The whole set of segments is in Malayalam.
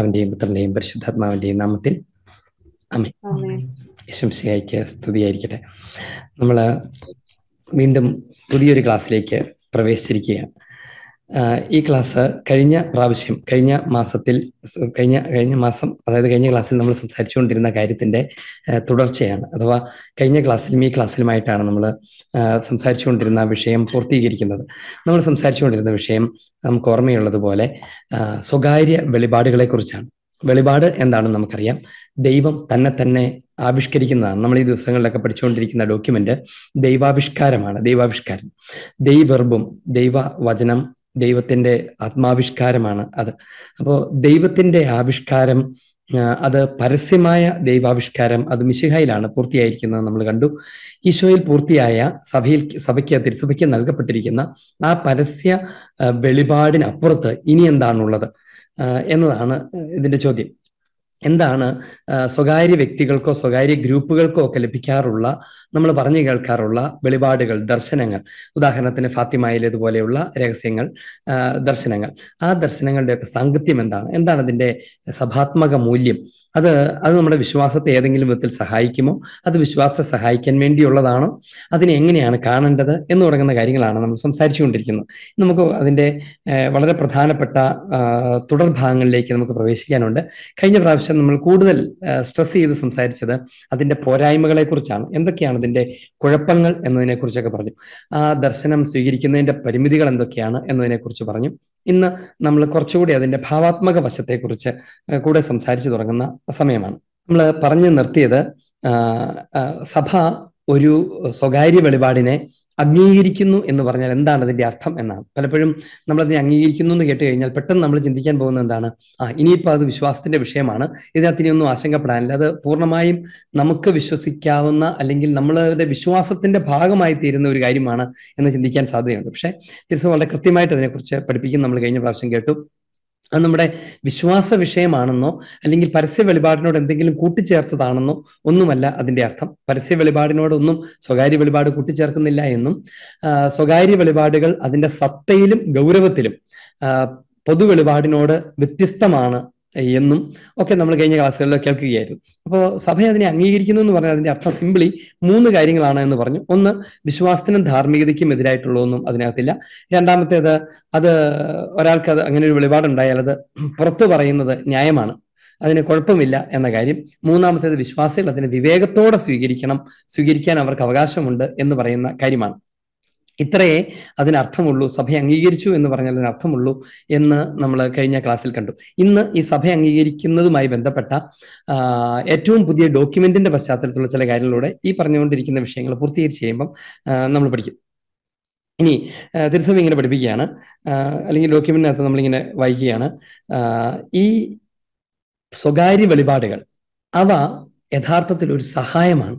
പിതാവിന്റെയും പുത്രന്റെയും പരിശുദ്ധാത്മാവിന്റെയും നാമത്തിൽ അമ്മേ സ്തുതിയായിരിക്കട്ടെ നമ്മൾ വീണ്ടും പുതിയൊരു ക്ലാസ്സിലേക്ക് പ്രവേശിച്ചിരിക്കുകയാണ് ഈ ക്ലാസ് കഴിഞ്ഞ പ്രാവശ്യം കഴിഞ്ഞ മാസത്തിൽ കഴിഞ്ഞ കഴിഞ്ഞ മാസം അതായത് കഴിഞ്ഞ ക്ലാസ്സിൽ നമ്മൾ സംസാരിച്ചുകൊണ്ടിരുന്ന കാര്യത്തിന്റെ തുടർച്ചയാണ് അഥവാ കഴിഞ്ഞ ക്ലാസ്സിലും ഈ ക്ലാസ്സിലുമായിട്ടാണ് നമ്മൾ സംസാരിച്ചുകൊണ്ടിരുന്ന വിഷയം പൂർത്തീകരിക്കുന്നത് നമ്മൾ സംസാരിച്ചുകൊണ്ടിരുന്ന വിഷയം നമുക്ക് ഓർമ്മയുള്ളതുപോലെ സ്വകാര്യ വെളിപാടുകളെ കുറിച്ചാണ് വെളിപാട് എന്താണെന്ന് നമുക്കറിയാം ദൈവം തന്നെ തന്നെ ആവിഷ്കരിക്കുന്നതാണ് നമ്മൾ ഈ ദിവസങ്ങളിലൊക്കെ പഠിച്ചുകൊണ്ടിരിക്കുന്ന ഡോക്യുമെന്റ് ദൈവാവിഷ്കാരമാണ് ദൈവാവിഷ്കാരം ദൈവർബും ദൈവ വചനം ദൈവത്തിൻ്റെ ആത്മാവിഷ്കാരമാണ് അത് അപ്പോൾ ദൈവത്തിൻ്റെ ആവിഷ്കാരം അത് പരസ്യമായ ദൈവാവിഷ്കാരം അത് മിശിഹായിലാണ് പൂർത്തിയായിരിക്കുന്നത് നമ്മൾ കണ്ടു ഈശോയിൽ പൂർത്തിയായ സഭയിൽ സഭയ്ക്ക് തിരുസഭയ്ക്ക് നൽകപ്പെട്ടിരിക്കുന്ന ആ പരസ്യ വെളിപാടിനപ്പുറത്ത് ഇനി എന്താണുള്ളത് എന്നതാണ് ഇതിന്റെ ചോദ്യം എന്താണ് സ്വകാര്യ വ്യക്തികൾക്കോ സ്വകാര്യ ഗ്രൂപ്പുകൾക്കോ ഒക്കെ ലഭിക്കാറുള്ള നമ്മൾ പറഞ്ഞു കേൾക്കാറുള്ള വെളിപാടുകൾ ദർശനങ്ങൾ ഉദാഹരണത്തിന് ഫാത്തിമയിലേതുപോലെയുള്ള രഹസ്യങ്ങൾ ദർശനങ്ങൾ ആ ദർശനങ്ങളുടെയൊക്കെ സാങ്കത്യം എന്താണ് എന്താണ് അതിൻ്റെ സഭാത്മക മൂല്യം അത് അത് നമ്മുടെ വിശ്വാസത്തെ ഏതെങ്കിലും വിധത്തിൽ സഹായിക്കുമോ അത് വിശ്വാസത്തെ സഹായിക്കാൻ വേണ്ടിയുള്ളതാണോ അതിനെ എങ്ങനെയാണ് കാണേണ്ടത് എന്ന് തുടങ്ങുന്ന കാര്യങ്ങളാണ് നമ്മൾ സംസാരിച്ചുകൊണ്ടിരിക്കുന്നത് നമുക്ക് അതിൻ്റെ വളരെ പ്രധാനപ്പെട്ട തുടർഭാഗങ്ങളിലേക്ക് നമുക്ക് പ്രവേശിക്കാനുണ്ട് കഴിഞ്ഞ പ്രാവശ്യം നമ്മൾ കൂടുതൽ സ്ട്രെസ് ചെയ്ത് സംസാരിച്ചത് അതിൻ്റെ പോരായ്മകളെക്കുറിച്ചാണ് എന്തൊക്കെയാണ് അതിൻ്റെ കുഴപ്പങ്ങൾ എന്നതിനെക്കുറിച്ചൊക്കെ പറഞ്ഞു ആ ദർശനം സ്വീകരിക്കുന്നതിൻ്റെ പരിമിതികൾ എന്തൊക്കെയാണ് എന്നതിനെക്കുറിച്ച് പറഞ്ഞു ഇന്ന് നമ്മൾ കുറച്ചുകൂടി അതിന്റെ ഭാവാത്മക വശത്തെക്കുറിച്ച് കൂടെ സംസാരിച്ചു തുടങ്ങുന്ന സമയമാണ് നമ്മൾ പറഞ്ഞു നിർത്തിയത് സഭ ഒരു സ്വകാര്യ വെളിപാടിനെ അംഗീകരിക്കുന്നു എന്ന് പറഞ്ഞാൽ എന്താണ് അതിന്റെ അർത്ഥം എന്നാണ് പലപ്പോഴും നമ്മൾ അതിനെ അംഗീകരിക്കുന്നു എന്ന് കേട്ട് കഴിഞ്ഞാൽ പെട്ടെന്ന് നമ്മൾ ചിന്തിക്കാൻ പോകുന്നത് എന്താണ് ആ ഇനിയിപ്പോൾ അത് വിശ്വാസത്തിന്റെ വിഷയമാണ് ഇതിനകത്തിനൊന്നും ആശങ്കപ്പെടാനില്ല അത് പൂർണ്ണമായും നമുക്ക് വിശ്വസിക്കാവുന്ന അല്ലെങ്കിൽ നമ്മളുടെ വിശ്വാസത്തിന്റെ ഭാഗമായി തീരുന്ന ഒരു കാര്യമാണ് എന്ന് ചിന്തിക്കാൻ സാധ്യതയുണ്ട് പക്ഷേ തീർച്ചയായും വളരെ കൃത്യമായിട്ട് അതിനെക്കുറിച്ച് പഠിപ്പിക്കും നമ്മൾ കഴിഞ്ഞ പ്രാവശ്യം കേട്ടു അത് നമ്മുടെ വിശ്വാസ വിഷയമാണെന്നോ അല്ലെങ്കിൽ പരസ്യ വെളിപാടിനോട് എന്തെങ്കിലും കൂട്ടിച്ചേർത്തതാണെന്നോ ഒന്നുമല്ല അതിന്റെ അർത്ഥം പരസ്യ വെളിപാടിനോടൊന്നും സ്വകാര്യ വെളിപാട് കൂട്ടിച്ചേർക്കുന്നില്ല എന്നും സ്വകാര്യ വെളിപാടുകൾ അതിന്റെ സത്തയിലും ഗൗരവത്തിലും പൊതു വെളിപാടിനോട് വ്യത്യസ്തമാണ് എന്നും ഒക്കെ നമ്മൾ കഴിഞ്ഞ ക്ലാസ്സുകളിലൊക്കെ കേൾക്കുകയായിരുന്നു അപ്പോൾ സഭ അതിനെ അംഗീകരിക്കുന്നു എന്ന് പറഞ്ഞാൽ അതിന്റെ അർത്ഥം സിംപിളി മൂന്ന് കാര്യങ്ങളാണ് എന്ന് പറഞ്ഞു ഒന്ന് വിശ്വാസത്തിനും ധാർമ്മികതയ്ക്കും എതിരായിട്ടുള്ളതൊന്നും അതിനകത്തില്ല രണ്ടാമത്തേത് അത് ഒരാൾക്ക് അത് അങ്ങനെ ഒരു വെളിപാടുണ്ടായാൽ അത് പുറത്തു പറയുന്നത് ന്യായമാണ് അതിന് കുഴപ്പമില്ല എന്ന കാര്യം മൂന്നാമത്തേത് വിശ്വാസികൾ അതിനെ വിവേകത്തോടെ സ്വീകരിക്കണം സ്വീകരിക്കാൻ അവർക്ക് അവകാശമുണ്ട് എന്ന് പറയുന്ന കാര്യമാണ് ഇത്രയേ അതിനർത്ഥമുള്ളൂ സഭയെ അംഗീകരിച്ചു എന്ന് പറഞ്ഞാൽ അതിനർത്ഥമുള്ളൂ എന്ന് നമ്മൾ കഴിഞ്ഞ ക്ലാസ്സിൽ കണ്ടു ഇന്ന് ഈ സഭ അംഗീകരിക്കുന്നതുമായി ബന്ധപ്പെട്ട ഏറ്റവും പുതിയ ഡോക്യുമെന്റിന്റെ പശ്ചാത്തലത്തിലുള്ള ചില കാര്യങ്ങളിലൂടെ ഈ പറഞ്ഞുകൊണ്ടിരിക്കുന്ന വിഷയങ്ങൾ പൂർത്തീകരിച്ച് കഴിയുമ്പം നമ്മൾ പഠിക്കും ഇനി തിരുസഭ ഇങ്ങനെ പഠിപ്പിക്കുകയാണ് അല്ലെങ്കിൽ ഡോക്യുമെന്റിനകത്ത് നമ്മളിങ്ങനെ വായിക്കുകയാണ് ഈ സ്വകാര്യ വെളിപാടുകൾ അവ യഥാർത്ഥത്തിൽ ഒരു സഹായമാണ്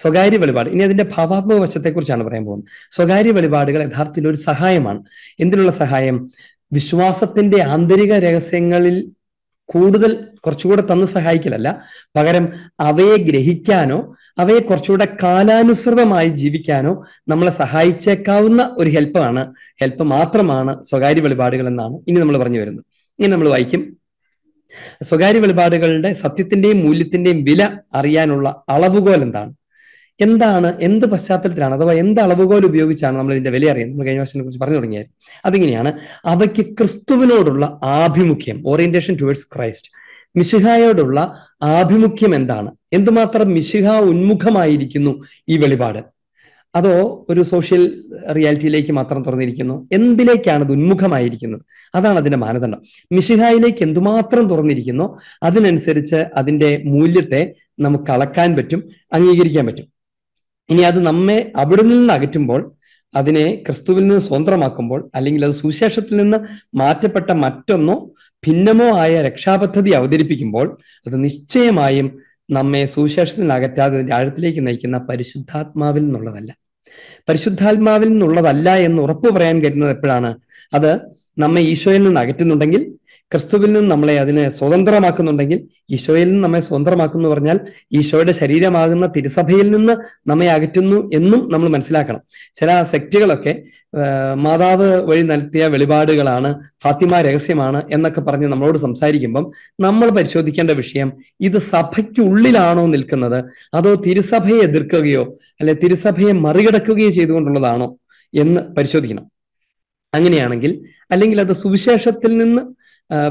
സ്വകാര്യ വെളിപാട് ഇനി അതിന്റെ ഭാവാത്മക കുറിച്ചാണ് പറയാൻ പോകുന്നത് സ്വകാര്യ വെളിപാടുകൾ യഥാർത്ഥത്തിൽ ഒരു സഹായമാണ് എന്തിനുള്ള സഹായം വിശ്വാസത്തിന്റെ ആന്തരിക രഹസ്യങ്ങളിൽ കൂടുതൽ കുറച്ചുകൂടെ തന്ന് സഹായിക്കലല്ല പകരം അവയെ ഗ്രഹിക്കാനോ അവയെ കുറച്ചുകൂടെ കാലാനുസൃതമായി ജീവിക്കാനോ നമ്മളെ സഹായിച്ചേക്കാവുന്ന ഒരു ഹെൽപ്പാണ് ഹെൽപ്പ് മാത്രമാണ് സ്വകാര്യ വെളിപാടുകൾ എന്നാണ് ഇനി നമ്മൾ പറഞ്ഞു വരുന്നത് ഇനി നമ്മൾ വായിക്കും സ്വകാര്യ വെളിപാടുകളുടെ സത്യത്തിന്റെയും മൂല്യത്തിന്റെയും വില അറിയാനുള്ള അളവുകോൽ എന്താണ് എന്താണ് എന്ത് പശ്ചാത്തലത്തിലാണ് അഥവാ എന്ത് അളവുകോൽ ഉപയോഗിച്ചാണ് നമ്മൾ ഇതിന്റെ വില അറിയുന്നത് കഴിഞ്ഞ വർഷത്തിനെ കുറിച്ച് പറഞ്ഞു തുടങ്ങിയാൽ അതിങ്ങനെയാണ് അവയ്ക്ക് ക്രിസ്തുവിനോടുള്ള ആഭിമുഖ്യം ഓറിയന്റേഷൻ ടുവേർഡ്സ് ക്രൈസ്റ്റ് മിശിഹായോടുള്ള ആഭിമുഖ്യം എന്താണ് എന്തുമാത്രം മിശിഹ ഉന്മുഖമായിരിക്കുന്നു ഈ വെളിപാട് അതോ ഒരു സോഷ്യൽ റിയാലിറ്റിയിലേക്ക് മാത്രം തുറന്നിരിക്കുന്നു എന്തിലേക്കാണ് ഇത് ഉന്മുഖമായിരിക്കുന്നത് അതാണ് അതിന്റെ മാനദണ്ഡം മിശിഹായിലേക്ക് എന്തുമാത്രം തുറന്നിരിക്കുന്നു അതിനനുസരിച്ച് അതിന്റെ മൂല്യത്തെ നമുക്ക് അളക്കാൻ പറ്റും അംഗീകരിക്കാൻ പറ്റും ഇനി അത് നമ്മെ അവിടെ നിന്ന് അകറ്റുമ്പോൾ അതിനെ ക്രിസ്തുവിൽ നിന്ന് സ്വതന്ത്രമാക്കുമ്പോൾ അല്ലെങ്കിൽ അത് സുവിശേഷത്തിൽ നിന്ന് മാറ്റപ്പെട്ട മറ്റൊന്നോ ഭിന്നമോ ആയ രക്ഷാപദ്ധതി അവതരിപ്പിക്കുമ്പോൾ അത് നിശ്ചയമായും നമ്മെ സുവിശേഷത്തിൽ അകറ്റാതെ അതിന്റെ ആഴത്തിലേക്ക് നയിക്കുന്ന പരിശുദ്ധാത്മാവിൽ നിന്നുള്ളതല്ല പരിശുദ്ധാത്മാവിൽ നിന്നുള്ളതല്ല എന്ന് ഉറപ്പ് പറയാൻ കരുതുന്നത് എപ്പോഴാണ് അത് നമ്മെ ഈശോയിൽ നിന്ന് അകറ്റുന്നുണ്ടെങ്കിൽ ക്രിസ്തുവിൽ നിന്ന് നമ്മളെ അതിനെ സ്വതന്ത്രമാക്കുന്നുണ്ടെങ്കിൽ ഈശോയിൽ നിന്ന് നമ്മെ സ്വതന്ത്രമാക്കുന്നു പറഞ്ഞാൽ ഈശോയുടെ ശരീരമാകുന്ന തിരുസഭയിൽ നിന്ന് നമ്മെ അകറ്റുന്നു എന്നും നമ്മൾ മനസ്സിലാക്കണം ചില സെക്റ്റുകളൊക്കെ മാതാവ് വഴി നടത്തിയ വെളിപാടുകളാണ് ഫാത്തിമ രഹസ്യമാണ് എന്നൊക്കെ പറഞ്ഞ് നമ്മളോട് സംസാരിക്കുമ്പം നമ്മൾ പരിശോധിക്കേണ്ട വിഷയം ഇത് സഭയ്ക്കുള്ളിലാണോ നിൽക്കുന്നത് അതോ തിരുസഭയെ എതിർക്കുകയോ അല്ലെ തിരുസഭയെ മറികടക്കുകയോ ചെയ്തുകൊണ്ടുള്ളതാണോ എന്ന് പരിശോധിക്കണം അങ്ങനെയാണെങ്കിൽ അല്ലെങ്കിൽ അത് സുവിശേഷത്തിൽ നിന്ന്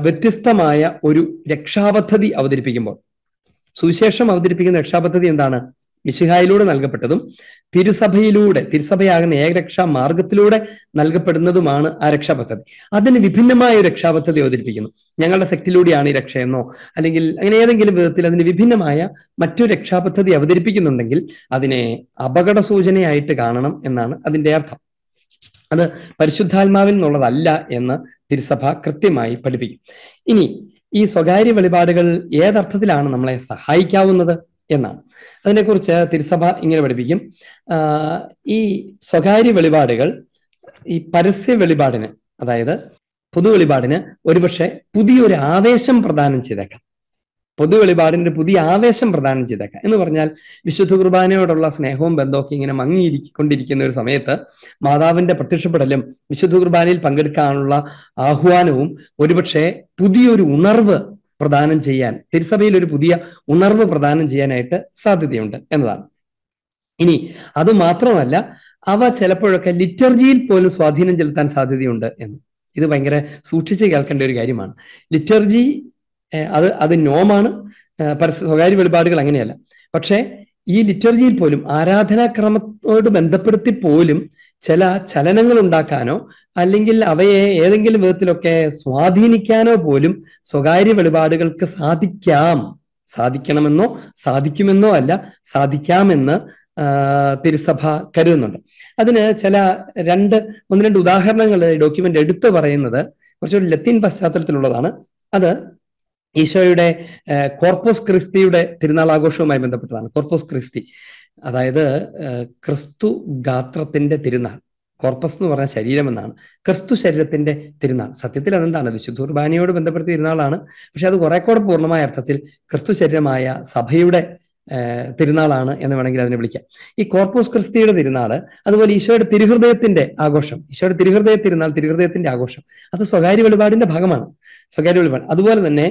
വ്യത്യസ്തമായ ഒരു രക്ഷാപദ്ധതി അവതരിപ്പിക്കുമ്പോൾ സുവിശേഷം അവതരിപ്പിക്കുന്ന രക്ഷാപദ്ധതി എന്താണ് മിശിഹായിലൂടെ നൽകപ്പെട്ടതും തിരുസഭയിലൂടെ തിരുസഭയാകുന്ന ഏകരക്ഷാ മാർഗത്തിലൂടെ നൽകപ്പെടുന്നതുമാണ് ആ രക്ഷാപദ്ധതി അതിന് വിഭിന്നമായ ഒരു രക്ഷാപദ്ധതി അവതരിപ്പിക്കുന്നു ഞങ്ങളുടെ സെക്റ്റിലൂടെയാണ് ഈ രക്ഷയെന്നോ അല്ലെങ്കിൽ അങ്ങനെ ഏതെങ്കിലും വിധത്തിൽ അതിന് വിഭിന്നമായ മറ്റു രക്ഷാപദ്ധതി അവതരിപ്പിക്കുന്നുണ്ടെങ്കിൽ അതിനെ അപകട സൂചനയായിട്ട് കാണണം എന്നാണ് അതിന്റെ അർത്ഥം അത് പരിശുദ്ധാത്മാവിൽ നിന്നുള്ളതല്ല എന്ന് തിരുസഭ കൃത്യമായി പഠിപ്പിക്കും ഇനി ഈ സ്വകാര്യ വെളിപാടുകൾ ഏതർത്ഥത്തിലാണ് നമ്മളെ സഹായിക്കാവുന്നത് എന്നാണ് അതിനെക്കുറിച്ച് തിരുസഭ ഇങ്ങനെ പഠിപ്പിക്കും ഈ സ്വകാര്യ വെളിപാടുകൾ ഈ പരസ്യ വെളിപാടിന് അതായത് പൊതു വെളിപാടിന് ഒരുപക്ഷെ പുതിയൊരു ആവേശം പ്രദാനം ചെയ്തേക്കാം പൊതു വെളിപാടിന്റെ പുതിയ ആവേശം പ്രദാനം ചെയ്തേക്കാം എന്ന് പറഞ്ഞാൽ വിശുദ്ധ കുർബാനയോടുള്ള സ്നേഹവും ബന്ധമൊക്കെ ഇങ്ങനെ മങ്ങിയിരിക്കൊണ്ടിരിക്കുന്ന ഒരു സമയത്ത് മാതാവിന്റെ പ്രത്യക്ഷപ്പെടലും വിശുദ്ധ കുർബാനയിൽ പങ്കെടുക്കാനുള്ള ആഹ്വാനവും ഒരുപക്ഷെ പുതിയൊരു ഉണർവ് പ്രദാനം ചെയ്യാൻ തിരുസഭയിൽ ഒരു പുതിയ ഉണർവ് പ്രദാനം ചെയ്യാനായിട്ട് സാധ്യതയുണ്ട് എന്നതാണ് ഇനി അത് മാത്രമല്ല അവ ചിലപ്പോഴൊക്കെ ലിറ്റർജിയിൽ പോലും സ്വാധീനം ചെലുത്താൻ സാധ്യതയുണ്ട് എന്ന് ഇത് ഭയങ്കര സൂക്ഷിച്ച് കേൾക്കേണ്ട ഒരു കാര്യമാണ് ലിറ്റർജി അത് അത് നോമാണ് പരസ്യ സ്വകാര്യ വെളിപാടുകൾ അങ്ങനെയല്ല പക്ഷേ ഈ ലിറ്റർജിയിൽ പോലും ആരാധനാക്രമത്തോട് ബന്ധപ്പെടുത്തി പോലും ചില ചലനങ്ങൾ ഉണ്ടാക്കാനോ അല്ലെങ്കിൽ അവയെ ഏതെങ്കിലും വിധത്തിലൊക്കെ സ്വാധീനിക്കാനോ പോലും സ്വകാര്യ വെളിപാടുകൾക്ക് സാധിക്കാം സാധിക്കണമെന്നോ സാധിക്കുമെന്നോ അല്ല സാധിക്കാമെന്ന് തിരുസഭ കരുതുന്നുണ്ട് അതിന് ചില രണ്ട് ഒന്ന് രണ്ട് ഉദാഹരണങ്ങൾ ഡോക്യുമെന്റ് എടുത്തു പറയുന്നത് കുറച്ചൊരു ലത്തീൻ പശ്ചാത്തലത്തിലുള്ളതാണ് അത് ഈശോയുടെ കോർപ്പസ് ക്രിസ്തിയുടെ തിരുനാൾ ആഘോഷവുമായി ബന്ധപ്പെട്ടതാണ് കോർപ്പസ് ക്രിസ്തി അതായത് ക്രിസ്തു ഗാത്രത്തിന്റെ തിരുനാൾ കോർപ്പസ് എന്ന് പറഞ്ഞ ശരീരം എന്നാണ് ക്രിസ്തു ശരീരത്തിന്റെ തിരുനാൾ സത്യത്തിൽ അതെന്താണ് വിശുദ്ധൂർബാനിയോട് ബന്ധപ്പെടുത്തിയ തിരുനാളാണ് പക്ഷെ അത് കുറെ കൂടെ പൂർണ്ണമായ അർത്ഥത്തിൽ ക്രിസ്തു ശരീരമായ സഭയുടെ തിരുനാളാണ് എന്ന് വേണമെങ്കിൽ അതിനെ വിളിക്കാം ഈ കോർപ്പസ് ക്രിസ്തിയുടെ തിരുനാൾ അതുപോലെ ഈശോയുടെ തിരുഹൃദയത്തിന്റെ ആഘോഷം ഈശോയുടെ തിരുഹൃദയ തിരുനാൾ തിരുഹൃദയത്തിന്റെ ആഘോഷം അത് സ്വകാര്യ വെളിപാടിന്റെ ഭാഗമാണ് സ്വകാര്യ വെളിപാട് അതുപോലെ തന്നെ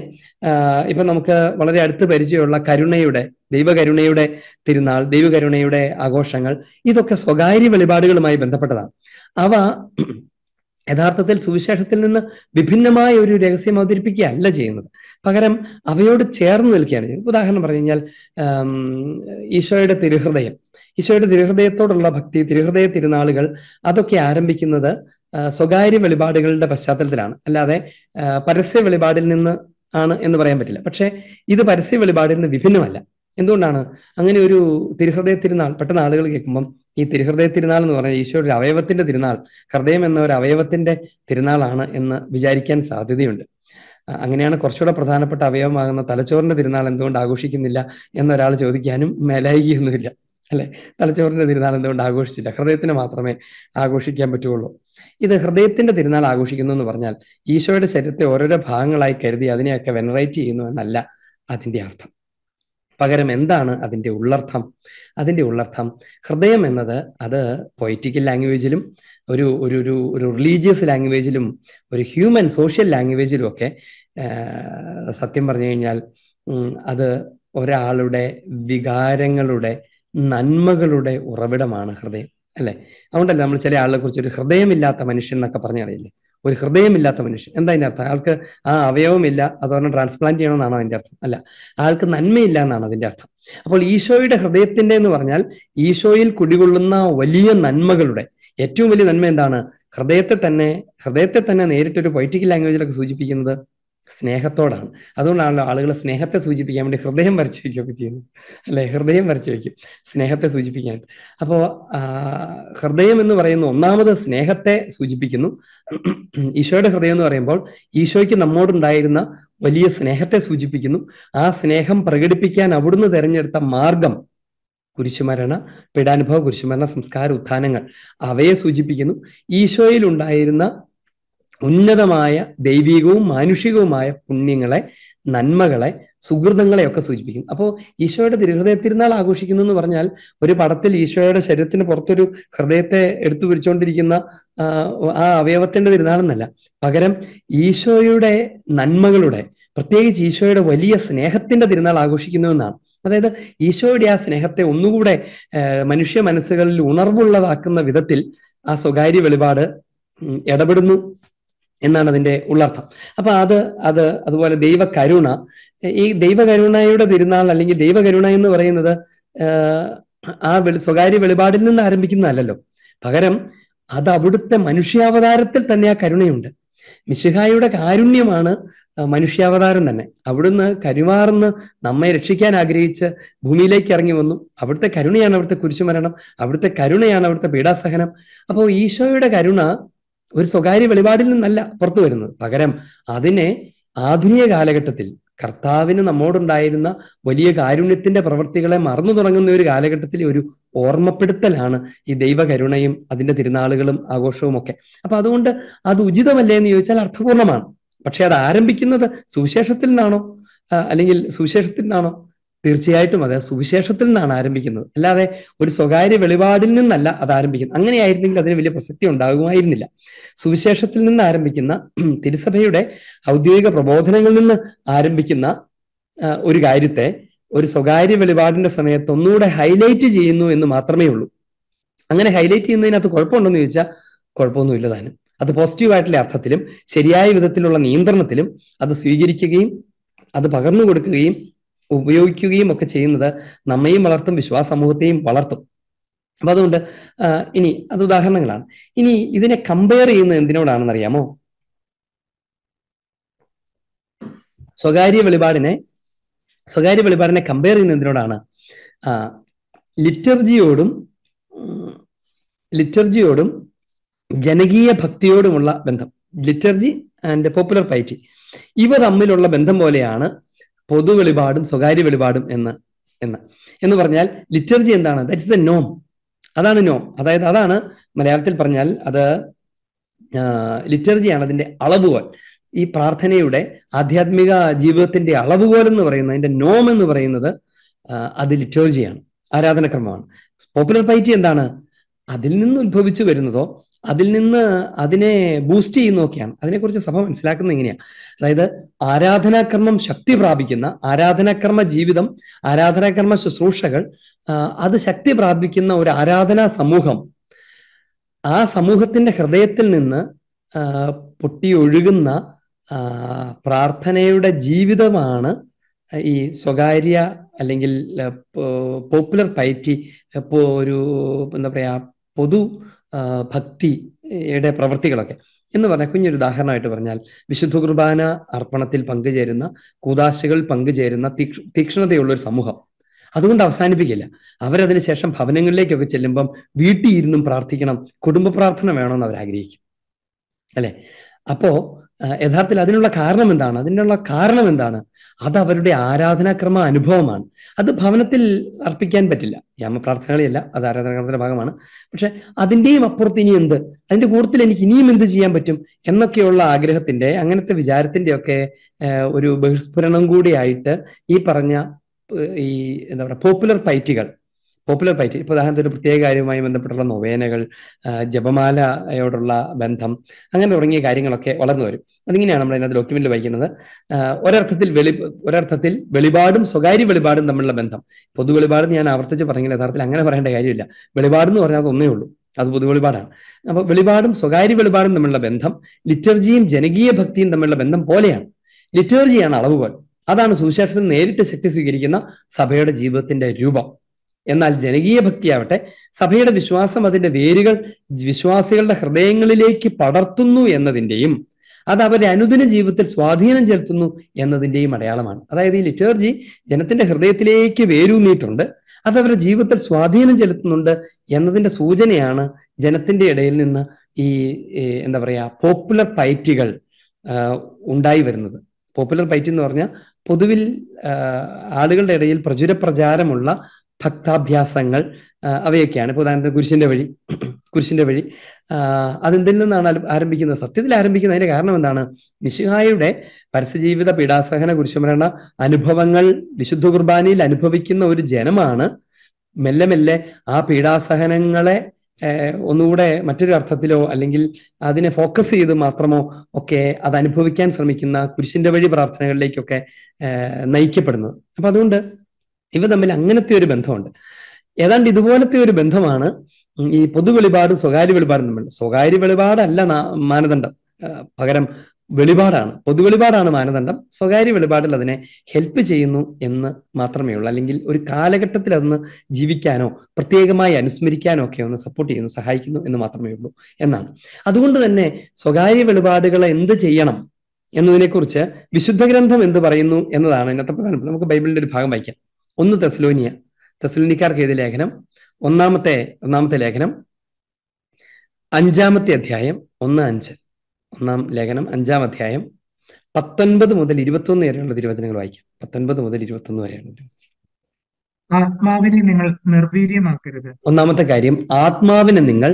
ഇപ്പൊ നമുക്ക് വളരെ അടുത്ത് പരിചയമുള്ള കരുണയുടെ ദൈവകരുണയുടെ തിരുനാൾ ദൈവകരുണയുടെ ആഘോഷങ്ങൾ ഇതൊക്കെ സ്വകാര്യ വെളിപാടുകളുമായി ബന്ധപ്പെട്ടതാണ് അവ യഥാർത്ഥത്തിൽ സുവിശേഷത്തിൽ നിന്ന് വിഭിന്നമായ ഒരു രഹസ്യം അവതരിപ്പിക്കുകയല്ല ചെയ്യുന്നത് പകരം അവയോട് ചേർന്ന് നിൽക്കുകയാണ് ഉദാഹരണം പറഞ്ഞു കഴിഞ്ഞാൽ ഈശോയുടെ തിരുഹൃദയം ഈശോയുടെ തിരുഹൃദയത്തോടുള്ള ഭക്തി തിരുഹൃദയ തിരുനാളുകൾ അതൊക്കെ ആരംഭിക്കുന്നത് സ്വകാര്യ വെളിപാടുകളുടെ പശ്ചാത്തലത്തിലാണ് അല്ലാതെ പരസ്യ വെളിപാടിൽ നിന്ന് ആണ് എന്ന് പറയാൻ പറ്റില്ല പക്ഷേ ഇത് പരസ്യ വെളിപാടിൽ നിന്ന് വിഭിന്നമല്ല എന്തുകൊണ്ടാണ് അങ്ങനെ ഒരു തിരുഹൃദയ തിരുനാൾ പെട്ടെന്ന് ആളുകൾ കേൾക്കുമ്പം ഈ തിരുഹൃദയ തിരുനാൾ എന്ന് പറഞ്ഞാൽ ഈശോയുടെ അവയവത്തിന്റെ തിരുനാൾ ഹൃദയം എന്ന ഒരു അവയവത്തിന്റെ തിരുനാളാണ് എന്ന് വിചാരിക്കാൻ സാധ്യതയുണ്ട് അങ്ങനെയാണ് കുറച്ചുകൂടെ പ്രധാനപ്പെട്ട അവയവമാകുന്ന തലച്ചോറിന്റെ തിരുനാൾ എന്തുകൊണ്ട് ആഘോഷിക്കുന്നില്ല എന്നൊരാൾ ചോദിക്കാനും മേലായികയൊന്നുമില്ല അല്ലെ തലച്ചോറിന്റെ തിരുനാൾ എന്തുകൊണ്ട് ആഘോഷിച്ചില്ല ഹൃദയത്തിന് മാത്രമേ ആഘോഷിക്കാൻ പറ്റുള്ളൂ ഇത് ഹൃദയത്തിന്റെ തിരുനാൾ ആഘോഷിക്കുന്നു എന്ന് പറഞ്ഞാൽ ഈശോയുടെ ശരീരത്തെ ഓരോരോ ഭാഗങ്ങളായി കരുതി അതിനെയൊക്കെ വെനറേറ്റ് ചെയ്യുന്നു എന്നല്ല അതിന്റെ അർത്ഥം പകരം എന്താണ് അതിന്റെ ഉള്ളർത്ഥം അതിന്റെ ഉള്ളർത്ഥം ഹൃദയം എന്നത് അത് പൊയറ്റിക്കൽ ലാംഗ്വേജിലും ഒരു ഒരു ഒരു റിലീജിയസ് ലാംഗ്വേജിലും ഒരു ഹ്യൂമൻ സോഷ്യൽ ലാംഗ്വേജിലും ഒക്കെ സത്യം പറഞ്ഞു കഴിഞ്ഞാൽ അത് ഒരാളുടെ വികാരങ്ങളുടെ നന്മകളുടെ ഉറവിടമാണ് ഹൃദയം അല്ലെ അതുകൊണ്ടല്ല നമ്മൾ ചില ആളുകളെ കുറിച്ച് ഒരു ഹൃദയമില്ലാത്ത മനുഷ്യൻ എന്നൊക്കെ പറഞ്ഞറിയില്ലേ ഒരു ഹൃദയമില്ലാത്ത മനുഷ്യൻ എന്താ അതിന്റെ അർത്ഥം ആൾക്ക് ആ അവയവമില്ല അതുപോലെ ട്രാൻസ്പ്ലാന്റ് ചെയ്യണമെന്നാണോ അതിന്റെ അർത്ഥം അല്ല ആൾക്ക് നന്മയില്ല എന്നാണ് അതിന്റെ അർത്ഥം അപ്പോൾ ഈശോയുടെ ഹൃദയത്തിന്റെ എന്ന് പറഞ്ഞാൽ ഈശോയിൽ കുടികൊള്ളുന്ന വലിയ നന്മകളുടെ ഏറ്റവും വലിയ നന്മ എന്താണ് ഹൃദയത്തെ തന്നെ ഹൃദയത്തെ തന്നെ നേരിട്ടൊരു പൊയിറ്റിക്കൽ ലാംഗ്വേജിലൊക്കെ സൂചിപ്പിക്കുന്നത് സ്നേഹത്തോടാണ് അതുകൊണ്ടാണല്ലോ ആളുകൾ സ്നേഹത്തെ സൂചിപ്പിക്കാൻ വേണ്ടി ഹൃദയം വരച്ചു വയ്ക്കുകയൊക്കെ ചെയ്യുന്നു അല്ലെ ഹൃദയം വരച്ചു വയ്ക്കും സ്നേഹത്തെ സൂചിപ്പിക്കാനായിട്ട് അപ്പോൾ ഹൃദയം എന്ന് പറയുന്ന ഒന്നാമത് സ്നേഹത്തെ സൂചിപ്പിക്കുന്നു ഈശോയുടെ ഹൃദയം എന്ന് പറയുമ്പോൾ ഈശോയ്ക്ക് നമ്മോടുണ്ടായിരുന്ന വലിയ സ്നേഹത്തെ സൂചിപ്പിക്കുന്നു ആ സ്നേഹം പ്രകടിപ്പിക്കാൻ അവിടുന്ന് തിരഞ്ഞെടുത്ത മാർഗം കുരിശുമരണ പീഡാനുഭവ കുരിശുമരണ സംസ്കാര ഉത്ഥാനങ്ങൾ അവയെ സൂചിപ്പിക്കുന്നു ഈശോയിൽ ഉണ്ടായിരുന്ന ഉന്നതമായ ദൈവികവും മാനുഷികവുമായ പുണ്യങ്ങളെ നന്മകളെ ഒക്കെ സൂചിപ്പിക്കും അപ്പോൾ ഈശോയുടെ തിരുഹൃദയ തിരുനാൾ ആഘോഷിക്കുന്നു എന്ന് പറഞ്ഞാൽ ഒരു പടത്തിൽ ഈശോയുടെ ശരീരത്തിന് പുറത്തൊരു ഹൃദയത്തെ എടുത്തു പിടിച്ചുകൊണ്ടിരിക്കുന്ന ആ അവയവത്തിന്റെ തിരുനാളെന്നല്ല പകരം ഈശോയുടെ നന്മകളുടെ പ്രത്യേകിച്ച് ഈശോയുടെ വലിയ സ്നേഹത്തിന്റെ തിരുനാൾ ആഘോഷിക്കുന്നു എന്നാണ് അതായത് ഈശോയുടെ ആ സ്നേഹത്തെ ഒന്നുകൂടെ മനുഷ്യ മനസ്സുകളിൽ ഉണർവുള്ളതാക്കുന്ന വിധത്തിൽ ആ സ്വകാര്യ വെളിപാട് ഇടപെടുന്നു എന്നാണ് അതിന്റെ ഉള്ളർത്ഥം അപ്പൊ അത് അത് അതുപോലെ ദൈവകരുണ ഈ ദൈവകരുണയുടെ തിരുനാൾ അല്ലെങ്കിൽ ദൈവകരുണ എന്ന് പറയുന്നത് ആ വെളി സ്വകാര്യ വെളിപാടിൽ നിന്ന് ആരംഭിക്കുന്നതല്ലോ പകരം അത് അവിടുത്തെ മനുഷ്യാവതാരത്തിൽ തന്നെ ആ കരുണയുണ്ട് മിശിഹായുടെ കാരുണ്യമാണ് മനുഷ്യാവതാരം തന്നെ അവിടുന്ന് കരുമാറുന്ന് നമ്മെ രക്ഷിക്കാൻ ആഗ്രഹിച്ച് ഭൂമിയിലേക്ക് ഇറങ്ങി വന്നു അവിടുത്തെ കരുണയാണ് അവിടുത്തെ കുരിശുമരണം അവിടുത്തെ കരുണയാണ് അവിടുത്തെ പീഡാസഹനം അപ്പോൾ ഈശോയുടെ കരുണ ഒരു സ്വകാര്യ വെളിപാടിൽ നിന്നല്ല പുറത്തു വരുന്നത് പകരം അതിനെ ആധുനിക കാലഘട്ടത്തിൽ കർത്താവിന് നമ്മോടുണ്ടായിരുന്ന വലിയ കാരുണ്യത്തിന്റെ പ്രവൃത്തികളെ മറന്നു തുടങ്ങുന്ന ഒരു കാലഘട്ടത്തിലെ ഒരു ഓർമ്മപ്പെടുത്തലാണ് ഈ ദൈവകരുണയും അതിന്റെ തിരുനാളുകളും ആഘോഷവും ഒക്കെ അപ്പൊ അതുകൊണ്ട് അത് ഉചിതമല്ലേ എന്ന് ചോദിച്ചാൽ അർത്ഥപൂർണമാണ് പക്ഷെ അത് ആരംഭിക്കുന്നത് സുവിശേഷത്തിൽ നിന്നാണോ അല്ലെങ്കിൽ സുവിശേഷത്തിൽ നിന്നാണോ തീർച്ചയായിട്ടും അത് സുവിശേഷത്തിൽ നിന്നാണ് ആരംഭിക്കുന്നത് അല്ലാതെ ഒരു സ്വകാര്യ വെളിപാടിൽ നിന്നല്ല അത് ആരംഭിക്കുന്നത് അങ്ങനെയായിരുന്നെങ്കിൽ അതിന് വലിയ പ്രസക്തി ഉണ്ടാകുമായിരുന്നില്ല സുവിശേഷത്തിൽ നിന്ന് ആരംഭിക്കുന്ന തിരുസഭയുടെ ഔദ്യോഗിക പ്രബോധനങ്ങളിൽ നിന്ന് ആരംഭിക്കുന്ന ഒരു കാര്യത്തെ ഒരു സ്വകാര്യ വെളിപാടിന്റെ സമയത്ത് ഒന്നുകൂടെ ഹൈലൈറ്റ് ചെയ്യുന്നു എന്ന് മാത്രമേ ഉള്ളൂ അങ്ങനെ ഹൈലൈറ്റ് ചെയ്യുന്നതിനകത്ത് കുഴപ്പമുണ്ടോന്ന് ചോദിച്ചാൽ കുഴപ്പമൊന്നുമില്ല താനും അത് പോസിറ്റീവായിട്ടുള്ള അർത്ഥത്തിലും ശരിയായ വിധത്തിലുള്ള നിയന്ത്രണത്തിലും അത് സ്വീകരിക്കുകയും അത് പകർന്നു കൊടുക്കുകയും ഉപയോഗിക്കുകയും ഒക്കെ ചെയ്യുന്നത് നമ്മയും വളർത്തും വിശ്വാസ സമൂഹത്തെയും വളർത്തും അപ്പൊ അതുകൊണ്ട് ഇനി അത് ഉദാഹരണങ്ങളാണ് ഇനി ഇതിനെ കമ്പയർ ചെയ്യുന്നത് എന്തിനോടാണെന്ന് അറിയാമോ സ്വകാര്യ വെളിപാടിനെ സ്വകാര്യ വെളിപാടിനെ കമ്പയർ ചെയ്യുന്നത് എന്തിനോടാണ് ലിറ്റർജിയോടും ലിറ്റർജിയോടും ജനകീയ ഭക്തിയോടുമുള്ള ബന്ധം ലിറ്റർജി ആൻഡ് പോപ്പുലർ പൈറ്റി ഇവ തമ്മിലുള്ള ബന്ധം പോലെയാണ് പൊതു വെളിപാടും സ്വകാര്യ വെളിപാടും എന്ന് എന്ന് എന്ന് പറഞ്ഞാൽ ലിറ്റർജി എന്താണ് ദാറ്റ് ഇസ് എ നോം അതാണ് നോം അതായത് അതാണ് മലയാളത്തിൽ പറഞ്ഞാൽ അത് ലിറ്റർജിയാണ് അതിന്റെ അളവുകോൽ ഈ പ്രാർത്ഥനയുടെ ആധ്യാത്മിക ജീവിതത്തിന്റെ അളവുകോൽ എന്ന് പറയുന്നത് അതിന്റെ നോം എന്ന് പറയുന്നത് അത് ലിറ്റർജിയാണ് ആരാധനക്രമമാണ് പോപ്പുലർ പൈറ്റി എന്താണ് അതിൽ നിന്ന് ഉത്ഭവിച്ചു വരുന്നതോ അതിൽ നിന്ന് അതിനെ ബൂസ്റ്റ് ചെയ്യുന്നതൊക്കെയാണ് അതിനെക്കുറിച്ച് സഭ മനസ്സിലാക്കുന്നത് എങ്ങനെയാണ് അതായത് ആരാധനാകർമ്മം ശക്തി പ്രാപിക്കുന്ന ആരാധനാകർമ്മ ജീവിതം ആരാധനാകർമ്മ ശുശ്രൂഷകൾ അത് ശക്തി പ്രാപിക്കുന്ന ഒരു ആരാധനാ സമൂഹം ആ സമൂഹത്തിന്റെ ഹൃദയത്തിൽ നിന്ന് പൊട്ടിയൊഴുകുന്ന പ്രാർത്ഥനയുടെ ജീവിതമാണ് ഈ സ്വകാര്യ അല്ലെങ്കിൽ പോപ്പുലർ ഇപ്പോ ഒരു എന്താ പറയാ പൊതു ഭക്തിയുടെ പ്രവൃത്തികളൊക്കെ എന്ന് പറഞ്ഞാൽ കുഞ്ഞൊരു ഉദാഹരണമായിട്ട് പറഞ്ഞാൽ വിശുദ്ധ കുർബാന അർപ്പണത്തിൽ പങ്കുചേരുന്ന കൂതാശകൾ പങ്കുചേരുന്ന തീക്ഷ തീക്ഷണതയുള്ള ഒരു സമൂഹം അതുകൊണ്ട് അവസാനിപ്പിക്കില്ല അവരതിന് ശേഷം ഭവനങ്ങളിലേക്കൊക്കെ ചെല്ലുമ്പം വീട്ടിൽ ഇരുന്നും പ്രാർത്ഥിക്കണം കുടുംബ പ്രാർത്ഥന വേണമെന്ന് അവർ ആഗ്രഹിക്കും അല്ലെ അപ്പോ യഥാർത്ഥത്തിൽ അതിനുള്ള കാരണം എന്താണ് അതിനുള്ള കാരണം എന്താണ് അത് അവരുടെ ആരാധനാക്രമ അനുഭവമാണ് അത് ഭവനത്തിൽ അർപ്പിക്കാൻ പറ്റില്ല യാമപ്രാർത്ഥനകളെയല്ല അത് ആരാധനാക്രമത്തിന്റെ ഭാഗമാണ് പക്ഷെ അതിൻ്റെയും അപ്പുറത്ത് ഇനി എന്ത് അതിന്റെ കൂട്ടത്തിൽ എനിക്ക് ഇനിയും എന്ത് ചെയ്യാൻ പറ്റും എന്നൊക്കെയുള്ള ആഗ്രഹത്തിന്റെ അങ്ങനത്തെ വിചാരത്തിന്റെ ഒക്കെ ഒരു ബഹിസ്ഫുരണം കൂടിയായിട്ട് ഈ പറഞ്ഞ ഈ എന്താ പറയുക പോപ്പുലർ പൈറ്റുകൾ പോപ്പുലർ പൈറ്റ് ഇപ്പൊ ഉദാഹരണത്തിന് പ്രത്യേക കാര്യവുമായി ബന്ധപ്പെട്ടുള്ള നൊവേനകൾ ജപമാലയോടുള്ള ബന്ധം അങ്ങനെ തുടങ്ങിയ കാര്യങ്ങളൊക്കെ വളർന്നു വരും അതിങ്ങനെയാണ് നമ്മൾ അതിനകത്ത് ഡോക്യുമെന്റിൽ വായിക്കുന്നത് ഒരർത്ഥത്തിൽ വെളി ഒരർത്ഥത്തിൽ വെളിപാടും സ്വകാര്യ വെളിപാടും തമ്മിലുള്ള ബന്ധം പൊതു വെളിപാട് ഞാൻ ആവർത്തിച്ച് പറഞ്ഞില്ല യഥാർത്ഥത്തിൽ അങ്ങനെ പറയേണ്ട കാര്യമില്ല വെളിപാടെന്ന് പറഞ്ഞാൽ അതൊന്നേ ഉള്ളൂ അത് പൊതു വെളിപാടാണ് അപ്പോൾ വെളിപാടും സ്വകാര്യ വെളിപാടും തമ്മിലുള്ള ബന്ധം ലിറ്റർജിയും ജനകീയ ഭക്തിയും തമ്മിലുള്ള ബന്ധം പോലെയാണ് ലിറ്റർജിയാണ് അളവുകൾ അതാണ് സുശേഷത്തിന് നേരിട്ട് ശക്തി സ്വീകരിക്കുന്ന സഭയുടെ ജീവിതത്തിന്റെ രൂപം എന്നാൽ ജനകീയ ഭക്തിയാവട്ടെ സഭയുടെ വിശ്വാസം അതിന്റെ വേരുകൾ വിശ്വാസികളുടെ ഹൃദയങ്ങളിലേക്ക് പടർത്തുന്നു എന്നതിൻ്റെയും അത് അവരുടെ അനുദിന ജീവിതത്തിൽ സ്വാധീനം ചെലുത്തുന്നു എന്നതിൻ്റെയും അടയാളമാണ് അതായത് ഈ ലിറ്റേർജി ജനത്തിന്റെ ഹൃദയത്തിലേക്ക് വേരൂന്നിയിട്ടുണ്ട് അത് അവരുടെ ജീവിതത്തിൽ സ്വാധീനം ചെലുത്തുന്നുണ്ട് എന്നതിന്റെ സൂചനയാണ് ജനത്തിന്റെ ഇടയിൽ നിന്ന് ഈ എന്താ പറയാ പോപ്പുലർ പൈറ്റികൾ ഉണ്ടായി വരുന്നത് പോപ്പുലർ പൈറ്റ് എന്ന് പറഞ്ഞാൽ പൊതുവിൽ ആളുകളുടെ ഇടയിൽ പ്രചുര പ്രചാരമുള്ള ഭക്താഭ്യാസങ്ങൾ അവയൊക്കെയാണ് ഇപ്പോൾ ഉദാഹരണത്തിന് കുരിശിന്റെ വഴി കുരിശിന്റെ വഴി അതെന്തിൽ നിന്നാണ് ആരംഭിക്കുന്നത് സത്യത്തിൽ ആരംഭിക്കുന്നതിന്റെ കാരണം എന്താണ് മിശിഹായുടെ പരസ്യജീവിത പീഡാസഹന കുരിശുമരണ അനുഭവങ്ങൾ വിശുദ്ധ കുർബാനയിൽ അനുഭവിക്കുന്ന ഒരു ജനമാണ് മെല്ലെ മെല്ലെ ആ പീഡാസഹനങ്ങളെ ഒന്നുകൂടെ മറ്റൊരു അർത്ഥത്തിലോ അല്ലെങ്കിൽ അതിനെ ഫോക്കസ് ചെയ്ത് മാത്രമോ ഒക്കെ അത് അനുഭവിക്കാൻ ശ്രമിക്കുന്ന കുരിശിന്റെ വഴി പ്രാർത്ഥനകളിലേക്കൊക്കെ നയിക്കപ്പെടുന്നത് അപ്പൊ അതുകൊണ്ട് ഇവ തമ്മിൽ അങ്ങനത്തെ ഒരു ബന്ധമുണ്ട് ഏതാണ്ട് ഇതുപോലത്തെ ഒരു ബന്ധമാണ് ഈ പൊതു വെളിപാടും സ്വകാര്യ വെളിപാടും തമ്മിൽ സ്വകാര്യ വെളിപാടല്ല മാനദണ്ഡം പകരം വെളിപാടാണ് പൊതു വെളിപാടാണ് മാനദണ്ഡം സ്വകാര്യ വെളിപാടിൽ അതിനെ ഹെൽപ്പ് ചെയ്യുന്നു എന്ന് മാത്രമേ ഉള്ളൂ അല്ലെങ്കിൽ ഒരു കാലഘട്ടത്തിൽ അതൊന്ന് ജീവിക്കാനോ പ്രത്യേകമായി അനുസ്മരിക്കാനോ ഒക്കെ ഒന്ന് സപ്പോർട്ട് ചെയ്യുന്നു സഹായിക്കുന്നു എന്ന് മാത്രമേ ഉള്ളൂ എന്നാണ് അതുകൊണ്ട് തന്നെ സ്വകാര്യ വെളിപാടുകളെ എന്ത് ചെയ്യണം എന്നതിനെക്കുറിച്ച് വിശുദ്ധ ഗ്രന്ഥം എന്ത് പറയുന്നു എന്നതാണ് ഇന്നത്തെ പ്രധാനപ്പെട്ട നമുക്ക് ബൈബിളിന്റെ ഒരു ഭാഗം വായിക്കാം ഒന്ന് തെസ്ലോനിയ തെസ്ലോനിക്കാർക്ക് എഴുതിയ ലേഖനം ഒന്നാമത്തെ ഒന്നാമത്തെ ലേഖനം അഞ്ചാമത്തെ അധ്യായം ഒന്ന് അഞ്ച് ഒന്നാം ലേഖനം അഞ്ചാം അധ്യായം പത്തൊൻപത് മുതൽ ഇരുപത്തൊന്ന് വരെയുള്ള തിരുവചനങ്ങൾ വായിക്കാം പത്തൊൻപത് മുതൽ ഇരുപത്തൊന്ന് വരെയാണ് ആത്മാവിനെ നിങ്ങൾ നിർവീര്യമാക്കരുത് ഒന്നാമത്തെ കാര്യം ആത്മാവിനെ നിങ്ങൾ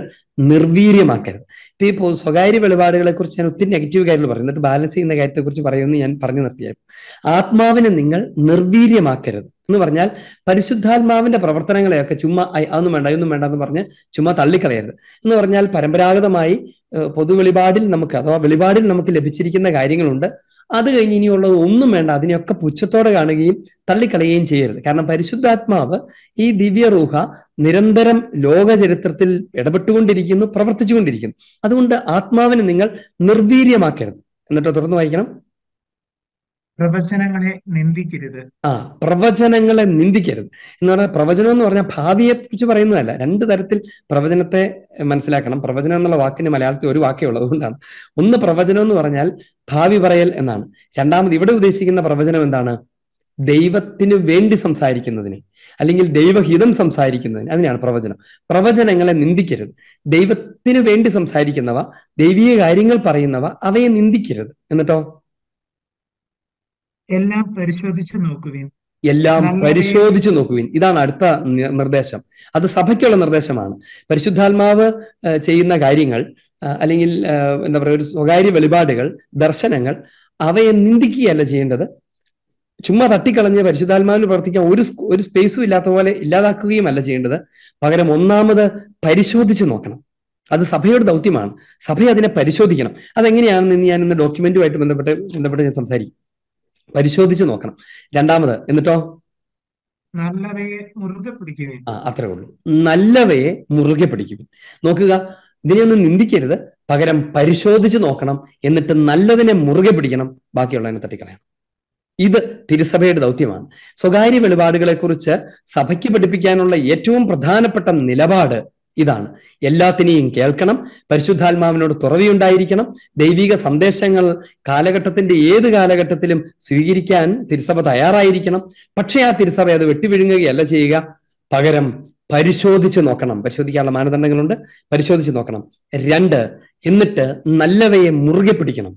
നിർവീര്യമാക്കരുത് ഇപ്പോൾ സ്വകാര്യ വെളിപാടുകളെ കുറിച്ച് ഞാൻ ഒത്തിരി നെഗറ്റീവ് കാര്യങ്ങൾ പറയും എന്നിട്ട് ബാലൻസ് ചെയ്യുന്ന കാര്യത്തെ കുറിച്ച് പറയുമെന്ന് ഞാൻ പറഞ്ഞു നിർത്തിയായിരുന്നു ആത്മാവിനെ നിങ്ങൾ നിർവീര്യമാക്കരുത് എന്ന് പറഞ്ഞാൽ പരിശുദ്ധാത്മാവിന്റെ പ്രവർത്തനങ്ങളെയൊക്കെ ചുമ്മാ അതൊന്നും വേണ്ട അതൊന്നും വേണ്ട എന്ന് പറഞ്ഞ് ചുമ്മാ തള്ളിക്കളയരുത് എന്ന് പറഞ്ഞാൽ പരമ്പരാഗതമായി പൊതുവെളിപാടിൽ നമുക്ക് അഥവാ വെളിപാടിൽ നമുക്ക് ലഭിച്ചിരിക്കുന്ന കാര്യങ്ങളുണ്ട് അത് കഴിഞ്ഞ് ഇനിയുള്ളത് ഒന്നും വേണ്ട അതിനെയൊക്കെ പുച്ഛത്തോടെ കാണുകയും തള്ളിക്കളയുകയും ചെയ്യരുത് കാരണം പരിശുദ്ധാത്മാവ് ഈ ദിവ്യറൂഹ നിരന്തരം ലോക ചരിത്രത്തിൽ ഇടപെട്ടുകൊണ്ടിരിക്കുന്നു പ്രവർത്തിച്ചുകൊണ്ടിരിക്കുന്നു അതുകൊണ്ട് ആത്മാവിനെ നിങ്ങൾ നിർവീര്യമാക്കരുത് എന്നിട്ട് തുറന്നു വായിക്കണം പ്രവചനങ്ങളെ നിന്ദിക്കരുത് ആ പ്രവചനങ്ങളെ നിന്ദിക്കരുത് എന്ന് പറഞ്ഞാൽ പ്രവചനം എന്ന് പറഞ്ഞാൽ ഭാവിയെ കുറിച്ച് പറയുന്നതല്ല രണ്ട് തരത്തിൽ പ്രവചനത്തെ മനസ്സിലാക്കണം പ്രവചനം എന്നുള്ള വാക്കിന് മലയാളത്തിൽ ഒരു വാക്കേ ഉള്ളതുകൊണ്ടാണ് ഒന്ന് പ്രവചനം എന്ന് പറഞ്ഞാൽ ഭാവി പറയൽ എന്നാണ് രണ്ടാമത് ഇവിടെ ഉദ്ദേശിക്കുന്ന പ്രവചനം എന്താണ് ദൈവത്തിന് വേണ്ടി സംസാരിക്കുന്നതിന് അല്ലെങ്കിൽ ദൈവഹിതം സംസാരിക്കുന്നതിന് അതിനാണ് പ്രവചനം പ്രവചനങ്ങളെ നിന്ദിക്കരുത് ദൈവത്തിന് വേണ്ടി സംസാരിക്കുന്നവ ദൈവീയ കാര്യങ്ങൾ പറയുന്നവ അവയെ നിന്ദിക്കരുത് എന്നിട്ടോ എല്ലാം പരിശോധിച്ചു നോക്കുവിൻ എല്ലാം പരിശോധിച്ചു നോക്കുവിൻ ഇതാണ് അടുത്ത നിർദ്ദേശം അത് സഭയ്ക്കുള്ള നിർദ്ദേശമാണ് പരിശുദ്ധാത്മാവ് ചെയ്യുന്ന കാര്യങ്ങൾ അല്ലെങ്കിൽ എന്താ പറയുക ഒരു സ്വകാര്യ വെളിപാടുകൾ ദർശനങ്ങൾ അവയെ നിന്ദിക്കുകയല്ല ചെയ്യേണ്ടത് ചുമ്മാ തട്ടിക്കളഞ്ഞ് പരിശുദ്ധാത്മാവിന് പ്രവർത്തിക്കാൻ ഒരു ഒരു സ്പേസും ഇല്ലാത്ത പോലെ ഇല്ലാതാക്കുകയും അല്ല ചെയ്യേണ്ടത് പകരം ഒന്നാമത് പരിശോധിച്ച് നോക്കണം അത് സഭയുടെ ദൗത്യമാണ് സഭയെ അതിനെ പരിശോധിക്കണം അതെങ്ങനെയാണെന്ന് ഞാൻ ഇന്ന് ഡോക്യുമെന്റുമായിട്ട് ബന്ധപ്പെട്ട് ബന്ധപ്പെട്ട് ഞാൻ സംസാരിക്കും പരിശോധിച്ച് നോക്കണം രണ്ടാമത് എന്നിട്ടോ നല്ലവയെ മുറുകെ പിടിക്കുവിൻ ആ അത്രേ ഉള്ളൂ നല്ലവയെ മുറുകെ പിടിക്കുവിൻ നോക്കുക ഇതിനെയൊന്നും നിന്ദിക്കരുത് പകരം പരിശോധിച്ച് നോക്കണം എന്നിട്ട് നല്ലതിനെ മുറുകെ പിടിക്കണം ബാക്കിയുള്ളതിനെ തട്ടിക്കളയണം ഇത് തിരുസഭയുടെ ദൗത്യമാണ് സ്വകാര്യ വെളിപാടുകളെക്കുറിച്ച് സഭയ്ക്ക് പഠിപ്പിക്കാനുള്ള ഏറ്റവും പ്രധാനപ്പെട്ട നിലപാട് ഇതാണ് എല്ലാത്തിനെയും കേൾക്കണം പരിശുദ്ധാത്മാവിനോട് തുറവിയുണ്ടായിരിക്കണം ദൈവിക സന്ദേശങ്ങൾ കാലഘട്ടത്തിന്റെ ഏത് കാലഘട്ടത്തിലും സ്വീകരിക്കാൻ തിരുസഭ തയ്യാറായിരിക്കണം പക്ഷേ ആ തിരുസഭ അത് വെട്ടിവിഴുങ്ങുകയല്ല ചെയ്യുക പകരം പരിശോധിച്ച് നോക്കണം പരിശോധിക്കാനുള്ള മാനദണ്ഡങ്ങളുണ്ട് പരിശോധിച്ച് നോക്കണം രണ്ട് എന്നിട്ട് നല്ലവയെ മുറുകെ പിടിക്കണം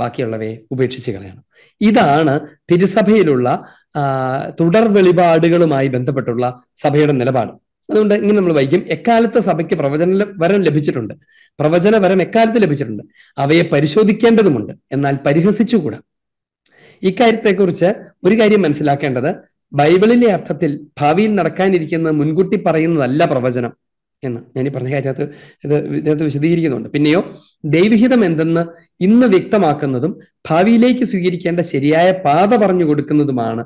ബാക്കിയുള്ളവയെ ഉപേക്ഷിച്ച് കളയണം ഇതാണ് തിരുസഭയിലുള്ള തുടർ വെളിപാടുകളുമായി ബന്ധപ്പെട്ടുള്ള സഭയുടെ നിലപാട് അതുകൊണ്ട് ഇങ്ങനെ നമ്മൾ വായിക്കും എക്കാലത്തെ സഭയ്ക്ക് പ്രവചന വരം ലഭിച്ചിട്ടുണ്ട് പ്രവചന വരം എക്കാലത്ത് ലഭിച്ചിട്ടുണ്ട് അവയെ പരിശോധിക്കേണ്ടതുമുണ്ട് എന്നാൽ പരിഹസിച്ചുകൂടാ ഇക്കാര്യത്തെക്കുറിച്ച് ഒരു കാര്യം മനസ്സിലാക്കേണ്ടത് ബൈബിളിലെ അർത്ഥത്തിൽ ഭാവിയിൽ നടക്കാനിരിക്കുന്ന മുൻകൂട്ടി പറയുന്നതല്ല പ്രവചനം എന്ന് ഞാൻ ഈ പറഞ്ഞ കാര്യത്ത് ഇത് ഇതിനകത്ത് വിശദീകരിക്കുന്നുണ്ട് പിന്നെയോ ദൈവഹിതം എന്തെന്ന് ഇന്ന് വ്യക്തമാക്കുന്നതും ഭാവിയിലേക്ക് സ്വീകരിക്കേണ്ട ശരിയായ പാത പറഞ്ഞു കൊടുക്കുന്നതുമാണ്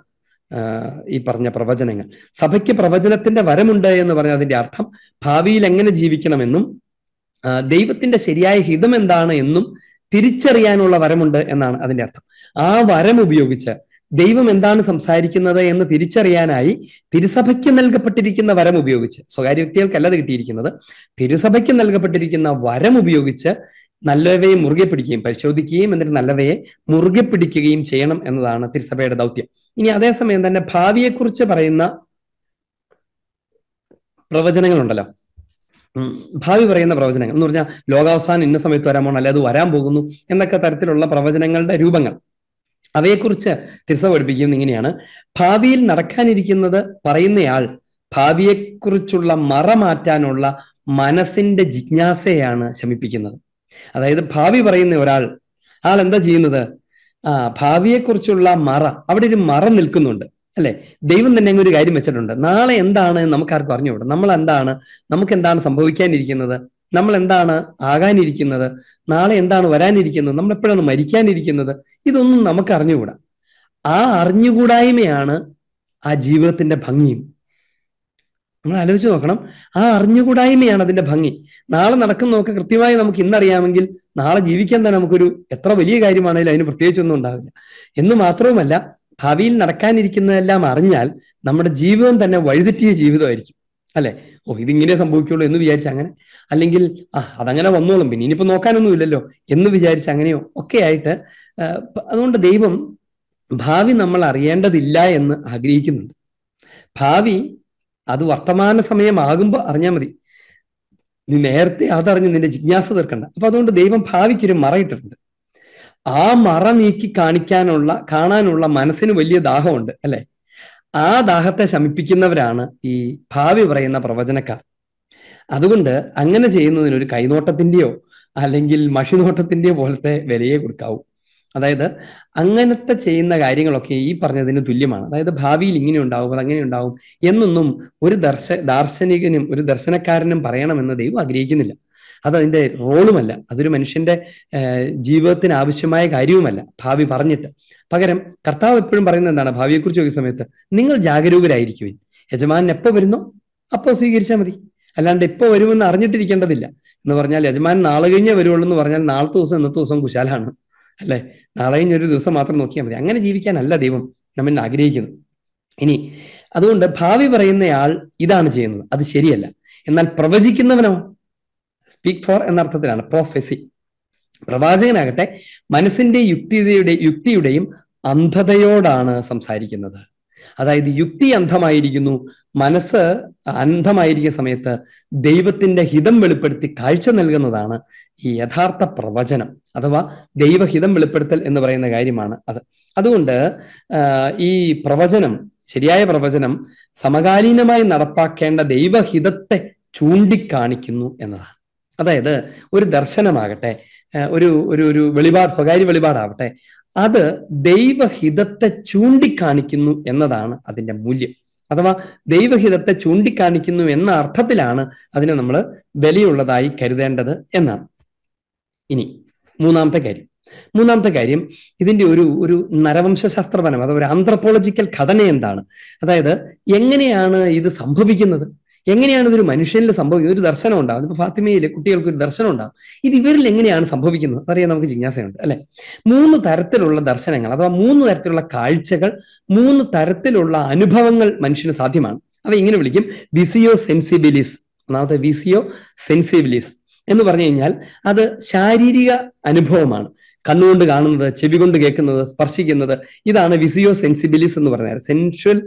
ഈ പറഞ്ഞ പ്രവചനങ്ങൾ സഭയ്ക്ക് പ്രവചനത്തിന്റെ വരമുണ്ട് എന്ന് പറഞ്ഞ അതിന്റെ അർത്ഥം ഭാവിയിൽ എങ്ങനെ ജീവിക്കണമെന്നും ദൈവത്തിന്റെ ശരിയായ ഹിതം എന്താണ് എന്നും തിരിച്ചറിയാനുള്ള വരമുണ്ട് എന്നാണ് അതിന്റെ അർത്ഥം ആ വരം ഉപയോഗിച്ച് ദൈവം എന്താണ് സംസാരിക്കുന്നത് എന്ന് തിരിച്ചറിയാനായി തിരുസഭയ്ക്ക് നൽകപ്പെട്ടിരിക്കുന്ന വരം ഉപയോഗിച്ച് സ്വകാര്യ വ്യക്തികൾക്കല്ലത് കിട്ടിയിരിക്കുന്നത് തിരുസഭയ്ക്ക് നൽകപ്പെട്ടിരിക്കുന്ന വരം ഉപയോഗിച്ച് നല്ലവയെ മുറുകെ പിടിക്കുകയും പരിശോധിക്കുകയും എന്നിട്ട് നല്ലവയെ മുറുകെ പിടിക്കുകയും ചെയ്യണം എന്നതാണ് തിരുസഭയുടെ ദൗത്യം ഇനി അതേസമയം തന്നെ ഭാവിയെക്കുറിച്ച് പറയുന്ന പ്രവചനങ്ങളുണ്ടല്ലോ ഭാവി പറയുന്ന പ്രവചനങ്ങൾ എന്ന് പറഞ്ഞാൽ ലോകാവസാനം ഇന്ന സമയത്ത് വരാമോ അല്ലെ അത് വരാൻ പോകുന്നു എന്നൊക്കെ തരത്തിലുള്ള പ്രവചനങ്ങളുടെ രൂപങ്ങൾ അവയെക്കുറിച്ച് തിരുസഭ പഠിപ്പിക്കുന്ന ഇങ്ങനെയാണ് ഭാവിയിൽ നടക്കാനിരിക്കുന്നത് പറയുന്നയാൾ ഭാവിയെക്കുറിച്ചുള്ള മറ മാറ്റാനുള്ള മനസ്സിന്റെ ജിജ്ഞാസയാണ് ശമിപ്പിക്കുന്നത് അതായത് ഭാവി പറയുന്ന ഒരാൾ ആൾ എന്താ ചെയ്യുന്നത് ആ ഭാവിയെക്കുറിച്ചുള്ള മറ അവിടെ ഒരു മറ നിൽക്കുന്നുണ്ട് അല്ലെ ദൈവം തന്നെ ഒരു കാര്യം വെച്ചിട്ടുണ്ട് നാളെ എന്താണ് നമുക്കാർക്കും അറിഞ്ഞുകൂടും നമ്മൾ എന്താണ് നമുക്ക് എന്താണ് സംഭവിക്കാനിരിക്കുന്നത് നമ്മൾ എന്താണ് ആകാനിരിക്കുന്നത് നാളെ എന്താണ് വരാനിരിക്കുന്നത് നമ്മൾ എപ്പോഴാണ് മരിക്കാനിരിക്കുന്നത് ഇതൊന്നും നമുക്ക് അറിഞ്ഞുകൂടാ ആ അറിഞ്ഞുകൂടായ്മയാണ് ആ ജീവിതത്തിന്റെ ഭംഗിയും നമ്മൾ ആലോചിച്ച് നോക്കണം ആ അറിഞ്ഞുകൂടായ്മയാണ് അതിന്റെ ഭംഗി നാളെ നടക്കുന്നതൊക്കെ കൃത്യമായി നമുക്ക് ഇന്നറിയാമെങ്കിൽ നാളെ ജീവിക്കാൻ തന്നെ നമുക്കൊരു എത്ര വലിയ കാര്യമാണെങ്കിലും അതിന് പ്രത്യേകിച്ചൊന്നും ഉണ്ടാവില്ല എന്ന് മാത്രവുമല്ല ഭാവിയിൽ നടക്കാനിരിക്കുന്നതെല്ലാം അറിഞ്ഞാൽ നമ്മുടെ ജീവിതം തന്നെ വഴിതെറ്റിയ ജീവിതമായിരിക്കും അല്ലെ ഓ ഇതിങ്ങനെ സംഭവിക്കുള്ളൂ എന്ന് വിചാരിച്ച അങ്ങനെ അല്ലെങ്കിൽ ആ അതങ്ങനെ വന്നോളും പിന്നെ ഇനിയിപ്പോ നോക്കാനൊന്നുമില്ലല്ലോ എന്ന് വിചാരിച്ച അങ്ങനെയോ ഒക്കെ ആയിട്ട് അതുകൊണ്ട് ദൈവം ഭാവി നമ്മൾ അറിയേണ്ടതില്ല എന്ന് ആഗ്രഹിക്കുന്നുണ്ട് ഭാവി അത് വർത്തമാന സമയമാകുമ്പോൾ അറിഞ്ഞാൽ മതി നീ നേരത്തെ അതറിഞ്ഞ് നിന്റെ ജിജ്ഞാസ തീർക്കണ്ട അപ്പൊ അതുകൊണ്ട് ദൈവം ഭാവിക്കൊരു മറയിട്ടിട്ടുണ്ട് ആ മറ നീക്കി കാണിക്കാനുള്ള കാണാനുള്ള മനസ്സിന് വലിയ ദാഹമുണ്ട് അല്ലെ ആ ദാഹത്തെ ശമിപ്പിക്കുന്നവരാണ് ഈ ഭാവി പറയുന്ന പ്രവചനക്കാർ അതുകൊണ്ട് അങ്ങനെ ചെയ്യുന്നതിന് ഒരു കൈനോട്ടത്തിന്റെയോ അല്ലെങ്കിൽ മഷിനോട്ടത്തിന്റെയോ പോലത്തെ വിലയെ കൊടുക്കാവൂ അതായത് അങ്ങനത്തെ ചെയ്യുന്ന കാര്യങ്ങളൊക്കെ ഈ പറഞ്ഞതിന് തുല്യമാണ് അതായത് ഭാവിയിൽ ഇങ്ങനെ ഉണ്ടാവും അത് അങ്ങനെ ഉണ്ടാവും എന്നൊന്നും ഒരു ദർശ ദാർശനികനും ഒരു ദർശനക്കാരനും പറയണമെന്ന് ദൈവം ആഗ്രഹിക്കുന്നില്ല അത് റോളുമല്ല അതൊരു മനുഷ്യന്റെ ജീവിതത്തിന് ആവശ്യമായ കാര്യവുമല്ല ഭാവി പറഞ്ഞിട്ട് പകരം കർത്താവ് എപ്പോഴും പറയുന്നത് എന്താണ് ഭാവിയെക്കുറിച്ച് ചോദിക്കുന്ന സമയത്ത് നിങ്ങൾ ജാഗരൂകരായിരിക്കുവിൻ യജമാനൻ എപ്പോൾ വരുന്നോ അപ്പോൾ സ്വീകരിച്ചാൽ മതി അല്ലാണ്ട് ഇപ്പോൾ വരുമെന്ന് അറിഞ്ഞിട്ടിരിക്കേണ്ടതില്ല എന്ന് പറഞ്ഞാൽ യജമാനൻ നാളെ കഴിഞ്ഞേ വരുള്ളൂ എന്ന് പറഞ്ഞാൽ നാളത്തെ ദിവസം ഇന്നത്തെ ദിവസം കുശാലാണ് അല്ലെ നാളെയും ഒരു ദിവസം മാത്രം നോക്കിയാൽ മതി അങ്ങനെ ജീവിക്കാനല്ല ദൈവം നമ്മൾ ആഗ്രഹിക്കുന്നു ഇനി അതുകൊണ്ട് ഭാവി പറയുന്നയാൾ ഇതാണ് ചെയ്യുന്നത് അത് ശരിയല്ല എന്നാൽ പ്രവചിക്കുന്നവനോ സ്പീക്ക് ഫോർ എന്ന അർത്ഥത്തിലാണ് പ്രൊഫെസി പ്രവാചകനാകട്ടെ മനസ്സിന്റെ യുക്തിയുടെ യുക്തിയുടെയും അന്ധതയോടാണ് സംസാരിക്കുന്നത് അതായത് യുക്തി അന്ധമായിരിക്കുന്നു മനസ്സ് അന്ധമായിരിക്കുന്ന സമയത്ത് ദൈവത്തിന്റെ ഹിതം വെളിപ്പെടുത്തി കാഴ്ച നൽകുന്നതാണ് ഈ യഥാർത്ഥ പ്രവചനം അഥവാ ദൈവഹിതം വെളിപ്പെടുത്തൽ എന്ന് പറയുന്ന കാര്യമാണ് അത് അതുകൊണ്ട് ഈ പ്രവചനം ശരിയായ പ്രവചനം സമകാലീനമായി നടപ്പാക്കേണ്ട ദൈവഹിതത്തെ ചൂണ്ടിക്കാണിക്കുന്നു എന്നതാണ് അതായത് ഒരു ദർശനമാകട്ടെ ഒരു ഒരു ഒരു വെളിപാട് സ്വകാര്യ വെളിപാടാവട്ടെ അത് ദൈവഹിതത്തെ ചൂണ്ടിക്കാണിക്കുന്നു എന്നതാണ് അതിന്റെ മൂല്യം അഥവാ ദൈവഹിതത്തെ ചൂണ്ടിക്കാണിക്കുന്നു എന്ന അർത്ഥത്തിലാണ് അതിനെ നമ്മൾ വിലയുള്ളതായി കരുതേണ്ടത് എന്നാണ് ഇനി മൂന്നാമത്തെ കാര്യം മൂന്നാമത്തെ കാര്യം ഇതിന്റെ ഒരു ഒരു നരവംശാസ്ത്രപരം അഥവാ ഒരു ആന്ത്രപ്പോളജിക്കൽ ഘടന എന്താണ് അതായത് എങ്ങനെയാണ് ഇത് സംഭവിക്കുന്നത് എങ്ങനെയാണ് ഇതൊരു മനുഷ്യനിൽ സംഭവിക്കുന്നത് ഒരു ദർശനം ഉണ്ടാകും ഇപ്പൊ ഫാത്തിമയിലെ കുട്ടികൾക്ക് ഒരു ദർശനം ഉണ്ടാകും ഇത് ഇവരിൽ എങ്ങനെയാണ് സംഭവിക്കുന്നത് അറിയാൻ നമുക്ക് ജിജ്ഞാസയുണ്ട് അല്ലെ മൂന്ന് തരത്തിലുള്ള ദർശനങ്ങൾ അഥവാ മൂന്ന് തരത്തിലുള്ള കാഴ്ചകൾ മൂന്ന് തരത്തിലുള്ള അനുഭവങ്ങൾ മനുഷ്യന് സാധ്യമാണ് അവ ഇങ്ങനെ വിളിക്കും വിസിയോ സെൻസിബിലിസ് ഒന്നാമത്തെ വിസിയോ സെൻസിബിലിസ് എന്ന് പറഞ്ഞു കഴിഞ്ഞാൽ അത് ശാരീരിക അനുഭവമാണ് കണ്ണുകൊണ്ട് കാണുന്നത് ചെവി കൊണ്ട് കേൾക്കുന്നത് സ്പർശിക്കുന്നത് ഇതാണ് വിസിയോ സെൻസിബിലിസ് എന്ന് പറഞ്ഞാൽ സെൻഷ്വൽ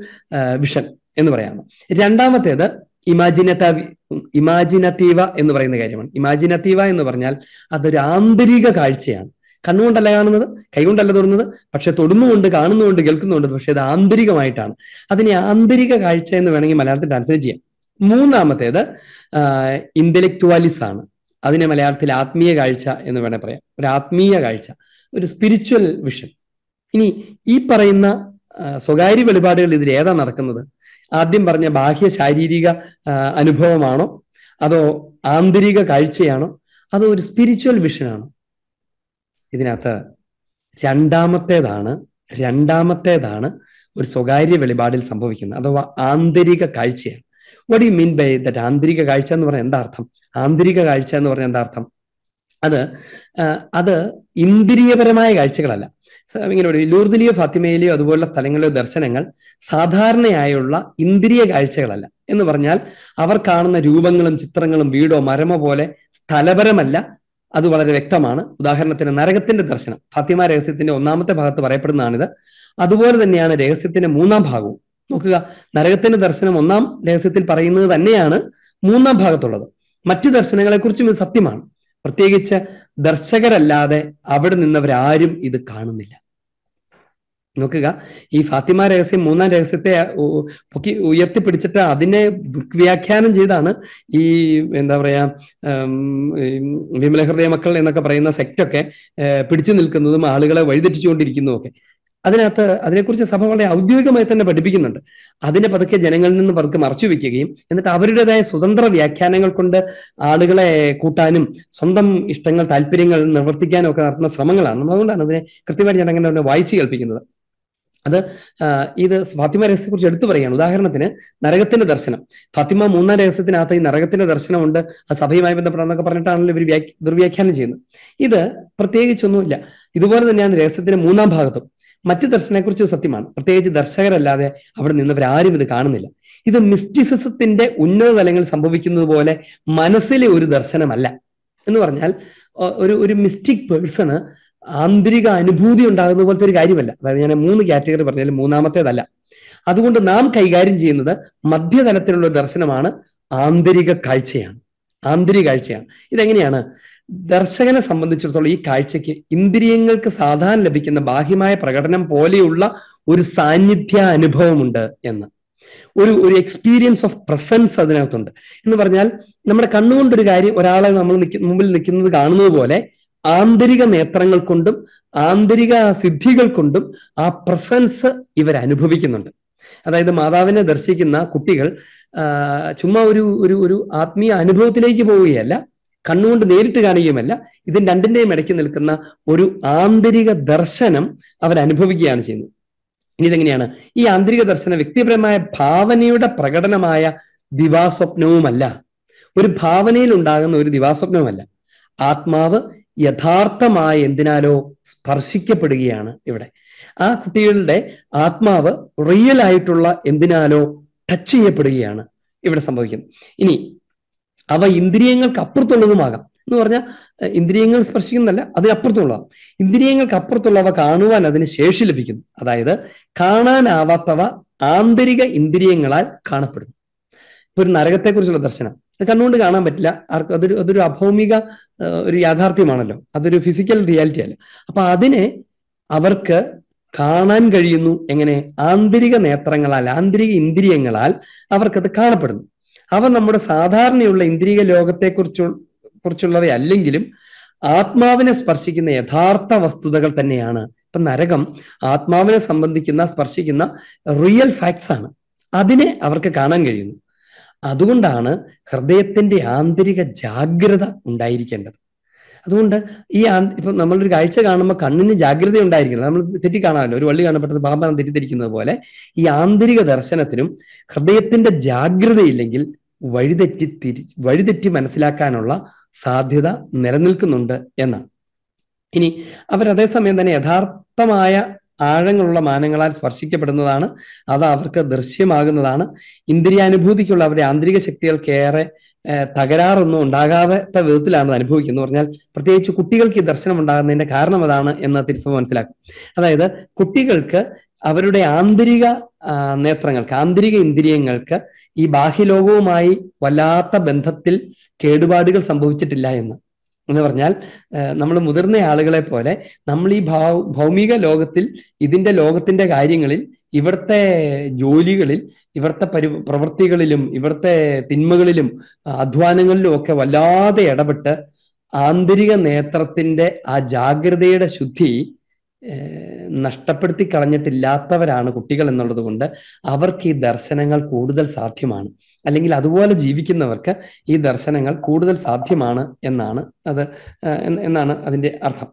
വിഷൻ എന്ന് പറയാം രണ്ടാമത്തേത് ഇമാജിനത്തീവ് ഇമാജിനത്തീവ എന്ന് പറയുന്ന കാര്യമാണ് ഇമാജിനത്തീവ എന്ന് പറഞ്ഞാൽ അതൊരു ആന്തരിക കാഴ്ചയാണ് കണ്ണുകൊണ്ടല്ല കാണുന്നത് കൈകൊണ്ടല്ല തൊടുന്നത് പക്ഷെ തൊടുന്നുകൊണ്ട് കാണുന്നുകൊണ്ട് കേൾക്കുന്നുണ്ട് പക്ഷെ അത് ആന്തരികമായിട്ടാണ് അതിനെ ആന്തരിക കാഴ്ച എന്ന് വേണമെങ്കിൽ മലയാളത്തിൽ ട്രാൻസ്ലേറ്റ് ചെയ്യാം മൂന്നാമത്തേത് ഇന്റലക്ച്വാലിസ് ആണ് അതിനെ മലയാളത്തിൽ ആത്മീയ കാഴ്ച എന്ന് വേണേൽ പറയാം ഒരു ആത്മീയ കാഴ്ച ഒരു സ്പിരിച്വൽ വിഷൻ ഇനി ഈ പറയുന്ന സ്വകാര്യ വെളിപാടുകൾ ഇതിൽ ഏതാ നടക്കുന്നത് ആദ്യം പറഞ്ഞ ബാഹ്യ ശാരീരിക അനുഭവമാണോ അതോ ആന്തരിക കാഴ്ചയാണോ അതോ ഒരു സ്പിരിച്വൽ വിഷനാണോ ഇതിനകത്ത് രണ്ടാമത്തേതാണ് രണ്ടാമത്തേതാണ് ഒരു സ്വകാര്യ വെളിപാടിൽ സംഭവിക്കുന്നത് അഥവാ ആന്തരിക കാഴ്ചയാണ് what you mean by that ആന്തരിക കാഴ്ച എന്ന് പറഞ്ഞാൽ എന്താ അർത്ഥം ആന്തരിക കാഴ്ച എന്ന് പറഞ്ഞാൽ എന്താ അർത്ഥം അത് അത് ഇന്ദ്രിയപരമായ കാഴ്ചകളല്ല ഇങ്ങനെ ഒരു ലൂർദിലെയോ ഫാത്തിമയിലെയോ അതുപോലുള്ള സ്ഥലങ്ങളിലെയോ ദർശനങ്ങൾ സാധാരണയായുള്ള ഇന്ദ്രിയ കാഴ്ചകളല്ല എന്ന് പറഞ്ഞാൽ അവർ കാണുന്ന രൂപങ്ങളും ചിത്രങ്ങളും വീടോ മരമോ പോലെ സ്ഥലപരമല്ല അത് വളരെ വ്യക്തമാണ് ഉദാഹരണത്തിന് നരകത്തിന്റെ ദർശനം ഫാത്തിമ രഹസ്യത്തിന്റെ ഒന്നാമത്തെ ഭാഗത്ത് പറയപ്പെടുന്നതാണിത് അതുപോലെ തന്നെയാണ് രഹസ്യത്തിന്റെ മൂന്നാം ഭാഗവും നോക്കുക നരകത്തിന്റെ ദർശനം ഒന്നാം രഹസ്യത്തിൽ പറയുന്നത് തന്നെയാണ് മൂന്നാം ഭാഗത്തുള്ളത് മറ്റു ദർശനങ്ങളെക്കുറിച്ചും ഇത് സത്യമാണ് പ്രത്യേകിച്ച് ദർശകരല്ലാതെ അവിടെ നിന്നവരാരും ഇത് കാണുന്നില്ല നോക്കുക ഈ ഫാത്തിമ രഹസ്യം മൂന്നാം രഹസ്യത്തെ പൊക്കി ഉയർത്തിപ്പിടിച്ചിട്ട് അതിനെ ദുർവ്യാഖ്യാനം ചെയ്താണ് ഈ എന്താ പറയാ വിമലഹൃദയ മക്കൾ എന്നൊക്കെ പറയുന്ന സെക്റ്റൊക്കെ പിടിച്ചു നിൽക്കുന്നതും ആളുകളെ വഴിതെറ്റിച്ചുകൊണ്ടിരിക്കുന്നതും ഒക്കെ അതിനകത്ത് അതിനെക്കുറിച്ച് സഭ വളരെ ഔദ്യോഗികമായി തന്നെ പഠിപ്പിക്കുന്നുണ്ട് അതിനെ പതുക്കെ ജനങ്ങളിൽ നിന്ന് പതുക്കെ മറച്ചു വെക്കുകയും എന്നിട്ട് അവരുടേതായ സ്വതന്ത്ര വ്യാഖ്യാനങ്ങൾ കൊണ്ട് ആളുകളെ കൂട്ടാനും സ്വന്തം ഇഷ്ടങ്ങൾ താല്പര്യങ്ങൾ നിവർത്തിക്കാനും ഒക്കെ നടത്തുന്ന ശ്രമങ്ങളാണ് നമ്മൾ അതുകൊണ്ടാണ് അതിനെ കൃത്യമായിട്ട് ഞാൻ അങ്ങനെ വായിച്ചു കേൾപ്പിക്കുന്നത് അത് ഇത് ഫാത്തിമ രഹസ്യത്തെ കുറിച്ച് എടുത്തു പറയുകയാണ് ഉദാഹരണത്തിന് നരകത്തിന്റെ ദർശനം ഫാത്തിമ മൂന്നാം രഹസ്യത്തിനകത്ത് ഈ നരകത്തിന്റെ ദർശനമുണ്ട് ആ സഭയുമായി ബന്ധപ്പെടാന്നൊക്കെ പറഞ്ഞിട്ടാണല്ലോ ഇവർ ദുർവ്യാഖ്യാനം ചെയ്യുന്നത് ഇത് പ്രത്യേകിച്ചൊന്നുമില്ല ഇതുപോലെ തന്നെയാണ് രഹസ്യത്തിന്റെ മൂന്നാം ഭാഗത്തും മറ്റു ദർശനത്തെക്കുറിച്ച് സത്യമാണ് പ്രത്യേകിച്ച് ദർശകരല്ലാതെ അവിടെ നിന്നവർ ആരും ഇത് കാണുന്നില്ല ഇത് മിസ്റ്റിസത്തിന്റെ ഉന്നത തലങ്ങൾ സംഭവിക്കുന്നത് പോലെ മനസ്സിലെ ഒരു ദർശനമല്ല എന്ന് പറഞ്ഞാൽ ഒരു ഒരു മിസ്റ്റിക് പേഴ്സണ് ആന്തരിക അനുഭൂതി ഉണ്ടാകുന്ന പോലത്തെ ഒരു കാര്യമല്ല അതായത് ഞാൻ മൂന്ന് കാറ്റഗറി പറഞ്ഞാൽ മൂന്നാമത്തേതല്ല അതുകൊണ്ട് നാം കൈകാര്യം ചെയ്യുന്നത് മധ്യതലത്തിലുള്ള ദർശനമാണ് ആന്തരിക കാഴ്ചയാണ് ആന്തരിക കാഴ്ചയാണ് ഇതെങ്ങനെയാണ് ദർശകനെ സംബന്ധിച്ചിടത്തോളം ഈ കാഴ്ചയ്ക്ക് ഇന്ദ്രിയങ്ങൾക്ക് സാധാരണ ലഭിക്കുന്ന ബാഹ്യമായ പ്രകടനം പോലെയുള്ള ഒരു സാന്നിധ്യ അനുഭവമുണ്ട് എന്ന് ഒരു ഒരു എക്സ്പീരിയൻസ് ഓഫ് പ്രസൻസ് അതിനകത്തുണ്ട് എന്ന് പറഞ്ഞാൽ നമ്മുടെ കണ്ണുകൊണ്ടൊരു കാര്യം ഒരാളെ നമ്മൾ മുമ്പിൽ നിൽക്കുന്നത് കാണുന്നത് പോലെ ആന്തരിക നേത്രങ്ങൾ കൊണ്ടും ആന്തരിക സിദ്ധികൾ കൊണ്ടും ആ പ്രസൻസ് ഇവർ അനുഭവിക്കുന്നുണ്ട് അതായത് മാതാവിനെ ദർശിക്കുന്ന കുട്ടികൾ ചുമ്മാ ഒരു ഒരു ഒരു ആത്മീയ അനുഭവത്തിലേക്ക് പോവുകയല്ല കണ്ണുകൊണ്ട് നേരിട്ട് കാണുകയുമല്ല ഇതിന് രണ്ടിന്റെയും ഇടയ്ക്ക് നിൽക്കുന്ന ഒരു ആന്തരിക ദർശനം അവർ അനുഭവിക്കുകയാണ് ചെയ്യുന്നത് ഇനി ഇതെങ്ങനെയാണ് ഈ ആന്തരിക ദർശനം വ്യക്തിപരമായ ഭാവനയുടെ പ്രകടനമായ ദിവാസ്വപ്നവുമല്ല ഒരു ഭാവനയിൽ ഉണ്ടാകുന്ന ഒരു ദിവാസ്വപ്നവുമല്ല ആത്മാവ് യഥാർത്ഥമായ എന്തിനാലോ സ്പർശിക്കപ്പെടുകയാണ് ഇവിടെ ആ കുട്ടികളുടെ ആത്മാവ് റിയൽ ആയിട്ടുള്ള എന്തിനാലോ ടച്ച് ചെയ്യപ്പെടുകയാണ് ഇവിടെ സംഭവിക്കുന്നത് ഇനി അവ ഇന്ദ്രിയങ്ങൾക്ക് അപ്പുറത്തുള്ളതുമാകാം എന്ന് പറഞ്ഞാൽ ഇന്ദ്രിയങ്ങൾ സ്പർശിക്കുന്നതല്ല അതിനപ്പുറത്തുള്ളതാണ് ഇന്ദ്രിയങ്ങൾക്ക് അപ്പുറത്തുള്ളവ കാണുവാൻ അതിന് ശേഷി ലഭിക്കുന്നു അതായത് കാണാനാവാത്തവ ആന്തരിക ഇന്ദ്രിയങ്ങളാൽ കാണപ്പെടുന്നു ഇപ്പൊ ഒരു നരകത്തെക്കുറിച്ചുള്ള ദർശനം അത് കണ്ണുകൊണ്ട് കാണാൻ പറ്റില്ല ആർക്ക് അതൊരു അതൊരു അഭൗമിക ഒരു യാഥാർത്ഥ്യമാണല്ലോ അതൊരു ഫിസിക്കൽ റിയാലിറ്റി അല്ല അപ്പൊ അതിനെ അവർക്ക് കാണാൻ കഴിയുന്നു എങ്ങനെ ആന്തരിക നേത്രങ്ങളാൽ ആന്തരിക ഇന്ദ്രിയങ്ങളാൽ അവർക്കത് കാണപ്പെടുന്നു അവ നമ്മുടെ സാധാരണയുള്ള ഇന്ദ്രിയ ലോകത്തെ കുറിച്ച് കുറിച്ചുള്ളവയല്ലെങ്കിലും ആത്മാവിനെ സ്പർശിക്കുന്ന യഥാർത്ഥ വസ്തുതകൾ തന്നെയാണ് ഇപ്പൊ നരകം ആത്മാവിനെ സംബന്ധിക്കുന്ന സ്പർശിക്കുന്ന റിയൽ ഫാക്ട്സ് ആണ് അതിനെ അവർക്ക് കാണാൻ കഴിയുന്നു അതുകൊണ്ടാണ് ഹൃദയത്തിന്റെ ആന്തരിക ജാഗ്രത ഉണ്ടായിരിക്കേണ്ടത് അതുകൊണ്ട് ഈ ഇപ്പൊ നമ്മളൊരു കാഴ്ച കാണുമ്പോൾ കണ്ണിന് ജാഗ്രത ഉണ്ടായിരിക്കണം നമ്മൾ തെറ്റി കാണാമല്ലോ ഒരു വള്ളി കാണപ്പെട്ടത് പാമ്പാണ് തെറ്റിദ്ധരിക്കുന്നത് പോലെ ഈ ആന്തരിക ദർശനത്തിനും ഹൃദയത്തിന്റെ ജാഗ്രതയില്ലെങ്കിൽ വഴിതെറ്റി തിരി വഴിതെറ്റി മനസ്സിലാക്കാനുള്ള സാധ്യത നിലനിൽക്കുന്നുണ്ട് എന്നാണ് ഇനി അവർ അതേസമയം തന്നെ യഥാർത്ഥമായ ആഴങ്ങളുള്ള മാനങ്ങളാൽ സ്പർശിക്കപ്പെടുന്നതാണ് അത് അവർക്ക് ദൃശ്യമാകുന്നതാണ് ഇന്ദ്രിയാനുഭൂതിക്കുള്ള അവരുടെ ആന്തരിക ഏറെ തകരാറൊന്നും ഉണ്ടാകാത്ത വിധത്തിലാണ് അത് അനുഭവിക്കുന്നത് പറഞ്ഞാൽ പ്രത്യേകിച്ച് കുട്ടികൾക്ക് ഈ ദർശനം ഉണ്ടാകുന്നതിന്റെ കാരണം അതാണ് എന്ന് തിരിച്ചു മനസ്സിലാക്കും അതായത് കുട്ടികൾക്ക് അവരുടെ ആന്തരിക നേത്രങ്ങൾക്ക് ആന്തരിക ഇന്ദ്രിയങ്ങൾക്ക് ഈ ബാഹ്യലോകവുമായി വല്ലാത്ത ബന്ധത്തിൽ കേടുപാടുകൾ സംഭവിച്ചിട്ടില്ല എന്ന് എന്ന് പറഞ്ഞാൽ നമ്മൾ മുതിർന്ന ആളുകളെ പോലെ നമ്മൾ ഈ ഭൗമിക ലോകത്തിൽ ഇതിന്റെ ലോകത്തിന്റെ കാര്യങ്ങളിൽ ഇവിടുത്തെ ജോലികളിൽ ഇവിടുത്തെ പരി പ്രവൃത്തികളിലും ഇവിടുത്തെ തിന്മകളിലും അധ്വാനങ്ങളിലും ഒക്കെ വല്ലാതെ ഇടപെട്ട് ആന്തരിക നേത്രത്തിന്റെ ആ ജാഗ്രതയുടെ ശുദ്ധി നഷ്ടപ്പെടുത്തി കളഞ്ഞിട്ടില്ലാത്തവരാണ് കുട്ടികൾ എന്നുള്ളത് കൊണ്ട് അവർക്ക് ഈ ദർശനങ്ങൾ കൂടുതൽ സാധ്യമാണ് അല്ലെങ്കിൽ അതുപോലെ ജീവിക്കുന്നവർക്ക് ഈ ദർശനങ്ങൾ കൂടുതൽ സാധ്യമാണ് എന്നാണ് അത് എന്നാണ് അതിന്റെ അർത്ഥം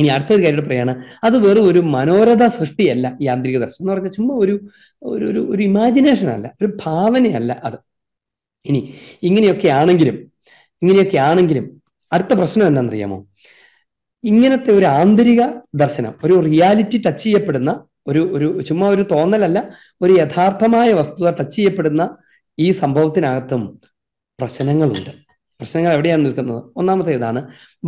ഇനി അടുത്തൊരു കാര്യം പറയാണ് അത് വെറും ഒരു മനോരഥ സൃഷ്ടിയല്ല യാന്ത്രിക ദർശനം എന്ന് പറഞ്ഞാൽ ചുമ്മാ ഒരു ഒരു ഒരു ഇമാജിനേഷൻ അല്ല ഒരു ഭാവനയല്ല അത് ഇനി ഇങ്ങനെയൊക്കെ ആണെങ്കിലും ഇങ്ങനെയൊക്കെ ആണെങ്കിലും അടുത്ത പ്രശ്നം എന്താണെന്നറിയാമോ ഇങ്ങനത്തെ ഒരു ആന്തരിക ദർശനം ഒരു റിയാലിറ്റി ടച്ച് ചെയ്യപ്പെടുന്ന ഒരു ഒരു ചുമ്മാ ഒരു തോന്നലല്ല ഒരു യഥാർത്ഥമായ വസ്തുത ടച്ച് ചെയ്യപ്പെടുന്ന ഈ സംഭവത്തിനകത്തും പ്രശ്നങ്ങളുണ്ട് പ്രശ്നങ്ങൾ എവിടെയാണ് നിൽക്കുന്നത് ഒന്നാമത്തെ ഇതാണ്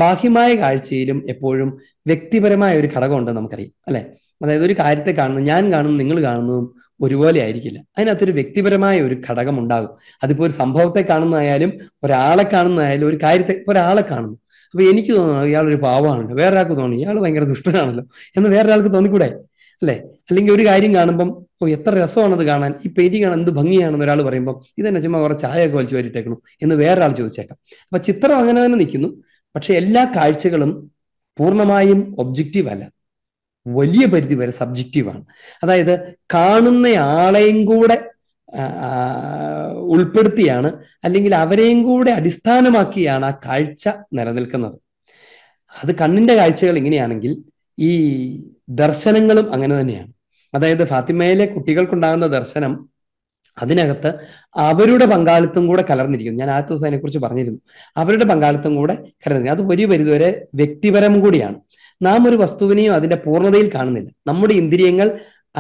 ബാഹ്യമായ കാഴ്ചയിലും എപ്പോഴും വ്യക്തിപരമായ ഒരു ഉണ്ട് നമുക്കറിയാം അല്ലെ അതായത് ഒരു കാര്യത്തെ കാണുന്നത് ഞാൻ കാണുന്നു നിങ്ങൾ കാണുന്നതും ഒരുപോലെ ആയിരിക്കില്ല അതിനകത്തൊരു വ്യക്തിപരമായ ഒരു ഘടകം ഉണ്ടാകും അതിപ്പോ ഒരു സംഭവത്തെ കാണുന്നതായാലും ഒരാളെ കാണുന്നതായാലും ഒരു കാര്യത്തെ ഒരാളെ കാണുന്നു അപ്പൊ എനിക്ക് തോന്നുന്നു ഇയാളൊരു പാവമാണല്ലോ വേറൊരാൾക്ക് തോന്നി ഇയാൾ ഭയങ്കര ദുഷ്ടനാണല്ലോ എന്ന് വേറൊരാൾക്ക് തോന്നിക്കൂടെ അല്ലേ അല്ലെങ്കിൽ ഒരു കാര്യം കാണുമ്പം ഓ എത്ര രസമാണത് കാണാൻ ഈ പെയിന്റിംഗ് ആണ് എന്ത് ഭംഗിയാണെന്ന് ഒരാൾ പറയുമ്പോൾ ഇതന്നെ ചുമ്മാ ചായ ചായയൊക്കെ വലിച്ചു വരിട്ടേക്കണം എന്ന് വേറൊരാൾ ചോദിച്ചേക്കാം അപ്പൊ ചിത്രം അങ്ങനെ തന്നെ നിൽക്കുന്നു പക്ഷെ എല്ലാ കാഴ്ചകളും പൂർണ്ണമായും ഒബ്ജക്റ്റീവ് അല്ല വലിയ പരിധി വരെ സബ്ജക്റ്റീവ് ആണ് അതായത് കാണുന്ന ആളെയും കൂടെ ഉൾപ്പെടുത്തിയാണ് അല്ലെങ്കിൽ അവരെയും കൂടെ അടിസ്ഥാനമാക്കിയാണ് ആ കാഴ്ച നിലനിൽക്കുന്നത് അത് കണ്ണിന്റെ കാഴ്ചകൾ ഇങ്ങനെയാണെങ്കിൽ ഈ ദർശനങ്ങളും അങ്ങനെ തന്നെയാണ് അതായത് ഫാത്തിമയിലെ കുട്ടികൾക്കുണ്ടാകുന്ന ദർശനം അതിനകത്ത് അവരുടെ പങ്കാളിത്തം കൂടെ കലർന്നിരിക്കുന്നു ഞാൻ ആദ്യത്തെ ദിവസം അതിനെക്കുറിച്ച് പറഞ്ഞിരുന്നു അവരുടെ പങ്കാളിത്തം കൂടെ കലർന്നിരിക്കുന്നു അത് ഒരു പരിധിവരെ വ്യക്തിപരം കൂടിയാണ് നാം ഒരു വസ്തുവിനെയും അതിന്റെ പൂർണ്ണതയിൽ കാണുന്നില്ല നമ്മുടെ ഇന്ദ്രിയങ്ങൾ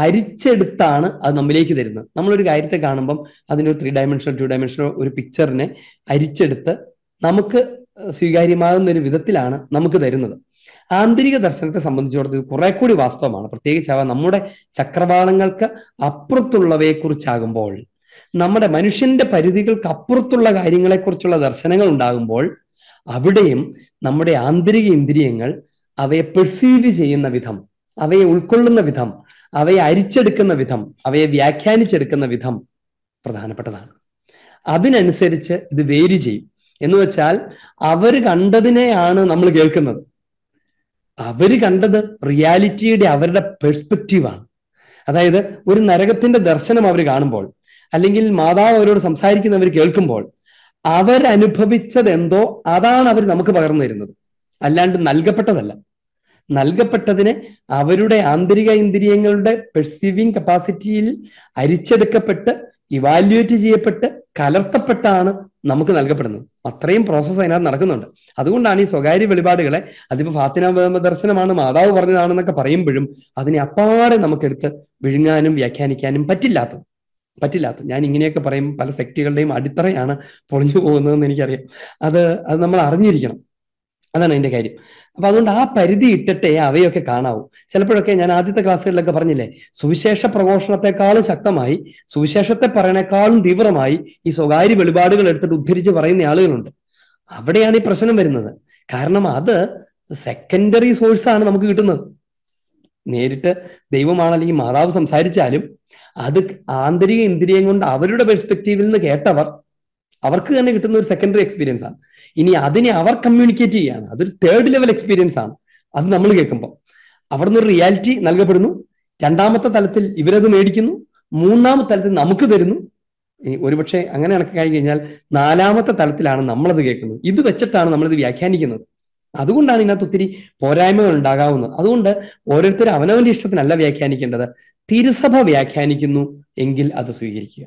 അരിച്ചെടുത്താണ് അത് നമ്മിലേക്ക് തരുന്നത് നമ്മളൊരു കാര്യത്തെ കാണുമ്പം അതിൻ്റെ ത്രീ ഡയമെൻഷനോ ടു ഡയമെൻഷനോ ഒരു പിക്ചറിനെ അരിച്ചെടുത്ത് നമുക്ക് സ്വീകാര്യമാകുന്ന ഒരു വിധത്തിലാണ് നമുക്ക് തരുന്നത് ആന്തരിക ദർശനത്തെ സംബന്ധിച്ചിടത്തോളം ഇത് കുറെ കൂടി വാസ്തവമാണ് പ്രത്യേകിച്ച് അവ നമ്മുടെ ചക്രവാളങ്ങൾക്ക് അപ്പുറത്തുള്ളവയെക്കുറിച്ചാകുമ്പോൾ നമ്മുടെ മനുഷ്യന്റെ പരിധികൾക്ക് അപ്പുറത്തുള്ള കാര്യങ്ങളെക്കുറിച്ചുള്ള ദർശനങ്ങൾ ഉണ്ടാകുമ്പോൾ അവിടെയും നമ്മുടെ ആന്തരിക ഇന്ദ്രിയങ്ങൾ അവയെ പെർസീവ് ചെയ്യുന്ന വിധം അവയെ ഉൾക്കൊള്ളുന്ന വിധം അവയെ അരിച്ചെടുക്കുന്ന വിധം അവയെ വ്യാഖ്യാനിച്ചെടുക്കുന്ന വിധം പ്രധാനപ്പെട്ടതാണ് അതിനനുസരിച്ച് ഇത് വേരി ചെയ്യും എന്ന് വെച്ചാൽ അവർ കണ്ടതിനെയാണ് നമ്മൾ കേൾക്കുന്നത് അവർ കണ്ടത് റിയാലിറ്റിയുടെ അവരുടെ പെർസ്പെക്റ്റീവാണ് അതായത് ഒരു നരകത്തിന്റെ ദർശനം അവർ കാണുമ്പോൾ അല്ലെങ്കിൽ മാതാവ് അവരോട് സംസാരിക്കുന്നവർ കേൾക്കുമ്പോൾ എന്തോ അതാണ് അവർ നമുക്ക് പകർന്നു തരുന്നത് അല്ലാണ്ട് നൽകപ്പെട്ടതല്ല നൽകപ്പെട്ടതിനെ അവരുടെ ആന്തരിക ഇന്ദ്രിയങ്ങളുടെ പെർസീവിങ് കപ്പാസിറ്റിയിൽ അരിച്ചെടുക്കപ്പെട്ട് ഇവാലുവേറ്റ് ചെയ്യപ്പെട്ട് കലർത്തപ്പെട്ടാണ് നമുക്ക് നൽകപ്പെടുന്നത് അത്രയും പ്രോസസ്സ് അതിനകത്ത് നടക്കുന്നുണ്ട് അതുകൊണ്ടാണ് ഈ സ്വകാര്യ വെളിപാടുകളെ അതിപ്പോ ഫാത്തിന ദർശനമാണ് മാതാവ് പറഞ്ഞതാണെന്നൊക്കെ പറയുമ്പോഴും അതിനെ അപ്പാടെ നമുക്കെടുത്ത് വിഴുങ്ങാനും വ്യാഖ്യാനിക്കാനും പറ്റില്ലാത്തത് പറ്റില്ലാത്ത ഞാൻ ഇങ്ങനെയൊക്കെ പറയും പല സെക്ടുകളുടെയും അടിത്തറയാണ് പൊളിഞ്ഞു പോകുന്നതെന്ന് എനിക്കറിയാം അത് അത് നമ്മൾ അറിഞ്ഞിരിക്കണം അതാണ് അതിന്റെ കാര്യം അപ്പൊ അതുകൊണ്ട് ആ പരിധി ഇട്ടിട്ടേ അവയൊക്കെ കാണാവൂ ചിലപ്പോഴൊക്കെ ഞാൻ ആദ്യത്തെ ക്ലാസ്സുകളിലൊക്കെ പറഞ്ഞില്ലേ സുവിശേഷ പ്രഘോഷണത്തെക്കാളും ശക്തമായി സുവിശേഷത്തെ പറയണേക്കാളും തീവ്രമായി ഈ സ്വകാര്യ വെളിപാടുകൾ എടുത്തിട്ട് ഉദ്ധരിച്ച് പറയുന്ന ആളുകളുണ്ട് അവിടെയാണ് ഈ പ്രശ്നം വരുന്നത് കാരണം അത് സെക്കൻഡറി സോഴ്സാണ് നമുക്ക് കിട്ടുന്നത് നേരിട്ട് ദൈവമാണ് അല്ലെങ്കിൽ മാതാവ് സംസാരിച്ചാലും അത് ആന്തരിക ഇന്ദ്രിയം കൊണ്ട് അവരുടെ പെർസ്പെക്റ്റീവിൽ നിന്ന് കേട്ടവർ അവർക്ക് തന്നെ കിട്ടുന്ന ഒരു സെക്കൻഡറി എക്സ്പീരിയൻസ് ആണ് ഇനി അതിനെ അവർ കമ്മ്യൂണിക്കേറ്റ് ചെയ്യാണ് അതൊരു തേർഡ് ലെവൽ എക്സ്പീരിയൻസ് ആണ് അത് നമ്മൾ കേൾക്കുമ്പോൾ അവിടെ ഒരു റിയാലിറ്റി നൽകപ്പെടുന്നു രണ്ടാമത്തെ തലത്തിൽ ഇവരത് മേടിക്കുന്നു മൂന്നാമത്തെ തലത്തിൽ നമുക്ക് തരുന്നു ഒരുപക്ഷെ അങ്ങനെ കണക്കായി കഴിഞ്ഞാൽ നാലാമത്തെ തലത്തിലാണ് നമ്മളത് കേൾക്കുന്നത് ഇത് വെച്ചിട്ടാണ് നമ്മളിത് വ്യാഖ്യാനിക്കുന്നത് അതുകൊണ്ടാണ് ഇതിനകത്ത് ഒത്തിരി പോരായ്മകൾ ഉണ്ടാകാവുന്നത് അതുകൊണ്ട് ഓരോരുത്തരും അവനവന്റെ ഇഷ്ടത്തിനല്ല വ്യാഖ്യാനിക്കേണ്ടത് തിരുസഭ വ്യാഖ്യാനിക്കുന്നു എങ്കിൽ അത് സ്വീകരിക്കുക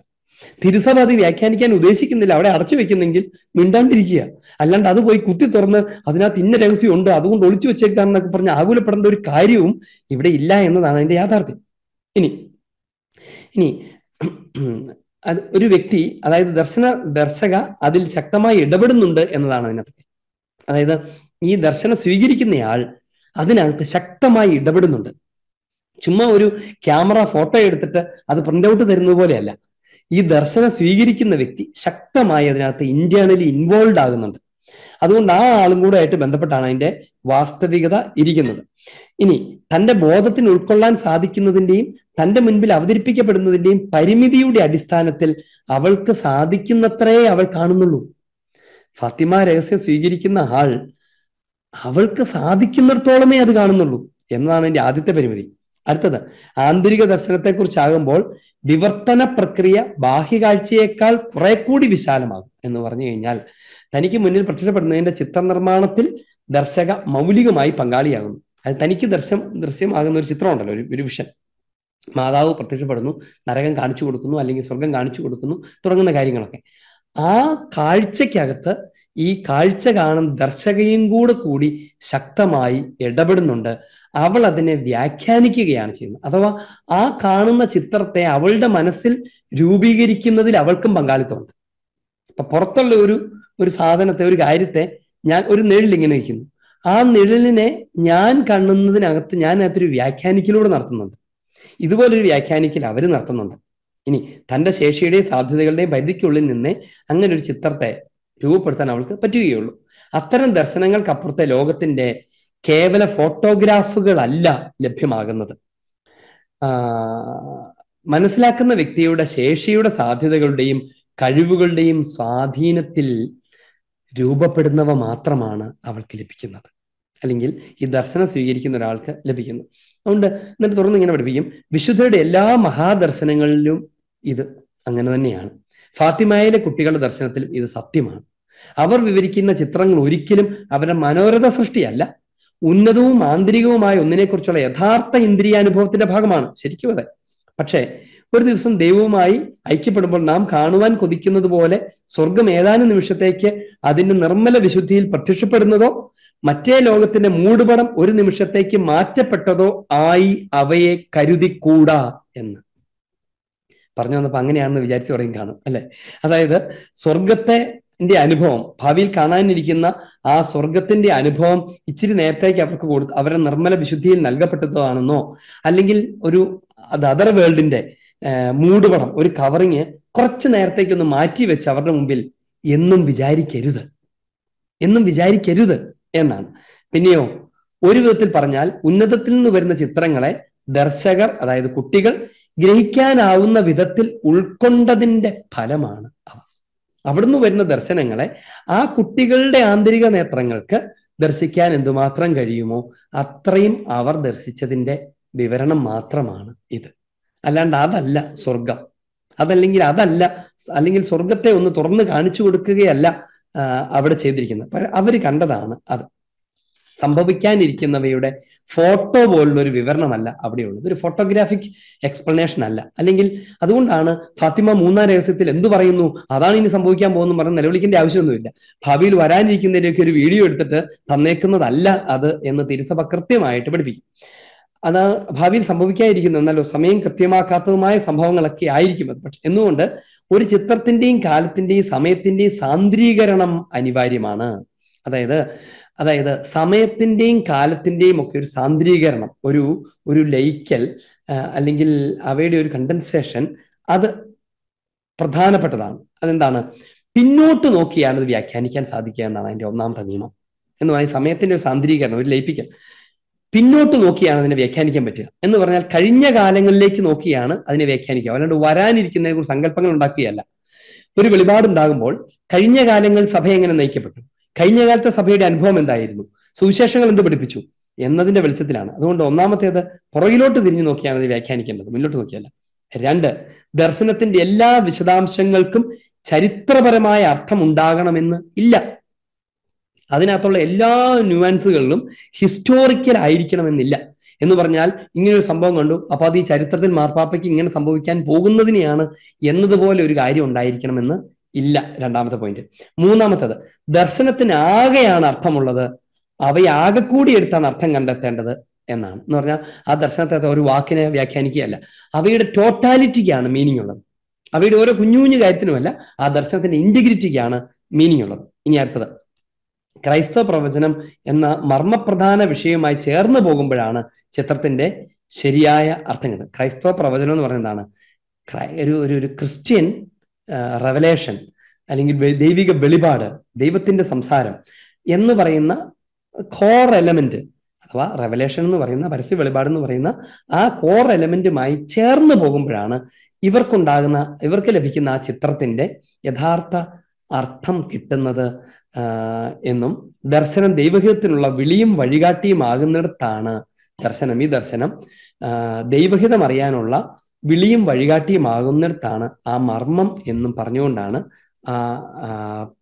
തിരുസഭ വ്യാഖ്യാനിക്കാൻ ഉദ്ദേശിക്കുന്നില്ല അവിടെ അടച്ചു വെക്കുന്നെങ്കിൽ മിണ്ടാണ്ടിരിക്കുക അല്ലാണ്ട് അത് പോയി കുത്തി തുറന്ന് അതിനകത്ത് ഇന്ന ഉണ്ട് അതുകൊണ്ട് ഒളിച്ചു വെച്ചേക്കാം എന്നൊക്കെ പറഞ്ഞ് ആകുലപ്പെടേണ്ട ഒരു കാര്യവും ഇവിടെ ഇല്ല എന്നതാണ് അതിന്റെ യാഥാർത്ഥ്യം ഇനി ഇനി അത് ഒരു വ്യക്തി അതായത് ദർശന ദർശക അതിൽ ശക്തമായി ഇടപെടുന്നുണ്ട് എന്നതാണ് അതിനകത്ത് അതായത് ഈ ദർശനം സ്വീകരിക്കുന്നയാൾ അതിനകത്ത് ശക്തമായി ഇടപെടുന്നുണ്ട് ചുമ്മാ ഒരു ക്യാമറ ഫോട്ടോ എടുത്തിട്ട് അത് പ്രിന്റ് ഔട്ട് തരുന്നത് പോലെയല്ല ഈ ദർശനം സ്വീകരിക്കുന്ന വ്യക്തി ശക്തമായി അതിനകത്ത് ഇന്റേണലി ഇൻവോൾവ് ആകുന്നുണ്ട് അതുകൊണ്ട് ആ ആളും കൂടെ ആയിട്ട് ബന്ധപ്പെട്ടാണ് അതിന്റെ വാസ്തവികത ഇരിക്കുന്നത് ഇനി തന്റെ ബോധത്തിന് ഉൾക്കൊള്ളാൻ സാധിക്കുന്നതിന്റെയും തന്റെ മുൻപിൽ അവതരിപ്പിക്കപ്പെടുന്നതിന്റെയും പരിമിതിയുടെ അടിസ്ഥാനത്തിൽ അവൾക്ക് സാധിക്കുന്നത്രേ അവൾ കാണുന്നുള്ളൂ ഫാത്തിമ രഹസ്യം സ്വീകരിക്കുന്ന ആൾ അവൾക്ക് സാധിക്കുന്നിടത്തോളമേ അത് കാണുന്നുള്ളൂ എന്നതാണ് എന്റെ ആദ്യത്തെ പരിമിതി അടുത്തത് ആന്തരിക ദർശനത്തെക്കുറിച്ചാകുമ്പോൾ വിവർത്തന പ്രക്രിയ കാഴ്ചയേക്കാൾ കുറെ കൂടി വിശാലമാകും എന്ന് പറഞ്ഞു കഴിഞ്ഞാൽ തനിക്ക് മുന്നിൽ പ്രത്യക്ഷപ്പെടുന്നതിന്റെ ചിത്രനിർമ്മാണത്തിൽ ദർശക മൗലികമായി പങ്കാളിയാകുന്നു അത് തനിക്ക് ദർശ്യം ദൃശ്യമാകുന്ന ഒരു ചിത്രമുണ്ടല്ലോ ഒരു ഒരു വിഷൻ മാതാവ് പ്രത്യക്ഷപ്പെടുന്നു നരകം കാണിച്ചു കൊടുക്കുന്നു അല്ലെങ്കിൽ സ്വർഗം കാണിച്ചു കൊടുക്കുന്നു തുടങ്ങുന്ന കാര്യങ്ങളൊക്കെ ആ കാഴ്ചക്കകത്ത് ഈ കാഴ്ച കാണുന്ന ദർശകയും കൂടെ കൂടി ശക്തമായി ഇടപെടുന്നുണ്ട് അവൾ അതിനെ വ്യാഖ്യാനിക്കുകയാണ് ചെയ്യുന്നത് അഥവാ ആ കാണുന്ന ചിത്രത്തെ അവളുടെ മനസ്സിൽ രൂപീകരിക്കുന്നതിൽ അവൾക്കും പങ്കാളിത്തമുണ്ട് അപ്പൊ പുറത്തുള്ള ഒരു ഒരു സാധനത്തെ ഒരു കാര്യത്തെ ഞാൻ ഒരു നിഴൽ ഇങ്ങനെ വയ്ക്കുന്നു ആ നിഴലിനെ ഞാൻ കാണുന്നതിനകത്ത് ഞാൻ അതിനകത്തൊരു വ്യാഖ്യാനിക്കലൂടെ നടത്തുന്നുണ്ട് ഇതുപോലൊരു വ്യാഖ്യാനിക്കൽ അവർ നടത്തുന്നുണ്ട് ഇനി തന്റെ ശേഷിയുടെയും സാധ്യതകളുടെയും പരിധിക്കുള്ളിൽ നിന്ന് അങ്ങനെ ഒരു ചിത്രത്തെ രൂപപ്പെടുത്താൻ അവൾക്ക് പറ്റുകയുള്ളൂ അത്തരം ദർശനങ്ങൾക്കപ്പുറത്തെ ലോകത്തിന്റെ കേവല ഫോട്ടോഗ്രാഫുകളല്ല ലഭ്യമാകുന്നത് മനസ്സിലാക്കുന്ന വ്യക്തിയുടെ ശേഷിയുടെ സാധ്യതകളുടെയും കഴിവുകളുടെയും സ്വാധീനത്തിൽ രൂപപ്പെടുന്നവ മാത്രമാണ് അവൾക്ക് ലഭിക്കുന്നത് അല്ലെങ്കിൽ ഈ ദർശനം സ്വീകരിക്കുന്ന ഒരാൾക്ക് ലഭിക്കുന്നു അതുകൊണ്ട് എന്നിട്ട് തുറന്ന് ഇങ്ങനെ പഠിപ്പിക്കും വിശുദ്ധയുടെ എല്ലാ മഹാദർശനങ്ങളിലും ഇത് അങ്ങനെ തന്നെയാണ് ഫാത്തിമയിലെ കുട്ടികളുടെ ദർശനത്തിലും ഇത് സത്യമാണ് അവർ വിവരിക്കുന്ന ചിത്രങ്ങൾ ഒരിക്കലും അവരുടെ മനോരഥ സൃഷ്ടിയല്ല ഉന്നതവും ആന്തരികവുമായ ഒന്നിനെക്കുറിച്ചുള്ള യഥാർത്ഥ ഇന്ദ്രിയാനുഭവത്തിന്റെ ഭാഗമാണ് ശരിക്കും അതെ പക്ഷേ ഒരു ദിവസം ദൈവവുമായി ഐക്യപ്പെടുമ്പോൾ നാം കാണുവാൻ കൊതിക്കുന്നത് പോലെ സ്വർഗം ഏതാനും നിമിഷത്തേക്ക് അതിന്റെ നിർമ്മല വിശുദ്ധിയിൽ പ്രത്യക്ഷപ്പെടുന്നതോ മറ്റേ ലോകത്തിന്റെ മൂടുപടം ഒരു നിമിഷത്തേക്ക് മാറ്റപ്പെട്ടതോ ആയി അവയെ കരുതിക്കൂടാ എന്ന് പറഞ്ഞു വന്നപ്പോൾ അങ്ങനെയാണെന്ന് വിചാരിച്ചു തുടങ്ങി കാണും അല്ലെ അതായത് സ്വർഗത്തെ ന്റെ അനുഭവം ഭാവിയിൽ കാണാനിരിക്കുന്ന ആ സ്വർഗത്തിന്റെ അനുഭവം ഇച്ചിരി നേരത്തേക്ക് അവർക്ക് കൊടു അവരെ നിർമ്മല വിശുദ്ധിയിൽ നൽകപ്പെട്ടതാണെന്നോ അല്ലെങ്കിൽ ഒരു അത് അതർ വേൾഡിന്റെ മൂടുപടം ഒരു കവറിങ് കുറച്ച് നേരത്തേക്കൊന്ന് മാറ്റി വെച്ച് അവരുടെ മുമ്പിൽ എന്നും വിചാരിക്കരുത് എന്നും വിചാരിക്കരുത് എന്നാണ് പിന്നെയോ ഒരു വിധത്തിൽ പറഞ്ഞാൽ ഉന്നതത്തിൽ നിന്ന് വരുന്ന ചിത്രങ്ങളെ ദർശകർ അതായത് കുട്ടികൾ ഗ്രഹിക്കാനാവുന്ന വിധത്തിൽ ഉൾക്കൊണ്ടതിന്റെ ഫലമാണ് അവ അവിടുന്ന് വരുന്ന ദർശനങ്ങളെ ആ കുട്ടികളുടെ ആന്തരിക നേത്രങ്ങൾക്ക് ദർശിക്കാൻ എന്തുമാത്രം കഴിയുമോ അത്രയും അവർ ദർശിച്ചതിന്റെ വിവരണം മാത്രമാണ് ഇത് അല്ലാണ്ട് അതല്ല സ്വർഗം അതല്ലെങ്കിൽ അതല്ല അല്ലെങ്കിൽ സ്വർഗത്തെ ഒന്ന് തുറന്ന് കാണിച്ചു കൊടുക്കുകയല്ല അവിടെ ചെയ്തിരിക്കുന്നത് അവർ കണ്ടതാണ് അത് സംഭവിക്കാനിരിക്കുന്നവയുടെ ഫോട്ടോ പോലുള്ള ഒരു വിവരണമല്ല അവിടെയുള്ളത് ഒരു ഫോട്ടോഗ്രാഫിക് എക്സ്പ്ലനേഷൻ അല്ല അല്ലെങ്കിൽ അതുകൊണ്ടാണ് ഫാത്തിമ മൂന്നാം രഹസ്യത്തിൽ എന്ത് പറയുന്നു അതാണ് ഇനി സംഭവിക്കാൻ പോകുന്നു പറഞ്ഞ് നിലവിളിക്കേണ്ട ആവശ്യമൊന്നുമില്ല ഭാവിയിൽ വരാനിരിക്കുന്നതിൻ്റെയൊക്കെ ഒരു വീഡിയോ എടുത്തിട്ട് തന്നേക്കുന്നതല്ല അത് എന്ന് തിരുസഭ കൃത്യമായിട്ട് പഠിപ്പിക്കും അത് ഭാവിയിൽ സംഭവിക്കാതിരിക്കുന്ന എന്നാലോ സമയം കൃത്യമാക്കാത്തതുമായ സംഭവങ്ങളൊക്കെ ആയിരിക്കും അത് പക്ഷെ എന്നുകൊണ്ട് ഒരു ചിത്രത്തിന്റെയും കാലത്തിന്റെയും സമയത്തിന്റെയും സാന്ദ്രീകരണം അനിവാര്യമാണ് അതായത് അതായത് സമയത്തിന്റെയും കാലത്തിന്റെയും ഒക്കെ ഒരു സാന്ദ്രീകരണം ഒരു ഒരു ലയിക്കൽ അല്ലെങ്കിൽ അവയുടെ ഒരു കണ്ടൻസേഷൻ അത് പ്രധാനപ്പെട്ടതാണ് അതെന്താണ് പിന്നോട്ട് നോക്കിയാണ് ഇത് വ്യാഖ്യാനിക്കാൻ സാധിക്കുക എന്നാണ് അതിന്റെ ഒന്നാമത്തെ നിയമം എന്ന് പറയുന്നത് സമയത്തിന്റെ ഒരു സാന്ദ്രീകരണം ഒരു ലയിപ്പിക്കൽ പിന്നോട്ട് നോക്കിയാണ് അതിനെ വ്യാഖ്യാനിക്കാൻ പറ്റുക എന്ന് പറഞ്ഞാൽ കഴിഞ്ഞ കാലങ്ങളിലേക്ക് നോക്കിയാണ് അതിനെ വ്യാഖ്യാനിക്കുക അല്ലാണ്ട് വരാനിരിക്കുന്നതിനെ കുറിച്ച് സങ്കല്പങ്ങൾ ഉണ്ടാക്കുകയല്ല ഒരു വെളിപാടുണ്ടാകുമ്പോൾ കഴിഞ്ഞ കാലങ്ങൾ സഭ എങ്ങനെ നയിക്കപ്പെട്ടു കഴിഞ്ഞകാലത്തെ സഭയുടെ അനുഭവം എന്തായിരുന്നു സുവിശേഷങ്ങൾ എന്ത് പഠിപ്പിച്ചു എന്നതിന്റെ വെളിച്ചത്തിലാണ് അതുകൊണ്ട് ഒന്നാമത്തേത് പുറകിലോട്ട് തിരിഞ്ഞു നോക്കിയാണ് ഇത് വ്യാഖ്യാനിക്കേണ്ടത് മുന്നോട്ട് നോക്കിയല്ല രണ്ട് ദർശനത്തിന്റെ എല്ലാ വിശദാംശങ്ങൾക്കും ചരിത്രപരമായ അർത്ഥം ഉണ്ടാകണമെന്ന് ഇല്ല അതിനകത്തുള്ള എല്ലാ ന്യൂവാൻസുകളിലും ഹിസ്റ്റോറിക്കൽ ആയിരിക്കണമെന്നില്ല എന്ന് പറഞ്ഞാൽ ഇങ്ങനൊരു സംഭവം കണ്ടു അപ്പൊ അത് ഈ ചരിത്രത്തിൽ മാർപ്പാപ്പയ്ക്ക് ഇങ്ങനെ സംഭവിക്കാൻ പോകുന്നതിനെയാണ് എന്നതുപോലെ ഒരു കാര്യം ഉണ്ടായിരിക്കണമെന്ന് ഇല്ല രണ്ടാമത്തെ പോയിന്റ് മൂന്നാമത്തത് ദർശനത്തിനാകെയാണ് അർത്ഥമുള്ളത് അവയാകെ കൂടി എടുത്താണ് അർത്ഥം കണ്ടെത്തേണ്ടത് എന്നാണ് എന്ന് പറഞ്ഞാൽ ആ ദർശനത്തെ ഒരു വാക്കിനെ വ്യാഖ്യാനിക്കുകയല്ല അവയുടെ ടോട്ടാലിറ്റിക്കാണ് മീനിങ് ഉള്ളത് അവയുടെ ഓരോ കുഞ്ഞു കുഞ്ഞു കാര്യത്തിനുമല്ല ആ ദർശനത്തിന്റെ ഇന്റഗ്രിറ്റിക്കാണ് മീനിങ് ഉള്ളത് ഇനി അടുത്തത് ക്രൈസ്തവ പ്രവചനം എന്ന മർമ്മപ്രധാന വിഷയവുമായി ചേർന്ന് പോകുമ്പോഴാണ് ചിത്രത്തിന്റെ ശരിയായ അർത്ഥം ക്രൈസ്തവ പ്രവചനം എന്ന് പറയുന്നതാണ് ഒരു ഒരു ക്രിസ്ത്യൻ റെവലേഷൻ അല്ലെങ്കിൽ ദൈവിക വെളിപാട് ദൈവത്തിന്റെ സംസാരം എന്ന് പറയുന്ന കോർ എലമെന്റ് അഥവാ റെവലേഷൻ എന്ന് പറയുന്ന പരസ്യ വെളിപാട് എന്ന് പറയുന്ന ആ കോർ എലമെന്റുമായി ചേർന്ന് പോകുമ്പോഴാണ് ഇവർക്കുണ്ടാകുന്ന ഇവർക്ക് ലഭിക്കുന്ന ആ ചിത്രത്തിന്റെ യഥാർത്ഥ അർത്ഥം കിട്ടുന്നത് എന്നും ദർശനം ദൈവഹിതത്തിനുള്ള വിളിയും വഴികാട്ടിയും ആകുന്നിടത്താണ് ദർശനം ഈ ദർശനം ദൈവഹിതം അറിയാനുള്ള വിളിയും വഴികാട്ടിയുമാകുന്നിടത്താണ് ആ മർമ്മം എന്നും പറഞ്ഞുകൊണ്ടാണ് ആ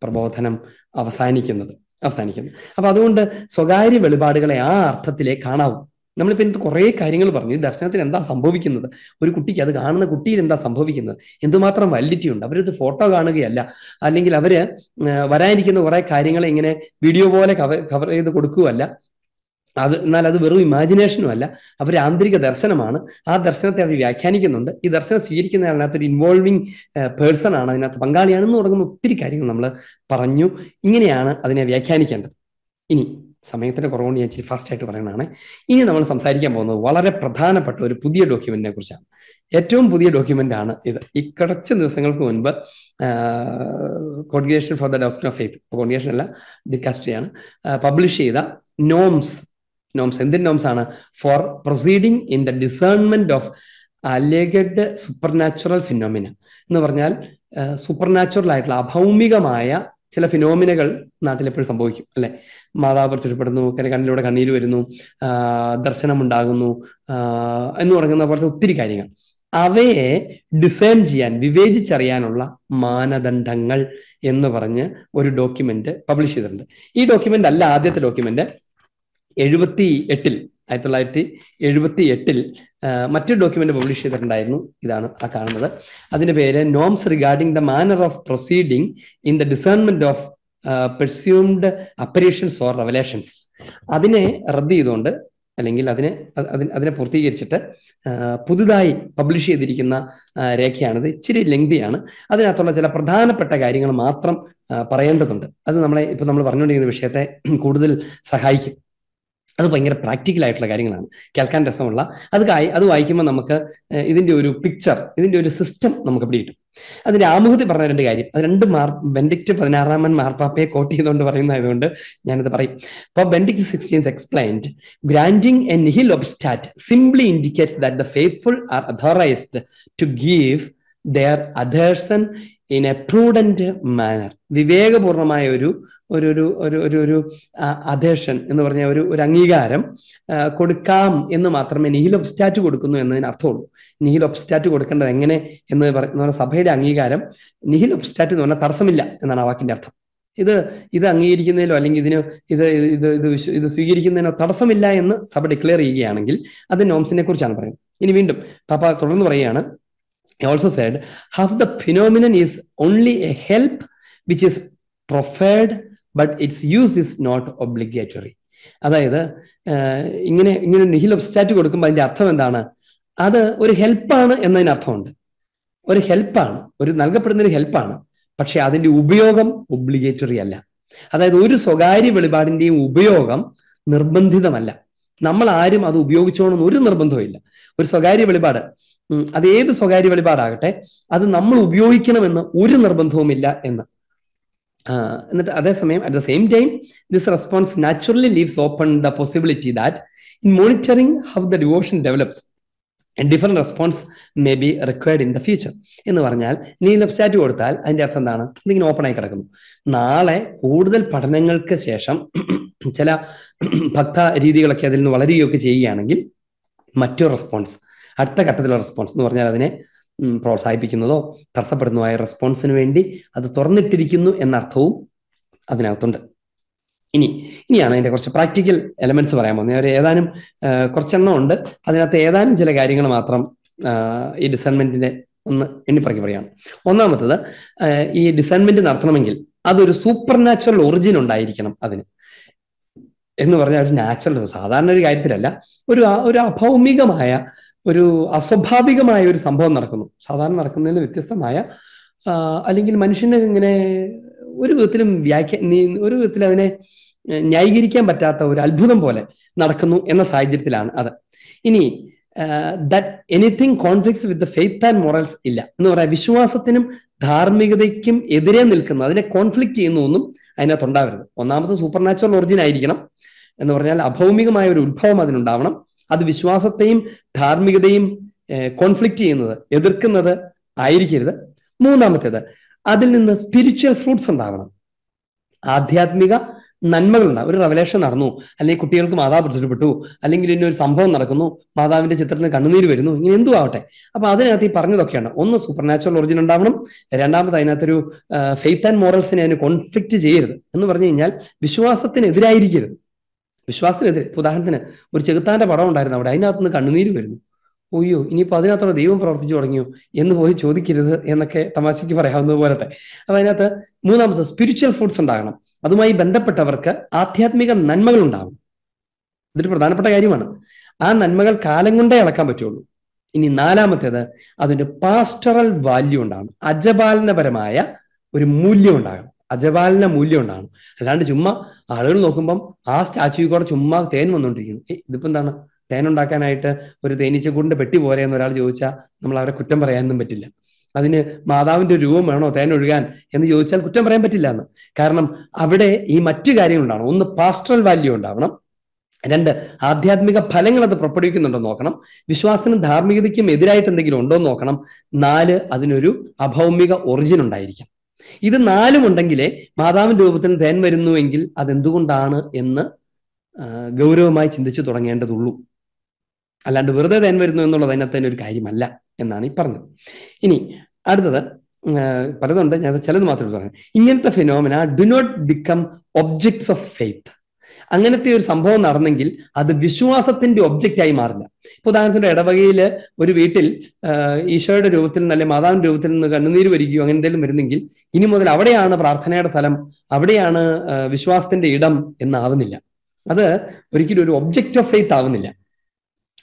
പ്രബോധനം അവസാനിക്കുന്നത് അവസാനിക്കുന്നത് അപ്പൊ അതുകൊണ്ട് സ്വകാര്യ വെളിപാടുകളെ ആ അർത്ഥത്തിലേ കാണാവൂ നമ്മളിപ്പോ ഇന്നത്തെ കുറേ കാര്യങ്ങൾ പറഞ്ഞു ദർശനത്തിൽ എന്താ സംഭവിക്കുന്നത് ഒരു കുട്ടിക്ക് അത് കാണുന്ന കുട്ടിയിൽ എന്താ സംഭവിക്കുന്നത് എന്തുമാത്രം വാലിഡിറ്റി ഉണ്ട് അവരത് ഫോട്ടോ കാണുകയല്ല അല്ലെങ്കിൽ അവര് വരാനിരിക്കുന്ന കുറേ കാര്യങ്ങളെ ഇങ്ങനെ വീഡിയോ പോലെ കവർ കവർ ചെയ്ത് കൊടുക്കുകയല്ല അത് എന്നാൽ അത് വെറും ഇമാജിനേഷനും അല്ല അവർ ആന്തരിക ദർശനമാണ് ആ ദർശനത്തെ അവർ വ്യാഖ്യാനിക്കുന്നുണ്ട് ഈ ദർശനം സ്വീകരിക്കുന്ന ഒരു ഇൻവോൾവിങ് പേഴ്സൺ ആണ് അതിനകത്ത് പങ്കാളിയാണെന്ന് തുടങ്ങുന്ന ഒത്തിരി കാര്യങ്ങൾ നമ്മൾ പറഞ്ഞു ഇങ്ങനെയാണ് അതിനെ വ്യാഖ്യാനിക്കേണ്ടത് ഇനി സമയത്തിന്റെ കുറവുകൊണ്ട് ഞാൻ ഇച്ചിരി ഫാസ്റ്റ് ആയിട്ട് പറയുന്നതാണ് ഇനി നമ്മൾ സംസാരിക്കാൻ പോകുന്നത് വളരെ പ്രധാനപ്പെട്ട ഒരു പുതിയ ഡോക്യുമെന്റിനെ കുറിച്ചാണ് ഏറ്റവും പുതിയ ഡോക്യുമെന്റ് ആണ് ഇത് ഈ കുറച്ച് ദിവസങ്ങൾക്ക് മുൻപ് congregation for the doctrine of faith congregation അല്ല ആണ് പബ്ലിഷ് ചെയ്ത നോംസ് നോംസ് എന്തിൻ നോംസ് ആണ് for proceeding in the discernment of alleged supernatural phenomena എന്ന് പറഞ്ഞാൽ സൂപ്പർനാച്ചുറൽ ആയിട്ടുള്ള അഭൗമികമായ ചില ഫിനോമിനകൾ നാട്ടിൽ എപ്പോഴും സംഭവിക്കും അല്ലെ മാതാവ് ചുറ്റപ്പെടുന്നു കണ്ണിലൂടെ കണ്ണീര് വരുന്നു ദർശനം ഉണ്ടാകുന്നു എന്ന് പറയുന്ന പോലത്തെ ഒത്തിരി കാര്യങ്ങൾ അവയെ ഡിസൈൻ ചെയ്യാൻ വിവേചിച്ചറിയാനുള്ള മാനദണ്ഡങ്ങൾ എന്ന് പറഞ്ഞ് ഒരു ഡോക്യുമെന്റ് പബ്ലിഷ് ചെയ്തിട്ടുണ്ട് ഈ ഡോക്യുമെന്റ് അല്ല ആദ്യത്തെ ഡോക്യുമെന്റ് എഴുപത്തി എട്ടിൽ ആയിരത്തി തൊള്ളായിരത്തി എഴുപത്തി എട്ടിൽ മറ്റൊരു ഡോക്യുമെന്റ് പബ്ലിഷ് ചെയ്തിട്ടുണ്ടായിരുന്നു ഇതാണ് ആ കാണുന്നത് അതിന്റെ പേര് norms regarding the manner of proceeding in the discernment of presumed apparitions or revelations അതിനെ റദ്ദ് ചെയ്തുകൊണ്ട് അല്ലെങ്കിൽ അതിനെ അതിനെ പൂർത്തീകരിച്ചിട്ട് പുതുതായി പബ്ലിഷ് ചെയ്തിരിക്കുന്ന രേഖയാണിത് ഇച്ചിരി ലെങ്തിയാണ് അതിനകത്തുള്ള ചില പ്രധാനപ്പെട്ട കാര്യങ്ങൾ മാത്രം പറയേണ്ടതുണ്ട് അത് നമ്മളെ ഇപ്പൊ നമ്മൾ പറഞ്ഞുകൊണ്ടിരിക്കുന്ന വിഷയത്തെ കൂടുതൽ സഹായിക്കും അത് ഭയങ്കര പ്രാക്ടിക്കൽ ആയിട്ടുള്ള കാര്യങ്ങളാണ് കേൾക്കാൻ രസമുള്ള അത് അത് വായിക്കുമ്പോൾ നമുക്ക് ഇതിന്റെ ഒരു പിക്ചർ ഇതിന്റെ ഒരു സിസ്റ്റം നമുക്ക് പിടി കിട്ടും അതിന്റെ ആമുഖത്തിൽ പറഞ്ഞ രണ്ട് കാര്യം അത് രണ്ട് മാർ ബെൻഡിക്റ്റ് പതിനാറാമൻ മാർപ്പാപ്പയെ കോട്ട് ചെയ്തുകൊണ്ട് പറയുന്നതായതുകൊണ്ട് ഞാനത് പറയും അപ്പോൾ Benedict sixteenth's explained granting an nihil obstat simply indicates that the faithful are authorized to give their adhesion in a prudent manner വിവേകപൂർണമായ ഒരു ഒരു ഒരു ഒരു ഒരു ഒരു അധേഷൻ എന്ന് പറഞ്ഞ ഒരു ഒരു അംഗീകാരം കൊടുക്കാം എന്ന് മാത്രമേ നിഹിൽ ഒബ്സ്റ്റാറ്റ് കൊടുക്കുന്നു എന്നതിന് അർത്ഥമുള്ളൂ നിഹിൽ ഒബ്സ്റ്റാറ്റ് കൊടുക്കേണ്ടത് എങ്ങനെ എന്ന് പറഞ്ഞ സഭയുടെ അംഗീകാരം നിഹിൽ ഒബ്സ്റ്റാറ്റ് എന്ന് പറഞ്ഞാൽ തടസ്സമില്ല എന്നാണ് ആ വാക്കിന്റെ അർത്ഥം ഇത് ഇത് അംഗീകരിക്കുന്നതിലോ അല്ലെങ്കിൽ ഇതിന് ഇത് ഇത് ഇത് ഇത് സ്വീകരിക്കുന്നതിനോ തടസ്സമില്ല എന്ന് സഭ ഡിക്ലെയർ ചെയ്യുകയാണെങ്കിൽ അത് നോംസിനെ കുറിച്ചാണ് പറയുന്നത് ഇനി വീണ്ടും പാപ്പ തുടർന്ന് പറയുകയാണ് He also said, how the phenomenon is only a help which is preferred, but its use is not obligatory. അതായത് ഇങ്ങനെ ഇങ്ങനെ നിഹിൽ ഒബ്സ്റ്റാറ്റ് കൊടുക്കുമ്പോൾ അതിന്റെ അർത്ഥം എന്താണ് അത് ഒരു ഹെൽപ്പാണ് എന്നതിന് അർത്ഥമുണ്ട് ഒരു ഹെൽപ്പാണ് ഒരു നൽകപ്പെടുന്ന ഒരു ഹെൽപ്പാണ് പക്ഷെ അതിന്റെ ഉപയോഗം ഒബ്ലിഗേറ്ററി അല്ല അതായത് ഒരു സ്വകാര്യ വെളിപാടിന്റെയും ഉപയോഗം നിർബന്ധിതമല്ല നമ്മൾ ആരും അത് ഉപയോഗിച്ചോണമെന്ന് ഒരു നിർബന്ധവും ഒരു സ്വകാര്യ വെളിപാട് അത് ഏത് സ്വകാര്യ വെളിപാടാകട്ടെ അത് നമ്മൾ ഉപയോഗിക്കണമെന്ന് ഒരു നിർബന്ധവുമില്ല എന്ന് എന്നിട്ട് അതേസമയം at the same time this response naturally leaves open the possibility that in monitoring how the devotion develops different response may be required in the future എന്ന് പറഞ്ഞാൽ നീ ലെബ്സ്റ്റാറ്റ് കൊടുത്താൽ അതിന്റെ അർത്ഥം എന്താണ് ഇതിങ്ങനെ ഓപ്പൺ ആയി കിടക്കുന്നു നാളെ കൂടുതൽ പഠനങ്ങൾക്ക് ശേഷം ചില ഭക്ത രീതികളൊക്കെ അതിൽ നിന്ന് വളരുകയൊക്കെ ചെയ്യുകയാണെങ്കിൽ മറ്റൊരു റെസ്പോൺസ് അടുത്ത ഘട്ടത്തിലുള്ള റെസ്പോൺസ് എന്ന് പറഞ്ഞാൽ അതിനെ പ്രോത്സാഹിപ്പിക്കുന്നതോ തടസ്സപ്പെടുന്നതോ റെസ്പോൺസിന് വേണ്ടി അത് തുറന്നിട്ടിരിക്കുന്നു എന്ന അർത്ഥവും അതിനകത്തുണ്ട് ഇനി ഇനിയാണ് അതിന്റെ കുറച്ച് പ്രാക്ടിക്കൽ എലമെന്റ്സ് പറയാൻ പോകുന്നത് അവർ ഏതാനും കുറച്ചെണ്ണം ഉണ്ട് അതിനകത്ത് ഏതാനും ചില കാര്യങ്ങൾ മാത്രം ഈ ഡിസൈൻമെന്റിന്റെ ഒന്ന് എണ്ണിപ്പറക്കി പറയാണ് ഒന്നാമത്തത് ഈ ഡിസൈൻമെന്റ് നടത്തണമെങ്കിൽ അതൊരു സൂപ്പർ നാച്ചുറൽ ഒറിജിൻ ഉണ്ടായിരിക്കണം അതിന് എന്ന് പറഞ്ഞാൽ ഒരു നാച്ചുറൽ സാധാരണ ഒരു കാര്യത്തിലല്ല ഒരു ഒരു അഭൗമികമായ ഒരു അസ്വാഭാവികമായ ഒരു സംഭവം നടക്കുന്നു സാധാരണ നടക്കുന്നതിൽ വ്യത്യസ്തമായ അല്ലെങ്കിൽ മനുഷ്യന് ഇങ്ങനെ ഒരു വിധത്തിലും വ്യാഖ്യ ഒരു വിധത്തിൽ അതിനെ ന്യായീകരിക്കാൻ പറ്റാത്ത ഒരു അത്ഭുതം പോലെ നടക്കുന്നു എന്ന സാഹചര്യത്തിലാണ് അത് ഇനി that anything conflicts with faith and morals ഇല്ല എന്ന് പറയാം വിശ്വാസത്തിനും ധാർമ്മികതയ്ക്കും എതിരെ നിൽക്കുന്ന അതിനെ കോൺഫ്ലിക്റ്റ് ചെയ്യുന്ന ഒന്നും അതിനകത്ത് ഉണ്ടാവരുത് ഒന്നാമത്തെ സൂപ്പർ നാച്ചുറൽ ഒറിജിൻ ആയിരിക്കണം എന്ന് പറഞ്ഞാൽ അഭൗമികമായ ഒരു ഉത്ഭവം അതിനുണ്ടാവണം അത് വിശ്വാസത്തെയും ധാർമ്മികതയും കോൺഫ്ലിക്റ്റ് ചെയ്യുന്നത് എതിർക്കുന്നത് ആയിരിക്കരുത് മൂന്നാമത്തേത് അതിൽ നിന്ന് സ്പിരിച്വൽ ഫ്രൂട്ട്സ് ഉണ്ടാവണം ആധ്യാത്മിക നന്മകളുണ്ട് ഒരു റവലേഷൻ നടന്നു അല്ലെങ്കിൽ കുട്ടികൾക്ക് മാതാവ് പ്രസിദ്ധപ്പെട്ടു അല്ലെങ്കിൽ ഇനി ഒരു സംഭവം നടക്കുന്നു മാതാവിന്റെ ചിത്രത്തിന് കണ്ണുനീര് വരുന്നു ഇങ്ങനെ എന്തു ആവട്ടെ അപ്പൊ അതിനകത്ത് ഈ പറഞ്ഞതൊക്കെയാണ് ഒന്ന് സൂപ്പർ നാച്ചുറൽ ഒറിജിൻ ഉണ്ടാവണം രണ്ടാമത് അതിനകത്തൊരു ഫെയ്ത്ത് ആൻഡ് മോറൽസിനെ അതിന് കോൺഫ്ലിക്റ്റ് ചെയ്യരുത് എന്ന് പറഞ്ഞു കഴിഞ്ഞാൽ വിശ്വാസത്തിനെതിരായിരിക്കരുത് വിശ്വാസത്തിനെതിരെ ഉദാഹരണത്തിന് ഒരു ചെകുത്താന്റെ പടം ഉണ്ടായിരുന്നു അവിടെ അതിനകത്ത് നിന്ന് കണ്ണുനീര് വരുന്നു ഒയ്യോ ഇനിയിപ്പോൾ അതിനകത്തോടെ ദൈവം പ്രവർത്തിച്ചു തുടങ്ങിയോ എന്ന് പോയി ചോദിക്കരുത് എന്നൊക്കെ തമാശയ്ക്ക് പറയാവുന്നത് പോലത്തെ അപ്പൊ അതിനകത്ത് മൂന്നാമത്തെ സ്പിരിച്വൽ ഫുഡ്സ് ഉണ്ടാകണം അതുമായി ബന്ധപ്പെട്ടവർക്ക് ആധ്യാത്മിക നന്മകൾ ഉണ്ടാകും ഇതൊരു പ്രധാനപ്പെട്ട കാര്യമാണ് ആ നന്മകൾ കാലം കൊണ്ടേ അളക്കാൻ പറ്റുള്ളൂ ഇനി നാലാമത്തേത് അതിന്റെ പാസ്റ്ററൽ വാല്യൂ ഉണ്ടാകണം അജപാലനപരമായ ഒരു മൂല്യം ഉണ്ടാകണം അജപാലിന്റെ മൂല്യം ഉണ്ടാണ് അല്ലാണ്ട് ചുമ്മാ ആളുകൾ നോക്കുമ്പം ആ സ്റ്റാച്യൂ കൂടെ ചുമ്മാ തേൻ വന്നുകൊണ്ടിരിക്കുന്നു ഇതിപ്പോ എന്താണ് തേൻ ഉണ്ടാക്കാനായിട്ട് ഒരു തേനീച്ചക്കൂടിന്റെ പെട്ടി പോരെ എന്ന് ഒരാൾ ചോദിച്ചാൽ നമ്മൾ അവരെ കുറ്റം പറയാനൊന്നും പറ്റില്ല അതിന് മാതാവിന്റെ രൂപം വേണോ തേൻ ഒഴുകാൻ എന്ന് ചോദിച്ചാൽ കുറ്റം പറയാൻ പറ്റില്ല എന്ന് കാരണം അവിടെ ഈ മറ്റു കാര്യങ്ങളുണ്ടാവണം ഒന്ന് പാസ്റ്ററൽ വാല്യൂ ഉണ്ടാവണം രണ്ട് ആധ്യാത്മിക ഫലങ്ങൾ അത് പുറപ്പെടുവിക്കുന്നുണ്ടോ നോക്കണം വിശ്വാസത്തിനും ധാർമ്മികതയ്ക്കും എതിരായിട്ട് എന്തെങ്കിലും ഉണ്ടോ നോക്കണം നാല് അതിനൊരു അഭൗമിക ഒറിജിൻ ഉണ്ടായിരിക്കണം ഇത് നാലുമുണ്ടെങ്കിലേ മാതാവിന്റെ രൂപത്തിന് തേൻ വരുന്നുവെങ്കിൽ അതെന്തുകൊണ്ടാണ് എന്ന് ഗൗരവമായി ചിന്തിച്ചു തുടങ്ങേണ്ടതുള്ളൂ അല്ലാണ്ട് വെറുതെ ധേൻ വരുന്നു എന്നുള്ളത് അതിനകത്ത് തന്നെ ഒരു കാര്യമല്ല എന്നാണ് ഈ പറഞ്ഞത് ഇനി അടുത്തത് പലതുണ്ട് ഞാൻ ചിലത് മാത്രമേ പറയാം ഇങ്ങനത്തെ phenomena do not become objects of faith അങ്ങനത്തെ ഒരു സംഭവം നടന്നെങ്കിൽ അത് വിശ്വാസത്തിന്റെ ഒബ്ജക്റ്റ് ആയി മാറില്ല ഇപ്പൊ ഉദാഹരണത്തിന് ഇടവകയില് ഒരു വീട്ടിൽ ഈശോയുടെ രൂപത്തിൽ നിന്ന് അല്ലെങ്കിൽ മാതാവിന്റെ രൂപത്തിൽ നിന്ന് കണ്ണുനീര് വരികയോ അങ്ങനെ എന്തെങ്കിലും വരുന്നെങ്കിൽ ഇനി മുതൽ അവിടെയാണ് പ്രാർത്ഥനയുടെ സ്ഥലം അവിടെയാണ് വിശ്വാസത്തിന്റെ ഇടം എന്നാവുന്നില്ല അത് ഒരിക്കലും ഒരു ഒബ്ജക്റ്റ് ഓഫ് ഫെയ്ത്ത് ആവുന്നില്ല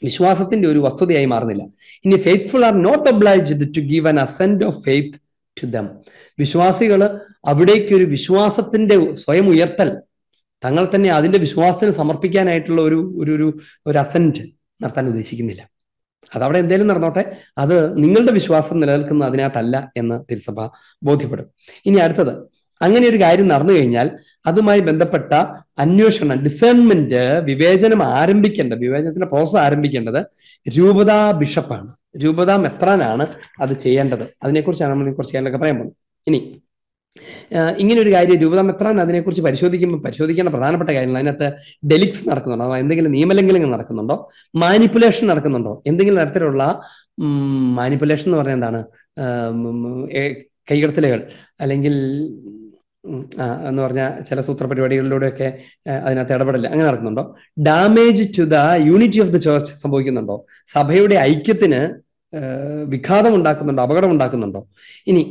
വിശ്വാസത്തിന്റെ ഒരു വസ്തുതയായി മാറുന്നില്ല ഇനി faithful are not obliged to give an assent of faith to them വിശ്വാസികൾ അവിടേക്ക് ഒരു വിശ്വാസത്തിന്റെ സ്വയം ഉയർത്തൽ തങ്ങൾ തന്നെ അതിന്റെ വിശ്വാസത്തിന് സമർപ്പിക്കാനായിട്ടുള്ള ഒരു ഒരു ഒരു ഒരു അസന്റ് നടത്താൻ ഉദ്ദേശിക്കുന്നില്ല അതവിടെ എന്തേലും നടന്നോട്ടെ അത് നിങ്ങളുടെ വിശ്വാസം നിലനിൽക്കുന്ന അതിനകത്തല്ല എന്ന് തിരുസഭ ബോധ്യപ്പെടും ഇനി അടുത്തത് അങ്ങനെ ഒരു കാര്യം നടന്നു കഴിഞ്ഞാൽ അതുമായി ബന്ധപ്പെട്ട അന്വേഷണം ഡിസേൺമെന്റ് വിവേചനം ആരംഭിക്കേണ്ട വിവേചനത്തിന്റെ പ്രോസസ് ആരംഭിക്കേണ്ടത് രൂപതാ ബിഷപ്പാണ് രൂപതാ മെത്രാനാണ് അത് ചെയ്യേണ്ടത് അതിനെക്കുറിച്ചാണ് നമ്മൾ കുറച്ച് ചെയ്യാനൊക്കെ പറയാൻ പോകുന്നത് ഇനി ഇങ്ങനെ ഒരു കാര്യം രൂപതമെത്രാൻ അതിനെക്കുറിച്ച് പരിശോധിക്കുമ്പോൾ പരിശോധിക്കേണ്ട പ്രധാനപ്പെട്ട കാര്യങ്ങൾ അതിനകത്ത് ഡെലിക്സ് നടക്കുന്നുണ്ടോ എന്തെങ്കിലും നിയമലംഘനങ്ങൾ നടക്കുന്നുണ്ടോ മാനിപ്പുലേഷൻ നടക്കുന്നുണ്ടോ എന്തെങ്കിലും തരത്തിലുള്ള മാനിപ്പുലേഷൻ എന്ന് പറഞ്ഞാൽ എന്താണ് കൈകടത്തലുകൾ അല്ലെങ്കിൽ എന്ന് പറഞ്ഞ ചില സൂത്ര പരിപാടികളിലൂടെയൊക്കെ അതിനകത്ത് ഇടപെടൽ അങ്ങനെ നടക്കുന്നുണ്ടോ damage to the unity of the church സംഭവിക്കുന്നുണ്ടോ സഭയുടെ ഐക്യത്തിന് വിഘാതം ഉണ്ടാക്കുന്നുണ്ടോ അപകടം ഉണ്ടാക്കുന്നുണ്ടോ ഇനി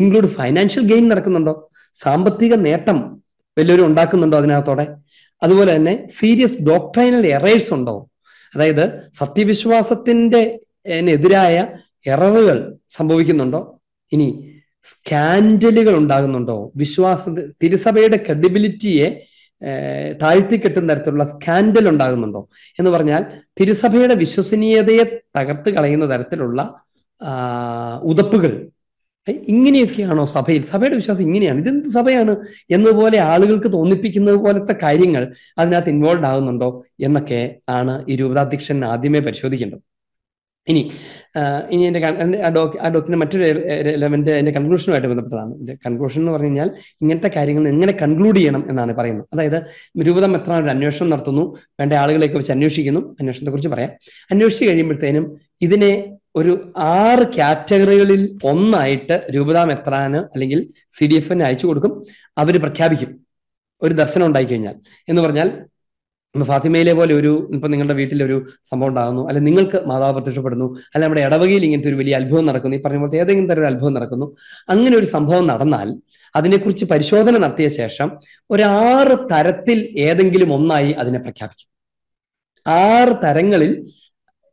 ഇൻക്ലൂഡ് ഫൈനാൻഷ്യൽ ഗെയിൻ നടക്കുന്നുണ്ടോ സാമ്പത്തിക നേട്ടം വലിയൊരു ഉണ്ടാക്കുന്നുണ്ടോ അതിനകത്തോടെ അതുപോലെ തന്നെ സീരിയസ് ഡോക്ട്രൈനൽ എറേഴ്സ് ഉണ്ടോ അതായത് സത്യവിശ്വാസത്തിന്റെ എതിരായ എററുകൾ സംഭവിക്കുന്നുണ്ടോ ഇനി സ്കാൻഡലുകൾ ഉണ്ടാകുന്നുണ്ടോ വിശ്വാസ തിരുസഭയുടെ ക്രെഡിബിലിറ്റിയെ താഴ്ത്തിക്കെട്ടുന്ന തരത്തിലുള്ള സ്കാൻഡൽ ഉണ്ടാകുന്നുണ്ടോ എന്ന് പറഞ്ഞാൽ തിരുസഭയുടെ വിശ്വസനീയതയെ തകർത്ത് കളയുന്ന തരത്തിലുള്ള ഉതപ്പുകൾ ഇങ്ങനെയൊക്കെയാണോ സഭയിൽ സഭയുടെ വിശ്വാസം ഇങ്ങനെയാണ് ഇതെന്ത് സഭയാണ് എന്നതുപോലെ ആളുകൾക്ക് തോന്നിപ്പിക്കുന്നത് പോലത്തെ കാര്യങ്ങൾ അതിനകത്ത് ഇൻവോൾവ് ആകുന്നുണ്ടോ എന്നൊക്കെ ആണ് ഈ രൂപതാധ്യക്ഷൻ ആദ്യമേ പരിശോധിക്കേണ്ടത് ഇനി ഇനി എന്റെ ആ ഡോക്ക് ഡോക്കിന്റെ മറ്റൊരു എലമെന്റ് എന്റെ കൺക്ലൂഷനുമായിട്ട് ബന്ധപ്പെട്ടതാണ് എന്റെ കൺക്ലൂഷൻ എന്ന് പറഞ്ഞു കഴിഞ്ഞാൽ ഇങ്ങനത്തെ കാര്യങ്ങൾ എങ്ങനെ കൺക്ലൂഡ് ചെയ്യണം എന്നാണ് പറയുന്നത് അതായത് രൂപതം എത്ര ഒരു അന്വേഷണം നടത്തുന്നു വേണ്ട ആളുകളെയൊക്കെ വെച്ച് അന്വേഷിക്കുന്നു അന്വേഷണത്തെ കുറിച്ച് പറയാം അന്വേഷിച്ച് കഴിയുമ്പോഴത്തേനും ഇതിനെ ഒരു ആറ് കാറ്റഗറികളിൽ ഒന്നായിട്ട് എത്രാന് അല്ലെങ്കിൽ സി ഡി എഫിന് അയച്ചു കൊടുക്കും അവർ പ്രഖ്യാപിക്കും ഒരു ദർശനം ഉണ്ടായി കഴിഞ്ഞാൽ എന്ന് പറഞ്ഞാൽ ഫാത്തിമയിലെ പോലെ ഒരു ഇപ്പൊ നിങ്ങളുടെ വീട്ടിൽ ഒരു സംഭവം ഉണ്ടാകുന്നു അല്ലെ നിങ്ങൾക്ക് മാതാവ് പ്രത്യക്ഷപ്പെടുന്നു അല്ലെ നമ്മുടെ ഇടവകയിൽ ഇങ്ങനത്തെ ഒരു വലിയ അത്ഭുതം നടക്കുന്നു ഈ പറഞ്ഞ പോലത്തെ ഏതെങ്കിലും തരം ഒരു അത്ഭുതം നടക്കുന്നു അങ്ങനെ ഒരു സംഭവം നടന്നാൽ അതിനെക്കുറിച്ച് പരിശോധന നടത്തിയ ശേഷം ഒരാറ് തരത്തിൽ ഏതെങ്കിലും ഒന്നായി അതിനെ പ്രഖ്യാപിക്കും ആറ് തരങ്ങളിൽ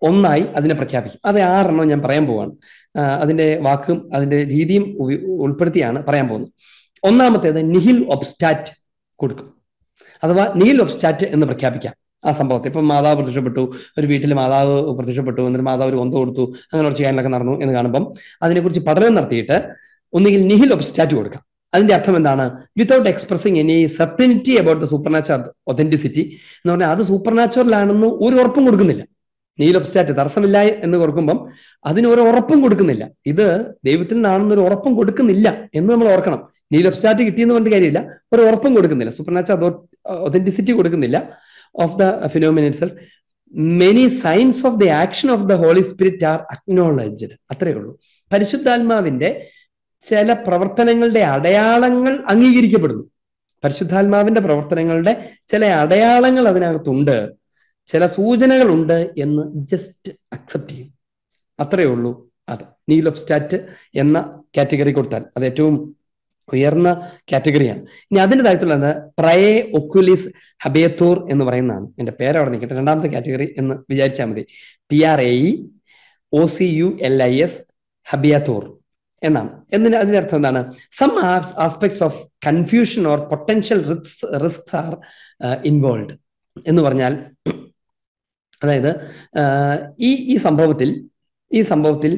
ഒന്നായി അതിനെ പ്രഖ്യാപിക്കും അത് ആറെണ്ണം ഞാൻ പറയാൻ പോവാണ് അതിന്റെ വാക്കും അതിന്റെ രീതിയും ഉൾപ്പെടുത്തിയാണ് പറയാൻ പോകുന്നത് ഒന്നാമത്തേത് നിഹിൽ ഒബ്സ്റ്റാറ്റ് കൊടുക്കും അഥവാ നീൽ ഒബ്സ്റ്റാറ്റ് എന്ന് പ്രഖ്യാപിക്കാം ആ സംഭവത്തെ ഇപ്പം മാതാവ് പ്രത്യക്ഷപ്പെട്ടു ഒരു വീട്ടിൽ മാതാവ് പ്രത്യക്ഷപ്പെട്ടു എന്നിട്ട് മാതാവ് ഒരു കൊന്ത കൊടുത്തു അങ്ങനെ കുറച്ച് കാര്യങ്ങളൊക്കെ നടന്നു എന്ന് കാണുമ്പം അതിനെക്കുറിച്ച് പഠനം നടത്തിയിട്ട് ഒന്നുകിൽ നിഹിൽ ഒബ്സ്റ്റാറ്റ് കൊടുക്കാം അതിന്റെ അർത്ഥം എന്താണ് without expressing any certainty about the supernatural authenticity എന്ന് പറഞ്ഞാൽ അത് സൂപ്പർ നാച്ചുറൽ ആണെന്ന് ഒരു ഉറപ്പും കൊടുക്കുന്നില്ല നീൽ ഒബ്സ്റ്റാറ്റ് തടസ്സമില്ല എന്ന് കൊടുക്കുമ്പം അതിന് ഒരു ഉറപ്പും കൊടുക്കുന്നില്ല ഇത് ദൈവത്തിൽ നിന്നാണെന്നൊരു ഉറപ്പും കൊടുക്കുന്നില്ല എന്ന് നമ്മൾ ഓർക്കണം ലീവ് ഓഫ് സ്റ്റാറ്റ് കിട്ടിയെന്ന് പറഞ്ഞ കാര്യമില്ല ഒരു ഉറപ്പും കൊടുക്കുന്നില്ല സൂപ്പർനാച്ച അതോ ഒതന്റിസിറ്റി കൊടുക്കുന്നില്ല of the phenomena itself many signs of the action of the Holy Spirit are acknowledged അത്രയേ ഉള്ളൂ പരിശുദ്ധാത്മാവിന്റെ ചില പ്രവർത്തനങ്ങളുടെ അടയാളങ്ങൾ അംഗീകരിക്കപ്പെടുന്നു പരിശുദ്ധാത്മാവിന്റെ പ്രവർത്തനങ്ങളുടെ ചില അടയാളങ്ങൾ അതിനകത്തുണ്ട് ചില സൂചനകളുണ്ട് എന്ന് ജസ്റ്റ് അക്സെപ്റ്റ് ചെയ്യും അത്രയേ ഉള്ളൂ അത് നീൽ ഓഫ് സ്റ്റാറ്റ് എന്ന കാറ്റഗറി കൊടുത്താൽ അത് ഏറ്റവും ഉയർന്ന കാറ്റഗറിയാണ് ഇനി അതിൻ്റെ താഴത്തുള്ളത് പ്രയേ ഒക്കുലിസ് ഹബേത്തൂർ എന്ന് പറയുന്നതാണ് എന്റെ പേര് അവിടെ നിൽക്കട്ടെ രണ്ടാമത്തെ കാറ്റഗറി എന്ന് വിചാരിച്ചാൽ മതി P R A E O C U L I S ഹബിയാത്തൂർ എന്നാണ് എന്നിന് അതിന്റെ അർത്ഥം എന്താണ് some aspects of confusion or potential risk risk are involve എന്ന് പറഞ്ഞാൽ അതായത് uh, ഈ ഈ സംഭവത്തിൽ ഈ സംഭവത്തിൽ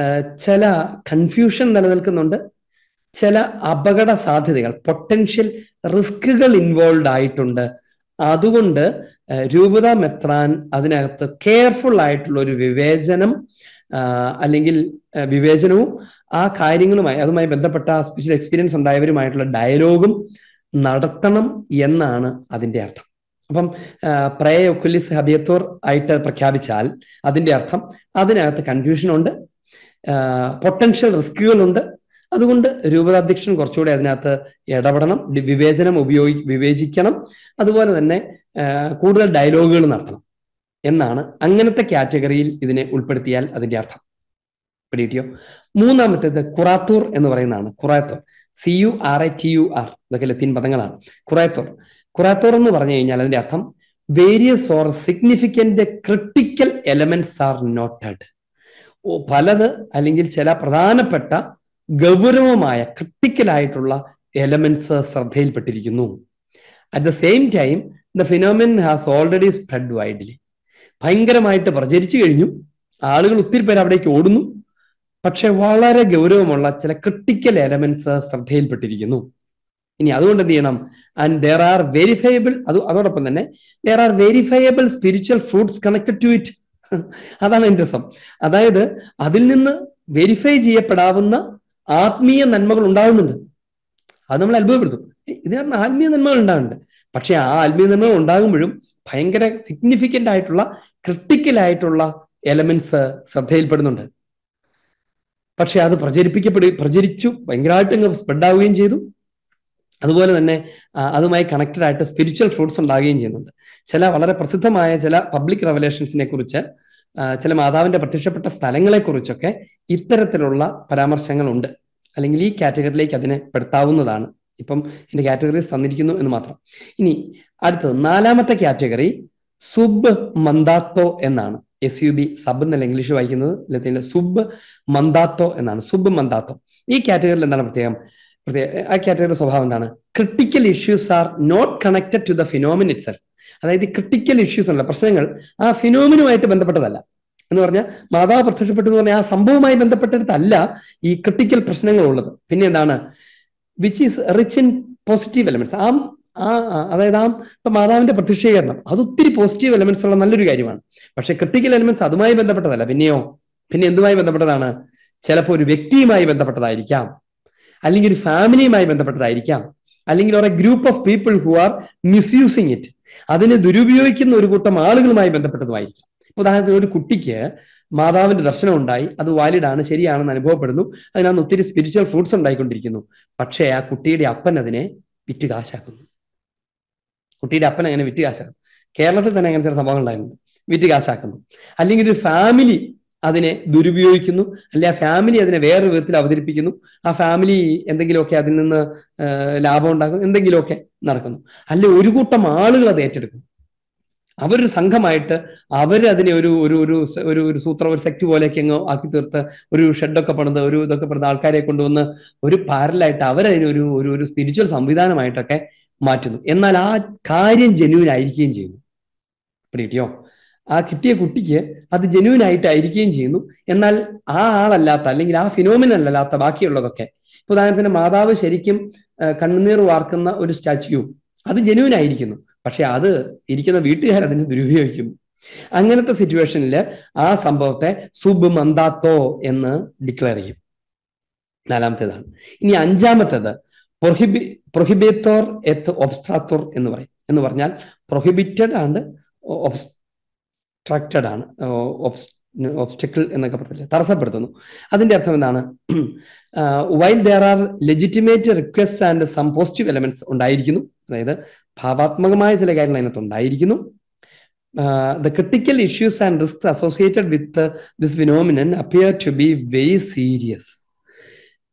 uh, ചില കൺഫ്യൂഷൻ നിലനിൽക്കുന്നുണ്ട് ചില അപകട സാധ്യതകൾ പൊട്ടൻഷ്യൽ റിസ്കുകൾ ഇൻവോൾവ് ആയിട്ടുണ്ട് അതുകൊണ്ട് രൂപത മെത്രാൻ അതിനകത്ത് കെയർഫുൾ ആയിട്ടുള്ള ഒരു വിവേചനം അല്ലെങ്കിൽ വിവേചനവും ആ കാര്യങ്ങളുമായി അതുമായി ബന്ധപ്പെട്ട സ്പെഷ്യൽ എക്സ്പീരിയൻസ് ഉണ്ടായവരുമായിട്ടുള്ള ഡയലോഗും നടത്തണം എന്നാണ് അതിന്റെ അർത്ഥം അപ്പം പ്രയൊക്കുലിസ് ഒക്കുലിസ് ഹബിയത്തോർ ആയിട്ട് പ്രഖ്യാപിച്ചാൽ അതിന്റെ അർത്ഥം അതിനകത്ത് കൺഫ്യൂഷൻ ഉണ്ട് പൊട്ടൻഷ്യൽ റിസ്കുകളുണ്ട് അതുകൊണ്ട് രൂപതാധ്യക്ഷൻ കുറച്ചുകൂടി അതിനകത്ത് ഇടപെടണം വിവേചനം ഉപയോഗി വിവേചിക്കണം അതുപോലെ തന്നെ കൂടുതൽ ഡയലോഗുകൾ നടത്തണം എന്നാണ് അങ്ങനത്തെ കാറ്റഗറിയിൽ ഇതിനെ ഉൾപ്പെടുത്തിയാൽ അതിന്റെ അർത്ഥം പിടിയിട്ടിയോ മൂന്നാമത്തേത് കുറാത്തൂർ എന്ന് പറയുന്നതാണ് കുറാത്തൂർ C U R A T U R ഇതൊക്കെ ലത്തീൻ പദങ്ങളാണ് കുറാത്തൂർ കുറാത്തൂർ എന്ന് പറഞ്ഞു കഴിഞ്ഞാൽ അതിന്റെ അർത്ഥം various or significant critical elements are noted പലത് അല്ലെങ്കിൽ ചില പ്രധാനപ്പെട്ട ഗൗരവമായ ക്രിട്ടിക്കലായിട്ടുള്ള എലമെന്റ്സ് ശ്രദ്ധയിൽപ്പെട്ടിരിക്കുന്നു at the same time the phenomenon has already spread widely ഭയങ്കരമായിട്ട് പ്രചരിച്ചു കഴിഞ്ഞു ആളുകൾ ഒത്തിരി പേര് അവിടേക്ക് ഓടുന്നു പക്ഷെ വളരെ ഗൗരവമുള്ള ചില ക്രിട്ടിക്കൽ എലമെന്റ്സ് ശ്രദ്ധയിൽപ്പെട്ടിരിക്കുന്നു ഇനി അതുകൊണ്ട് എന്ത് ചെയ്യണം ആൻഡ് ദർ ആർ വെരിഫയബിൾ അത് അതോടൊപ്പം തന്നെ there are verifiable spiritual fruits connected to it അതാണ് എൻ്റെ രസം അതായത് അതിൽ നിന്ന് വെരിഫൈ ചെയ്യപ്പെടാവുന്ന ആത്മീയ നന്മകൾ ഉണ്ടാകുന്നുണ്ട് അത് നമ്മൾ അത്ഭുതപ്പെടുത്തും ഇതിനകത്ത് ആത്മീയ നന്മകൾ ഉണ്ടാകുന്നുണ്ട് പക്ഷെ ആ ആത്മീയ നന്മകൾ ഉണ്ടാകുമ്പോഴും ഭയങ്കര സിഗ്നിഫിക്കൻ്റ് ആയിട്ടുള്ള ക്രിട്ടിക്കൽ ആയിട്ടുള്ള എലമെന്റ്സ് ശ്രദ്ധയിൽപ്പെടുന്നുണ്ട് പക്ഷെ അത് പ്രചരിപ്പിക്കപ്പെടു പ്രചരിച്ചു ഭയങ്കരമായിട്ട് സ്പ്രെഡ് സ്പ്രെഡാവുകയും ചെയ്തു അതുപോലെ തന്നെ അതുമായി കണക്റ്റഡ് ആയിട്ട് സ്പിരിച്വൽ ഫ്രൂട്ട്സ് ഉണ്ടാകുകയും ചെയ്യുന്നുണ്ട് ചില വളരെ പ്രസിദ്ധമായ ചില പബ്ലിക് റെവലേഷൻസിനെ കുറിച്ച് ചില മാതാവിന്റെ പ്രത്യക്ഷപ്പെട്ട സ്ഥലങ്ങളെക്കുറിച്ചൊക്കെ ഇത്തരത്തിലുള്ള പരാമർശങ്ങളുണ്ട് അല്ലെങ്കിൽ ഈ കാറ്റഗറിയിലേക്ക് അതിനെ പെടുത്താവുന്നതാണ് ഇപ്പം എന്റെ കാറ്റഗറി തന്നിരിക്കുന്നു എന്ന് മാത്രം ഇനി അടുത്തത് നാലാമത്തെ കാറ്റഗറി സുബ് മന്ദാത്തോ എന്നാണ് എസ് യു ബി സബ് എന്നല്ല ഇംഗ്ലീഷ് വായിക്കുന്നത് അല്ലെങ്കിൽ സുബ് മന്ദാത്തോ എന്നാണ് സുബ് മന്ദാത്തോ ഈ കാറ്റഗറിയിൽ എന്താണ് പ്രത്യേകം പ്രത്യേക ആ കാറ്റഗറിയുടെ സ്വഭാവം എന്താണ് critical issues are not connected to the phenomenon itself self അതായത് ക്രിട്ടിക്കൽ ഇഷ്യൂസ് ഉള്ള പ്രശ്നങ്ങൾ ആ ഫിനോമിനുമായിട്ട് ബന്ധപ്പെട്ടതല്ല എന്ന് പറഞ്ഞാൽ മാതാവ് പ്രത്യക്ഷപ്പെട്ടു എന്ന് പറഞ്ഞാൽ ആ സംഭവവുമായി ബന്ധപ്പെട്ടിടത്തല്ല ഈ ക്രിട്ടിക്കൽ പ്രശ്നങ്ങൾ ഉള്ളത് പിന്നെ എന്താണ് which is rich in positive elements ആ ആ അതായത് ആ ഇപ്പൊ മാതാവിന്റെ പ്രത്യക്ഷീകരണം അത് ഒത്തിരി പോസിറ്റീവ് എലമെന്റ്സ് ഉള്ള നല്ലൊരു കാര്യമാണ് പക്ഷെ ക്രിട്ടിക്കൽ എലമെന്റ്സ് അതുമായി ബന്ധപ്പെട്ടതല്ല പിന്നെയോ പിന്നെ എന്തുമായി ബന്ധപ്പെട്ടതാണ് ചിലപ്പോൾ ഒരു വ്യക്തിയുമായി ബന്ധപ്പെട്ടതായിരിക്കാം അല്ലെങ്കിൽ ഒരു ഫാമിലിയുമായി ബന്ധപ്പെട്ടതായിരിക്കാം അല്ലെങ്കിൽ ഒരു group of people who are misusing it അതിനെ ദുരുപയോഗിക്കുന്ന ഒരു കൂട്ടം ആളുകളുമായി ഇപ്പൊ ഉദാഹരണത്തിന് ഒരു കുട്ടിക്ക് മാതാവിന്റെ ദർശനം ഉണ്ടായി അത് വാലിഡാണ് ശരിയാണെന്ന് അനുഭവപ്പെടുന്നു അതിനകത്ത് ഒത്തിരി സ്പിരിച്വൽ ഫ്രൂട്ട്സ് ഉണ്ടായിക്കൊണ്ടിരിക്കുന്നു പക്ഷേ ആ കുട്ടിയുടെ അപ്പൻ അതിനെ വിറ്റ് കാശാക്കുന്നു കുട്ടിയുടെ അപ്പൻ അങ്ങനെ വിറ്റ് കാശാക്കുന്നു കേരളത്തിൽ തന്നെ അങ്ങനെ ചില സംഭവങ്ങൾ ഉണ്ടായിട്ടുണ്ട് വിറ്റ് കാശാക്കുന്നു അല്ലെങ്കിൽ ഒരു ഫാമിലി അതിനെ ദുരുപയോഗിക്കുന്നു അല്ലെ ആ ഫാമിലി അതിനെ വേറെ വിധത്തിൽ അവതരിപ്പിക്കുന്നു ആ ഫാമിലി എന്തെങ്കിലുമൊക്കെ അതിൽ നിന്ന് ലാഭം ഉണ്ടാക്കുന്നു എന്തെങ്കിലുമൊക്കെ നടക്കുന്നു അല്ലെ ഒരു കൂട്ടം ആളുകൾ അത് ഏറ്റെടുക്കുന്നു അവരൊരു സംഘമായിട്ട് അവർ അതിനെ ഒരു ഒരു ഒരു ഒരു ഒരു സൂത്ര ഒരു സെക്ട് പോലെയൊക്കെ അങ്ങ് ആക്കി തീർത്ത് ഒരു ഷെഡൊക്കെ പണിത് ഒരു ഇതൊക്കെ പണിത് ആൾക്കാരെ കൊണ്ടുവന്ന് ഒരു പാരലായിട്ട് അവരതിനെ ഒരു ഒരു ഒരു സ്പിരിച്വൽ സംവിധാനമായിട്ടൊക്കെ മാറ്റുന്നു എന്നാൽ ആ കാര്യം ജനുവിനായിരിക്കുകയും ചെയ്യുന്നു പ്രീട്ടിയോ ആ കിട്ടിയ കുട്ടിക്ക് അത് ജെന്യൂൻ ആയിട്ടായിരിക്കുകയും ചെയ്യുന്നു എന്നാൽ ആ ആളല്ലാത്ത അല്ലെങ്കിൽ ആ ഫിനോമിനൽ അല്ലാത്ത ബാക്കിയുള്ളതൊക്കെ ഇപ്പൊ ഉദാഹരണത്തിന് മാതാവ് ശരിക്കും കണ്ണുനീർ വാർക്കുന്ന ഒരു സ്റ്റാച്യു അത് ജെന്യൂൻ ആയിരിക്കുന്നു പക്ഷെ അത് ഇരിക്കുന്ന വീട്ടുകാർ അതിനെ ദുരുപയോഗിക്കുന്നു അങ്ങനത്തെ സിറ്റുവേഷനിൽ ആ സംഭവത്തെ സുബ് മന്ദാത്തോ എന്ന് ഡിക്ലെയർ ചെയ്യും നാലാമത്തേതാണ് ഇനി അഞ്ചാമത്തേത് പ്രൊഹിബി പ്രൊഹിബേത്തോർ എത്ത് ഒബ്സ്ട്രാത്തോർ എന്ന് പറയും എന്ന് പറഞ്ഞാൽ പ്രൊഹിബിറ്റഡ് ആൻഡ് ഒബ്സ്ട്രക്റ്റഡ് ആണ് ഒബ്സ്റ്റക്കിൾ എന്നൊക്കെ പറഞ്ഞില്ല തടസ്സപ്പെടുത്തുന്നു അതിന്റെ അർത്ഥം എന്താണ് while there are legitimate request and some positive elements ഉണ്ടായിരിക്കുന്നു അതായത് ഭാവാത്മകമായ ചില കാര്യങ്ങൾ അതിനകത്ത് ഉണ്ടായിരിക്കുന്നു the critical issues and risk associated with this phenomenon appear to be very serious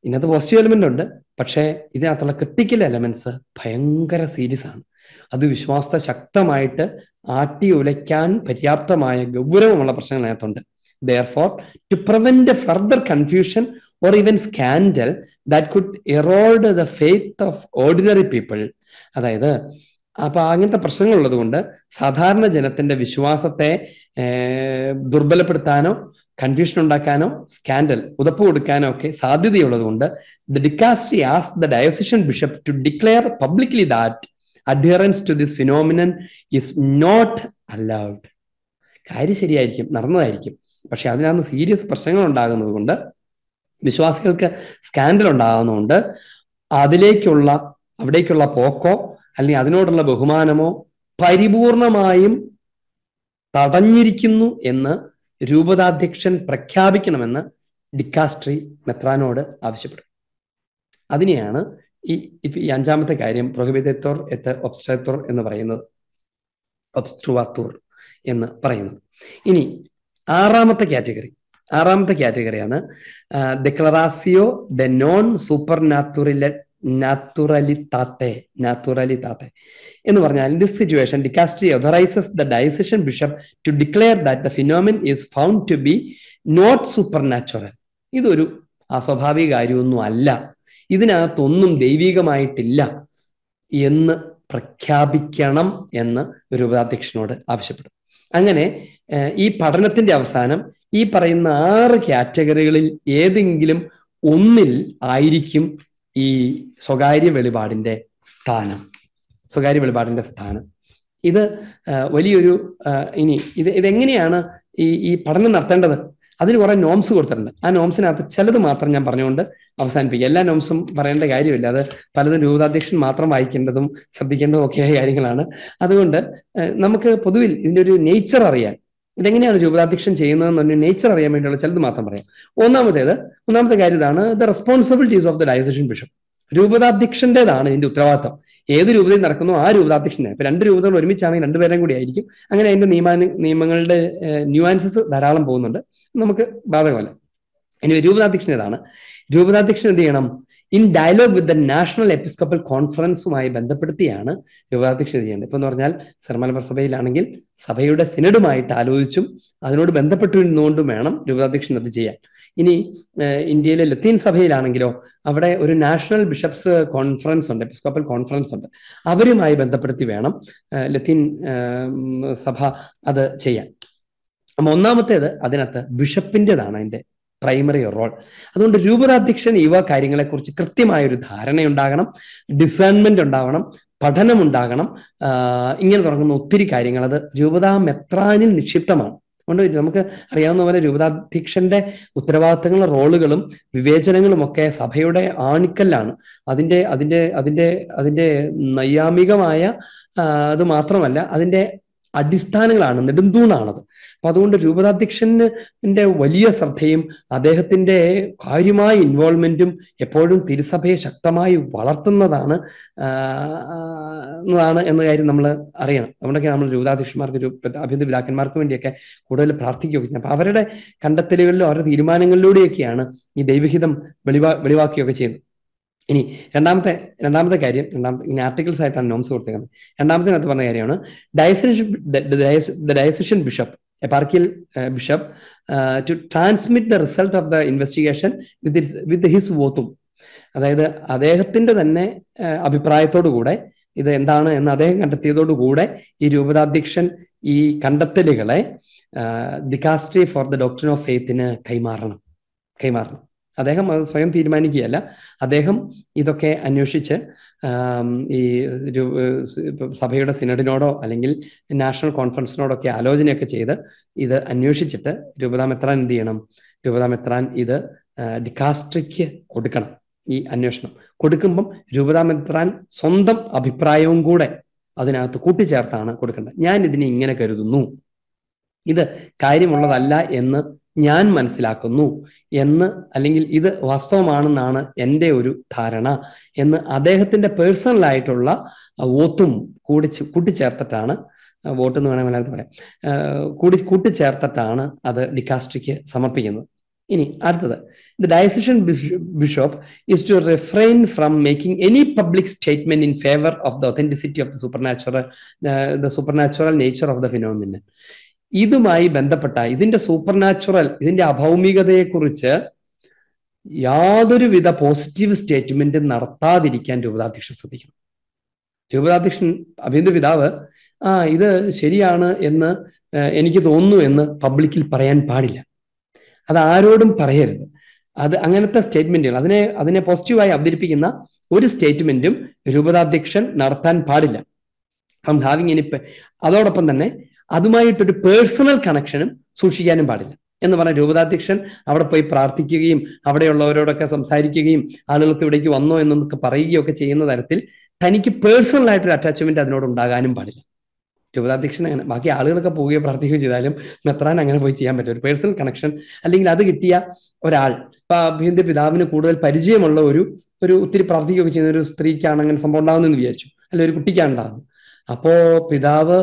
ഇതിനകത്ത് പോസിറ്റീവ് എലമെന്റ് ഉണ്ട് പക്ഷേ ഇതിനകത്തുള്ള ക്രിട്ടിക്കൽ എലമെന്റ്സ് ഭയങ്കര സീരിയസ് ആണ് അത് വിശ്വാസത്തെ ശക്തമായിട്ട് ആട്ടി ഉലയ്ക്കാൻ പര്യാപ്തമായ ഗൗരവമുള്ള പ്രശ്നങ്ങൾ അതിനകത്തുണ്ട് therefore to prevent further confusion or even scandal that could erode the faith of ordinary people അതായത് അപ്പൊ അങ്ങനത്തെ പ്രശ്നങ്ങളുള്ളത് കൊണ്ട് സാധാരണ ജനത്തിന്റെ വിശ്വാസത്തെ ദുർബലപ്പെടുത്താനോ കൺഫ്യൂഷൻ ഉണ്ടാക്കാനോ സ്കാൻഡൽ ഉതപ്പ് കൊടുക്കാനോ ഒക്കെ സാധ്യതയുള്ളത് കൊണ്ട് the dicastery as the diocesan bishop to declare publicly that adherence to this phenomenon is not allowed കാര്യം ശരിയായിരിക്കും നടന്നതായിരിക്കും പക്ഷെ അതിനകത്ത് സീരിയസ് പ്രശ്നങ്ങൾ ഉണ്ടാകുന്നത് കൊണ്ട് വിശ്വാസികൾക്ക് സ്കാൻഡൽ ഉണ്ടാകുന്നതുകൊണ്ട് അതിലേക്കുള്ള അവിടേക്കുള്ള പോക്കോ അല്ലെങ്കിൽ അതിനോടുള്ള ബഹുമാനമോ പരിപൂർണമായും തടഞ്ഞിരിക്കുന്നു എന്ന് രൂപതാധ്യക്ഷൻ പ്രഖ്യാപിക്കണമെന്ന് ഡിക്കാസ്ട്രി മെത്രാനോട് ആവശ്യപ്പെടും അതിനെയാണ് ഈ ഇപ്പൊ ഈ അഞ്ചാമത്തെ കാര്യം പ്രൊഹിബിതത്തോർ എത്ത് ഒബ്സ്ട്രേത്തോർ എന്ന് പറയുന്നത് ഒബ്സ്ട്രുവാത്തൂർ എന്ന് പറയുന്നത് ഇനി ആറാമത്തെ കാറ്റഗറി ആറാമത്തെ കാറ്റഗറിയാണ് ദക്ലറാസിയോ ദ നോൺ സൂപ്പർ നാത്തുറിലെ നാത്തുറലി താത്തെ എന്ന് പറഞ്ഞാൽ this situation dicastery authorises the diocesan bishop to declare that the phenomenon is found to be not supernatural ഇതൊരു അസ്വാഭാവിക കാര്യമൊന്നും അല്ല ഇതിനകത്തൊന്നും ദൈവികമായിട്ടില്ല എന്ന് പ്രഖ്യാപിക്കണം എന്ന് ഒരു ഉപാധ്യക്ഷനോട് ആവശ്യപ്പെടും അങ്ങനെ ഈ പഠനത്തിന്റെ അവസാനം ഈ പറയുന്ന ആറ് കാറ്റഗറികളിൽ ഏതെങ്കിലും ഒന്നിൽ ആയിരിക്കും ഈ സ്വകാര്യ വെളിപാടിന്റെ സ്ഥാനം സ്വകാര്യ വെളിപാടിന്റെ സ്ഥാനം ഇത് വലിയൊരു ഇനി ഇത് ഇതെങ്ങനെയാണ് ഈ ഈ പഠനം നടത്തേണ്ടത് അതിന് കുറെ നോംസ് കൊടുത്തിട്ടുണ്ട് ആ നോംസിനകത്ത് ചിലത് മാത്രം ഞാൻ പറഞ്ഞുകൊണ്ട് അവസാനിപ്പിക്കുക എല്ലാ നോംസും പറയേണ്ട കാര്യമില്ല അത് പലതും രൂപാധ്യക്ഷൻ മാത്രം വായിക്കേണ്ടതും ശ്രദ്ധിക്കേണ്ടതും ഒക്കെയായ കാര്യങ്ങളാണ് അതുകൊണ്ട് നമുക്ക് പൊതുവിൽ ഇതിന്റെ ഒരു നേച്ചർ അറിയാൻ ഇതെങ്ങനെയാണ് രൂപതാധ്യക്ഷൻ ചെയ്യുന്നതെന്ന് നേച്ചർ അറിയാൻ വേണ്ടിയുള്ള ചിലത് മാത്രം പറയാം ഒന്നാമത്തേത് ഒന്നാമത്തെ കാര്യം ഇതാണ് the responsibilities of the diocesan bishop രൂപതാധ്യക്ഷന്റേതാണ് ഇതിന്റെ ഉത്തരവാദിത്വം ഏത് രൂപതയിൽ നടക്കുന്നു ആ രൂപതാധ്യക്ഷനെ ഇപ്പൊ രണ്ട് രൂപതകൾ ഒരുമിച്ചാണെങ്കിൽ രണ്ടുപേരും കൂടി ആയിരിക്കും അങ്ങനെ അതിന്റെ നിയമ നിയമങ്ങളുടെ ന്യൂആൻസസ് ധാരാളം പോകുന്നുണ്ട് നമുക്ക് ബാധകമല്ല ഇനി രൂപതാധ്യക്ഷൻ ഇതാണ് രൂപതാധ്യക്ഷൻ എന്ത് ചെയ്യണം in dialogue with the national episcopal കോൺഫറൻസുമായി ബന്ധപ്പെടുത്തിയാണ് രൂപാധ്യക്ഷ ചെയ്യേണ്ടത് ഇപ്പം എന്ന് പറഞ്ഞാൽ സർമലബർ സഭയിലാണെങ്കിൽ സഭയുടെ സിനഡുമായിട്ട് ആലോചിച്ചും അതിനോട് ബന്ധപ്പെട്ടു നിന്നുകൊണ്ടും വേണം രൂപാധ്യക്ഷൻ അത് ചെയ്യാൻ ഇനി ഇന്ത്യയിലെ ലത്തീൻ സഭയിലാണെങ്കിലോ അവിടെ ഒരു നാഷണൽ ബിഷപ്സ് കോൺഫറൻസ് ഉണ്ട് എപ്പിസ്കോപ്പൽ കോൺഫറൻസ് ഉണ്ട് അവരുമായി ബന്ധപ്പെടുത്തി വേണം ലത്തീൻ സഭ അത് ചെയ്യാൻ അപ്പം ഒന്നാമത്തേത് അതിനകത്ത് ബിഷപ്പിൻ്റെതാണ് അതിൻ്റെ പ്രൈമറി റോൾ അതുകൊണ്ട് രൂപതാധ്യക്ഷൻ ഇവ കാര്യങ്ങളെക്കുറിച്ച് ഒരു ധാരണയുണ്ടാകണം ഡിസേൺമെന്റ് ഉണ്ടാവണം പഠനമുണ്ടാകണം ഇങ്ങനെ തുടങ്ങുന്ന ഒത്തിരി കാര്യങ്ങൾ അത് രൂപതാ മെത്രാനിൽ നിക്ഷിപ്തമാണ് അതുകൊണ്ട് നമുക്ക് അറിയാവുന്ന പോലെ രൂപതാധ്യക്ഷന്റെ ഉത്തരവാദിത്തങ്ങളും റോളുകളും വിവേചനങ്ങളും ഒക്കെ സഭയുടെ ആണിക്കല്ലാണ് അതിന്റെ അതിന്റെ അതിന്റെ അതിന്റെ നൈയാമികമായ അത് മാത്രമല്ല അതിന്റെ അടിസ്ഥാനങ്ങളാണ് നെടുന്തൂണാണത് അപ്പൊ അതുകൊണ്ട് രൂപതാധ്യക്ഷൻ്റെ വലിയ ശ്രദ്ധയും അദ്ദേഹത്തിൻ്റെ കാര്യമായ ഇൻവോൾവ്മെന്റും എപ്പോഴും തിരുസഭയെ ശക്തമായി വളർത്തുന്നതാണ് എന്നതാണ് എന്ന കാര്യം നമ്മൾ അറിയണം അതുകൊണ്ടൊക്കെ നമ്മൾ രൂപതാധ്യക്ഷന്മാർക്ക് അഭ്യന്തര പിതാക്കന്മാർക്ക് വേണ്ടിയൊക്കെ കൂടുതൽ പ്രാർത്ഥിക്കുകയൊക്കെ ചെയ്യുന്നത് അപ്പൊ അവരുടെ കണ്ടെത്തലുകളിലും അവരുടെ തീരുമാനങ്ങളിലൂടെയൊക്കെയാണ് ഈ ദൈവഹിതം വെളിവാ വെളിവാക്കുകയൊക്കെ ചെയ്യുന്നത് ഇനി രണ്ടാമത്തെ രണ്ടാമത്തെ കാര്യം രണ്ടാമത്തെ ഇനി ആർട്ടിക്കിൾസ് ആയിട്ടാണ് നോംസ് കൊടുത്തേക്കുന്നത് രണ്ടാമത്തിനകത്ത് പറഞ്ഞ കാര്യമാണ് ഡയസിഷൻ ഡയസിഷൻ ബിഷപ്പ് പാർക്കിൽ bishop to transmit the result of the investigation with with his വോത്തും അതായത് അദ്ദേഹത്തിന്റെ തന്നെ uh, അഭിപ്രായത്തോടു കൂടെ ഇത് എന്താണ് എന്ന് അദ്ദേഹം കണ്ടെത്തിയതോടുകൂടെ ഈ രൂപതാധ്യക്ഷൻ ഈ കണ്ടെത്തലുകളെ dicastery for the doctrine of ഫെയ്ത്തിന് കൈമാറണം കൈമാറണം അദ്ദേഹം അത് സ്വയം തീരുമാനിക്കുകയല്ല അദ്ദേഹം ഇതൊക്കെ അന്വേഷിച്ച് ഈ ഒരു സഭയുടെ സിനഡിനോടോ അല്ലെങ്കിൽ നാഷണൽ കോൺഫറൻസിനോടൊക്കെ ആലോചനയൊക്കെ ചെയ്ത് ഇത് അന്വേഷിച്ചിട്ട് മെത്രാൻ എന്ത് ചെയ്യണം മെത്രാൻ ഇത് ഡിക്കാസ്ട്രിക്ക് കൊടുക്കണം ഈ അന്വേഷണം കൊടുക്കുമ്പം മെത്രാൻ സ്വന്തം അഭിപ്രായവും കൂടെ അതിനകത്ത് കൂട്ടിച്ചേർത്താണ് കൊടുക്കേണ്ടത് ഞാൻ ഇതിനെ ഇങ്ങനെ കരുതുന്നു ഇത് കാര്യമുള്ളതല്ല എന്ന് ഞാൻ മനസ്സിലാക്കുന്നു എന്ന് അല്ലെങ്കിൽ ഇത് വാസ്തവമാണെന്നാണ് എൻ്റെ ഒരു ധാരണ എന്ന് അദ്ദേഹത്തിൻ്റെ പേഴ്സണൽ ആയിട്ടുള്ള കൂടി കൂട്ടിച്ചേർത്തിട്ടാണ് വോട്ട് എന്ന് വേണമെങ്കിൽ മലയാളത്തിൽ പറയാം കൂടി കൂട്ടിച്ചേർത്തിട്ടാണ് അത് ഡിക്കാസ്ട്രിക്ക് സമർപ്പിക്കുന്നത് ഇനി അടുത്തത് the diocesan bishop is to refrain from making any public statement in favour of the authenticity of the supernatural the supernatural nature of the phenomenon ഇതുമായി ബന്ധപ്പെട്ട ഇതിന്റെ സൂപ്പർ നാച്ചുറൽ ഇതിന്റെ അഭൗമികതയെക്കുറിച്ച് യാതൊരുവിധ പോസിറ്റീവ് സ്റ്റേറ്റ്മെന്റ് നടത്താതിരിക്കാൻ രൂപതാധ്യക്ഷൻ ശ്രദ്ധിക്കണം രൂപതാധ്യക്ഷൻ അഭിനന്ദ പിതാവ് ആ ഇത് ശരിയാണ് എന്ന് എനിക്ക് തോന്നുന്നു എന്ന് പബ്ലിക്കിൽ പറയാൻ പാടില്ല അത് ആരോടും പറയരുത് അത് അങ്ങനത്തെ സ്റ്റേറ്റ്മെന്റുകൾ അതിനെ അതിനെ പോസിറ്റീവായി അവതരിപ്പിക്കുന്ന ഒരു സ്റ്റേറ്റ്മെന്റും രൂപതാധ്യക്ഷൻ നടത്താൻ പാടില്ല ഐ ഹാവിങ് അതോടൊപ്പം തന്നെ അതുമായിട്ടൊരു പേഴ്സണൽ കണക്ഷനും സൂക്ഷിക്കാനും പാടില്ല എന്ന് പറഞ്ഞ രൂപതാധ്യക്ഷൻ അവിടെ പോയി പ്രാർത്ഥിക്കുകയും അവിടെയുള്ളവരോടൊക്കെ സംസാരിക്കുകയും ആളുകൾക്ക് ഇവിടേക്ക് വന്നോ എന്നൊക്കെ ഒക്കെ ചെയ്യുന്ന തരത്തിൽ തനിക്ക് പേഴ്സണൽ ആയിട്ടൊരു അറ്റാച്ച്മെന്റ് അതിനോട് ഉണ്ടാകാനും പാടില്ല രൂപതാധ്യക്ഷൻ അങ്ങനെ ബാക്കി ആളുകളൊക്കെ പോവുകയോ പ്രാർത്ഥിക്കുകയോ ചെയ്താലും മെത്രാൻ അങ്ങനെ പോയി ചെയ്യാൻ പറ്റും ഒരു പേഴ്സണൽ കണക്ഷൻ അല്ലെങ്കിൽ അത് കിട്ടിയ ഒരാൾ ഇപ്പൊ അഭിന്റെ പിതാവിന് കൂടുതൽ പരിചയമുള്ള ഒരു ഒരു ഒത്തിരി പ്രാർത്ഥിക്കുകയൊക്കെ ചെയ്യുന്ന ഒരു സ്ത്രീക്കാണ് അങ്ങനെ സംഭവം ഉണ്ടാകുന്നതെന്ന് വിചാരിച്ചു അല്ലെ ഒരു കുട്ടിക്കാണ് ഉണ്ടാകുന്നത് അപ്പോ പിതാവ്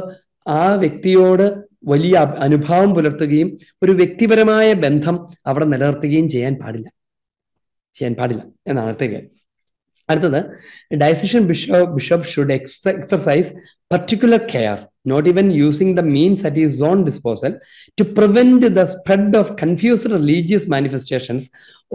ആ വ്യക്തിയോട് വലിയ അനുഭാവം പുലർത്തുകയും ഒരു വ്യക്തിപരമായ ബന്ധം അവിടെ നിലനിർത്തുകയും ചെയ്യാൻ പാടില്ല ചെയ്യാൻ പാടില്ല എന്നാണ് അടുത്ത കാര്യം അടുത്തത് diocesan bishop bishop should ex exercise particular care not even using the means at his own disposal to prevent the spread of confused religious manifestations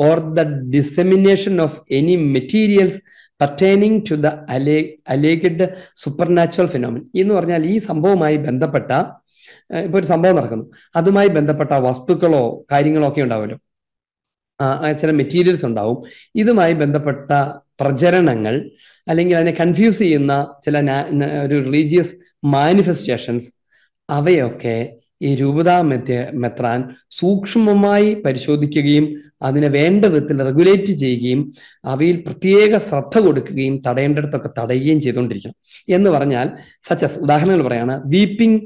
or the dissemination of any materials pertaining to the അലേ അലേഗഡ് സൂപ്പർ നാച്ചുറൽ ഫിനോമൻ എന്ന് പറഞ്ഞാൽ ഈ സംഭവവുമായി ബന്ധപ്പെട്ട ഇപ്പൊ ഒരു സംഭവം നടക്കുന്നു അതുമായി ബന്ധപ്പെട്ട വസ്തുക്കളോ കാര്യങ്ങളോ ഒക്കെ ഉണ്ടാവുമല്ലോ ചില മെറ്റീരിയൽസ് ഉണ്ടാവും ഇതുമായി ബന്ധപ്പെട്ട പ്രചരണങ്ങൾ അല്ലെങ്കിൽ അതിനെ കൺഫ്യൂസ് ചെയ്യുന്ന ചില ഒരു റിലീജിയസ് മാനിഫെസ്റ്റേഷൻസ് അവയൊക്കെ ഈ രൂപതാ മെത്രാൻ സൂക്ഷ്മമായി പരിശോധിക്കുകയും അതിനെ വേണ്ട വിധത്തിൽ റെഗുലേറ്റ് ചെയ്യുകയും അവയിൽ പ്രത്യേക ശ്രദ്ധ കൊടുക്കുകയും തടയേണ്ടടത്തൊക്കെ തടയുകയും ചെയ്തുകൊണ്ടിരിക്കണം എന്ന് പറഞ്ഞാൽ സച്ചസ് ഉദാഹരണങ്ങൾ പറയാണ് weeping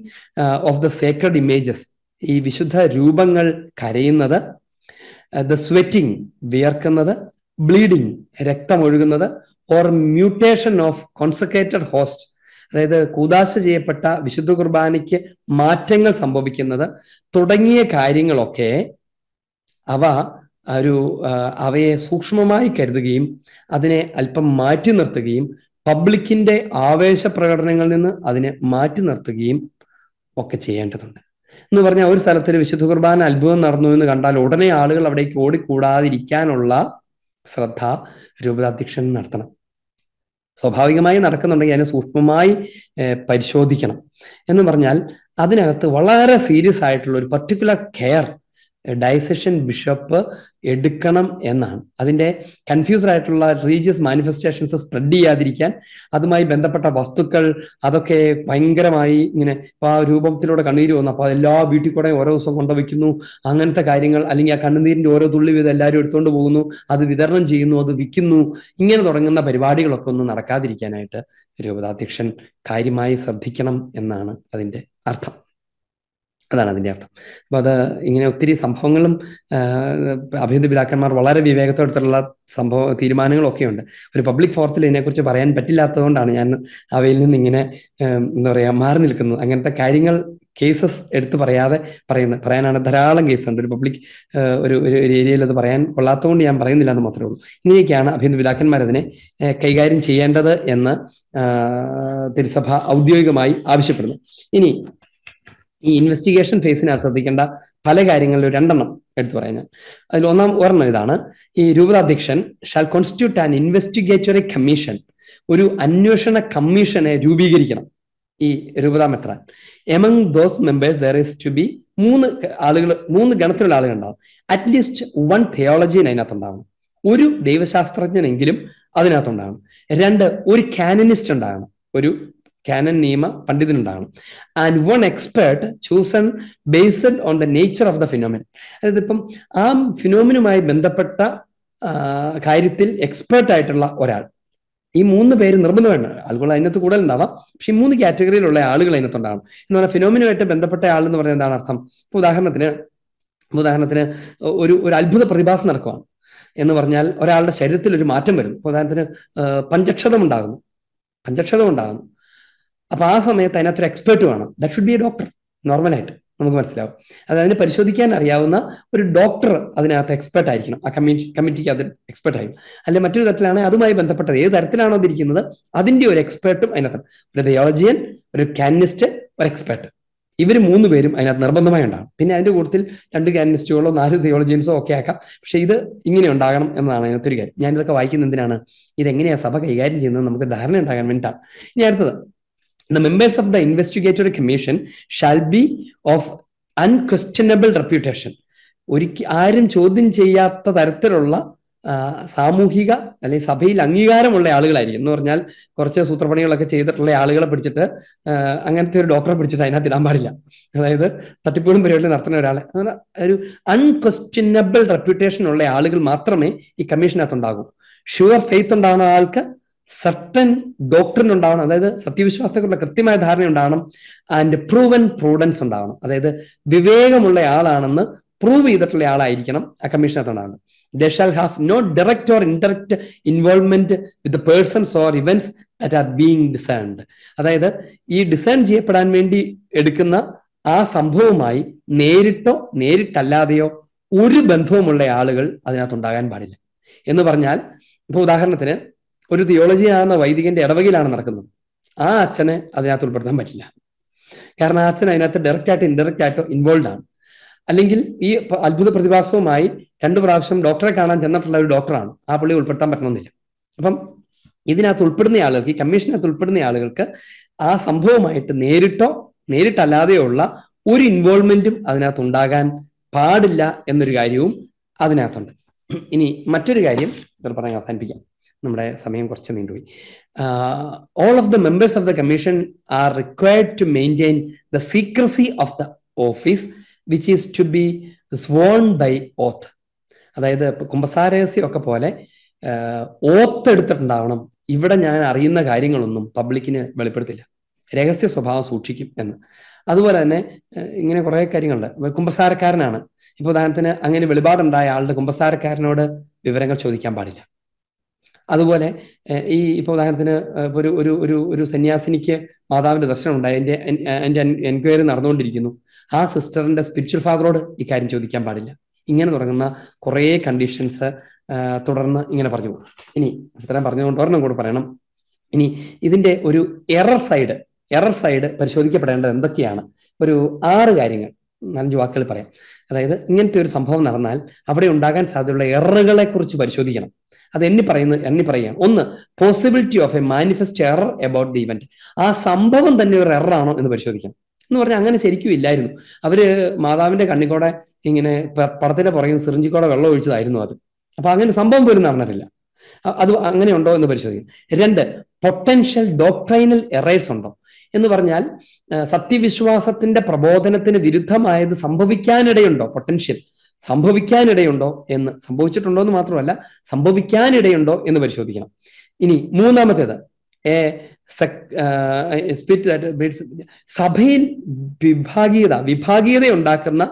of the sacred images ഈ വിശുദ്ധ രൂപങ്ങൾ കരയുന്നത് ദ uh, സ്വെറ്റിംഗ് വിയർക്കുന്നത് ബ്ലീഡിങ് രക്തമൊഴുകുന്നത് or mutation of consecrated host അതായത് കൂതാശ ചെയ്യപ്പെട്ട വിശുദ്ധ കുർബാനയ്ക്ക് മാറ്റങ്ങൾ സംഭവിക്കുന്നത് തുടങ്ങിയ കാര്യങ്ങളൊക്കെ അവ ഒരു അവയെ സൂക്ഷ്മമായി കരുതുകയും അതിനെ അല്പം മാറ്റി നിർത്തുകയും പബ്ലിക്കിന്റെ ആവേശ പ്രകടനങ്ങളിൽ നിന്ന് അതിനെ മാറ്റി നിർത്തുകയും ഒക്കെ ചെയ്യേണ്ടതുണ്ട് എന്ന് പറഞ്ഞാൽ ഒരു സ്ഥലത്തിൽ വിശുദ്ധ കുർബാന അത്ഭുതം നടന്നു എന്ന് കണ്ടാൽ ഉടനെ ആളുകൾ അവിടേക്ക് ഓടിക്കൂടാതിരിക്കാനുള്ള ശ്രദ്ധ രൂപതാധ്യക്ഷൻ നടത്തണം സ്വാഭാവികമായി നടക്കുന്നുണ്ടെങ്കിൽ അതിനെ സൂക്ഷ്മമായി പരിശോധിക്കണം എന്ന് പറഞ്ഞാൽ അതിനകത്ത് വളരെ സീരിയസ് ആയിട്ടുള്ള ഒരു പർട്ടിക്കുലർ കെയർ ഡയസഷൻ ബിഷപ്പ് എടുക്കണം എന്നാണ് അതിന്റെ കൺഫ്യൂസ്ഡ് ആയിട്ടുള്ള റിലീജിയസ് മാനിഫെസ്റ്റേഷൻസ് സ്പ്രെഡ് ചെയ്യാതിരിക്കാൻ അതുമായി ബന്ധപ്പെട്ട വസ്തുക്കൾ അതൊക്കെ ഭയങ്കരമായി ഇങ്ങനെ ഇപ്പൊ ആ രൂപത്തിലൂടെ കണ്ണീര് വന്നു അപ്പൊ എല്ലാ വീട്ടിൽ കൂടെ ഓരോ ദിവസം കൊണ്ടുവയ്ക്കുന്നു അങ്ങനത്തെ കാര്യങ്ങൾ അല്ലെങ്കിൽ ആ കണ്ണുനീരിന്റെ ഓരോ തുള്ളി വീതം എല്ലാവരും എടുത്തുകൊണ്ട് പോകുന്നു അത് വിതരണം ചെയ്യുന്നു അത് വിൽക്കുന്നു ഇങ്ങനെ തുടങ്ങുന്ന പരിപാടികളൊക്കെ ഒന്നും നടക്കാതിരിക്കാനായിട്ട് രൂപതാധ്യക്ഷൻ കാര്യമായി ശ്രദ്ധിക്കണം എന്നാണ് അതിന്റെ അർത്ഥം അതാണ് അതിന്റെ അർത്ഥം അപ്പൊ അത് ഇങ്ങനെ ഒത്തിരി സംഭവങ്ങളും അഭിവൃദ്ധി പിതാക്കന്മാർ വളരെ വിവേകത്തോടുത്തുള്ള സംഭവ തീരുമാനങ്ങളൊക്കെ ഉണ്ട് ഒരു പബ്ലിക് ഫോറത്തിൽ ഇതിനെക്കുറിച്ച് പറയാൻ പറ്റില്ലാത്തതുകൊണ്ടാണ് ഞാൻ അവയിൽ നിന്ന് ഇങ്ങനെ എന്താ പറയാ മാറി നിൽക്കുന്നത് അങ്ങനത്തെ കാര്യങ്ങൾ കേസസ് എടുത്തു പറയാതെ പറയുന്നത് പറയാനാണ് ധാരാളം കേസ് ഉണ്ട് ഒരു പബ്ലിക് ഒരു ഒരു ഏരിയയിൽ അത് പറയാൻ കൊള്ളാത്തതുകൊണ്ട് ഞാൻ പറയുന്നില്ല എന്ന് മാത്രമേ ഉള്ളൂ ഇങ്ങനെയൊക്കെയാണ് അഭിനന്ദ പിതാക്കന്മാർ അതിനെ കൈകാര്യം ചെയ്യേണ്ടത് എന്ന് തിരുസഭ ഔദ്യോഗികമായി ആവശ്യപ്പെടുന്നു ഇനി ഈ ഇൻവെസ്റ്റിഗേഷൻ ഫേസിനകത്ത് ശ്രദ്ധിക്കേണ്ട പല കാര്യങ്ങളിലും രണ്ടെണ്ണം എടുത്തു പറയാം ഞാൻ അതിൽ ഒന്നാം ഓർമ്മ ഇതാണ് ഈ രൂപതാധ്യക്ഷൻ shall constitute an investigatory commission ഒരു അന്വേഷണ കമ്മീഷനെ രൂപീകരിക്കണം ഈ രൂപതാ മെത്രാൻ among those members there is to be മൂന്ന് ആളുകൾ മൂന്ന് ഗണത്തിലുള്ള ആളുകൾ ഉണ്ടാവും അറ്റ്ലീസ്റ്റ് വൺ തിയോളജിൻ അതിനകത്തുണ്ടാവണം ഒരു ദൈവശാസ്ത്രജ്ഞനെങ്കിലും അതിനകത്തുണ്ടാവണം രണ്ട് ഒരു കാനനിസ്റ്റ് ഉണ്ടാകണം ഒരു കാനൻ നിയമ പണ്ഡിതനുണ്ടാകണം and one expert chosen based on the nature of the phenomenon അതായത് ഇപ്പം ആ ഫിനോമിനുമായി ബന്ധപ്പെട്ട കാര്യത്തിൽ എക്സ്പേർട്ട് ആയിട്ടുള്ള ഒരാൾ ഈ മൂന്ന് പേര് നിർബന്ധമാണ് ആളുകൾ അതിനകത്ത് കൂടുതൽ ഉണ്ടാവാം പക്ഷെ ഈ മൂന്ന് കാറ്റഗറിയിലുള്ള ആളുകൾ അതിനകത്തുണ്ടാവണം എന്ന് പറഞ്ഞാൽ ഫിനോമിനുമായിട്ട് ബന്ധപ്പെട്ട ആൾ എന്ന് പറഞ്ഞാൽ എന്താണ് അർത്ഥം ഇപ്പൊ ഉദാഹരണത്തിന് ഉദാഹരണത്തിന് ഒരു ഒരു അത്ഭുത പ്രതിഭാസം നടക്കുവാണ് എന്ന് പറഞ്ഞാൽ ഒരാളുടെ ശരീരത്തിൽ ഒരു മാറ്റം വരും ഉദാഹരണത്തിന് പഞ്ചക്ഷതം ഉണ്ടാകുന്നു പഞ്ചക്ഷതം ഉണ്ടാകുന്നു അപ്പൊ ആ സമയത്ത് അതിനകത്തൊരു എക്സ്പെർട്ട് വേണം that should be a doctor നോർമലായിട്ട് നമുക്ക് മനസ്സിലാവും അത് അതിനെ പരിശോധിക്കാൻ അറിയാവുന്ന ഒരു ഡോക്ടർ അതിനകത്ത് എക്സ്പെർട്ട് ആയിരിക്കണം ആ കമ്മിറ്റി കമ്മിറ്റിക്ക് അത് എക്സ്പെർട്ട് ആയിരിക്കും അല്ലെ മറ്റൊരു തരത്തിലാണ് അതുമായി ബന്ധപ്പെട്ടത് ഏത് തരത്തിലാണോ അതിരിക്കുന്നത് അതിന്റെ ഒരു എക്സ്പെർട്ടും അതിനകത്ത് ഒരു തിയോളജിയൻ ഒരു കാനിസ്റ്റ് ഒരു എക്സ്പെർട്ട് ഇവർ മൂന്ന് പേരും അതിനകത്ത് നിർബന്ധമായി ഉണ്ടാകും പിന്നെ അതിന്റെ കൂട്ടത്തിൽ രണ്ട് കാനിസ്റ്റുകളോ നാല് തിയോളജിയൻസോ ഒക്കെ ആക്കാം പക്ഷെ ഇത് ഇങ്ങനെ ഉണ്ടാകണം എന്നതാണ് അതിനകത്തൊരു കാര്യം ഞാൻ ഇതൊക്കെ വായിക്കുന്ന എന്തിനാണ് ഇതെങ്ങനെയാണ് സഭ കൈകാര്യം ചെയ്യുന്നത് നമുക്ക് ധാരണ ഉണ്ടാകാൻ വേണ്ടിയിട്ടാണ് ഇനി അടുത്തത് the members of the investigatory commission shall be of unquestionable reputation ഒരിക്കൽ ആരും ചോദ്യം ചെയ്യാത്ത തരത്തിലുള്ള സാമൂഹിക അല്ലെ സഭയിൽ അംഗീകാരമുള്ള ആളുകളായിരിക്കും എന്ന് പറഞ്ഞാൽ കുറച്ച് സൂത്രപ്പണികളൊക്കെ ചെയ്തിട്ടുള്ള ആളുകളെ പിടിച്ചിട്ട് അങ്ങനത്തെ ഒരു ഡോക്ടറെ പിടിച്ചിട്ട് അതിനകത്ത് ഇടാൻ പാടില്ല അതായത് തട്ടിപ്പൂടും പരിപാടി നടത്തുന്ന ഒരാളെ ഒരു അൺക്വസ്റ്റ്യനബിൾ റെപ്യൂട്ടേഷൻ ഉള്ള ആളുകൾ മാത്രമേ ഈ കമ്മീഷനകത്ത് ഉണ്ടാകൂ ഷുവർ ഫെയ്ത്ത് ഉണ്ടാകുന്ന ആൾക്ക് സർട്ടൻ ഡോക്ടറിൻ ഉണ്ടാവണം അതായത് സത്യവിശ്വാസത്തെക്കുള്ള കൃത്യമായ ധാരണ ഉണ്ടാവണം ആൻഡ് പ്രൂവൻ പ്രൂഡൻസ് ഉണ്ടാവണം അതായത് വിവേകമുള്ള ആളാണെന്ന് പ്രൂവ് ചെയ്തിട്ടുള്ള ആളായിരിക്കണം ആ കമ്മീഷനകത്തുണ്ടാവുന്നത് the shall have no direct or indirect involvement with persons or events that are being discerned അതായത് ഈ ഡിസേൺ ചെയ്യപ്പെടാൻ വേണ്ടി എടുക്കുന്ന ആ സംഭവവുമായി നേരിട്ടോ നേരിട്ടല്ലാതെയോ ഒരു ബന്ധവുമുള്ള ആളുകൾ അതിനകത്ത് ഉണ്ടാകാൻ പാടില്ല എന്ന് പറഞ്ഞാൽ ഇപ്പൊ ഉദാഹരണത്തിന് ഒരു തിയോളജി ആകുന്ന വൈദികന്റെ ഇടവകയിലാണ് നടക്കുന്നത് ആ അച്ഛനെ അതിനകത്ത് ഉൾപ്പെടുത്താൻ പറ്റില്ല കാരണം ആ അച്ഛൻ അതിനകത്ത് ഡയറക്റ്റ് ആയിട്ട് ഇൻഡയറക്റ്റ് ആയിട്ടോ ഇൻവോൾവ് ആണ് അല്ലെങ്കിൽ ഈ അത്ഭുത പ്രതിഭാസവുമായി രണ്ട് പ്രാവശ്യം ഡോക്ടറെ കാണാൻ ചെന്നിട്ടുള്ള ഒരു ഡോക്ടറാണ് ആ പുള്ളി ഉൾപ്പെടുത്താൻ പറ്റണമെന്നില്ല അപ്പം ഇതിനകത്ത് ഉൾപ്പെടുന്ന ആളുകൾക്ക് ഈ കമ്മീഷനകത്ത് ഉൾപ്പെടുന്ന ആളുകൾക്ക് ആ സംഭവമായിട്ട് നേരിട്ടോ ഉള്ള ഒരു ഇൻവോൾവ്മെന്റും അതിനകത്ത് ഉണ്ടാകാൻ പാടില്ല എന്നൊരു കാര്യവും അതിനകത്തുണ്ട് ഇനി മറ്റൊരു കാര്യം ഇതിൽ പറഞ്ഞ് അവസാനിപ്പിക്കാം നമ്മുടെ സമയം കുറച്ച് നീണ്ടുപോയി all of the members of the commission are required to maintain the secrecy of the office which is to be sworn by oath അതായത് കുംഭസാരഹസ്യം ഒക്കെ പോലെ ഓത്ത് എടുത്തിട്ടുണ്ടാവണം ഇവിടെ ഞാൻ അറിയുന്ന കാര്യങ്ങളൊന്നും പബ്ലിക്കിന് വെളിപ്പെടുത്തില്ല രഹസ്യ സ്വഭാവം സൂക്ഷിക്കും എന്ന് അതുപോലെ തന്നെ ഇങ്ങനെ കുറേ കാര്യങ്ങളുണ്ട് കുംഭസാരക്കാരനാണ് ഇപ്പൊ ഉദാഹരണത്തിന് അങ്ങനെ വെളിപാടുണ്ടായ ആളുടെ കുംഭസാരക്കാരനോട് വിവരങ്ങൾ ചോദിക്കാൻ പാടില്ല അതുപോലെ ഈ ഇപ്പൊ ഉദാഹരണത്തിന് ഒരു ഒരു ഒരു ഒരു സന്യാസിനിക്ക് മാതാവിന്റെ ദർശനം ഉണ്ടായി എന്റെ എന്റെ എൻക്വയറി നടന്നുകൊണ്ടിരിക്കുന്നു ആ സിസ്റ്ററിന്റെ സ്പിരിച്വൽ ഫാദറോട് ഇക്കാര്യം ചോദിക്കാൻ പാടില്ല ഇങ്ങനെ തുടങ്ങുന്ന കുറെ കണ്ടീഷൻസ് തുടർന്ന് ഇങ്ങനെ പറഞ്ഞു ഇനി ഇത്രയും പറഞ്ഞുകൊണ്ട് ഒരെണ്ണം കൂടെ പറയണം ഇനി ഇതിന്റെ ഒരു എറർ സൈഡ് എറർ സൈഡ് പരിശോധിക്കപ്പെടേണ്ടത് എന്തൊക്കെയാണ് ഒരു ആറ് കാര്യങ്ങൾ നാലഞ്ച് വാക്കുകൾ പറയാം അതായത് ഇങ്ങനത്തെ ഒരു സംഭവം നടന്നാൽ അവിടെ ഉണ്ടാകാൻ സാധ്യതയുള്ള എററുകളെ കുറിച്ച് പരിശോധിക്കണം അത് എന്നി പറയുന്നത് എന്നി പറയുകയാണ് ഒന്ന് possibility of a manifest error about the event ആ സംഭവം തന്നെ ഒരു എറർ ആണോ എന്ന് പരിശോധിക്കാം എന്ന് പറഞ്ഞാൽ അങ്ങനെ ശരിക്കും ഇല്ലായിരുന്നു അവര് മാതാവിന്റെ കണ്ണിക്കോടെ ഇങ്ങനെ പടത്തിന്റെ പുറകിൽ സിറിഞ്ചിക്കോടെ വെള്ളം ഒഴിച്ചതായിരുന്നു അത് അപ്പൊ അങ്ങനെ സംഭവം പോലും നടന്നിട്ടില്ല അത് അങ്ങനെ ഉണ്ടോ എന്ന് പരിശോധിക്കും രണ്ട് പൊട്ടൻഷ്യൽ ഡോക്ട്രൈനൽ എറേഴ്സ് ഉണ്ടോ എന്ന് പറഞ്ഞാൽ സത്യവിശ്വാസത്തിന്റെ പ്രബോധനത്തിന് വിരുദ്ധമായത് സംഭവിക്കാനിടയുണ്ടോ പൊട്ടൻഷ്യൽ സംഭവിക്കാനിടയുണ്ടോ എന്ന് സംഭവിച്ചിട്ടുണ്ടോ എന്ന് മാത്രമല്ല സംഭവിക്കാനിടയുണ്ടോ എന്ന് പരിശോധിക്കണം ഇനി മൂന്നാമത്തേത് എ സ്പിറ്റ് ദാറ്റ് സഭയിൽ വിഭാഗീയത വിഭാഗീയത ഉണ്ടാക്കുന്ന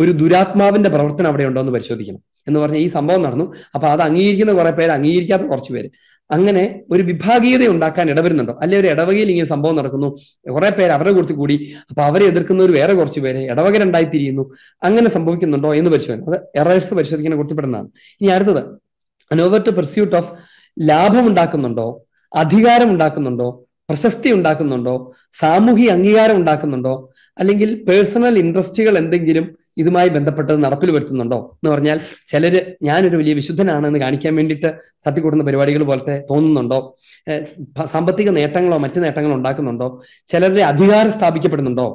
ഒരു ദുരാത്മാവിന്റെ പ്രവർത്തനം അവിടെ ഉണ്ടോ എന്ന് പരിശോധിക്കണം എന്ന് പറഞ്ഞാൽ ഈ സംഭവം നടന്നു അപ്പൊ അത് അംഗീകരിക്കുന്ന കുറെ പേര് അംഗീകരിക്കാത്ത കുറച്ച് പേര് അങ്ങനെ ഒരു വിഭാഗീയത ഉണ്ടാക്കാൻ ഇടവരുന്നുണ്ടോ അല്ലെ ഒരു ഇടവകയിൽ ഇങ്ങനെ സംഭവം നടക്കുന്നു കുറെ പേര് അവരുടെ കൂടി കൂടി അപ്പൊ അവരെ ഒരു വേറെ കുറച്ച് പേര് ഇടവകരുണ്ടായി തിരിയുന്നു അങ്ങനെ സംഭവിക്കുന്നുണ്ടോ എന്ന് പരിശോധന അത് എറേഴ്സ് പരിശോധിക്കുന്ന കുറിച്ചപ്പെടുന്നതാണ് ഇനി അടുത്തത് അനോവർ ടു പെർസ്യൂട്ട് ഓഫ് ലാഭം ഉണ്ടാക്കുന്നുണ്ടോ അധികാരം ഉണ്ടാക്കുന്നുണ്ടോ പ്രശസ്തി ഉണ്ടാക്കുന്നുണ്ടോ സാമൂഹിക അംഗീകാരം ഉണ്ടാക്കുന്നുണ്ടോ അല്ലെങ്കിൽ പേഴ്സണൽ ഇൻട്രസ്റ്റുകൾ എന്തെങ്കിലും ഇതുമായി ബന്ധപ്പെട്ടത് നടപ്പിൽ വരുത്തുന്നുണ്ടോ എന്ന് പറഞ്ഞാൽ ചിലര് ഞാനൊരു വലിയ വിശുദ്ധനാണെന്ന് കാണിക്കാൻ വേണ്ടിയിട്ട് തട്ടിക്കൂട്ടുന്ന പരിപാടികൾ പോലത്തെ തോന്നുന്നുണ്ടോ സാമ്പത്തിക നേട്ടങ്ങളോ മറ്റു നേട്ടങ്ങളോ ഉണ്ടാക്കുന്നുണ്ടോ ചിലരുടെ അധികാരം സ്ഥാപിക്കപ്പെടുന്നുണ്ടോ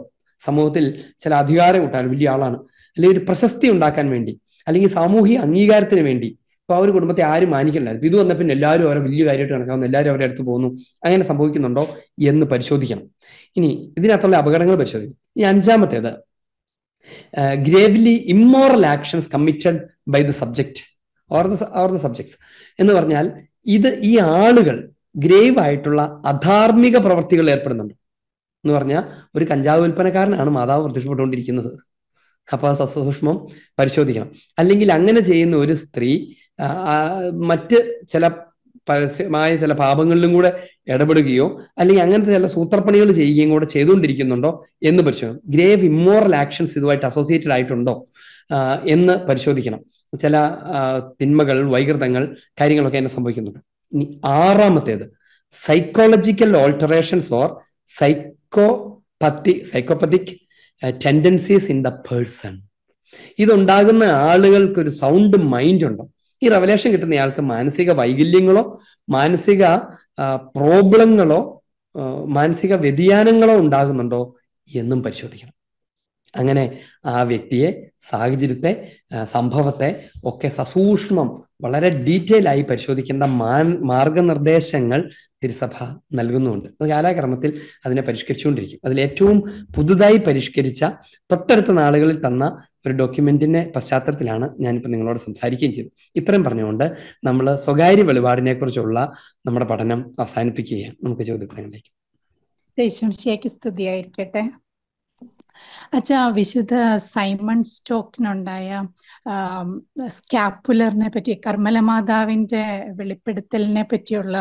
സമൂഹത്തിൽ ചില അധികാരം കൂട്ടാൻ വലിയ ആളാണ് അല്ലെങ്കിൽ ഒരു പ്രശസ്തി ഉണ്ടാക്കാൻ വേണ്ടി അല്ലെങ്കിൽ സാമൂഹിക അംഗീകാരത്തിന് വേണ്ടി ഇപ്പൊ ആ ഒരു കുടുംബത്തെ ആരും മാനിക്കണ്ടായിരുന്നു ഇത് വന്ന പിന്നെ എല്ലാവരും അവരെ വലിയ കാര്യമായിട്ട് കണക്കാവുന്നു എല്ലാവരും അവരെ അടുത്ത് പോകുന്നു അങ്ങനെ സംഭവിക്കുന്നുണ്ടോ എന്ന് പരിശോധിക്കണം ഇനി ഇതിനകത്തുള്ള അപകടങ്ങൾ പരിശോധിക്കും ഇനി അഞ്ചാമത്തേത് gravely immoral actions committed by the subject or the or the subjects എന്ന് പറഞ്ഞാൽ ഇത് ഈ ആളുകൾ ഗ്രേവ് ആയിട്ടുള്ള അധാർമിക പ്രവർത്തികൾ ഏർപ്പെടുന്നുണ്ട് എന്ന് പറഞ്ഞാൽ ഒരു കഞ്ചാവ് വിൽപ്പനക്കാരനാണ് മാതാവ് പ്രത്യക്ഷപ്പെട്ടുകൊണ്ടിരിക്കുന്നത് അപ്പൊ ആ സസൂക്ഷ്മം പരിശോധിക്കണം അല്ലെങ്കിൽ അങ്ങനെ ചെയ്യുന്ന ഒരു സ്ത്രീ മറ്റ് ചില പരസ്യമായ ചില പാപങ്ങളിലും കൂടെ ഇടപെടുകയോ അല്ലെങ്കിൽ അങ്ങനത്തെ ചില സൂത്രപ്പണികൾ ചെയ്യുകയും കൂടെ ചെയ്തുകൊണ്ടിരിക്കുന്നുണ്ടോ എന്ന് പരിശോധിക്കണം ഗ്രേവ് ഇമ്മോറൽ ആക്ഷൻസ് ഇതുമായിട്ട് അസോസിയേറ്റഡ് ആയിട്ടുണ്ടോ എന്ന് പരിശോധിക്കണം ചില തിന്മകൾ വൈകൃതങ്ങൾ കാര്യങ്ങളൊക്കെ എന്നെ സംഭവിക്കുന്നുണ്ട് ഇനി ആറാമത്തേത് psychological alterations or psychopathy psychopathic tendencies in the person ഇതുണ്ടാകുന്ന ആളുകൾക്ക് ഒരു സൗണ്ട് മൈൻഡ് ഉണ്ടോ ഈ റവലേഷൻ കിട്ടുന്നയാൾക്ക് മാനസിക വൈകല്യങ്ങളോ മാനസിക പ്രോബ്ലങ്ങളോ മാനസിക വ്യതിയാനങ്ങളോ ഉണ്ടാകുന്നുണ്ടോ എന്നും പരിശോധിക്കണം അങ്ങനെ ആ വ്യക്തിയെ സാഹചര്യത്തെ സംഭവത്തെ ഒക്കെ സസൂക്ഷ്മം വളരെ ഡീറ്റെയിൽ ആയി പരിശോധിക്കേണ്ട മാൻ മാർഗനിർദ്ദേശങ്ങൾ തിരുസഭ നൽകുന്നുണ്ട് അത് കാലാക്രമത്തിൽ അതിനെ പരിഷ്കരിച്ചുകൊണ്ടിരിക്കും അതിൽ ഏറ്റവും പുതുതായി പരിഷ്കരിച്ച തൊട്ടടുത്ത നാളുകളിൽ തന്ന ഒരു ഡോക്യുമെന്റിന്റെ പശ്ചാത്തലത്തിലാണ് ഞാനിപ്പോൾ നിങ്ങളോട് സംസാരിക്കുകയും ചെയ്തത് ഇത്രയും പറഞ്ഞുകൊണ്ട് നമ്മൾ സ്വകാര്യ വെളിപാടിനെ കുറിച്ചുള്ള നമ്മുടെ പഠനം അവസാനിപ്പിക്കുകയാണ് നമുക്ക് ചോദ്യത്തിലേക്ക് സ്തുതിയായിരിക്കട്ടെ അച്ഛാ വിശുദ്ധ സൈമൺ സ്റ്റോക്കിനുണ്ടായ സ്കാപ്പുലറിനെ പറ്റി കർമ്മല മാതാവിന്റെ വെളിപ്പെടുത്തലിനെ പറ്റിയുള്ള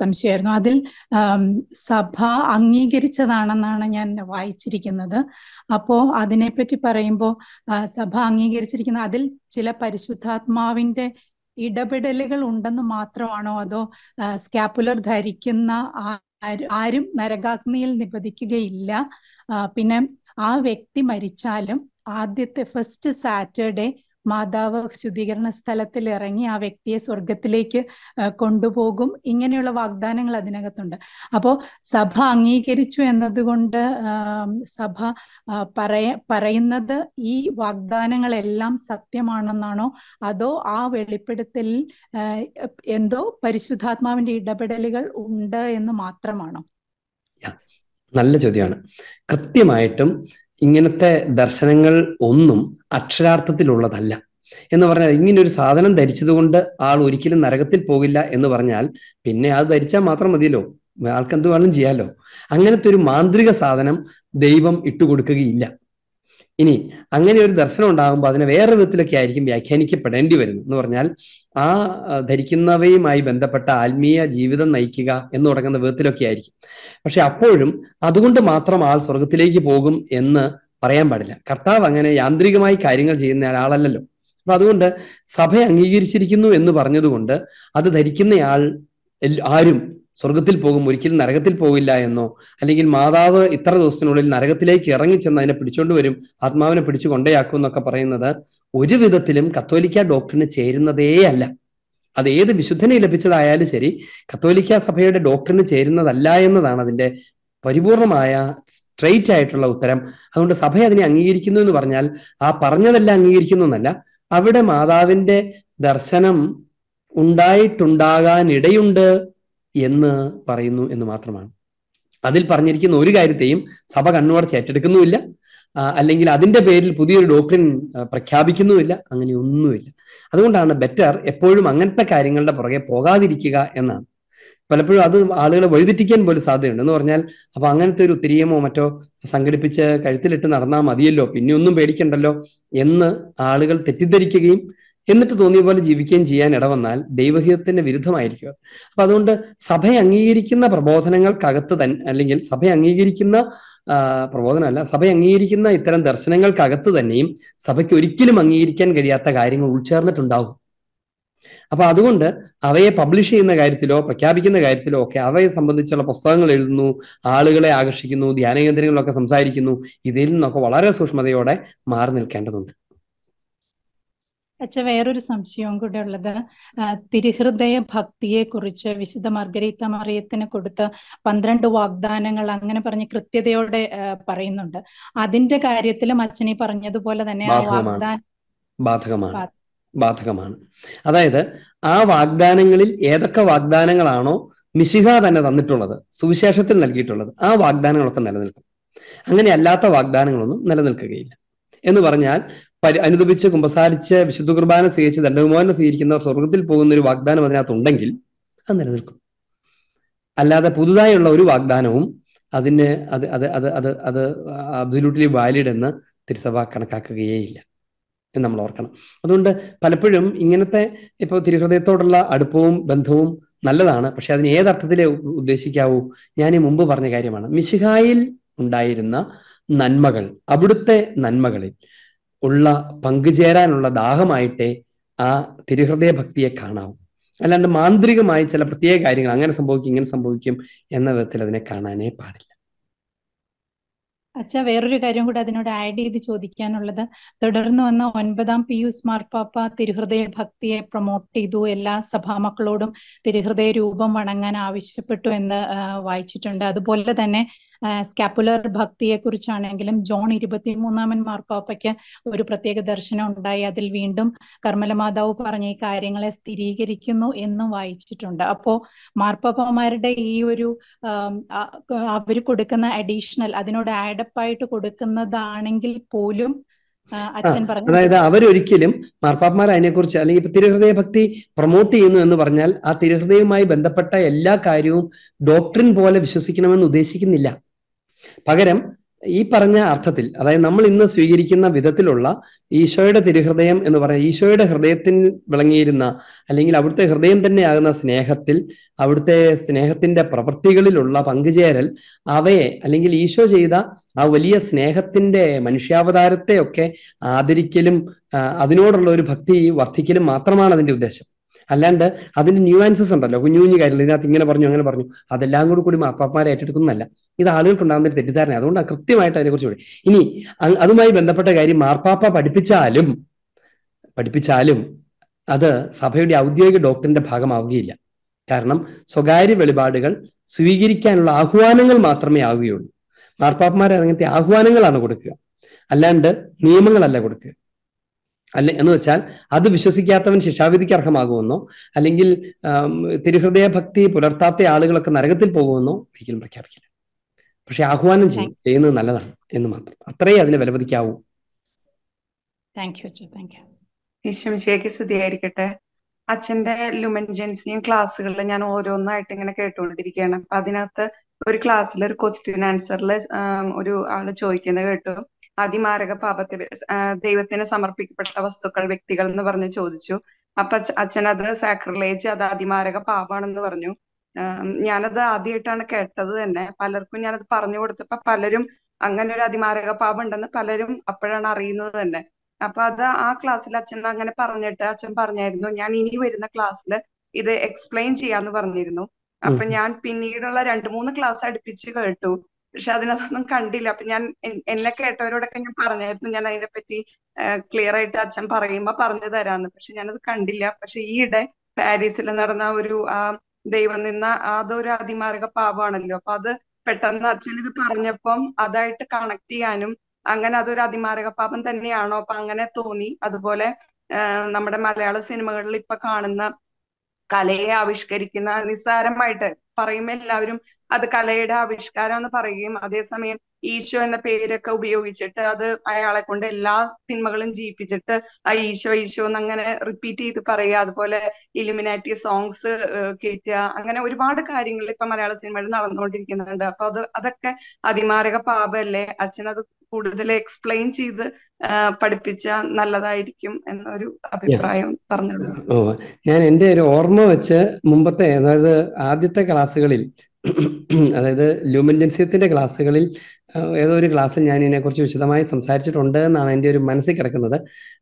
സംശയമായിരുന്നു അതിൽ സഭ അംഗീകരിച്ചതാണെന്നാണ് ഞാൻ വായിച്ചിരിക്കുന്നത് അപ്പോ അതിനെപ്പറ്റി പറയുമ്പോൾ സഭ അംഗീകരിച്ചിരിക്കുന്ന അതിൽ ചില പരിശുദ്ധാത്മാവിന്റെ ഇടപെടലുകൾ ഉണ്ടെന്ന് മാത്രമാണോ അതോ സ്കാപ്പുലർ ധരിക്കുന്ന ആരും നരകാഗ്നിയിൽ നിബദിക്കുകയില്ല പിന്നെ ആ വ്യക്തി മരിച്ചാലും ആദ്യത്തെ ഫസ്റ്റ് സാറ്റർഡേ മാതാവ് ശുദ്ധീകരണ സ്ഥലത്തിൽ ഇറങ്ങി ആ വ്യക്തിയെ സ്വർഗത്തിലേക്ക് കൊണ്ടുപോകും ഇങ്ങനെയുള്ള വാഗ്ദാനങ്ങൾ അതിനകത്തുണ്ട് അപ്പോൾ സഭ അംഗീകരിച്ചു എന്നതുകൊണ്ട് സഭ പറയ പറയുന്നത് ഈ വാഗ്ദാനങ്ങളെല്ലാം സത്യമാണെന്നാണോ അതോ ആ വെളിപ്പെടുത്തൽ എന്തോ പരിശുദ്ധാത്മാവിന്റെ ഇടപെടലുകൾ ഉണ്ട് എന്ന് മാത്രമാണോ നല്ല ചോദ്യമാണ് കൃത്യമായിട്ടും ഇങ്ങനത്തെ ദർശനങ്ങൾ ഒന്നും അക്ഷരാർത്ഥത്തിലുള്ളതല്ല എന്ന് പറഞ്ഞാൽ ഇങ്ങനെ ഒരു സാധനം ധരിച്ചതുകൊണ്ട് ആൾ ഒരിക്കലും നരകത്തിൽ പോകില്ല എന്ന് പറഞ്ഞാൽ പിന്നെ അത് ധരിച്ചാൽ മാത്രം മതിയല്ലോ ആൾക്ക് എന്ത് വേണം ചെയ്യാലോ അങ്ങനത്തെ ഒരു മാന്ത്രിക സാധനം ദൈവം ഇട്ടുകൊടുക്കുകയില്ല ഇനി അങ്ങനെ ഒരു ദർശനം ഉണ്ടാകുമ്പോൾ അതിനെ വേറെ വിധത്തിലൊക്കെ ആയിരിക്കും വ്യാഖ്യാനിക്കപ്പെടേണ്ടി വരും എന്ന് പറഞ്ഞാൽ ആ ധരിക്കുന്നവയുമായി ബന്ധപ്പെട്ട ആത്മീയ ജീവിതം നയിക്കുക എന്ന് തുടങ്ങുന്ന വിധത്തിലൊക്കെ ആയിരിക്കും പക്ഷെ അപ്പോഴും അതുകൊണ്ട് മാത്രം ആൾ സ്വർഗത്തിലേക്ക് പോകും എന്ന് പറയാൻ പാടില്ല കർത്താവ് അങ്ങനെ യാന്ത്രികമായി കാര്യങ്ങൾ ചെയ്യുന്ന ആളല്ലല്ലോ അപ്പൊ അതുകൊണ്ട് സഭ അംഗീകരിച്ചിരിക്കുന്നു എന്ന് പറഞ്ഞതുകൊണ്ട് അത് ധരിക്കുന്നയാൾ ആരും സ്വർഗത്തിൽ പോകും ഒരിക്കലും നരകത്തിൽ പോകില്ല എന്നോ അല്ലെങ്കിൽ മാതാവ് ഇത്ര ദിവസത്തിനുള്ളിൽ നരകത്തിലേക്ക് ഇറങ്ങിച്ചെന്ന് അതിനെ പിടിച്ചോണ്ട് വരും ആത്മാവിനെ പിടിച്ചു കൊണ്ടേയാക്കും എന്നൊക്കെ പറയുന്നത് ഒരു വിധത്തിലും കത്തോലിക്ക ഡോക്ടറിന് ചേരുന്നതേ അല്ല അത് ഏത് വിശുദ്ധനെ ലഭിച്ചതായാലും ശരി കത്തോലിക്ക സഭയുടെ ഡോക്ടറിന് ചേരുന്നതല്ല എന്നതാണ് അതിന്റെ പരിപൂർണമായ സ്ട്രെയിറ്റ് ആയിട്ടുള്ള ഉത്തരം അതുകൊണ്ട് സഭ അതിനെ അംഗീകരിക്കുന്നു എന്ന് പറഞ്ഞാൽ ആ പറഞ്ഞതെല്ലാം അംഗീകരിക്കുന്നു എന്നല്ല അവിടെ മാതാവിന്റെ ദർശനം ഉണ്ടായിട്ടുണ്ടാകാനിടയുണ്ട് എന്ന് പറയുന്നു എന്ന് മാത്രമാണ് അതിൽ പറഞ്ഞിരിക്കുന്ന ഒരു കാര്യത്തെയും സഭ കണ്ണുവടച്ച് ഏറ്റെടുക്കുന്നുമില്ല അല്ലെങ്കിൽ അതിന്റെ പേരിൽ പുതിയൊരു ഡോക്ട്രിൻ പ്രഖ്യാപിക്കുന്നുമില്ല അങ്ങനെ ഒന്നുമില്ല അതുകൊണ്ടാണ് ബെറ്റർ എപ്പോഴും അങ്ങനത്തെ കാര്യങ്ങളുടെ പുറകെ പോകാതിരിക്കുക എന്നാണ് പലപ്പോഴും അത് ആളുകളെ വഴിതെറ്റിക്കാൻ പോലും സാധ്യതയുണ്ട് എന്ന് പറഞ്ഞാൽ അപ്പൊ അങ്ങനത്തെ ഒരു തിരിയമോ മറ്റോ സംഘടിപ്പിച്ച് കഴുത്തിലിട്ട് നടന്നാൽ മതിയല്ലോ പിന്നെ ഒന്നും പേടിക്കണ്ടല്ലോ എന്ന് ആളുകൾ തെറ്റിദ്ധരിക്കുകയും എന്നിട്ട് തോന്നിയ പോലെ ജീവിക്കുകയും ചെയ്യാൻ ഇടവന്നാൽ ദൈവഹിതത്തിന് വിരുദ്ധമായിരിക്കും അപ്പൊ അതുകൊണ്ട് സഭ അംഗീകരിക്കുന്ന പ്രബോധനങ്ങൾക്കകത്ത് തന്നെ അല്ലെങ്കിൽ സഭ അംഗീകരിക്കുന്ന പ്രബോധനമല്ല സഭ അംഗീകരിക്കുന്ന ഇത്തരം ദർശനങ്ങൾക്കകത്ത് തന്നെയും സഭയ്ക്ക് ഒരിക്കലും അംഗീകരിക്കാൻ കഴിയാത്ത കാര്യങ്ങൾ ഉൾച്ചേർന്നിട്ടുണ്ടാകും അപ്പൊ അതുകൊണ്ട് അവയെ പബ്ലിഷ് ചെയ്യുന്ന കാര്യത്തിലോ പ്രഖ്യാപിക്കുന്ന കാര്യത്തിലോ ഒക്കെ അവയെ സംബന്ധിച്ചുള്ള പുസ്തകങ്ങൾ എഴുതുന്നു ആളുകളെ ആകർഷിക്കുന്നു കേന്ദ്രങ്ങളൊക്കെ സംസാരിക്കുന്നു ഇതിൽ നിന്നൊക്കെ വളരെ സൂക്ഷ്മതയോടെ മാറി നിൽക്കേണ്ടതുണ്ട് അച്ഛ വേറൊരു സംശയവും കൂടെ ഉള്ളത് തിരുഹൃദയ ഭക്തിയെ കുറിച്ച് വിശുദ്ധ മാർഗരീത്ത മറിയത്തിന് കൊടുത്ത പന്ത്രണ്ട് വാഗ്ദാനങ്ങൾ അങ്ങനെ പറഞ്ഞ് കൃത്യതയോടെ പറയുന്നുണ്ട് അതിന്റെ കാര്യത്തിലും അച്ഛൻ പറഞ്ഞതുപോലെ തന്നെ ബാധകമാണ് ബാധകമാണ് അതായത് ആ വാഗ്ദാനങ്ങളിൽ ഏതൊക്കെ വാഗ്ദാനങ്ങളാണോ മിശിഹ തന്നെ തന്നിട്ടുള്ളത് സുവിശേഷത്തിൽ നൽകിയിട്ടുള്ളത് ആ വാഗ്ദാനങ്ങളൊക്കെ നിലനിൽക്കും അങ്ങനെ അല്ലാത്ത വാഗ്ദാനങ്ങളൊന്നും നിലനിൽക്കുകയില്ല എന്ന് പറഞ്ഞാൽ പരി അനുദപിച്ച് കുമ്പസാരിച്ച് വിശുദ്ധ കുർബാന സ്വീകരിച്ച് ദണ്ഡവിമോചനം സ്വീകരിക്കുന്നവർ സ്വർഗത്തിൽ പോകുന്ന ഒരു വാഗ്ദാനം അതിനകത്തുണ്ടെങ്കിൽ അത് നിലനിൽക്കും അല്ലാതെ പുതുതായുള്ള ഒരു വാഗ്ദാനവും അതിന് അത് അത് അത് അത് അത് അബ്സൊല്യൂട്ട്ലി വാലിഡ് എന്ന് തിരുസഭ കണക്കാക്കുകയേയില്ല എന്ന് നമ്മൾ ഓർക്കണം അതുകൊണ്ട് പലപ്പോഴും ഇങ്ങനത്തെ ഇപ്പോൾ തിരുഹൃദയത്തോടുള്ള അടുപ്പവും ബന്ധവും നല്ലതാണ് പക്ഷെ അതിന് ഏതർത്ഥത്തിലേ ഉദ്ദേശിക്കാവൂ ഞാൻ ഈ മുമ്പ് പറഞ്ഞ കാര്യമാണ് മിശിഹായിൽ ഉണ്ടായിരുന്ന നന്മകൾ അവിടുത്തെ നന്മകളിൽ ഉള്ള പങ്കുചേരാനുള്ള ദാഹമായിട്ടേ ആ തിരുഹൃദയ ഭക്തിയെ കാണാവൂ അല്ലാണ്ട് മാന്ത്രികമായി ചില പ്രത്യേക കാര്യങ്ങൾ അങ്ങനെ സംഭവിക്കും ഇങ്ങനെ സംഭവിക്കും എന്ന വിധത്തിൽ അതിനെ കാണാനേ പാടില്ല അച്ഛാ വേറൊരു കാര്യം കൂടെ അതിനോട് ആഡ് ചെയ്ത് ചോദിക്കാനുള്ളത് തുടർന്ന് വന്ന ഒൻപതാം പിയൂസ് മാർപ്പാപ്പ തിരുഹൃദയ ഭക്തിയെ പ്രൊമോട്ട് ചെയ്തു എല്ലാ സഭാമക്കളോടും തിരുഹൃദയ രൂപം വണങ്ങാൻ ആവശ്യപ്പെട്ടു എന്ന് വായിച്ചിട്ടുണ്ട് അതുപോലെ തന്നെ സ്കാപ്പുലർ ഭക്തിയെ കുറിച്ചാണെങ്കിലും ജോൺ ഇരുപത്തിമൂന്നാമൻ മാർപ്പാപ്പയ്ക്ക് ഒരു പ്രത്യേക ദർശനം ഉണ്ടായി അതിൽ വീണ്ടും കർമ്മലമാതാവ് പറഞ്ഞ ഈ കാര്യങ്ങളെ സ്ഥിരീകരിക്കുന്നു എന്ന് വായിച്ചിട്ടുണ്ട് അപ്പോ മാർപ്പാപ്പമാരുടെ ഈ ഒരു അവർ കൊടുക്കുന്ന അഡീഷണൽ അതിനോട് ആഡപ്പായിട്ട് കൊടുക്കുന്നതാണെങ്കിൽ പോലും അതായത് അവരൊരിക്കലും മാർപ്പാപ്പമാർ അതിനെക്കുറിച്ച് അല്ലെങ്കിൽ തിരുഹൃദയ ഭക്തി പ്രൊമോട്ട് ചെയ്യുന്നു എന്ന് പറഞ്ഞാൽ ആ തിരുഹൃദയവുമായി ബന്ധപ്പെട്ട എല്ലാ കാര്യവും ഡോക്ടറിൻ പോലെ വിശ്വസിക്കണമെന്ന് ഉദ്ദേശിക്കുന്നില്ല പകരം ഈ പറഞ്ഞ അർത്ഥത്തിൽ അതായത് നമ്മൾ ഇന്ന് സ്വീകരിക്കുന്ന വിധത്തിലുള്ള ഈശോയുടെ തിരുഹൃദയം എന്ന് പറഞ്ഞ ഈശോയുടെ ഹൃദയത്തിൽ വിളങ്ങിയിരുന്ന അല്ലെങ്കിൽ അവിടുത്തെ ഹൃദയം തന്നെയാകുന്ന സ്നേഹത്തിൽ അവിടുത്തെ സ്നേഹത്തിന്റെ പ്രവൃത്തികളിലുള്ള പങ്കുചേരൽ അവയെ അല്ലെങ്കിൽ ഈശോ ചെയ്ത ആ വലിയ സ്നേഹത്തിന്റെ മനുഷ്യാവതാരത്തെ ഒക്കെ ആദരിക്കലും അതിനോടുള്ള ഒരു ഭക്തി വർദ്ധിക്കലും മാത്രമാണ് അതിന്റെ ഉദ്ദേശം അല്ലാണ്ട് അതിന് ന്യൂആൻസസ് ഉണ്ടല്ലോ കുഞ്ഞു കുഞ്ഞു കാര്യങ്ങൾ ഇതിനകത്ത് ഇങ്ങനെ പറഞ്ഞു അങ്ങനെ പറഞ്ഞു അതെല്ലാം കൂടി കൂടി അപ്പാപ്പമാരെ ഏറ്റെടുക്കുന്നതല്ല ഇത് ആളുകൾക്കുണ്ടാകുന്ന ഒരു തെറ്റിദ്ധാരണ അതുകൊണ്ട് കൃത്യമായിട്ട് അതിനെക്കുറിച്ച് പറയും ഇനി അതുമായി ബന്ധപ്പെട്ട കാര്യം മാർപ്പാപ്പ പഠിപ്പിച്ചാലും പഠിപ്പിച്ചാലും അത് സഭയുടെ ഔദ്യോഗിക ഡോക്ടറിന്റെ ഭാഗമാവുകയില്ല കാരണം സ്വകാര്യ വെളിപാടുകൾ സ്വീകരിക്കാനുള്ള ആഹ്വാനങ്ങൾ മാത്രമേ ആവുകയുള്ളൂ മാർപ്പാപ്പമാരെ അങ്ങനത്തെ ആഹ്വാനങ്ങളാണ് കൊടുക്കുക അല്ലാണ്ട് നിയമങ്ങളല്ല കൊടുക്കുക അല്ലെ എന്ന് വെച്ചാൽ അത് വിശ്വസിക്കാത്തവൻ ശിക്ഷാവിധിക്ക് അർഹമാകുമെന്നോ അല്ലെങ്കിൽ തിരുഹൃദയ ഭക്തി പുലർത്താത്ത ആളുകളൊക്കെ നരകത്തിൽ പോകുമെന്നോ ഒരിക്കലും പ്രഖ്യാപിക്കില്ല പക്ഷെ ആഹ്വാനം ചെയ്യും ചെയ്യുന്നത് നല്ലതാണ് എന്ന് മാത്രം അത്രയേ അതിനെ വിലപതിക്കാവൂ താങ്ക് യു താങ്ക് യു ഈശ്വമിശിയേക്ക് സ്തുതിയായിരിക്കട്ടെ അച്ഛന്റെ ലുമൻജൻസിയും ക്ലാസ്സുകളിൽ ഞാൻ ഓരോന്നായിട്ട് ഇങ്ങനെ കേട്ടുകൊണ്ടിരിക്കുകയാണ് അപ്പൊ അതിനകത്ത് ഒരു ക്ലാസ്സിൽ ഒരു ക്വസ്റ്റ്യൻ ആൻസറിൽ ഒരു ആള് ചോദിക്കുന്നത് കേട്ടു അതിമാരക പാപത്തെ ദൈവത്തിന് സമർപ്പിക്കപ്പെട്ട വസ്തുക്കൾ വ്യക്തികൾ എന്ന് പറഞ്ഞ് ചോദിച്ചു അപ്പൊ അച്ഛൻ അത് സാക്രിലേജ് അത് അതിമാരക പാപമാണെന്ന് പറഞ്ഞു ഞാനത് ആദ്യമായിട്ടാണ് കേട്ടത് തന്നെ പലർക്കും ഞാനത് പറഞ്ഞു കൊടുത്തപ്പോ പലരും അങ്ങനെ ഒരു അതിമാരക പാപം ഉണ്ടെന്ന് പലരും അപ്പോഴാണ് അറിയുന്നത് തന്നെ അപ്പൊ അത് ആ ക്ലാസ്സിൽ അച്ഛൻ അങ്ങനെ പറഞ്ഞിട്ട് അച്ഛൻ പറഞ്ഞായിരുന്നു ഞാൻ ഇനി വരുന്ന ക്ലാസ്സിൽ ഇത് എക്സ്പ്ലെയിൻ ചെയ്യാന്ന് പറഞ്ഞിരുന്നു അപ്പൊ ഞാൻ പിന്നീടുള്ള രണ്ട് മൂന്ന് ക്ലാസ് അടുപ്പിച്ച് കേട്ടു പക്ഷെ അതിനകത്തൊന്നും കണ്ടില്ല അപ്പൊ ഞാൻ എന്നെ കേട്ടവരോടൊക്കെ ഞാൻ പറഞ്ഞായിരുന്നു ഞാൻ അതിനെ പറ്റി ക്ലിയർ ആയിട്ട് അച്ഛൻ പറയുമ്പോ പറഞ്ഞു തരാന്ന് പക്ഷെ ഞാനത് കണ്ടില്ല പക്ഷെ ഈയിടെ പാരീസിൽ നടന്ന ഒരു ആ ദൈവം നിന്ന അതൊരു അതിമാരക പാപമാണല്ലോ അപ്പൊ അത് പെട്ടെന്ന് അച്ഛൻ ഇത് പറഞ്ഞപ്പം അതായിട്ട് കണക്ട് ചെയ്യാനും അങ്ങനെ അതൊരു അതിമാരക പാപം തന്നെയാണോ അപ്പൊ അങ്ങനെ തോന്നി അതുപോലെ നമ്മുടെ മലയാള സിനിമകളിൽ ഇപ്പൊ കാണുന്ന കലയെ ആവിഷ്കരിക്കുന്ന നിസ്സാരമായിട്ട് പറയുമ്പോൾ എല്ലാവരും അത് കലയുടെ ആവിഷ്കാരം എന്ന് പറയുകയും അതേസമയം ഈശോ എന്ന പേരൊക്കെ ഉപയോഗിച്ചിട്ട് അത് അയാളെ കൊണ്ട് എല്ലാ സിനിമകളും ജീവിപ്പിച്ചിട്ട് ആ ഈശോ ഈശോ എന്ന് അങ്ങനെ റിപ്പീറ്റ് ചെയ്ത് പറയുക അതുപോലെ ഇലിമിനാറ്റി സോങ്സ് കേറ്റുക അങ്ങനെ ഒരുപാട് കാര്യങ്ങൾ ഇപ്പൊ മലയാള സിനിമയിൽ നടന്നുകൊണ്ടിരിക്കുന്നുണ്ട് അപ്പൊ അത് അതൊക്കെ അതിമാരക പാപമല്ലേ അച്ഛനത് കൂടുതൽ എക്സ്പ്ലെയിൻ ചെയ്ത് പഠിപ്പിച്ച നല്ലതായിരിക്കും എന്നൊരു അഭിപ്രായം പറഞ്ഞത് ഓ ഞാൻ എൻ്റെ ഒരു ഓർമ്മ വെച്ച് മുമ്പത്തെ അതായത് ആദ്യത്തെ ക്ലാസ്സുകളിൽ അതായത് ലൂമിൻഡൻസ്യത്തിന്റെ ക്ലാസ്സുകളിൽ ഏതോ ഒരു ക്ലാസ്സിൽ ഞാൻ ഇതിനെക്കുറിച്ച് വിശദമായി സംസാരിച്ചിട്ടുണ്ട് എന്നാണ് എൻ്റെ ഒരു മനസ്സിൽ കിടക്കുന്നത്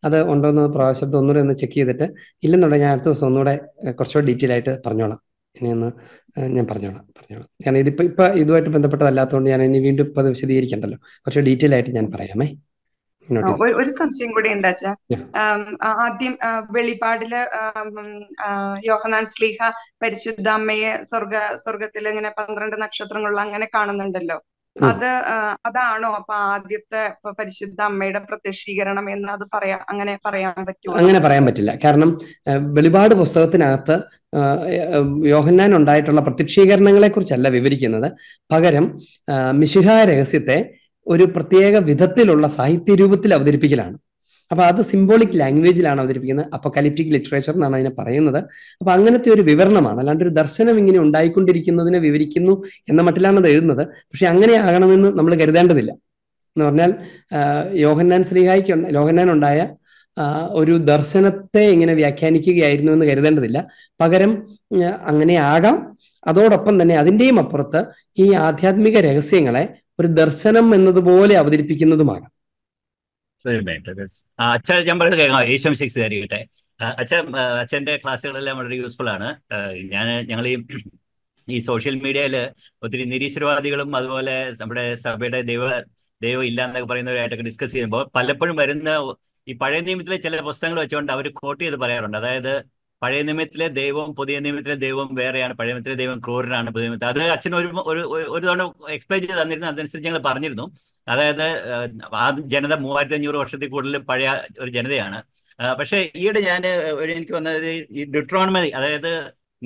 അത് ഉണ്ടോ എന്ന് പ്രാവശ്യത്തെ ഒന്നുകൂടെ ഒന്ന് ചെക്ക് ചെയ്തിട്ട് ഇല്ലെന്നുണ്ടെങ്കിൽ ഞാൻ അടുത്ത ദിവസം ഒന്നുകൂടെ കുറച്ചുകൂടെ ഡീറ്റെയിൽ ആയിട്ട് പറഞ്ഞോളാം ഇനിയൊന്ന് ഞാൻ പറഞ്ഞോളാം പറഞ്ഞോളാം ഞാൻ ഇതിപ്പോൾ ഇപ്പം ഇതുമായിട്ട് ബന്ധപ്പെട്ടതല്ലാത്തതുകൊണ്ട് ഞാൻ ഇനി വീണ്ടും ഇപ്പോൾ അത് വിശദീകരിക്കണ്ടല്ലോ കുറച്ച് ഡീറ്റെയിൽ ആയിട്ട് ഞാൻ പറയാമേ ഒരു സംശയം കൂടി ഉണ്ടാച്ച ആദ്യം വെളിപാടില് യോഹനാൻ സ്ലീഹ പരിശുദ്ധ അമ്മയെ സ്വർഗ സ്വർഗത്തിൽ ഇങ്ങനെ പന്ത്രണ്ട് നക്ഷത്രങ്ങളിൽ അങ്ങനെ കാണുന്നുണ്ടല്ലോ അത് അതാണോ അപ്പൊ ആദ്യത്തെ പരിശുദ്ധ അമ്മയുടെ പ്രത്യക്ഷീകരണം എന്ന് അത് പറയാ അങ്ങനെ പറയാൻ പറ്റുമോ അങ്ങനെ പറയാൻ പറ്റില്ല കാരണം വെളിപാട് പുസ്തകത്തിനകത്ത് യോഹന്നാൻ ഉണ്ടായിട്ടുള്ള പ്രത്യക്ഷീകരണങ്ങളെ കുറിച്ചല്ല വിവരിക്കുന്നത് പകരം മിശിഹ രഹസ്യത്തെ ഒരു പ്രത്യേക വിധത്തിലുള്ള സാഹിത്യ രൂപത്തിൽ അവതരിപ്പിക്കലാണ് അപ്പൊ അത് സിംബോളിക് ലാംഗ്വേജിലാണ് അവതരിപ്പിക്കുന്നത് അപ്പൊക്കാലിപ്റ്റിക് ലിറ്ററേച്ചർ എന്നാണ് അതിനെ പറയുന്നത് അപ്പൊ അങ്ങനത്തെ ഒരു വിവരണമാണ് അല്ലാണ്ട് ഒരു ദർശനം ഇങ്ങനെ ഉണ്ടായിക്കൊണ്ടിരിക്കുന്നതിനെ വിവരിക്കുന്നു എന്ന മട്ടിലാണ് അത് എഴുതുന്നത് പക്ഷെ അങ്ങനെ ആകണമെന്ന് നമ്മൾ കരുതേണ്ടതില്ല എന്ന് പറഞ്ഞാൽ യോഹന്നാൻ ശ്രീഹായിക്ക് യോഹന്നാൻ ഉണ്ടായ ഒരു ദർശനത്തെ ഇങ്ങനെ വ്യാഖ്യാനിക്കുകയായിരുന്നു എന്ന് കരുതേണ്ടതില്ല പകരം അങ്ങനെ ആകാം അതോടൊപ്പം തന്നെ അതിൻ്റെയും അപ്പുറത്ത് ഈ ആധ്യാത്മിക രഹസ്യങ്ങളെ ഒരു ദർശനം എന്നതുപോലെ അവതരിപ്പിക്കുന്നതുമാണ് അച്ഛൻ ഞാൻ അച്ഛൻ്റെ ക്ലാസ്സുകളെല്ലാം വളരെ യൂസ്ഫുൾ ആണ് ഞാൻ ഞങ്ങൾ ഈ ഈ സോഷ്യൽ മീഡിയയിൽ ഒത്തിരി നിരീശ്വരവാദികളും അതുപോലെ നമ്മുടെ സഭയുടെ ദൈവ ദൈവം ഇല്ല എന്നൊക്കെ പറയുന്നവരായിട്ടൊക്കെ ഡിസ്കസ് ചെയ്യുമ്പോൾ പലപ്പോഴും വരുന്ന ഈ പഴയ നിയമത്തിലെ ചില പുസ്തകങ്ങൾ വെച്ചുകൊണ്ട് അവർ കോട്ട് ചെയ്ത് പറയാറുണ്ട് അതായത് പഴയ നിയമത്തിലെ ദൈവം പുതിയ നിയമത്തിലെ ദൈവം വേറെയാണ് പഴയ നിയമത്തിലെ ദൈവം ക്രൂരനാണ് പുതിയ നിയമത്തിൽ അത് അച്ഛൻ ഒരു ഒരു തവണ എക്സ്പ്ലെയിൻ ചെയ്ത് തന്നിരുന്നു അതനുസരിച്ച് ഞങ്ങൾ പറഞ്ഞിരുന്നു അതായത് ആ ജനത മൂവായിരത്തി അഞ്ഞൂറ് വർഷത്തിൽ കൂടുതൽ പഴയ ഒരു ജനതയാണ് പക്ഷേ ഈയിടെ ഞാൻ ഒരു എനിക്ക് വന്നത് ഈ ഡിട്രോണമതി അതായത്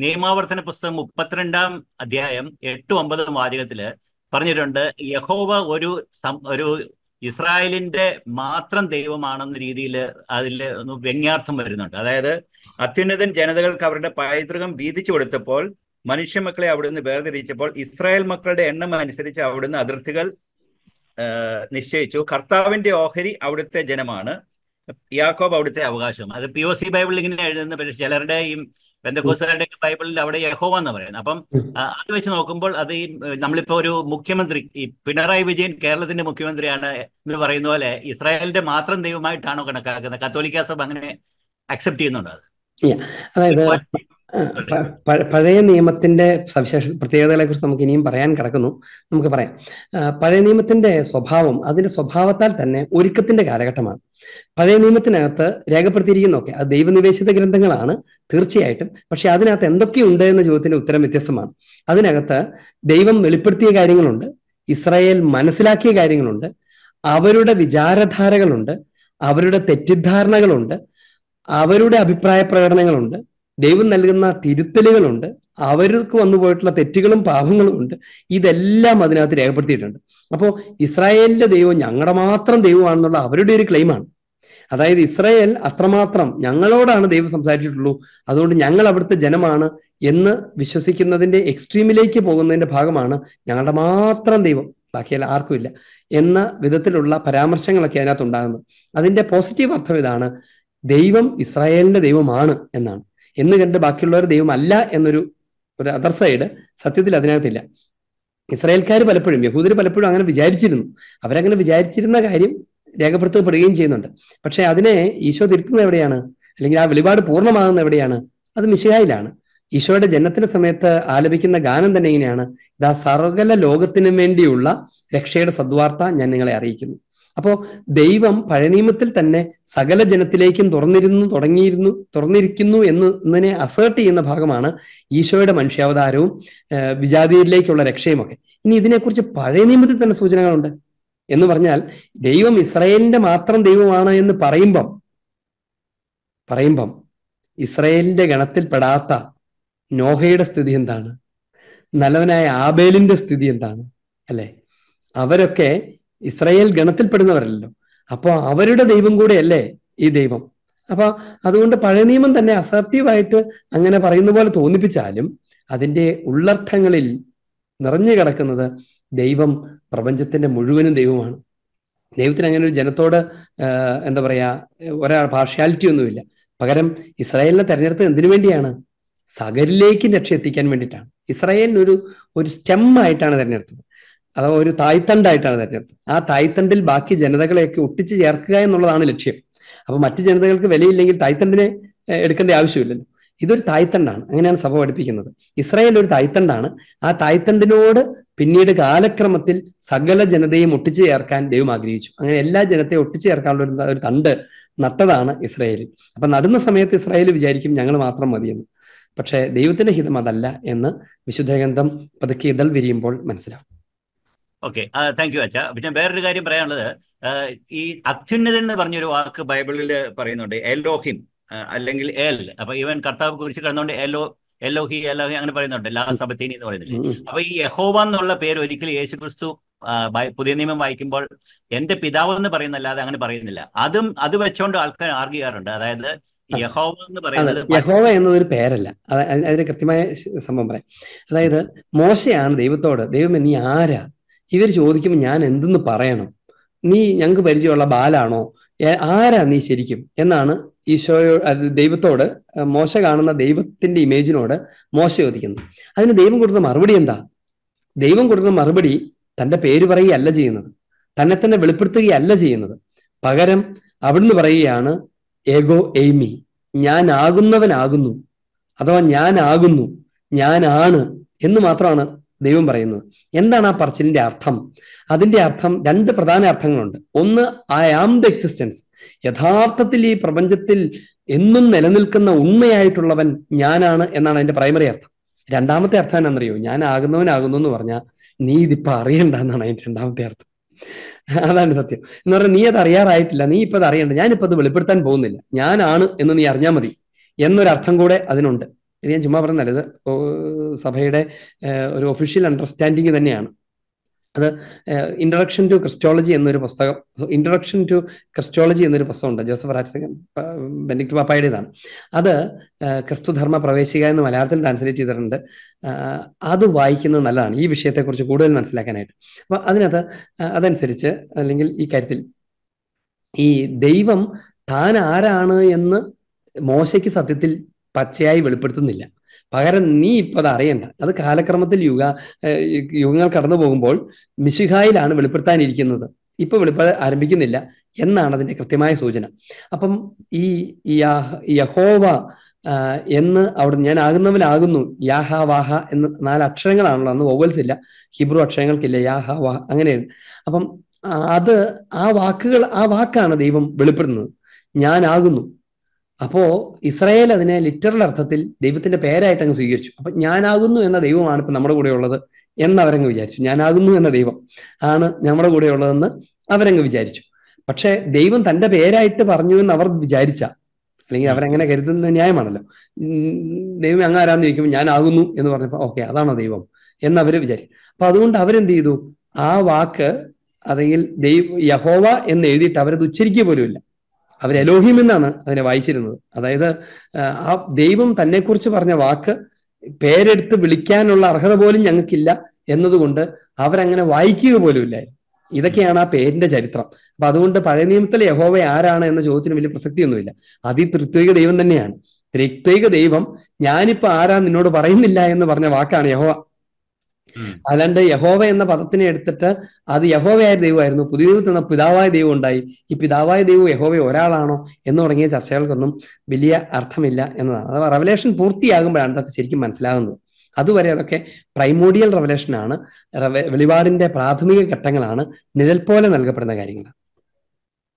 നിയമാവർത്തന പുസ്തകം മുപ്പത്തിരണ്ടാം അധ്യായം എട്ടും ഒമ്പതും വാചകത്തില് പറഞ്ഞിട്ടുണ്ട് യഹോവ ഒരു ഒരു ഇസ്രായേലിന്റെ മാത്രം ദൈവമാണെന്ന രീതിയിൽ അതിൽ ഒന്ന് വ്യംഗ്യാർത്ഥം വരുന്നുണ്ട് അതായത് അത്യുന്നതൻ ജനതകൾക്ക് അവരുടെ പൈതൃകം വീതിച്ചു കൊടുത്തപ്പോൾ മനുഷ്യ മക്കളെ അവിടുന്ന് വേർതിരിച്ചപ്പോൾ ഇസ്രായേൽ മക്കളുടെ എണ്ണം അനുസരിച്ച് അവിടുന്ന് അതിർത്തികൾ നിശ്ചയിച്ചു കർത്താവിന്റെ ഓഹരി അവിടുത്തെ ജനമാണ് യാക്കോബ് അവിടുത്തെ അവകാശം അത് പി ഒ സി ബൈബിൾ ഇങ്ങനെ എഴുതുന്ന ചിലരുടെ ഈ ബന്ധക്കോസുകാരുടെയൊക്കെ ബൈബിളിൽ അവിടെ യഹോവ എന്ന് പറയുന്നത് അപ്പം അത് വെച്ച് നോക്കുമ്പോൾ അത് ഈ നമ്മളിപ്പോ ഒരു മുഖ്യമന്ത്രി ഈ പിണറായി വിജയൻ കേരളത്തിന്റെ മുഖ്യമന്ത്രിയാണ് എന്ന് പറയുന്ന പോലെ ഇസ്രായേലിന്റെ മാത്രം ദൈവമായിട്ടാണോ കണക്കാക്കുന്നത് കത്തോലിക്ക അങ്ങനെ അക്സെപ്റ്റ് ചെയ്യുന്നുണ്ടോ അത് അതായത് പഴയ നിയമത്തിന്റെ സവിശേഷ പ്രത്യേകതകളെ കുറിച്ച് നമുക്ക് ഇനിയും പറയാൻ കിടക്കുന്നു നമുക്ക് പറയാം പഴയ നിയമത്തിന്റെ സ്വഭാവം അതിന്റെ സ്വഭാവത്താൽ തന്നെ ഒരുക്കത്തിന്റെ കാലഘട്ടമാണ് പഴയ നിയമത്തിനകത്ത് രേഖപ്പെടുത്തിയിരിക്കുന്നൊക്കെ അത് ദൈവനിവേശിത ഗ്രന്ഥങ്ങളാണ് തീർച്ചയായിട്ടും പക്ഷെ അതിനകത്ത് എന്തൊക്കെയുണ്ട് എന്ന ചോദ്യത്തിന്റെ ഉത്തരം വ്യത്യസ്തമാണ് അതിനകത്ത് ദൈവം വെളിപ്പെടുത്തിയ കാര്യങ്ങളുണ്ട് ഇസ്രായേൽ മനസ്സിലാക്കിയ കാര്യങ്ങളുണ്ട് അവരുടെ വിചാരധാരകളുണ്ട് അവരുടെ തെറ്റിദ്ധാരണകളുണ്ട് അവരുടെ അഭിപ്രായ പ്രകടനങ്ങളുണ്ട് ദൈവം നൽകുന്ന തിരുത്തലുകളുണ്ട് അവർക്ക് വന്നു പോയിട്ടുള്ള തെറ്റുകളും പാപങ്ങളും ഉണ്ട് ഇതെല്ലാം അതിനകത്ത് രേഖപ്പെടുത്തിയിട്ടുണ്ട് അപ്പോൾ ഇസ്രായേലിന്റെ ദൈവം ഞങ്ങളുടെ മാത്രം ദൈവമാണെന്നുള്ള അവരുടെ ഒരു ക്ലെയിമാണ് അതായത് ഇസ്രായേൽ അത്രമാത്രം ഞങ്ങളോടാണ് ദൈവം സംസാരിച്ചിട്ടുള്ളൂ അതുകൊണ്ട് ഞങ്ങൾ അവിടുത്തെ ജനമാണ് എന്ന് വിശ്വസിക്കുന്നതിന്റെ എക്സ്ട്രീമിലേക്ക് പോകുന്നതിന്റെ ഭാഗമാണ് ഞങ്ങളുടെ മാത്രം ദൈവം ബാക്കിയല്ല ആർക്കുമില്ല എന്ന വിധത്തിലുള്ള പരാമർശങ്ങളൊക്കെ അതിനകത്ത് ഉണ്ടാകുന്നത് അതിന്റെ പോസിറ്റീവ് അർത്ഥം ഇതാണ് ദൈവം ഇസ്രായേലിന്റെ ദൈവമാണ് എന്നാണ് എന്ന് കണ്ട് ബാക്കിയുള്ളവർ ദൈവമല്ല എന്നൊരു ഒരു അതർ സൈഡ് സത്യത്തിൽ അതിനകത്തില്ല ഇസ്രായേൽക്കാർ പലപ്പോഴും യഹൂദർ പലപ്പോഴും അങ്ങനെ വിചാരിച്ചിരുന്നു അവരങ്ങനെ വിചാരിച്ചിരുന്ന കാര്യം രേഖപ്പെടുത്തപ്പെടുകയും ചെയ്യുന്നുണ്ട് പക്ഷെ അതിനെ ഈശോ തിരുത്തുന്നത് എവിടെയാണ് അല്ലെങ്കിൽ ആ വെളിപാട് പൂർണ്ണമാകുന്നത് എവിടെയാണ് അത് മിശിഹായിലാണ് ഈശോയുടെ ജനത്തിന്റെ സമയത്ത് ആലപിക്കുന്ന ഗാനം തന്നെ ഇങ്ങനെയാണ് ഇതാ സർവകല ലോകത്തിനു വേണ്ടിയുള്ള രക്ഷയുടെ സദ്വാർത്ത ഞാൻ നിങ്ങളെ അറിയിക്കുന്നു അപ്പോ ദൈവം പഴയ നിയമത്തിൽ തന്നെ സകല ജനത്തിലേക്കും തുറന്നിരുന്നു തുടങ്ങിയിരുന്നു തുറന്നിരിക്കുന്നു എന്ന് എന്നതിനെ അസേർട്ട് ചെയ്യുന്ന ഭാഗമാണ് ഈശോയുടെ മനുഷ്യാവതാരവും വിജാതിയിലേക്കുള്ള രക്ഷയുമൊക്കെ ഇനി ഇതിനെക്കുറിച്ച് പഴയ നിയമത്തിൽ തന്നെ സൂചനകളുണ്ട് എന്ന് പറഞ്ഞാൽ ദൈവം ഇസ്രയേലിന്റെ മാത്രം ദൈവമാണ് എന്ന് പറയുമ്പം പറയുമ്പം ഇസ്രയേലിന്റെ ഗണത്തിൽ നോഹയുടെ സ്ഥിതി എന്താണ് നല്ലവനായ ആബേലിന്റെ സ്ഥിതി എന്താണ് അല്ലെ അവരൊക്കെ ഇസ്രായേൽ ഗണത്തിൽപ്പെടുന്നവരല്ലോ അപ്പോൾ അവരുടെ ദൈവം കൂടെയല്ലേ ഈ ദൈവം അപ്പൊ അതുകൊണ്ട് പഴയ നിയമം തന്നെ അസർട്ടീവായിട്ട് അങ്ങനെ പറയുന്ന പോലെ തോന്നിപ്പിച്ചാലും അതിന്റെ ഉള്ളർത്ഥങ്ങളിൽ നിറഞ്ഞു കിടക്കുന്നത് ദൈവം പ്രപഞ്ചത്തിന്റെ മുഴുവനും ദൈവമാണ് ദൈവത്തിന് അങ്ങനെ ഒരു ജനത്തോട് എന്താ പറയാ ഒരാൾ പാർഷ്യാലിറ്റി ഒന്നുമില്ല പകരം ഇസ്രായേലിനെ തെരഞ്ഞെടുത്ത് എന്തിനു വേണ്ടിയാണ് സകരിലേക്ക് രക്ഷ എത്തിക്കാൻ വേണ്ടിയിട്ടാണ് ഇസ്രായേലിനൊരു ഒരു സ്റ്റെം ആയിട്ടാണ് തെരഞ്ഞെടുത്തത് അഥവാ ഒരു തായ്തണ്ടായിട്ടാണ് തെരഞ്ഞെടുത്ത് ആ തായ്തണ്ടിൽ ബാക്കി ജനതകളെയൊക്കെ ഒട്ടിച്ചു ചേർക്കുക എന്നുള്ളതാണ് ലക്ഷ്യം അപ്പൊ മറ്റു ജനതകൾക്ക് വിലയില്ലെങ്കിൽ തായ്തണ്ടിനെ എടുക്കേണ്ട ആവശ്യമില്ലല്ലോ ഇതൊരു തായ്തണ്ടാണ് അങ്ങനെയാണ് സഭ പഠിപ്പിക്കുന്നത് ഇസ്രായേൽ ഒരു തായ്തണ്ടാണ് ആ തായ്തണ്ടിനോട് പിന്നീട് കാലക്രമത്തിൽ സകല ജനതയും ഒട്ടിച്ചു ചേർക്കാൻ ദൈവം ആഗ്രഹിച്ചു അങ്ങനെ എല്ലാ ജനത്തെയും ഒട്ടിച്ചു ചേർക്കാനുള്ള ഒരു ഒരു തണ്ട് നട്ടതാണ് ഇസ്രായേലിൽ അപ്പൊ നടുന്ന സമയത്ത് ഇസ്രായേൽ വിചാരിക്കും ഞങ്ങൾ മാത്രം മതിയെന്ന് പക്ഷേ ദൈവത്തിന്റെ ഹിതം അതല്ല എന്ന് വിശുദ്ധ ഗ്രന്ഥം പതുക്കെ ഇതൾ വിരിയുമ്പോൾ മനസ്സിലാവും ഓക്കെ താങ്ക് യു അച്ഛ പിന്നെ വേറൊരു കാര്യം പറയാനുള്ളത് ഈ അത്യുന്നതൻ എന്ന് പറഞ്ഞൊരു വാക്ക് ബൈബിളിൽ പറയുന്നുണ്ട് എലോഹിം അല്ലെങ്കിൽ എൽ അപ്പൊ ഈവൻ കർത്താവ് കുറിച്ച് കിടന്നുകൊണ്ട് എലോ എലോഹി എലോഹി അങ്ങനെ പറയുന്നുണ്ട് ലാ സബത്തീനി എന്ന് പറയുന്നത് അപ്പൊ ഈ യഹോവ എന്നുള്ള പേര് ഒരിക്കലും യേശു ക്രിസ്തു പുതിയ നിയമം വായിക്കുമ്പോൾ എന്റെ പിതാവ് എന്ന് പറയുന്നല്ലാതെ അങ്ങനെ പറയുന്നില്ല അതും അത് വെച്ചുകൊണ്ട് ആൾക്കാർ ആർഗ്യ ചെയ്യാറുണ്ട് അതായത് യഹോവ എന്ന് പറയുന്നത് യഹോവ എന്നത് ഒരു പേരല്ല അതിന് കൃത്യമായ സംഭവം പറയാം അതായത് മോശയാണ് ദൈവത്തോട് ദൈവം നീ ആരാ ഇവർ ചോദിക്കുമ്പോൾ ഞാൻ എന്തെന്ന് പറയണം നീ ഞങ്ങൾക്ക് പരിചയമുള്ള ബാലാണോ ആരാ നീ ശരിക്കും എന്നാണ് ഈശോയോ ദൈവത്തോട് മോശ കാണുന്ന ദൈവത്തിന്റെ ഇമേജിനോട് മോശ ചോദിക്കുന്നത് അതിന് ദൈവം കൊടുക്കുന്ന മറുപടി എന്താ ദൈവം കൊടുക്കുന്ന മറുപടി തന്റെ പേര് പറയുകയല്ല ചെയ്യുന്നത് തന്നെ തന്നെ വെളിപ്പെടുത്തുകയല്ല ചെയ്യുന്നത് പകരം അവിടുന്ന് പറയുകയാണ് ഏഗോ എയ്മി ആകുന്നവനാകുന്നു അഥവാ ഞാനാകുന്നു ഞാനാണ് എന്ന് മാത്രമാണ് ദൈവം പറയുന്നത് എന്താണ് ആ പറച്ചിലിന്റെ അർത്ഥം അതിന്റെ അർത്ഥം രണ്ട് പ്രധാന അർത്ഥങ്ങളുണ്ട് ഒന്ന് ഐ ആം ദ എക്സിസ്റ്റൻസ് യഥാർത്ഥത്തിൽ ഈ പ്രപഞ്ചത്തിൽ എന്നും നിലനിൽക്കുന്ന ഉണ്മയായിട്ടുള്ളവൻ ഞാനാണ് എന്നാണ് അതിന്റെ പ്രൈമറി അർത്ഥം രണ്ടാമത്തെ അർത്ഥം എന്നാണെന്നറിയോ ഞാൻ ആകുന്നവനാകുന്നു എന്ന് പറഞ്ഞാൽ നീ ഇതിപ്പോ അറിയണ്ട എന്നാണ് അതിന്റെ രണ്ടാമത്തെ അർത്ഥം അതാണ് സത്യം എന്ന് പറഞ്ഞാൽ നീ അത് അറിയാറായിട്ടില്ല നീ ഇപ്പൊ അത് അറിയണ്ട ഞാനിപ്പോ അത് വെളിപ്പെടുത്താൻ പോകുന്നില്ല ഞാനാണ് എന്ന് നീ അറിഞ്ഞാൽ മതി എന്നൊരർത്ഥം കൂടെ അതിനുണ്ട് ഇത് ഞാൻ ചുമ്മാ പറഞ്ഞല്ല ഇത് സഭയുടെ ഒരു ഒഫീഷ്യൽ അണ്ടർസ്റ്റാൻഡിങ് തന്നെയാണ് അത് ഇൻട്രഡക്ഷൻ ടു ക്രിസ്റ്റോളജി എന്നൊരു പുസ്തകം ഇൻട്രഡക്ഷൻ ടു ക്രിസ്റ്റോളജി എന്നൊരു പുസ്തകമുണ്ട് ജോസഫ് റാറ്റ്സകൻ ബെനിക്ട് പാപ്പായുടേതാണ് അത് ക്രിസ്തുധർമ്മ പ്രവേശിക എന്ന് മലയാളത്തിൽ ട്രാൻസ്ലേറ്റ് ചെയ്തിട്ടുണ്ട് അത് വായിക്കുന്നത് നല്ലതാണ് ഈ വിഷയത്തെക്കുറിച്ച് കൂടുതൽ മനസ്സിലാക്കാനായിട്ട് അപ്പം അതിനകത്ത് അതനുസരിച്ച് അല്ലെങ്കിൽ ഈ കാര്യത്തിൽ ഈ ദൈവം താൻ ആരാണ് എന്ന് മോശയ്ക്ക് സത്യത്തിൽ പച്ചയായി വെളിപ്പെടുത്തുന്നില്ല പകരം നീ ഇപ്പൊ അത് അറിയണ്ട അത് കാലക്രമത്തിൽ യുഗ യുഗങ്ങൾ കടന്നു പോകുമ്പോൾ മിശിഹായിലാണ് വെളിപ്പെടുത്താനിരിക്കുന്നത് ഇപ്പൊ വെളിപ്പെട ആരംഭിക്കുന്നില്ല എന്നാണ് അതിന്റെ കൃത്യമായ സൂചന അപ്പം ഈ യഹോവ എന്ന് അവിടെ ഞാൻ ആകുന്നവനാകുന്നു യാഹ വാഹ എന്ന് നാല് അക്ഷരങ്ങളാണല്ലോ അന്ന് ഒവൽസ് ഇല്ല ഹിബ്രു അക്ഷരങ്ങൾക്കില്ല യാഹ വാഹ അങ്ങനെയാണ് അപ്പം അത് ആ വാക്കുകൾ ആ വാക്കാണ് ദൈവം വെളിപ്പെടുന്നത് ഞാനാകുന്നു അപ്പോ ഇസ്രായേൽ അതിനെ ലിറ്ററൽ അർത്ഥത്തിൽ ദൈവത്തിന്റെ പേരായിട്ട് അങ്ങ് സ്വീകരിച്ചു അപ്പൊ ഞാനാകുന്നു എന്ന ദൈവമാണ് ഇപ്പൊ നമ്മുടെ കൂടെ ഉള്ളത് എന്ന് അവരങ്ങ് വിചാരിച്ചു ഞാനാകുന്നു എന്ന ദൈവം ആണ് നമ്മുടെ കൂടെ ഉള്ളതെന്ന് അവരങ്ങ് വിചാരിച്ചു പക്ഷെ ദൈവം തന്റെ പേരായിട്ട് പറഞ്ഞു എന്ന് അവർ വിചാരിച്ച അല്ലെങ്കിൽ അവരങ്ങനെ കരുതുന്ന ന്യായമാണല്ലോ ദൈവം അങ്ങ് ആരാന്ന് ചോദിക്കുമ്പോൾ ഞാനാകുന്നു എന്ന് പറഞ്ഞപ്പോൾ ഓക്കെ അതാണോ ദൈവം എന്ന് അവർ വിചാരിക്കും അപ്പൊ അതുകൊണ്ട് അവരെന്ത് ചെയ്തു ആ വാക്ക് അല്ലെങ്കിൽ ദൈവ യഹോവ എന്ന് എഴുതിയിട്ട് അവരത് ഉച്ചരിക്കുക ഇല്ല അവർ എലോഹിം എന്നാണ് അതിനെ വായിച്ചിരുന്നത് അതായത് ആ ദൈവം തന്നെക്കുറിച്ച് പറഞ്ഞ വാക്ക് പേരെടുത്ത് വിളിക്കാനുള്ള അർഹത പോലും ഞങ്ങൾക്കില്ല എന്നതുകൊണ്ട് അവരങ്ങനെ വായിക്കുക പോലും ഇതൊക്കെയാണ് ആ പേരിന്റെ ചരിത്രം അപ്പൊ അതുകൊണ്ട് പഴയ നിയമത്തിലെ യഹോവ ആരാണ് എന്ന ചോദ്യത്തിന് വലിയ പ്രസക്തിയൊന്നുമില്ല തൃത്വിക ദൈവം തന്നെയാണ് തൃത്വിക ദൈവം ഞാനിപ്പോ ആരാ നിന്നോട് പറയുന്നില്ല എന്ന് പറഞ്ഞ വാക്കാണ് യഹോവ അല്ലാണ്ട് യഹോവ എന്ന പദത്തിനെ എടുത്തിട്ട് അത് യഹോവയായ ദൈവമായിരുന്നു പുതിയ നിന്ന് പിതാവായ ദൈവം ഉണ്ടായി ഈ പിതാവായ ദൈവം യഹോവ ഒരാളാണോ എന്ന് തുടങ്ങിയ ചർച്ചകൾക്കൊന്നും വലിയ അർത്ഥമില്ല എന്നതാണ് അഥവാ റവലേഷൻ പൂർത്തിയാകുമ്പോഴാണ് ഇതൊക്കെ ശരിക്കും മനസ്സിലാകുന്നത് അതുവരെ അതൊക്കെ പ്രൈമോഡിയൽ ആണ് വെളിപാടിന്റെ പ്രാഥമിക ഘട്ടങ്ങളാണ് നിഴൽ പോലെ നൽകപ്പെടുന്ന കാര്യങ്ങൾ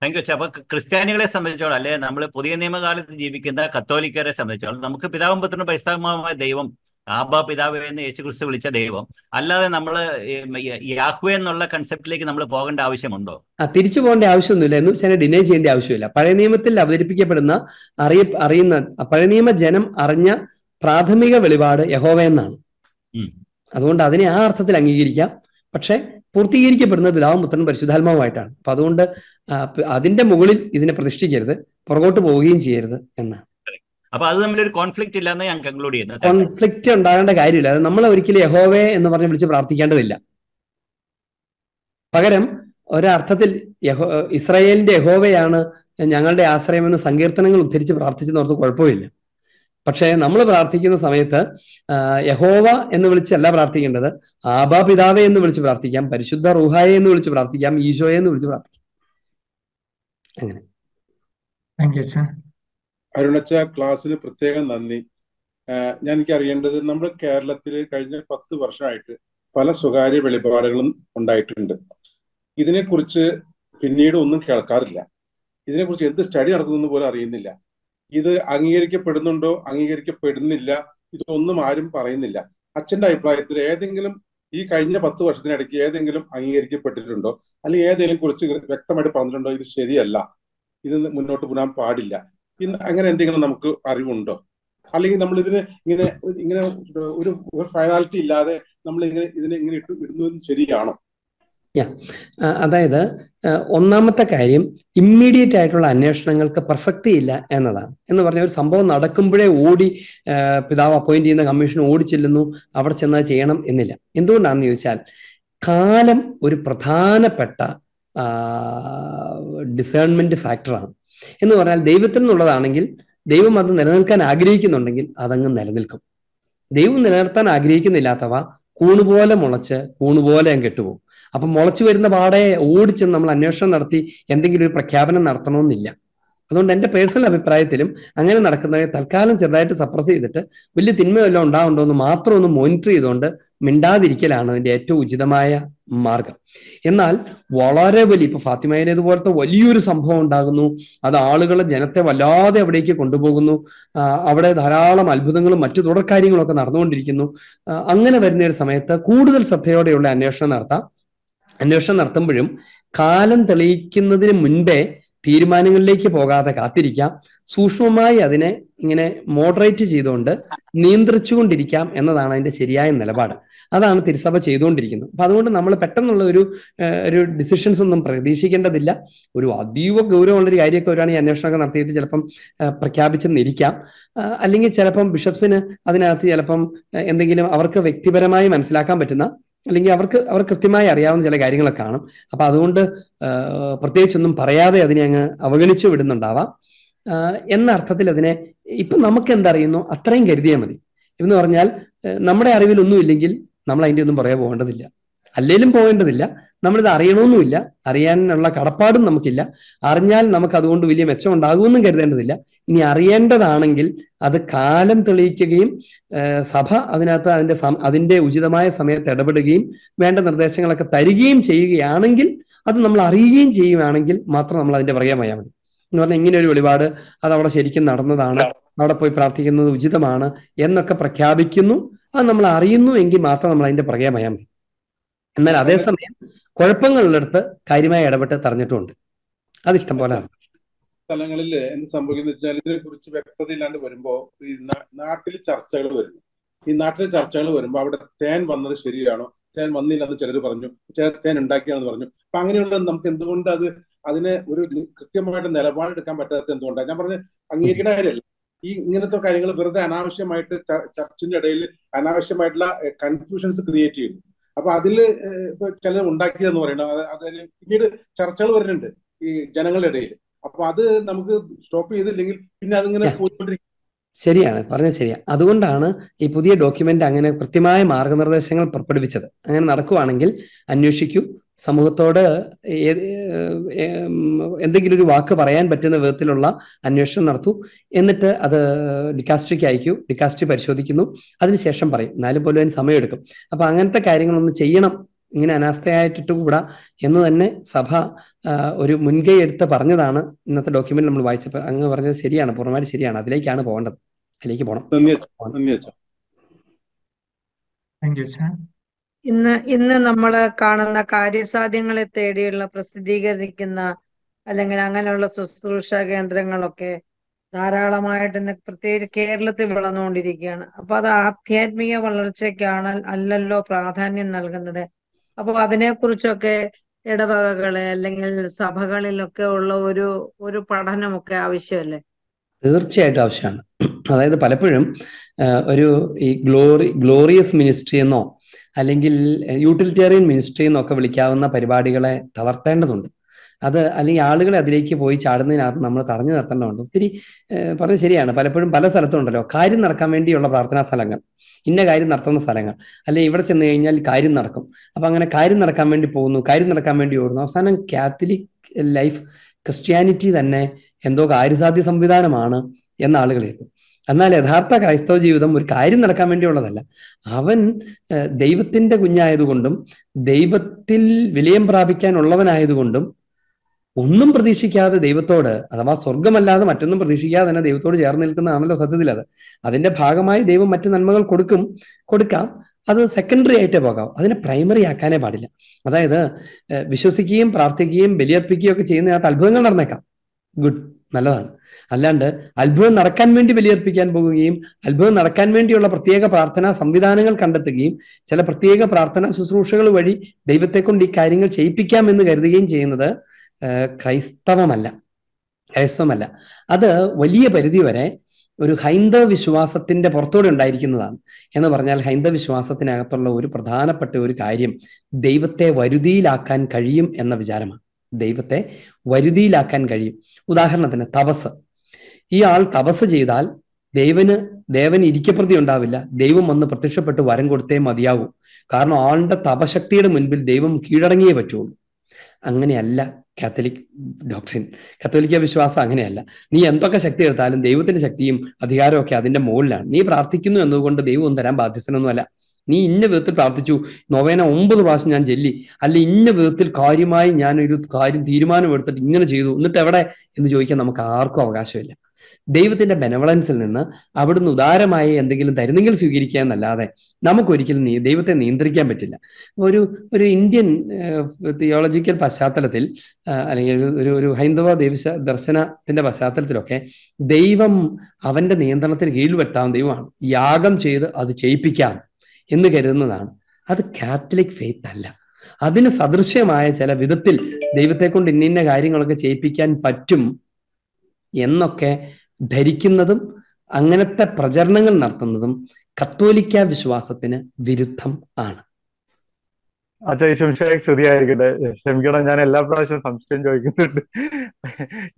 താങ്ക് യു അപ്പൊ ക്രിസ്ത്യാനികളെ സംബന്ധിച്ചോളം അല്ലെ നമ്മൾ പുതിയ നിയമകാലത്ത് ജീവിക്കുന്ന കത്തോലിക്കരെ സംബന്ധിച്ചോളം നമുക്ക് പിതാവും പുത്രനും പരിസ്ഥാപമായ ദൈവം ആബ പിതാവ് എന്ന് യേശുക്രിസ്തു വിളിച്ച ദൈവം അല്ലാതെ നമ്മൾ യാഹ്വേ എന്നുള്ള കൺസെപ്റ്റിലേക്ക് നമ്മൾ പോകേണ്ട ആവശ്യമുണ്ടോ തിരിച്ചു പോകേണ്ട ആവശ്യമൊന്നുമില്ല എന്ന് വെച്ചാൽ ഡിനൈ ചെയ്യേണ്ട ആവശ്യമില്ല പഴയ നിയമത്തിൽ അവതരിപ്പിക്കപ്പെടുന്ന അറിയ അറിയുന്ന പഴയ നിയമ ജനം അറിഞ്ഞ പ്രാഥമിക വെളിപാട് യഹോവ എന്നാണ് അതുകൊണ്ട് അതിനെ ആ അർത്ഥത്തിൽ അംഗീകരിക്കാം പക്ഷെ പൂർത്തീകരിക്കപ്പെടുന്ന പിതാവും പുത്രനും പരിശുദ്ധാത്മാവുമായിട്ടാണ് അപ്പൊ അതുകൊണ്ട് അതിന്റെ മുകളിൽ ഇതിനെ പ്രതിഷ്ഠിക്കരുത് പുറകോട്ട് പോവുകയും ചെയ്യരുത് എന്നാണ് അപ്പൊ അത് തമ്മിൽ ഒരു കോൺഫ്ലിക്ട് എന്ന് ഞാൻ കൺക്ലൂഡ് ചെയ്യുന്നത് കോൺഫ്ലിക്ട് ഉണ്ടാകേണ്ട കാര്യമില്ല അത് നമ്മൾ ഒരിക്കലും യഹോവേ എന്ന് പറഞ്ഞ് വിളിച്ച് പ്രാർത്ഥിക്കേണ്ടതില്ല പകരം ഒരർത്ഥത്തിൽ യഹോ ഇസ്രായേലിന്റെ യഹോവയാണ് ഞങ്ങളുടെ ആശ്രയമെന്ന് സങ്കീർത്തനങ്ങൾ ഉദ്ധരിച്ച് പ്രാർത്ഥിച്ചെന്നോർത്ത് കുഴപ്പമില്ല പക്ഷേ നമ്മൾ പ്രാർത്ഥിക്കുന്ന സമയത്ത് യഹോവ എന്ന് വിളിച്ചല്ല പ്രാർത്ഥിക്കേണ്ടത് ആബാ പിതാവെ എന്ന് വിളിച്ച് പ്രാർത്ഥിക്കാം പരിശുദ്ധ റുഹായെ എന്ന് വിളിച്ച് പ്രാർത്ഥിക്കാം ഈശോയെ എന്ന് വിളിച്ച് പ്രാർത്ഥിക്കാം അങ്ങനെ അരുണച്ച ക്ലാസ്സിന് പ്രത്യേകം നന്ദി ഞാൻ എനിക്ക് അറിയേണ്ടത് നമ്മൾ കേരളത്തിൽ കഴിഞ്ഞ പത്ത് വർഷമായിട്ട് പല സ്വകാര്യ വെളിപാടുകളും ഉണ്ടായിട്ടുണ്ട് ഇതിനെക്കുറിച്ച് പിന്നീട് ഒന്നും കേൾക്കാറില്ല ഇതിനെക്കുറിച്ച് എന്ത് സ്റ്റഡി നടക്കുന്നു പോലും അറിയുന്നില്ല ഇത് അംഗീകരിക്കപ്പെടുന്നുണ്ടോ അംഗീകരിക്കപ്പെടുന്നില്ല ഇതൊന്നും ആരും പറയുന്നില്ല അച്ഛന്റെ അഭിപ്രായത്തിൽ ഏതെങ്കിലും ഈ കഴിഞ്ഞ പത്ത് വർഷത്തിനിടയ്ക്ക് ഏതെങ്കിലും അംഗീകരിക്കപ്പെട്ടിട്ടുണ്ടോ അല്ലെങ്കിൽ ഏതെങ്കിലും കുറിച്ച് വ്യക്തമായിട്ട് പറഞ്ഞിട്ടുണ്ടോ ഇത് ശരിയല്ല ഇത് മുന്നോട്ട് പോകാൻ പാടില്ല അങ്ങനെ എന്തെങ്കിലും നമുക്ക് അറിവുണ്ടോ അല്ലെങ്കിൽ നമ്മൾ ഇതിന് ഇങ്ങനെ ഇങ്ങനെ ഒരു ഫൈനാലിറ്റി ഇല്ലാതെ നമ്മൾ ഇങ്ങനെ ഇതിനെ ഇങ്ങനെ ഇട്ട് ഇടുന്നതും ശരിയാണോ അതായത് ഒന്നാമത്തെ കാര്യം ഇമ്മീഡിയറ്റ് ആയിട്ടുള്ള അന്വേഷണങ്ങൾക്ക് പ്രസക്തിയില്ല എന്നതാണ് എന്ന് പറഞ്ഞ ഒരു സംഭവം നടക്കുമ്പോഴേ ഓടി പിതാവ് അപ്പോയിന്റ് ചെയ്യുന്ന കമ്മീഷൻ ഓടി ചെല്ലുന്നു അവിടെ ചെന്നാൽ ചെയ്യണം എന്നില്ല എന്തുകൊണ്ടാണെന്ന് ചോദിച്ചാൽ കാലം ഒരു പ്രധാനപ്പെട്ട ഡിസേൺമെന്റ് ഫാക്ടറാണ് എന്ന് പറഞ്ഞാൽ ദൈവത്തിൽ നിന്നുള്ളതാണെങ്കിൽ ദൈവം അത് നിലനിൽക്കാൻ ആഗ്രഹിക്കുന്നുണ്ടെങ്കിൽ അതങ്ങ് നിലനിൽക്കും ദൈവം നിലനിർത്താൻ ആഗ്രഹിക്കുന്നില്ലാത്തവ കൂണുപോലെ മുളച്ച് കൂണുപോലെ അങ്ങ് കെട്ടുപോകും അപ്പൊ മുളച്ചു വരുന്ന പാടെ ഓടിച്ചെന്ന് നമ്മൾ അന്വേഷണം നടത്തി എന്തെങ്കിലും ഒരു പ്രഖ്യാപനം നടത്തണമെന്നില്ല അതുകൊണ്ട് എൻ്റെ പേഴ്സണൽ അഭിപ്രായത്തിലും അങ്ങനെ നടക്കുന്നവരെ തൽക്കാലം ചെറുതായിട്ട് സപ്രസ് ചെയ്തിട്ട് വലിയ തിന്മയല്ല ഉണ്ടാവുന്നുണ്ടോ എന്ന് മാത്രം ഒന്ന് മോണിറ്റർ ചെയ്തുകൊണ്ട് മിണ്ടാതിരിക്കലാണ് അതിന്റെ ഏറ്റവും ഉചിതമായ മാർഗം എന്നാൽ വളരെ വലിയ ഇപ്പൊ ഫാത്തിമയിലേതുപോലത്തെ വലിയൊരു സംഭവം ഉണ്ടാകുന്നു അത് ആളുകളെ ജനത്തെ വല്ലാതെ അവിടേക്ക് കൊണ്ടുപോകുന്നു അവിടെ ധാരാളം അത്ഭുതങ്ങളും മറ്റു തുടർക്കാര്യങ്ങളൊക്കെ നടന്നുകൊണ്ടിരിക്കുന്നു അങ്ങനെ വരുന്ന ഒരു സമയത്ത് കൂടുതൽ ശ്രദ്ധയോടെയുള്ള അന്വേഷണം നടത്താം അന്വേഷണം നടത്തുമ്പോഴും കാലം തെളിയിക്കുന്നതിന് മുൻപേ തീരുമാനങ്ങളിലേക്ക് പോകാതെ കാത്തിരിക്കാം സൂക്ഷ്മമായി അതിനെ ഇങ്ങനെ മോഡറേറ്റ് ചെയ്തുകൊണ്ട് നിയന്ത്രിച്ചുകൊണ്ടിരിക്കാം എന്നതാണ് അതിന്റെ ശരിയായ നിലപാട് അതാണ് തിരുസഭ ചെയ്തുകൊണ്ടിരിക്കുന്നത് അപ്പൊ അതുകൊണ്ട് നമ്മൾ പെട്ടെന്നുള്ള ഒരു ഒരു ഡിസിഷൻസ് ഒന്നും പ്രതീക്ഷിക്കേണ്ടതില്ല ഒരു അതീവ ഗൗരവമുള്ള ഒരു കാര്യമൊക്കെ അവരാണ് ഈ അന്വേഷണമൊക്കെ നടത്തിയിട്ട് ചിലപ്പം പ്രഖ്യാപിച്ചെന്നിരിക്കാം അല്ലെങ്കിൽ ചിലപ്പം ബിഷപ്സിന് അതിനകത്ത് ചിലപ്പം എന്തെങ്കിലും അവർക്ക് വ്യക്തിപരമായി മനസ്സിലാക്കാൻ പറ്റുന്ന അല്ലെങ്കിൽ അവർക്ക് അവർ കൃത്യമായി അറിയാവുന്ന ചില കാര്യങ്ങളൊക്കെ കാണും അപ്പൊ അതുകൊണ്ട് പ്രത്യേകിച്ചൊന്നും പറയാതെ അതിനെ അങ്ങ് അവഗണിച്ചു വിടുന്നുണ്ടാവാം എന്ന അർത്ഥത്തിൽ അതിനെ ഇപ്പൊ നമുക്ക് എന്തറിയുന്നു അത്രയും കരുതിയാൽ മതി എന്ന് പറഞ്ഞാൽ നമ്മുടെ അറിവിലൊന്നും ഇല്ലെങ്കിൽ നമ്മൾ അതിൻ്റെ ഒന്നും പറയാൻ പോകേണ്ടതില്ല അല്ലെങ്കിലും പോകേണ്ടതില്ല നമ്മളിത് അറിയണമെന്നുമില്ല അറിയാനുള്ള കടപ്പാടും നമുക്കില്ല അറിഞ്ഞാൽ നമുക്ക് അതുകൊണ്ട് വലിയ മെച്ചം ഉണ്ടാകുമെന്നും കരുതേണ്ടതില്ല ഇനി അറിയേണ്ടതാണെങ്കിൽ അത് കാലം തെളിയിക്കുകയും സഭ അതിനകത്ത് അതിന്റെ അതിന്റെ ഉചിതമായ സമയത്ത് ഇടപെടുകയും വേണ്ട നിർദ്ദേശങ്ങളൊക്കെ തരികയും ചെയ്യുകയാണെങ്കിൽ അത് നമ്മൾ അറിയുകയും ചെയ്യുകയാണെങ്കിൽ മാത്രം നമ്മൾ അതിന്റെ പറയാൻ പറയാൻ മതി എന്ന് പറഞ്ഞാൽ ഇങ്ങനെ ഒരു വെളിപാട് അത് അവിടെ ശരിക്കും നടന്നതാണ് അവിടെ പോയി പ്രാർത്ഥിക്കുന്നത് ഉചിതമാണ് എന്നൊക്കെ പ്രഖ്യാപിക്കുന്നു അത് നമ്മൾ അറിയുന്നു എങ്കിൽ മാത്രം നമ്മൾ അതിന്റെ പുറകെ പോയാൽ മതി എന്നാൽ അതേസമയം കുഴപ്പങ്ങളിലെടുത്ത് കാര്യമായി ഇടപെട്ട് തറഞ്ഞിട്ടുമുണ്ട് അത് ഇഷ്ടം പോലെ സ്ഥലങ്ങളിൽ എന്ത് സംഭവിക്കുന്നു വെച്ചാൽ ഇതിനെ കുറിച്ച് വ്യക്തത ഇല്ലാണ്ട് വരുമ്പോൾ ഈ നാട്ടിൽ ചർച്ചകൾ വരുന്നു ഈ നാട്ടിലെ ചർച്ചകൾ വരുമ്പോൾ അവിടെ തേൻ വന്നത് ശരിയാണോ തേൻ വന്നില്ല എന്ന് ചിലർ പറഞ്ഞു ചിലർ തേൻ ഉണ്ടാക്കിയാണെന്ന് പറഞ്ഞു അപ്പൊ അങ്ങനെയുള്ള നമുക്ക് എന്തുകൊണ്ട് അത് അതിന് ഒരു കൃത്യമായിട്ട് നിലപാടെടുക്കാൻ പറ്റാത്ത എന്തുകൊണ്ടാണ് ഞാൻ പറഞ്ഞ അംഗീകരിക്കേണ്ട കാര്യമല്ല ഈ ഇങ്ങനത്തെ കാര്യങ്ങൾ വെറുതെ അനാവശ്യമായിട്ട് ചർച്ചിന്റെ ഇടയിൽ അനാവശ്യമായിട്ടുള്ള കൺഫ്യൂഷൻസ് ക്രിയേറ്റ് ചെയ്യുന്നു അപ്പൊ അതിൽ ഇപ്പൊ ചില ഉണ്ടാക്കിയതെന്ന് പറയുന്നത് അത് പിന്നീട് ചർച്ചകൾ വരുന്നുണ്ട് ഈ ജനങ്ങളുടെ ഇടയിൽ അപ്പൊ അത് നമുക്ക് സ്റ്റോപ്പ് ചെയ്തില്ലെങ്കിൽ പിന്നെ അതിങ്ങനെ പോയിക്കൊണ്ടിരിക്കും ശരിയാണ് പറഞ്ഞത് ശരിയാണ് അതുകൊണ്ടാണ് ഈ പുതിയ ഡോക്യുമെന്റ് അങ്ങനെ കൃത്യമായ മാർഗനിർദ്ദേശങ്ങൾ പുറപ്പെടുവിച്ചത് അങ്ങനെ നടക്കുവാണെങ്കിൽ അന്വേഷിക്കൂ സമൂഹത്തോട് എന്തെങ്കിലും ഒരു വാക്ക് പറയാൻ പറ്റുന്ന വിധത്തിലുള്ള അന്വേഷണം നടത്തൂ എന്നിട്ട് അത് ഡിക്കാസ്ട്രിക്ക് അയക്കൂ ഡിക്കാസ്ട്രി പരിശോധിക്കുന്നു അതിനുശേഷം പറയും എന്നാലും പോലും അതിന് സമയമെടുക്കും അപ്പൊ അങ്ങനത്തെ കാര്യങ്ങളൊന്നും ചെയ്യണം ഇങ്ങനെ അനാസ്ഥയായിട്ടിട്ട് കൂടാ എന്ന് തന്നെ സഭ ഒരു മുൻകൈ എടുത്ത് പറഞ്ഞതാണ് ഇന്നത്തെ ഡോക്യുമെന്റ് നമ്മൾ വായിച്ചപ്പോൾ അങ്ങ് പറഞ്ഞത് ശരിയാണ് പൂർണ്ണമായിട്ട് ശരിയാണ് അതിലേക്കാണ് പോകേണ്ടത് അതിലേക്ക് പോകണം താങ്ക് യു സാർ ഇന്ന് ഇന്ന് നമ്മൾ കാണുന്ന കാര്യസാധ്യങ്ങളെ തേടിയുള്ള പ്രസിദ്ധീകരിക്കുന്ന അല്ലെങ്കിൽ അങ്ങനെയുള്ള ശുശ്രൂഷ കേന്ദ്രങ്ങളൊക്കെ ധാരാളമായിട്ട് ഇന്ന് പ്രത്യേകിച്ച് കേരളത്തിൽ വളർന്നുകൊണ്ടിരിക്കുകയാണ് അപ്പൊ അത് ആധ്യാത്മിക വളർച്ചയ്ക്കാണ് അല്ലല്ലോ പ്രാധാന്യം നൽകുന്നത് അപ്പോൾ അതിനെക്കുറിച്ചൊക്കെ ഇടവകകള് അല്ലെങ്കിൽ സഭകളിലൊക്കെ ഉള്ള ഒരു ഒരു പഠനമൊക്കെ ആവശ്യമല്ലേ തീർച്ചയായിട്ടും ആവശ്യമാണ് അതായത് പലപ്പോഴും ഒരു ഈ ഗ്ലോറി ഗ്ലോറിയസ് മിനിസ്ട്രി എന്നോ അല്ലെങ്കിൽ യൂട്ടിലിറ്റേറിയൻ മിനിസ്ട്രി എന്നൊക്കെ വിളിക്കാവുന്ന പരിപാടികളെ തളർത്തേണ്ടതുണ്ട് അത് അല്ലെങ്കിൽ ആളുകളെ അതിലേക്ക് പോയി ചാടുന്നതിനകത്ത് നമ്മൾ തടഞ്ഞു നിർത്തേണ്ടതുണ്ട് ഒത്തിരി പറഞ്ഞ ശരിയാണ് പലപ്പോഴും പല സ്ഥലത്തുണ്ടല്ലോ കാര്യം നടക്കാൻ വേണ്ടിയുള്ള പ്രാർത്ഥനാ സ്ഥലങ്ങൾ ഇന്ന കാര്യം നടത്തുന്ന സ്ഥലങ്ങൾ അല്ലെ ഇവിടെ ചെന്ന് കഴിഞ്ഞാൽ കാര്യം നടക്കും അപ്പൊ അങ്ങനെ കാര്യം നടക്കാൻ വേണ്ടി പോകുന്നു കാര്യം നടക്കാൻ വേണ്ടി ഓടുന്നു അവസാനം കാത്തലിക് ലൈഫ് ക്രിസ്ത്യാനിറ്റി തന്നെ എന്തോ കാര്യസാധ്യ സംവിധാനമാണ് എന്ന ആളുകളായിരുന്നു എന്നാൽ യഥാർത്ഥ ക്രൈസ്തവ ജീവിതം ഒരു കാര്യം നടക്കാൻ വേണ്ടിയുള്ളതല്ല അവൻ ദൈവത്തിന്റെ കുഞ്ഞായതുകൊണ്ടും ദൈവത്തിൽ വിലയം പ്രാപിക്കാനുള്ളവനായതുകൊണ്ടും ഒന്നും പ്രതീക്ഷിക്കാതെ ദൈവത്തോട് അഥവാ സ്വർഗമല്ലാതെ മറ്റൊന്നും പ്രതീക്ഷിക്കാതെ തന്നെ ദൈവത്തോട് ചേർന്ന് നിൽക്കുന്നതാണല്ലോ സത്യത്തിൽ അത് അതിന്റെ ഭാഗമായി ദൈവം മറ്റ് നന്മകൾ കൊടുക്കും കൊടുക്കാം അത് സെക്കൻഡറി ആയിട്ടേ പോകാം അതിനെ പ്രൈമറി ആക്കാനേ പാടില്ല അതായത് വിശ്വസിക്കുകയും പ്രാർത്ഥിക്കുകയും ബലിയർപ്പിക്കുകയും ഒക്കെ ചെയ്യുന്നതിനകത്ത് അത്ഭുതങ്ങൾ നടന്നേക്കാം ഗുഡ് നല്ലതാണ് അല്ലാണ്ട് അത്ഭുതം നടക്കാൻ വേണ്ടി ബലിയർപ്പിക്കാൻ പോകുകയും അത്ഭുതം നടക്കാൻ വേണ്ടിയുള്ള പ്രത്യേക പ്രാർത്ഥനാ സംവിധാനങ്ങൾ കണ്ടെത്തുകയും ചില പ്രത്യേക പ്രാർത്ഥനാ ശുശ്രൂഷകൾ വഴി ദൈവത്തെ കൊണ്ട് ഈ കാര്യങ്ങൾ ചെയ്യിപ്പിക്കാം എന്ന് കരുതുകയും ചെയ്യുന്നത് ക്രൈസ്തവമല്ല ക്രൈസ്തവമല്ല അത് വലിയ പരിധി വരെ ഒരു ഹൈന്ദവ വിശ്വാസത്തിന്റെ പുറത്തൂടെ ഉണ്ടായിരിക്കുന്നതാണ് എന്ന് പറഞ്ഞാൽ ഹൈന്ദവ വിശ്വാസത്തിനകത്തുള്ള ഒരു പ്രധാനപ്പെട്ട ഒരു കാര്യം ദൈവത്തെ വരുതിയിലാക്കാൻ കഴിയും എന്ന വിചാരമാണ് ദൈവത്തെ വരുതിയിലാക്കാൻ കഴിയും ഉദാഹരണത്തിന് തപസ് ഈ ആൾ തപസ് ചെയ്താൽ ദൈവന് ദേവൻ ഇരിക്കപ്രതി ഉണ്ടാവില്ല ദൈവം വന്ന് പ്രത്യക്ഷപ്പെട്ട് വരം കൊടുത്തേ മതിയാകൂ കാരണം ആളുടെ തപശക്തിയുടെ മുൻപിൽ ദൈവം കീഴടങ്ങിയേ പറ്റുള്ളൂ അങ്ങനെയല്ല കാത്തലിക് ഡോക്സിൻ കത്തോലിക്ക വിശ്വാസം അങ്ങനെയല്ല നീ എന്തൊക്കെ ശക്തി എടുത്താലും ദൈവത്തിന്റെ ശക്തിയും അധികാരവും ഒക്കെ അതിന്റെ മുകളിലാണ് നീ പ്രാർത്ഥിക്കുന്നു എന്നതുകൊണ്ട് ദൈവം തരാൻ ബാധ്യസ്ഥനൊന്നുമല്ല നീ ഇന്ന വിധത്തിൽ പ്രാർത്ഥിച്ചു നൊവേന ഒമ്പത് പ്രാവശ്യം ഞാൻ ചെല്ലി അല്ല ഇന്ന വിധത്തിൽ കാര്യമായി ഞാൻ ഒരു കാര്യം എടുത്തിട്ട് ഇങ്ങനെ ചെയ്തു എന്നിട്ട് എവിടെ എന്ന് ചോദിക്കാൻ നമുക്ക് ആർക്കും അവകാശമില്ല ദൈവത്തിന്റെ ബെനവളൻസിൽ നിന്ന് അവിടുന്ന് ഉദാരമായി എന്തെങ്കിലും തരുന്നെങ്കിൽ സ്വീകരിക്കുക എന്നല്ലാതെ നമുക്കൊരിക്കലും നീ ദൈവത്തെ നിയന്ത്രിക്കാൻ പറ്റില്ല ഒരു ഒരു ഇന്ത്യൻ തിയോളജിക്കൽ പശ്ചാത്തലത്തിൽ അല്ലെങ്കിൽ ഒരു ഒരു ഹൈന്ദവ ദൈവശ ദർശനത്തിന്റെ പശ്ചാത്തലത്തിലൊക്കെ ദൈവം അവന്റെ നിയന്ത്രണത്തിന് കീഴിൽ വരുത്താവുന്ന ദൈവമാണ് യാഗം ചെയ്ത് അത് ചെയ്യിപ്പിക്കാം എന്ന് കരുതുന്നതാണ് അത് കാത്തലിക് ഫെയ്ത്ത് അല്ല അതിന് സദൃശ്യമായ ചില വിധത്തിൽ ദൈവത്തെ കൊണ്ട് ഇന്ന കാര്യങ്ങളൊക്കെ ചെയ്യിപ്പിക്കാൻ പറ്റും എന്നൊക്കെ ധരിക്കുന്നതും അങ്ങനത്തെ പ്രചരണങ്ങൾ നടത്തുന്നതും കത്തോലിക്ക വിശ്വാസത്തിന് വിരുദ്ധം ആണ് അച്ഛാ ശ്രുതിയായിരിക്കട്ടെ ക്ഷമിക്കണം ഞാൻ എല്ലാ പ്രാവശ്യവും സംശയം ചോദിക്കുന്നുണ്ട്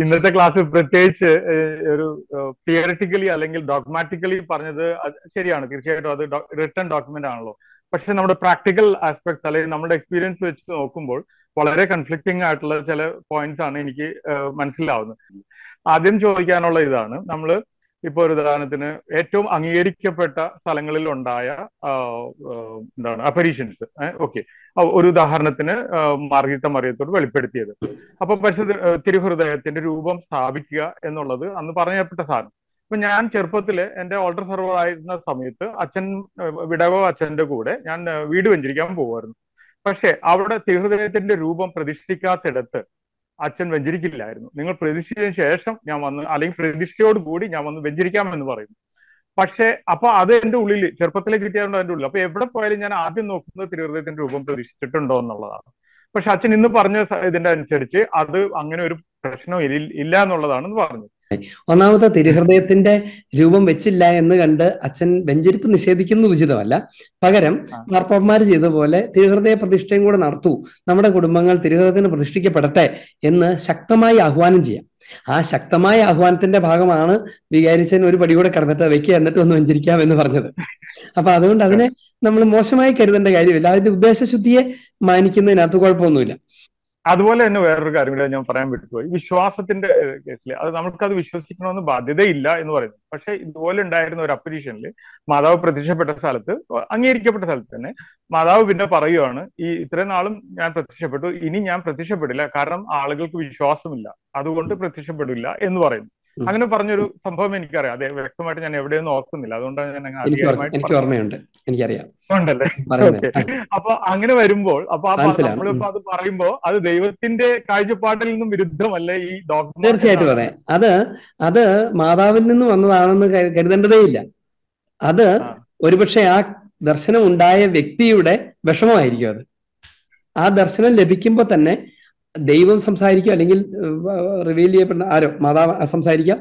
ഇന്നത്തെ ക്ലാസ് പ്രത്യേകിച്ച് ഒരു തിയറിറ്റിക്കലി അല്ലെങ്കിൽ ഡോക്മാറ്റിക്കലി പറഞ്ഞത് ശരിയാണ് തീർച്ചയായിട്ടും അത് റിട്ടേൺ ഡോക്യുമെന്റ് ആണല്ലോ പക്ഷെ നമ്മുടെ പ്രാക്ടിക്കൽ ആസ്പെക്ട്സ് അല്ലെങ്കിൽ നമ്മുടെ എക്സ്പീരിയൻസ് വെച്ച് നോക്കുമ്പോൾ വളരെ കൺഫ്ലിക്റ്റിംഗ് ആയിട്ടുള്ള ചില പോയിന്റ്സ് ആണ് എനിക്ക് മനസ്സിലാവുന്നത് ആദ്യം ചോദിക്കാനുള്ള ഇതാണ് നമ്മൾ ഇപ്പൊ ഒരു ഉദാഹരണത്തിന് ഏറ്റവും അംഗീകരിക്കപ്പെട്ട സ്ഥലങ്ങളിൽ ഉണ്ടായ എന്താണ് അപ്പരീഷൻസ് ഓക്കെ ഒരു ഉദാഹരണത്തിന് മാർഗീത്ത മറിയത്തോട് വെളിപ്പെടുത്തിയത് അപ്പൊ പരിശുദ്ധ തിരുഹൃദയത്തിന്റെ രൂപം സ്ഥാപിക്കുക എന്നുള്ളത് അന്ന് പറഞ്ഞപ്പെട്ട സാധനം അപ്പൊ ഞാൻ ചെറുപ്പത്തില് എന്റെ ഓൾട്ടർ സെർവർ ആയിരുന്ന സമയത്ത് അച്ഛൻ വിടവോ അച്ഛന്റെ കൂടെ ഞാൻ വീട് വെഞ്ചരിക്കാൻ പോകുമായിരുന്നു പക്ഷെ അവിടെ തിരുഹൃദയത്തിന്റെ രൂപം പ്രതിഷ്ഠിക്കാത്തിടത്ത് അച്ഛൻ വെഞ്ചരിക്കില്ലായിരുന്നു നിങ്ങൾ പ്രതിഷ്ഠിച്ചതിന് ശേഷം ഞാൻ വന്ന് അല്ലെങ്കിൽ പ്രതിഷ്ഠയോട് കൂടി ഞാൻ വന്ന് വെഞ്ചരിക്കാമെന്ന് പറയുന്നു പക്ഷെ അപ്പൊ അത് എന്റെ ഉള്ളിൽ ചെറുപ്പത്തിലേക്ക് കിട്ടിയതുകൊണ്ട് എന്റെ ഉള്ളിൽ അപ്പൊ എവിടെ പോയാലും ഞാൻ ആദ്യം നോക്കുന്നത് തിരുവൃതത്തിന്റെ രൂപം പ്രതീക്ഷിച്ചിട്ടുണ്ടോ എന്നുള്ളതാണ് പക്ഷെ അച്ഛൻ ഇന്ന് പറഞ്ഞ ഇതിന്റെ അനുസരിച്ച് അത് അങ്ങനെ ഒരു പ്രശ്നം ഇല്ല എന്നുള്ളതാണെന്ന് പറഞ്ഞു ഒന്നാമത്തെ തിരുഹൃദയത്തിന്റെ രൂപം വെച്ചില്ല എന്ന് കണ്ട് അച്ഛൻ വെഞ്ചരിപ്പ് നിഷേധിക്കുന്നത് ഉചിതമല്ല പകരം മാർപ്പന്മാർ ചെയ്ത പോലെ തിരുഹൃദയ പ്രതിഷ്ഠയും കൂടെ നടത്തൂ നമ്മുടെ കുടുംബങ്ങൾ തിരുഹൃദയത്തിന് പ്രതിഷ്ഠിക്കപ്പെടട്ടെ എന്ന് ശക്തമായി ആഹ്വാനം ചെയ്യാം ആ ശക്തമായ ആഹ്വാനത്തിന്റെ ഭാഗമാണ് വികാരിച്ചൻ ഒരു പടി കൂടെ കടന്നിട്ട് വെക്കുക എന്നിട്ട് ഒന്ന് വെഞ്ചരിക്കാം എന്ന് പറഞ്ഞത് അപ്പൊ അതുകൊണ്ട് അതിനെ നമ്മൾ മോശമായി കരുതേണ്ട കാര്യമില്ല അതിന്റെ ഉദ്ദേശശുദ്ധിയെ മാനിക്കുന്നതിനകത്ത് കുഴപ്പമൊന്നുമില്ല അതുപോലെ തന്നെ വേറൊരു കാര്യം കൂടെ ഞാൻ പറയാൻ വിട്ടുപോയി വിശ്വാസത്തിന്റെ കേസിൽ അത് നമുക്കത് വിശ്വസിക്കണമെന്ന് ബാധ്യതയില്ല എന്ന് പറയുന്നു പക്ഷെ ഇതുപോലെ ഉണ്ടായിരുന്ന ഒരു അപ്പരീഷനിൽ മാതാവ് പ്രത്യക്ഷപ്പെട്ട സ്ഥലത്ത് അംഗീകരിക്കപ്പെട്ട സ്ഥലത്ത് തന്നെ മാതാവ് പിന്നെ പറയുവാണ് ഈ ഇത്രയും നാളും ഞാൻ പ്രത്യക്ഷപ്പെട്ടു ഇനി ഞാൻ പ്രത്യക്ഷപ്പെടില്ല കാരണം ആളുകൾക്ക് വിശ്വാസമില്ല അതുകൊണ്ട് പ്രത്യക്ഷപ്പെടില്ല എന്ന് പറയുന്നു അങ്ങനെ പറഞ്ഞൊരു സംഭവം എനിക്കറിയാം അതെ വ്യക്തമായിട്ട് ഞാൻ എവിടെയൊന്നും ഓർക്കുന്നില്ല അതുകൊണ്ടാണ് ഞാൻ അങ്ങനെ ഓർമ്മയുണ്ട് എനിക്കറിയാം ഉണ്ടല്ലേ അപ്പൊ അങ്ങനെ വരുമ്പോൾ അപ്പൊ നമ്മളിപ്പോ അത് പറയുമ്പോ അത് ദൈവത്തിന്റെ കാഴ്ചപ്പാടിൽ നിന്നും വിരുദ്ധമല്ലേ ഈ ഡോക്ടർ തീർച്ചയായിട്ടും അതെ അത് അത് മാതാവിൽ നിന്ന് വന്നതാണെന്ന് കരുതേണ്ടതേയില്ല അത് ഒരുപക്ഷെ ആ ദർശനം ഉണ്ടായ വ്യക്തിയുടെ വിഷമമായിരിക്കും അത് ആ ദർശനം ലഭിക്കുമ്പോൾ തന്നെ ദൈവം സംസാരിക്കുക അല്ലെങ്കിൽ റിവീൽ ചെയ്യപ്പെടുന്ന ആരോ മാതാവ് സംസാരിക്കാം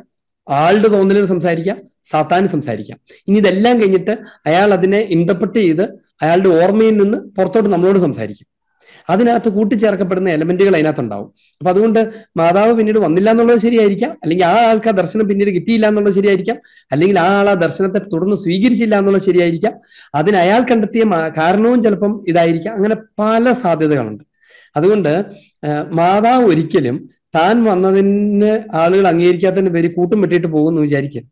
ആളുടെ തോന്നലിന് സംസാരിക്കാം സാത്താന് സംസാരിക്കാം ഇനി ഇതെല്ലാം കഴിഞ്ഞിട്ട് അയാൾ അതിനെ ഇന്റർപ്രറ്റ് ചെയ്ത് അയാളുടെ ഓർമ്മയിൽ നിന്ന് പുറത്തോട്ട് നമ്മളോട് സംസാരിക്കും അതിനകത്ത് കൂട്ടിച്ചേർക്കപ്പെടുന്ന എലമെന്റുകൾ അതിനകത്തുണ്ടാവും അപ്പൊ അതുകൊണ്ട് മാതാവ് പിന്നീട് വന്നില്ല എന്നുള്ളത് ശരിയായിരിക്കാം അല്ലെങ്കിൽ ആ ആൾക്ക് ആ ദർശനം പിന്നീട് കിട്ടിയില്ല എന്നുള്ളത് ശരിയായിരിക്കാം അല്ലെങ്കിൽ ആ ആൾ ആ ദർശനത്തെ തുടർന്ന് സ്വീകരിച്ചില്ല എന്നുള്ളത് ശരിയായിരിക്കാം അതിന് അയാൾ കണ്ടെത്തിയ കാരണവും ചിലപ്പം ഇതായിരിക്കാം അങ്ങനെ പല സാധ്യതകളുണ്ട് അതുകൊണ്ട് മാതാവ് ഒരിക്കലും താൻ വന്നതിന് ആളുകൾ അംഗീകരിക്കാത്തതിന്റെ പേര് കൂട്ടും വെട്ടിയിട്ട് പോകുമെന്ന് വിചാരിക്കരുത്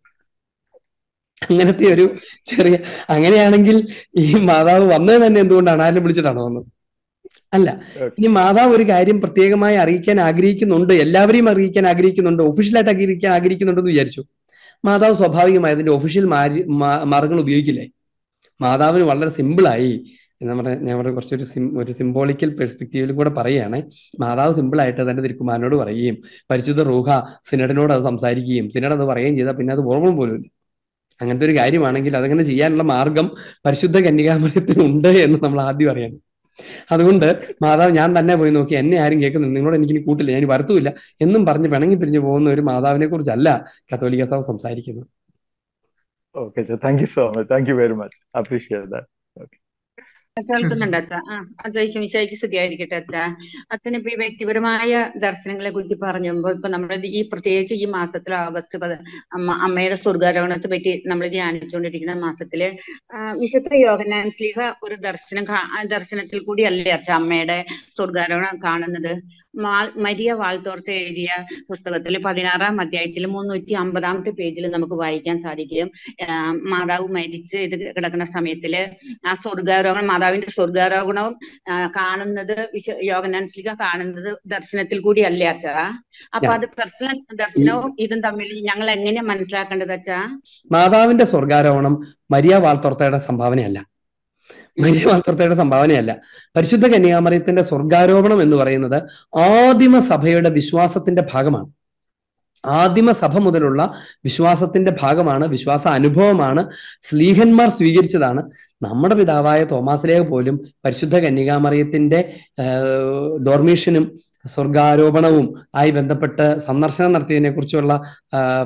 അങ്ങനത്തെ ഒരു ചെറിയ അങ്ങനെയാണെങ്കിൽ ഈ മാതാവ് വന്നത് തന്നെ എന്തുകൊണ്ടാണ് ആരും വിളിച്ചിട്ടാണ് വന്നത് അല്ല ഇനി മാതാവ് ഒരു കാര്യം പ്രത്യേകമായി അറിയിക്കാൻ ആഗ്രഹിക്കുന്നുണ്ട് എല്ലാവരെയും അറിയിക്കാൻ ആഗ്രഹിക്കുന്നുണ്ട് ഒഫീഷ്യലായിട്ട് അംഗീകരിക്കാൻ ആഗ്രഹിക്കുന്നുണ്ടെന്ന് വിചാരിച്ചു മാതാവ് സ്വാഭാവികമായി അതിന്റെ ഒഫീഷ്യൽ മാർഗങ്ങൾ ഉപയോഗിക്കില്ലേ മാതാവിന് വളരെ സിമ്പിളായി നമ്മുടെ ഞങ്ങളുടെ കുറച്ചൊരു സിം ഒരു സിംബോളിക്കൽ പെർസ്പെക്റ്റീവിൽ കൂടെ പറയുകയാണ് മാതാവ് സിമ്പിളായിട്ട് തന്റെ തിരുക്കുമാരനോട് പറയുകയും പരിശുദ്ധ റൂഹ സിനഡിനോട് അത് സംസാരിക്കുകയും സിനഡ് അത് പറയുകയും ചെയ്താൽ പിന്നെ അത് ഓർമ്മ പോലും അങ്ങനത്തെ ഒരു കാര്യമാണെങ്കിൽ അതങ്ങനെ ചെയ്യാനുള്ള മാർഗം പരിശുദ്ധ കന്യകാമരത്തിൽ ഉണ്ട് എന്ന് നമ്മൾ ആദ്യം അറിയണം അതുകൊണ്ട് മാതാവ് ഞാൻ തന്നെ പോയി നോക്കി എന്നെ ആരും കേൾക്കുന്നില്ല നിങ്ങളോട് എനിക്ക് കൂട്ടില്ല ഞാൻ വരത്തുമില്ല എന്നും പറഞ്ഞ് പിണങ്ങി പിരിഞ്ഞു പോകുന്ന ഒരു മാതാവിനെ കുറിച്ചല്ല കത്തോലിക്ക സഭ സംസാരിക്കുന്നത് okay thank you so much thank you very much appreciate that കേൾക്കുന്നുണ്ട് അച്ഛ ആ അച്ഛ വിശായിക്ക് സ്ഥിതിയായിരിക്കട്ടെ അച്ഛാ അച്ഛന് ഇപ്പൊ ഈ വ്യക്തിപരമായ ദർശനങ്ങളെ കുറിച്ച് പറഞ്ഞുമ്പോ ഇപ്പൊ നമ്മുടെ ഈ പ്രത്യേകിച്ച് ഈ മാസത്തിൽ ഓഗസ്റ്റ് പത അമ്മയുടെ സ്വർഗാരോഹണത്തെ പറ്റി നമ്മൾ ധ്യാനിച്ചുകൊണ്ടിരിക്കുന്ന മാസത്തില് വിശുദ്ധ യോഗനാൻസ്ലിഹ ഒരു ദർശനം ദർശനത്തിൽ കൂടി അല്ലേ അച്ഛ അമ്മയുടെ സ്വർഗാരോഹണം കാണുന്നത് മരിയ വാൾത്തോർത്ത് എഴുതിയ പുസ്തകത്തിൽ പതിനാറാം അധ്യായത്തിൽ മുന്നൂറ്റി അമ്പതാമത്തെ പേജിൽ നമുക്ക് വായിക്കാൻ സാധിക്കും മാതാവ് മരിച്ച് ഇത് കിടക്കുന്ന സമയത്തില് ആ സ്വർഗാരോഹണം മാതാവ് കർത്താവിന്റെ സ്വർഗാരോഹണവും കാണുന്നത് വിശ യോഗനാൻസിക കാണുന്നത് ദർശനത്തിൽ കൂടി അല്ലേ അച്ഛാ അപ്പൊ അത് പേഴ്സണൽ ദർശനവും ഇതും തമ്മിൽ ഞങ്ങൾ എങ്ങനെ മനസ്സിലാക്കേണ്ടത് അച്ഛാ മാതാവിന്റെ സ്വർഗാരോഹണം മരിയ വാൾത്തോർത്തയുടെ സംഭാവനയല്ല മരിയ വാൾത്തോർത്തയുടെ സംഭാവനയല്ല പരിശുദ്ധ കന്യാമറിയത്തിന്റെ സ്വർഗാരോപണം എന്ന് പറയുന്നത് ആദിമ സഭയുടെ വിശ്വാസത്തിന്റെ ഭാഗമാണ് ആദിമ സഭ മുതലുള്ള വിശ്വാസത്തിന്റെ ഭാഗമാണ് വിശ്വാസ അനുഭവമാണ് സ്ലീഹന്മാർ സ്വീകരിച്ചതാണ് നമ്മുടെ പിതാവായ തോമാസിലേക്ക് പോലും പരിശുദ്ധ കന്യകാമറിയത്തിന്റെ ഡോർമീഷനും സ്വർഗാരോപണവും ആയി ബന്ധപ്പെട്ട് സന്ദർശനം നടത്തിയതിനെ കുറിച്ചുള്ള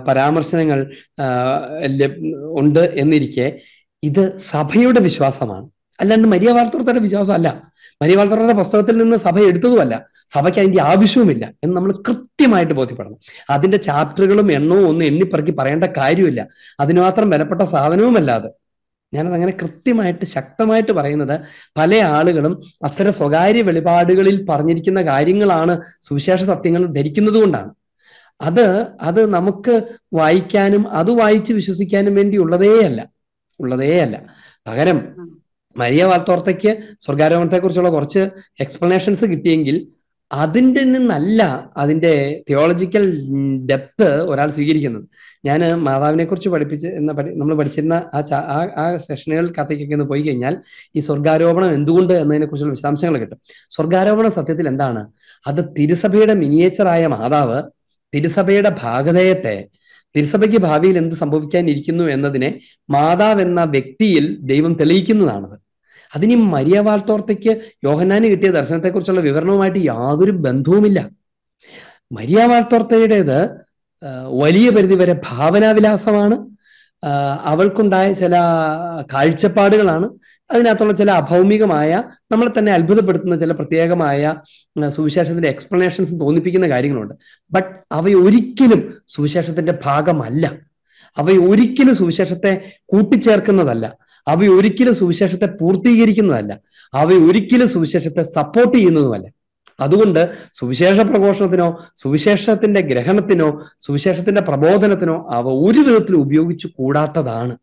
പരാമർശനങ്ങൾ ഉണ്ട് എന്നിരിക്കെ ഇത് സഭയുടെ വിശ്വാസമാണ് അല്ലാണ്ട് മരിയ വിശ്വാസം വിശ്വാസമല്ല മരിയ വാർത്തോർത്തയുടെ പുസ്തകത്തിൽ നിന്ന് സഭ എടുത്തതുമല്ല സഭയ്ക്ക് അതിന്റെ ആവശ്യവുമില്ല എന്ന് നമ്മൾ കൃത്യമായിട്ട് ബോധ്യപ്പെടണം അതിന്റെ ചാപ്റ്ററുകളും എണ്ണവും ഒന്നും എണ്ണിപ്പറക്കി പറയേണ്ട കാര്യമില്ല അതിനുമാത്രം വിലപ്പെട്ട സാധനവുമല്ലാതെ ഞാനത് അങ്ങനെ കൃത്യമായിട്ട് ശക്തമായിട്ട് പറയുന്നത് പല ആളുകളും അത്തരം സ്വകാര്യ വെളിപാടുകളിൽ പറഞ്ഞിരിക്കുന്ന കാര്യങ്ങളാണ് സുവിശേഷ സത്യങ്ങൾ ധരിക്കുന്നത് കൊണ്ടാണ് അത് അത് നമുക്ക് വായിക്കാനും അത് വായിച്ച് വിശ്വസിക്കാനും വേണ്ടി ഉള്ളതേയല്ല ഉള്ളതേയല്ല പകരം മരിയ വാർത്തോർത്തയ്ക്ക് സ്വർഗാരോഹണത്തെ കുറിച്ചുള്ള കുറച്ച് എക്സ്പ്ലനേഷൻസ് കിട്ടിയെങ്കിൽ അതിൻ്റെ നിന്നല്ല അതിൻ്റെ തിയോളജിക്കൽ ഡെപ്ത് ഒരാൾ സ്വീകരിക്കുന്നത് ഞാൻ മാതാവിനെ കുറിച്ച് പഠിപ്പിച്ച് എന്ന പഠി നമ്മൾ പഠിച്ചിരുന്ന ആ ആ ആ സെഷനുകൾ കഥയ്ക്കൊക്കെ ഒന്ന് പോയി കഴിഞ്ഞാൽ ഈ സ്വർഗാരോപണം എന്തുകൊണ്ട് എന്നതിനെ കുറിച്ചുള്ള വിശദാംശങ്ങൾ കിട്ടും സ്വർഗാരോപണം സത്യത്തിൽ എന്താണ് അത് തിരുസഭയുടെ മിനിയേച്ചറായ മാതാവ് തിരുസഭയുടെ ഭാഗതയത്തെ തിരുസഭയ്ക്ക് ഭാവിയിൽ എന്ത് സംഭവിക്കാനിരിക്കുന്നു എന്നതിനെ മാതാവ് എന്ന വ്യക്തിയിൽ ദൈവം തെളിയിക്കുന്നതാണത് അതിന് മരിയ വാൽത്തോർത്തയ്ക്ക് യോഹന്നാന് കിട്ടിയ ദർശനത്തെക്കുറിച്ചുള്ള വിവരണവുമായിട്ട് യാതൊരു ബന്ധവുമില്ല മരിയ വാൽത്തോർത്തയുടേത് വലിയ വരെ ഭാവനാവിലാസമാണ് അവൾക്കുണ്ടായ ചില കാഴ്ചപ്പാടുകളാണ് അതിനകത്തുള്ള ചില അഭൗമികമായ നമ്മളെ തന്നെ അത്ഭുതപ്പെടുത്തുന്ന ചില പ്രത്യേകമായ സുവിശേഷത്തിന്റെ എക്സ്പ്ലനേഷൻസ് തോന്നിപ്പിക്കുന്ന കാര്യങ്ങളുണ്ട് ബട്ട് അവയൊരിക്കലും സുവിശേഷത്തിന്റെ ഭാഗമല്ല അവയൊരിക്കലും സുവിശേഷത്തെ കൂട്ടിച്ചേർക്കുന്നതല്ല അവ ഒരിക്കലും സുവിശേഷത്തെ പൂർത്തീകരിക്കുന്നതല്ല അവ ഒരിക്കലും സുവിശേഷത്തെ സപ്പോർട്ട് ചെയ്യുന്നതുമല്ല അതുകൊണ്ട് സുവിശേഷ പ്രഘോഷണത്തിനോ സുവിശേഷത്തിന്റെ ഗ്രഹണത്തിനോ സുവിശേഷത്തിന്റെ പ്രബോധനത്തിനോ അവ ഒരു വിധത്തിൽ ഉപയോഗിച്ചു കൂടാത്തതാണ്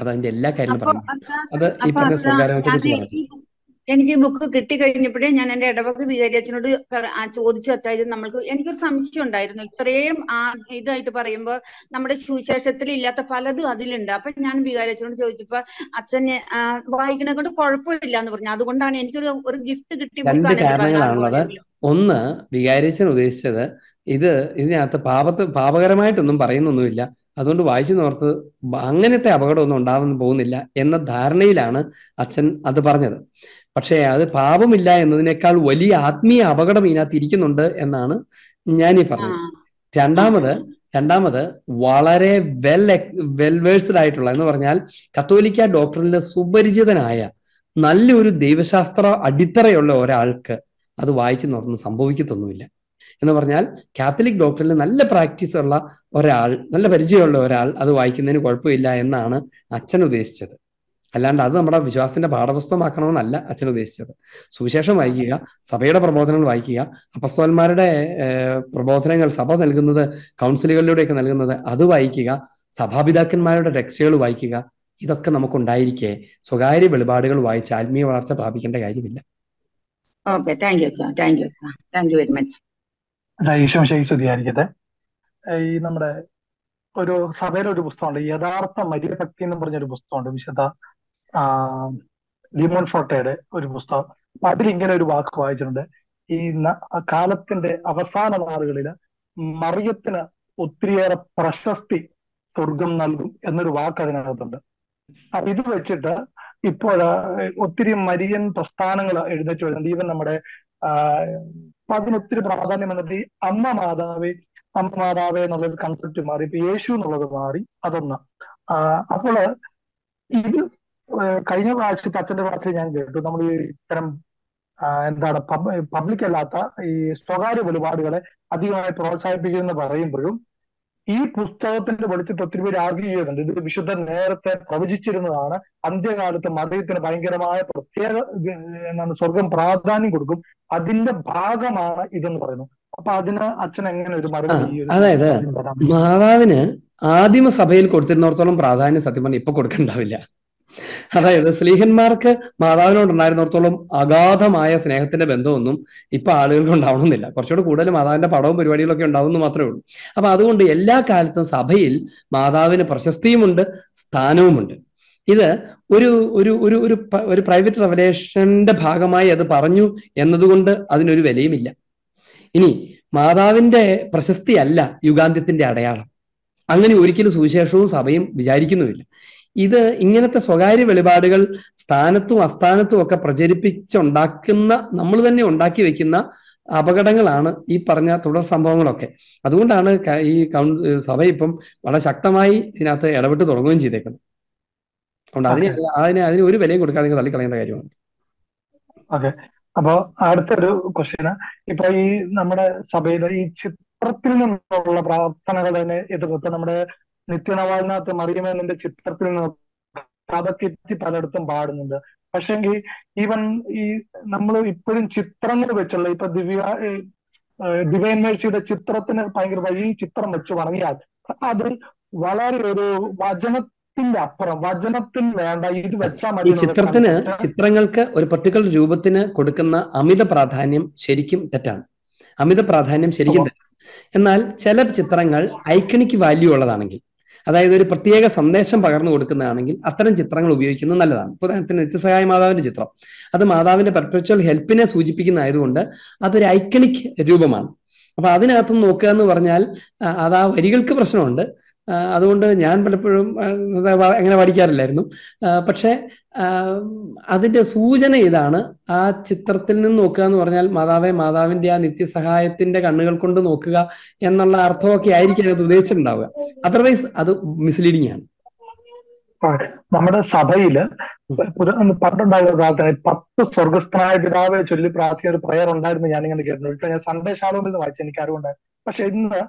അത് അതിന്റെ എല്ലാ കാര്യങ്ങളും പറഞ്ഞു അത് ഈ പറഞ്ഞ സ്വീകാരണത്തെ കുറിച്ച് പറഞ്ഞു എനിക്ക് ഈ ബുക്ക് കഴിഞ്ഞപ്പോഴേ ഞാൻ എന്റെ ഇടവക വികാരിയച്ഛനോട് ചോദിച്ചു അച്ചായത് നമ്മൾക്ക് എനിക്കൊരു സംശയം ഉണ്ടായിരുന്നു ഇത്രയും ആ ഇതായിട്ട് പറയുമ്പോൾ നമ്മുടെ സുവിശേഷത്തിൽ ഇല്ലാത്ത പലതും അതിലുണ്ട് അപ്പൊ ഞാൻ വികാരിയച്ഛനോട് ചോദിച്ചപ്പോ അച്ഛൻ വായിക്കണെ കൊണ്ട് കുഴപ്പമില്ല എന്ന് പറഞ്ഞു അതുകൊണ്ടാണ് എനിക്കൊരു ഒരു ഗിഫ്റ്റ് കിട്ടി ബുക്കാണ് ഒന്ന് വികാരിയച്ഛൻ ഉദ്ദേശിച്ചത് ഇത് ഇതിനകത്ത് പാപത്ത് പാപകരമായിട്ടൊന്നും പറയുന്നൊന്നുമില്ല അതുകൊണ്ട് വായിച്ചു നോർത്ത് അങ്ങനത്തെ അപകടമൊന്നും ഉണ്ടാവുന്നു പോകുന്നില്ല എന്ന ധാരണയിലാണ് അച്ഛൻ അത് പറഞ്ഞത് പക്ഷേ അത് പാപമില്ല എന്നതിനേക്കാൾ വലിയ ആത്മീയ അപകടം ഇതിനകത്ത് ഇരിക്കുന്നുണ്ട് എന്നാണ് ഞാനീ പറഞ്ഞത് രണ്ടാമത് രണ്ടാമത് വളരെ വെൽ വെൽ വേഴ്സ്ഡ് ആയിട്ടുള്ള എന്ന് പറഞ്ഞാൽ കത്തോലിക്ക ഡോക്ടറിൽ സുപരിചിതനായ നല്ലൊരു ദൈവശാസ്ത്ര അടിത്തറയുള്ള ഒരാൾക്ക് അത് വായിച്ചു നോക്കുന്നു സംഭവിക്കത്തൊന്നുമില്ല എന്ന് പറഞ്ഞാൽ കാത്തലിക് ഡോക്ടറിൽ നല്ല പ്രാക്ടീസ് ഉള്ള ഒരാൾ നല്ല പരിചയമുള്ള ഒരാൾ അത് വായിക്കുന്നതിന് കുഴപ്പമില്ല എന്നാണ് അച്ഛൻ ഉദ്ദേശിച്ചത് അല്ലാണ്ട് അത് നമ്മുടെ വിശ്വാസത്തിന്റെ പാഠപുസ്തകമാക്കണമെന്നല്ല അച്ഛൻ ഉദ്ദേശിച്ചത് സുവിശേഷം വായിക്കുക സഭയുടെ പ്രബോധനങ്ങൾ വായിക്കുക അപ്പസ്തോന്മാരുടെ പ്രബോധനങ്ങൾ സഭ നൽകുന്നത് കൗൺസിലുകളിലൂടെയൊക്കെ നൽകുന്നത് അത് വായിക്കുക സഭാപിതാക്കന്മാരുടെ രക്ഷകൾ വായിക്കുക ഇതൊക്കെ നമുക്കുണ്ടായിരിക്കെ സ്വകാര്യ വെളിപാടുകൾ വായിച്ച് ആത്മീയ വളർച്ച പ്രാപിക്കേണ്ട കാര്യമില്ല ഈ നമ്മുടെ ഒരു സഭയിലെ ഒരു പുസ്തകമുണ്ട് യഥാർത്ഥ മര്യഭക്തി എന്ന് പറഞ്ഞൊരു പുസ്തകമുണ്ട് വിശുദ്ധ ലിമോൺ ഫോട്ടയുടെ ഒരു പുസ്തകം അപ്പൊ അതിലിങ്ങനെ ഒരു വാക്ക് വായിച്ചിട്ടുണ്ട് ഈ കാലത്തിന്റെ അവസാന നാളുകളിൽ മറിയത്തിന് ഒത്തിരിയേറെ പ്രശസ്തി സ്വർഗം നൽകും എന്നൊരു വാക്ക് അതിനകത്തുണ്ട് അപ്പൊ ഇത് വെച്ചിട്ട് ഇപ്പോൾ ഒത്തിരി മരിയൻ പ്രസ്ഥാനങ്ങൾ എഴുന്നേറ്റ് വരുന്നുണ്ട് ഈവൻ നമ്മുടെ അപ്പൊ അതിനൊത്തിരി പ്രാധാന്യം വന്നിട്ട് ഈ അമ്മ മാതാവേ അമ്മ മാതാവേ എന്നുള്ളൊരു കൺസെപ്റ്റ് മാറി ഇപ്പൊ യേശു എന്നുള്ളത് മാറി അതൊന്ന് അപ്പോൾ ഇത് കഴിഞ്ഞ പ്രാവശ്യത്തെ അച്ഛന്റെ പ്രാർത്ഥന ഞാൻ കേട്ടു നമ്മൾ ഇത്തരം എന്താണ് പബ്ലിക് അല്ലാത്ത ഈ സ്വകാര്യ വെളിപാടുകളെ അധികമായി പ്രോത്സാഹിപ്പിക്കുമെന്ന് പറയുമ്പോഴും ഈ പുസ്തകത്തിന്റെ വെളിച്ചത്തിൽ ഒത്തിരി പേര് ആർഗ്യൂ ചെയ്യുന്നുണ്ട് ഇത് വിശുദ്ധ നേരത്തെ പ്രവചിച്ചിരുന്നതാണ് അന്ത്യകാലത്ത് മതത്തിന് ഭയങ്കരമായ പ്രത്യേക എന്താണ് സ്വർഗം പ്രാധാന്യം കൊടുക്കും അതിന്റെ ഭാഗമാണ് ഇതെന്ന് പറയുന്നു അപ്പൊ അതിന് അച്ഛൻ എങ്ങനെ ഒരു മറുപടി അതായത് മാതാവിന് ആദിമ സഭയിൽ കൊടുത്തിരുന്നോടത്തോളം പ്രാധാന്യം സത്യം പറഞ്ഞാൽ ഇപ്പൊ കൊടുക്കണ്ടാവില്ല അതായത് സ്ലീഹന്മാർക്ക് മാതാവിനോടുണ്ടായിരുന്നിടത്തോളം അഗാധമായ സ്നേഹത്തിന്റെ ബന്ധമൊന്നും ഇപ്പൊ ആളുകൾക്ക് ഉണ്ടാവണമെന്നില്ല കുറച്ചുകൂടെ കൂടുതൽ മാതാവിന്റെ പടവും പരിപാടികളൊക്കെ ഉണ്ടാവുന്നു മാത്രമേ ഉള്ളൂ അപ്പൊ അതുകൊണ്ട് എല്ലാ കാലത്തും സഭയിൽ മാതാവിന് പ്രശസ്തിയുമുണ്ട് സ്ഥാനവുമുണ്ട് ഇത് ഒരു ഒരു ഒരു ഒരു ഒരു പ്രൈവറ്റ് റവലേഷന്റെ ഭാഗമായി അത് പറഞ്ഞു എന്നതുകൊണ്ട് അതിനൊരു വിലയുമില്ല ഇനി മാതാവിന്റെ പ്രശസ്തിയല്ല യുഗാന്ത്യത്തിന്റെ അടയാളം അങ്ങനെ ഒരിക്കലും സുവിശേഷവും സഭയും വിചാരിക്കുന്നുമില്ല ഇത് ഇങ്ങനത്തെ സ്വകാര്യ വെളിപാടുകൾ സ്ഥാനത്തും അസ്ഥാനത്തും ഒക്കെ പ്രചരിപ്പിച്ചുണ്ടാക്കുന്ന നമ്മൾ തന്നെ ഉണ്ടാക്കി വെക്കുന്ന അപകടങ്ങളാണ് ഈ പറഞ്ഞ തുടർ സംഭവങ്ങളൊക്കെ അതുകൊണ്ടാണ് ഈ സഭ ഇപ്പം വളരെ ശക്തമായി ഇതിനകത്ത് ഇടപെട്ട് തുടങ്ങുകയും ചെയ്തേക്കുന്നത് അതുകൊണ്ട് അതിന് അതിന് അതിന് ഒരു വിലയും കൊടുക്കാതെ നിങ്ങൾ തള്ളിക്കളയുന്ന കാര്യമാണ് അതെ അപ്പൊ അടുത്തൊരു ക്വസ്റ്റ്യന് ഇപ്പൊ ഈ നമ്മുടെ സഭയിലെ ഈ ചിത്രത്തിൽ നിന്നുള്ള പ്രാർത്ഥനകളെ എതിർത്ത് നമ്മുടെ നിത്യണ വാൽനാഥ് മറിയമെന്നിന്റെ ചിത്രത്തിൽ കഥക്കെത്തി പലയിടത്തും പാടുന്നുണ്ട് പക്ഷെങ്കിൽ ഈവൻ ഈ നമ്മൾ ഇപ്പോഴും ചിത്രങ്ങൾ വെച്ചുള്ള ഇപ്പൊ ദിവ്യ ദിവ്യൻ ചിത്രത്തിന് ഭയങ്കര വഴി ചിത്രം വെച്ച് പറഞ്ഞാൽ അത് വളരെ ഒരു വചനത്തിന്റെ അപ്പുറം വചനത്തിന് വേണ്ട ഇത് വെച്ചാൽ മതി ചിത്രത്തിന് ചിത്രങ്ങൾക്ക് ഒരു പർട്ടിക്കുലർ രൂപത്തിന് കൊടുക്കുന്ന അമിത പ്രാധാന്യം ശരിക്കും തെറ്റാണ് അമിത പ്രാധാന്യം ശരിക്കും തെറ്റാണ് എന്നാൽ ചില ചിത്രങ്ങൾ ഐക്കണിക്ക് വാല്യൂ ഉള്ളതാണെങ്കിൽ അതായത് ഒരു പ്രത്യേക സന്ദേശം പകർന്നു കൊടുക്കുന്നതാണെങ്കിൽ അത്തരം ചിത്രങ്ങൾ ഉപയോഗിക്കുന്നത് നല്ലതാണ് ഉദാഹരണത്തിന് നിത്യസഹായ മാതാവിന്റെ ചിത്രം അത് മാതാവിന്റെ പെർപ്പച്വൽ ഹെൽപ്പിനെ സൂചിപ്പിക്കുന്നതായതുകൊണ്ട് അതൊരു ഐക്കണിക് രൂപമാണ് അപ്പൊ അതിനകത്ത് നോക്കുക എന്ന് പറഞ്ഞാൽ അത് ആ വരികൾക്ക് പ്രശ്നമുണ്ട് അതുകൊണ്ട് ഞാൻ പലപ്പോഴും അങ്ങനെ പഠിക്കാറില്ലായിരുന്നു പക്ഷേ അതിന്റെ സൂചന ഇതാണ് ആ ചിത്രത്തിൽ നിന്ന് നോക്കുക എന്ന് പറഞ്ഞാൽ മാതാവെ മാതാവിന്റെ ആ നിത്യസഹായത്തിന്റെ കണ്ണുകൾ കൊണ്ട് നോക്കുക എന്നുള്ള അർത്ഥമൊക്കെ ആയിരിക്കും അതിനകത്ത് ഉദ്ദേശിച്ചിട്ടുണ്ടാവുക അതർവൈസ് അത് മിസ്ലീഡിങ് ആണ് നമ്മുടെ സഭയില് പറഞ്ഞിട്ടുണ്ടായിരുന്ന പത്ത് സ്വർഗസ്ഥനായ പിതാവെ ചൊല്ലി പ്രാർത്ഥിക്കുന്ന ഒരു പ്രയർ ഉണ്ടായിരുന്നു ഞാൻ ഇങ്ങനെ കേട്ടിട്ടുണ്ട് ഞാൻ സൺഡേ ശാലോമിൽ നിന്ന് വായിച്ചു എനിക്ക് അറിവുണ്ടായിരുന്നു പക്ഷെ ഇന്ന്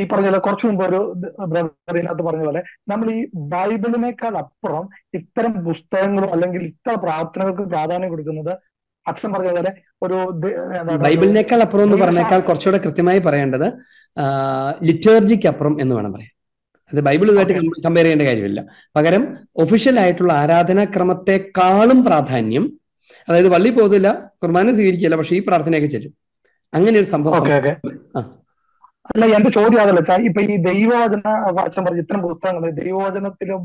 ഈ പറഞ്ഞ പോലെ കുറച്ചു മുമ്പ് ഒരു ബ്രദർ പറഞ്ഞ പോലെ നമ്മൾ ഈ ബൈബിളിനേക്കാൾ അപ്പുറം ഇത്തരം പുസ്തകങ്ങളും അല്ലെങ്കിൽ ഇത്തരം പ്രാർത്ഥനകൾക്ക് പ്രാധാന്യം കൊടുക്കുന്നത് അച്ഛൻ പറഞ്ഞ പോലെ ഒരു ബൈബിളിനേക്കാൾ അപ്പുറം എന്ന് പറഞ്ഞേക്കാൾ കുറച്ചുകൂടെ കൃത്യമായി പറയേണ്ടത് ലിറ്റേർജിക്ക് അപ്പുറം എന്ന് വേണം പറയാം അത് ബൈബിൾ ഇതായിട്ട് കമ്പയർ ചെയ്യേണ്ട കാര്യമില്ല പകരം ഒഫീഷ്യൽ ആയിട്ടുള്ള ആരാധനാക്രമത്തെക്കാളും പ്രാധാന്യം അതായത് വള്ളി പോകുന്നില്ല കുർബാന സ്വീകരിക്കില്ല പക്ഷെ ഈ പ്രാർത്ഥനയൊക്കെ ചെല്ലും അങ്ങനെ ഒരു സംഭവം അല്ല എന്റെ ചോദ്യം അതല്ല ഇപ്പൊ ഈ ദൈവവചന വാച്ചൻ പറഞ്ഞ ഇത്തരം പുസ്തകങ്ങൾ ദൈവവചനത്തിലെ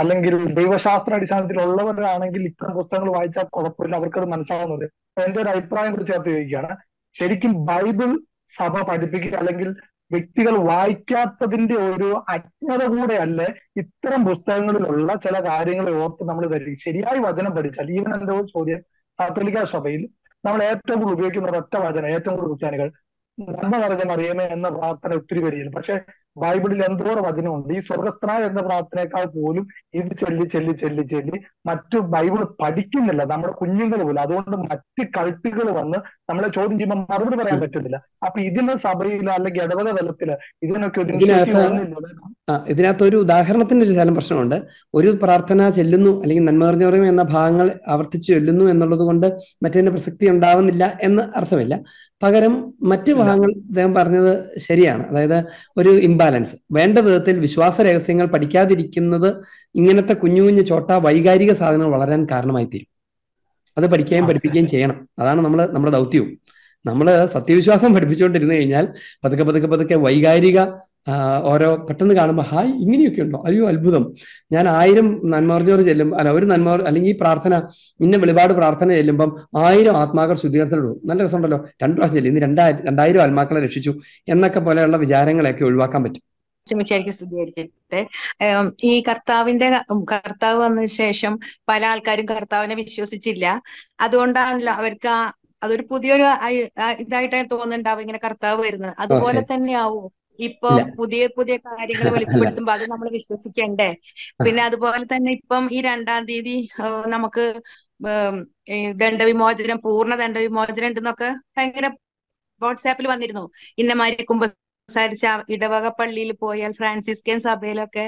അല്ലെങ്കിൽ ദൈവശാസ്ത്ര അടിസ്ഥാനത്തിലുള്ളവരാണെങ്കിൽ ഇത്തരം പുസ്തകങ്ങൾ വായിച്ചാൽ കുഴപ്പമില്ല അവർക്കത് മനസ്സിലാവുന്നത് എന്റെ ഒരു അഭിപ്രായം കുറിച്ച് ചേർത്ത് ചോദിക്കുകയാണ് ശരിക്കും ബൈബിൾ സഭ പഠിപ്പിക്കുക അല്ലെങ്കിൽ വ്യക്തികൾ വായിക്കാത്തതിന്റെ ഒരു അജ്ഞത കൂടെയല്ലേ ഇത്തരം പുസ്തകങ്ങളിലുള്ള ചില കാര്യങ്ങളെ ഓർത്ത് നമ്മൾ ധരിക്കും ശരിയായി വചനം പഠിച്ചാൽ ഈവൻ എന്റെ ചോദ്യം കാത്തോലിക്ക സഭയിൽ നമ്മൾ ഏറ്റവും കൂടുതൽ ഉപയോഗിക്കുന്ന ഒരൊറ്റ വചനം ഏറ്റവും കൂടുതൽ ക്രിസ്ത്യാനികൾ നന്മ നിറഞ്ഞ മറിയമേ എന്ന പ്രാർത്ഥന ഒത്തിരി പേര് പക്ഷെ ബൈബിളിൽ എന്തോരം വചനമുണ്ട് ഈ സ്വർഗസ്ഥനായ എന്ന പ്രാർത്ഥനയേക്കാൾ പോലും ഇത് ചൊല്ലി ചൊല്ലി ചൊല്ലി ചൊല്ലി മറ്റു ബൈബിൾ പഠിക്കുന്നില്ല നമ്മുടെ കുഞ്ഞുങ്ങൾ പോലും അതുകൊണ്ട് മറ്റ് കൾട്ടുകൾ വന്ന് നമ്മളെ ചോദ്യം ചെയ്യുമ്പോൾ മറുപടി പറയാൻ പറ്റുന്നില്ല അപ്പൊ ഇതിന് സഭയിലോ അല്ലെങ്കിൽ ഇടവക തലത്തില് ഇതിനൊക്കെ ഇതിനകത്ത് ഒരു ഉദാഹരണത്തിന്റെ ഒരു ശാലം പ്രശ്നമുണ്ട് ഒരു പ്രാർത്ഥന ചെല്ലുന്നു അല്ലെങ്കിൽ നന്മ നിറഞ്ഞവരും എന്ന ഭാഗങ്ങൾ ആവർത്തിച്ച് ചൊല്ലുന്നു എന്നുള്ളത് കൊണ്ട് മറ്റേതിന് പ്രസക്തി ഉണ്ടാവുന്നില്ല എന്ന് അർത്ഥമില്ല പകരം മറ്റു ഭാഗങ്ങൾ അദ്ദേഹം പറഞ്ഞത് ശരിയാണ് അതായത് ഒരു ഇമ്പ ബാലൻസ് വേണ്ട വിധത്തിൽ വിശ്വാസ രഹസ്യങ്ങൾ പഠിക്കാതിരിക്കുന്നത് ഇങ്ങനത്തെ കുഞ്ഞു കുഞ്ഞു ചോട്ട വൈകാരിക സാധനങ്ങൾ വളരാൻ കാരണമായി തീരും അത് പഠിക്കുകയും പഠിപ്പിക്കുകയും ചെയ്യണം അതാണ് നമ്മൾ നമ്മുടെ ദൗത്യവും നമ്മൾ സത്യവിശ്വാസം പഠിപ്പിച്ചുകൊണ്ടിരുന്നു കഴിഞ്ഞാൽ പതുക്കെ പതുക്കെ പതുക്കെ വൈകാരിക ഓരോ പെട്ടെന്ന് കാണുമ്പോൾ ഹായ് ഇങ്ങനെയൊക്കെ ഉണ്ടോ അയ്യോ അത്ഭുതം ഞാൻ ആയിരം നന്മാർജ്ജോട് ചെല്ലും അല്ല ഒരു നന്മ അല്ലെങ്കിൽ ഈ പ്രാർത്ഥന ഇന്ന വെളിപാട് പ്രാർത്ഥന ചെല്ലുമ്പം ആയിരം ആത്മാക്കൾ ശുദ്ധീകരണത്തിലിടും നല്ല രസമുണ്ടല്ലോ രണ്ടു പ്രാവശ്യം ചെല്ലും ഇന്ന് രണ്ടായിരം രണ്ടായിരം ആത്മാക്കളെ രക്ഷിച്ചു എന്നൊക്കെ പോലെയുള്ള വിചാരങ്ങളെയൊക്കെ ഒഴിവാക്കാൻ പറ്റും ഈ കർത്താവിന്റെ കർത്താവ് വന്ന ശേഷം പല ആൾക്കാരും കർത്താവിനെ വിശ്വസിച്ചില്ല അതുകൊണ്ടാണല്ലോ അവർക്ക് അതൊരു പുതിയൊരു ഇതായിട്ടാണ് തോന്നുന്നുണ്ടാവും ഇങ്ങനെ കർത്താവ് വരുന്നത് അതുപോലെ തന്നെയാവും ഇപ്പൊ പുതിയ പുതിയ കാര്യങ്ങൾ വെളിപ്പെടുത്തുമ്പോ അത് നമ്മൾ വിശ്വസിക്കണ്ടേ പിന്നെ അതുപോലെ തന്നെ ഇപ്പം ഈ രണ്ടാം തീയതി നമുക്ക് ദണ്ഡവിമോചനം പൂർണ്ണ ദണ്ഡവിമോചനം ഉണ്ടെന്നൊക്കെ ഭയങ്കര വാട്സാപ്പിൽ വന്നിരുന്നു ഇന്നമാരി കുംഭ സംസാരിച്ച ഇടവക പള്ളിയിൽ പോയാൽ ഫ്രാൻസിസ്കൻ സഭയിലൊക്കെ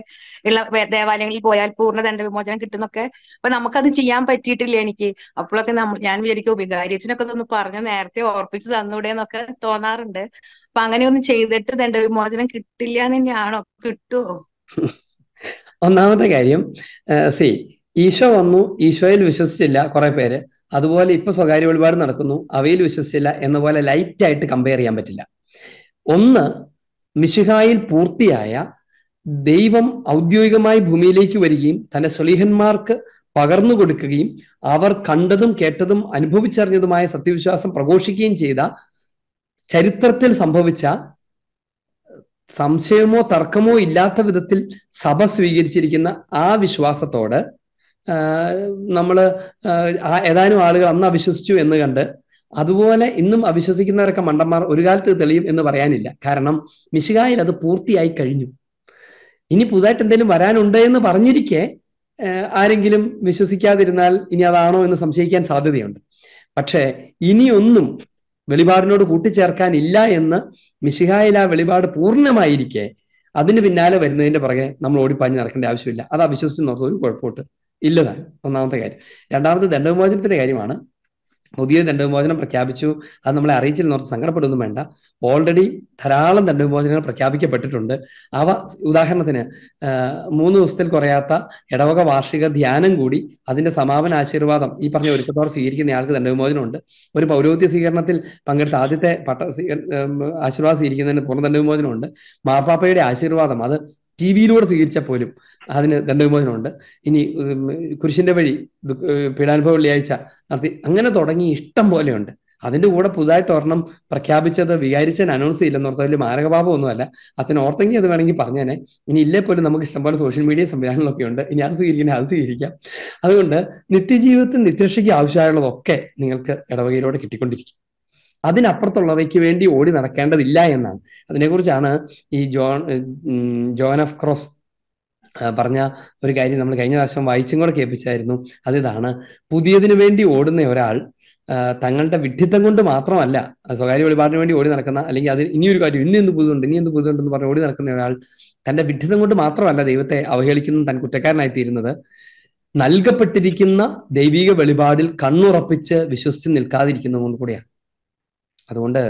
ഉള്ള ദേവാലയങ്ങളിൽ പോയാൽ പൂർണ്ണ ദണ്ഡ വിമോചനം കിട്ടുന്നൊക്കെ അപ്പൊ നമുക്കത് ചെയ്യാൻ പറ്റിയിട്ടില്ല എനിക്ക് അപ്പോഴൊക്കെ നമ്മൾ ഞാൻ വിചാരിക്കും വികാരിയച്ചനൊക്കെ ഒന്ന് പറഞ്ഞ് നേരത്തെ ഓർപ്പിച്ച് തന്നൂടെ എന്നൊക്കെ തോന്നാറുണ്ട് അപ്പൊ അങ്ങനെയൊന്നും ചെയ്തിട്ട് ദണ്ഡ വിമോചനം കിട്ടില്ല തന്നെയാണോ കിട്ടുവോ ഒന്നാമത്തെ കാര്യം സി ഈശോ വന്നു ഈശോയിൽ വിശ്വസിച്ചില്ല കുറെ പേര് അതുപോലെ ഇപ്പൊ സ്വകാര്യ വഴിപാട് നടക്കുന്നു അവയിൽ വിശ്വസിച്ചില്ല എന്ന പോലെ ലൈറ്റ് ആയിട്ട് കമ്പയർ ചെയ്യാൻ പറ്റില്ല ഒന്ന് മിശിഹായിൽ പൂർത്തിയായ ദൈവം ഔദ്യോഗികമായി ഭൂമിയിലേക്ക് വരികയും തന്റെ സ്വലീഹന്മാർക്ക് പകർന്നു കൊടുക്കുകയും അവർ കണ്ടതും കേട്ടതും അനുഭവിച്ചറിഞ്ഞതുമായ സത്യവിശ്വാസം പ്രഘോഷിക്കുകയും ചെയ്ത ചരിത്രത്തിൽ സംഭവിച്ച സംശയമോ തർക്കമോ ഇല്ലാത്ത വിധത്തിൽ സഭ സ്വീകരിച്ചിരിക്കുന്ന ആ വിശ്വാസത്തോട് നമ്മൾ ഏതാനും ആളുകൾ അന്ന് അവിശ്വസിച്ചു എന്ന് കണ്ട് അതുപോലെ ഇന്നും അവിശ്വസിക്കുന്നവരൊക്കെ മണ്ടന്മാർ ഒരു കാലത്ത് തെളിയും എന്ന് പറയാനില്ല കാരണം മിശികായിൽ അത് പൂർത്തിയായി കഴിഞ്ഞു ഇനി പുതുതായിട്ട് എന്തെങ്കിലും വരാനുണ്ട് എന്ന് പറഞ്ഞിരിക്കെ ആരെങ്കിലും വിശ്വസിക്കാതിരുന്നാൽ ഇനി അതാണോ എന്ന് സംശയിക്കാൻ സാധ്യതയുണ്ട് പക്ഷേ ഇനിയൊന്നും വെളിപാടിനോട് കൂട്ടിച്ചേർക്കാനില്ല എന്ന് മിശിഹായിൽ ആ വെളിപാട് പൂർണ്ണമായിരിക്കെ അതിന് പിന്നാലെ വരുന്നതിന്റെ പുറകെ നമ്മൾ ഓടിപ്പാഞ്ഞ് നടക്കേണ്ട ആവശ്യമില്ല അത് അവിശ്വസിച്ച് നോക്കുന്ന ഒരു കുഴപ്പമുണ്ട് ഇല്ലതാണ് ഒന്നാമത്തെ കാര്യം രണ്ടാമത്തെ ദണ്ഡവിമോചനത്തിന്റെ കാര്യമാണ് പുതിയ ദണ്ഡവിമോചനം പ്രഖ്യാപിച്ചു അത് നമ്മളെ അറിയിച്ചില്ലെന്ന് പറഞ്ഞ് സങ്കടപ്പെടുന്നു വേണ്ട ഓൾറെഡി ധാരാളം ദണ്ഡവിമോചനങ്ങൾ പ്രഖ്യാപിക്കപ്പെട്ടിട്ടുണ്ട് അവ ഉദാഹരണത്തിന് മൂന്ന് ദിവസത്തിൽ കുറയാത്ത ഇടവക വാർഷിക ധ്യാനം കൂടി അതിന്റെ സമാപന ആശീർവാദം ഈ പറഞ്ഞ ഒരുക്കത്തോടെ സ്വീകരിക്കുന്ന ആൾക്ക് ഉണ്ട് ഒരു പൗരോദ്യ സ്വീകരണത്തിൽ പങ്കെടുത്ത ആദ്യത്തെ പട്ട ആശീർവാദം സ്വീകരിക്കുന്നതിന് പൂർണ്ണ ഉണ്ട് മാർപ്പാപ്പയുടെ ആശീർവാദം അത് ടി വിയിലൂടെ സ്വീകരിച്ചാൽ പോലും അതിന് ദണ്ഡവിമോചനമുണ്ട് ഇനി കുരിശിന്റെ വഴി പീഡാനുഭവ വെള്ളിയാഴ്ച നടത്തി അങ്ങനെ തുടങ്ങി ഇഷ്ടം പോലെയുണ്ട് അതിന്റെ കൂടെ പുതുതായിട്ട് ഒരെണ്ണം പ്രഖ്യാപിച്ചത് വികാരിച്ചൻ അനൗൺസ് ചെയ്യില്ലെന്ന് ഓർത്ത വലിയ മാരകഭാവമൊന്നുമല്ല അച്ഛൻ ഓർത്തെങ്കിൽ അത് വേണമെങ്കിൽ പറഞ്ഞേനെ ഇനി ഇല്ലേ പോലും നമുക്ക് ഇഷ്ടംപോലെ സോഷ്യൽ മീഡിയ സംവിധാനങ്ങളൊക്കെ ഉണ്ട് ഇനി അത് സ്വീകരിക്കണം അത് സ്വീകരിക്കാം അതുകൊണ്ട് നിത്യജീവിതത്തിൽ നിത്യക്ഷയ്ക്ക് ആവശ്യമായുള്ളതൊക്കെ നിങ്ങൾക്ക് ഇടവകയിലൂടെ കിട്ടിക്കൊണ്ടിരിക്കും അതിനപ്പുറത്തുള്ളവയ്ക്ക് വേണ്ടി ഓടി നടക്കേണ്ടതില്ല എന്നാണ് അതിനെക്കുറിച്ചാണ് ഈ ജോൺ ജോൺ ഓഫ് ക്രോസ് പറഞ്ഞ ഒരു കാര്യം നമ്മൾ കഴിഞ്ഞ പ്രാവശ്യം വായിച്ചും കൂടെ കേൾപ്പിച്ചായിരുന്നു അതിതാണ് പുതിയതിനു വേണ്ടി ഓടുന്ന ഒരാൾ തങ്ങളുടെ വിഡ്ഢിത്തം കൊണ്ട് മാത്രമല്ല സ്വകാര്യ വെളിപാടിന് വേണ്ടി ഓടി നടക്കുന്ന അല്ലെങ്കിൽ അത് ഒരു കാര്യം ഇന്നെന്ത് പുതുണ്ട് ഇനി എന്ത് എന്ന് പറഞ്ഞ് ഓടി നടക്കുന്ന ഒരാൾ തന്റെ വിഡ്ഢിതം കൊണ്ട് മാത്രമല്ല ദൈവത്തെ അവഹേളിക്കുന്ന തൻ കുറ്റക്കാരനായി തീരുന്നത് നൽകപ്പെട്ടിരിക്കുന്ന ദൈവിക വെളിപാടിൽ കണ്ണുറപ്പിച്ച് വിശ്വസിച്ച് നിൽക്കാതിരിക്കുന്നതുകൊണ്ട് കൂടിയാണ് അതുകൊണ്ട്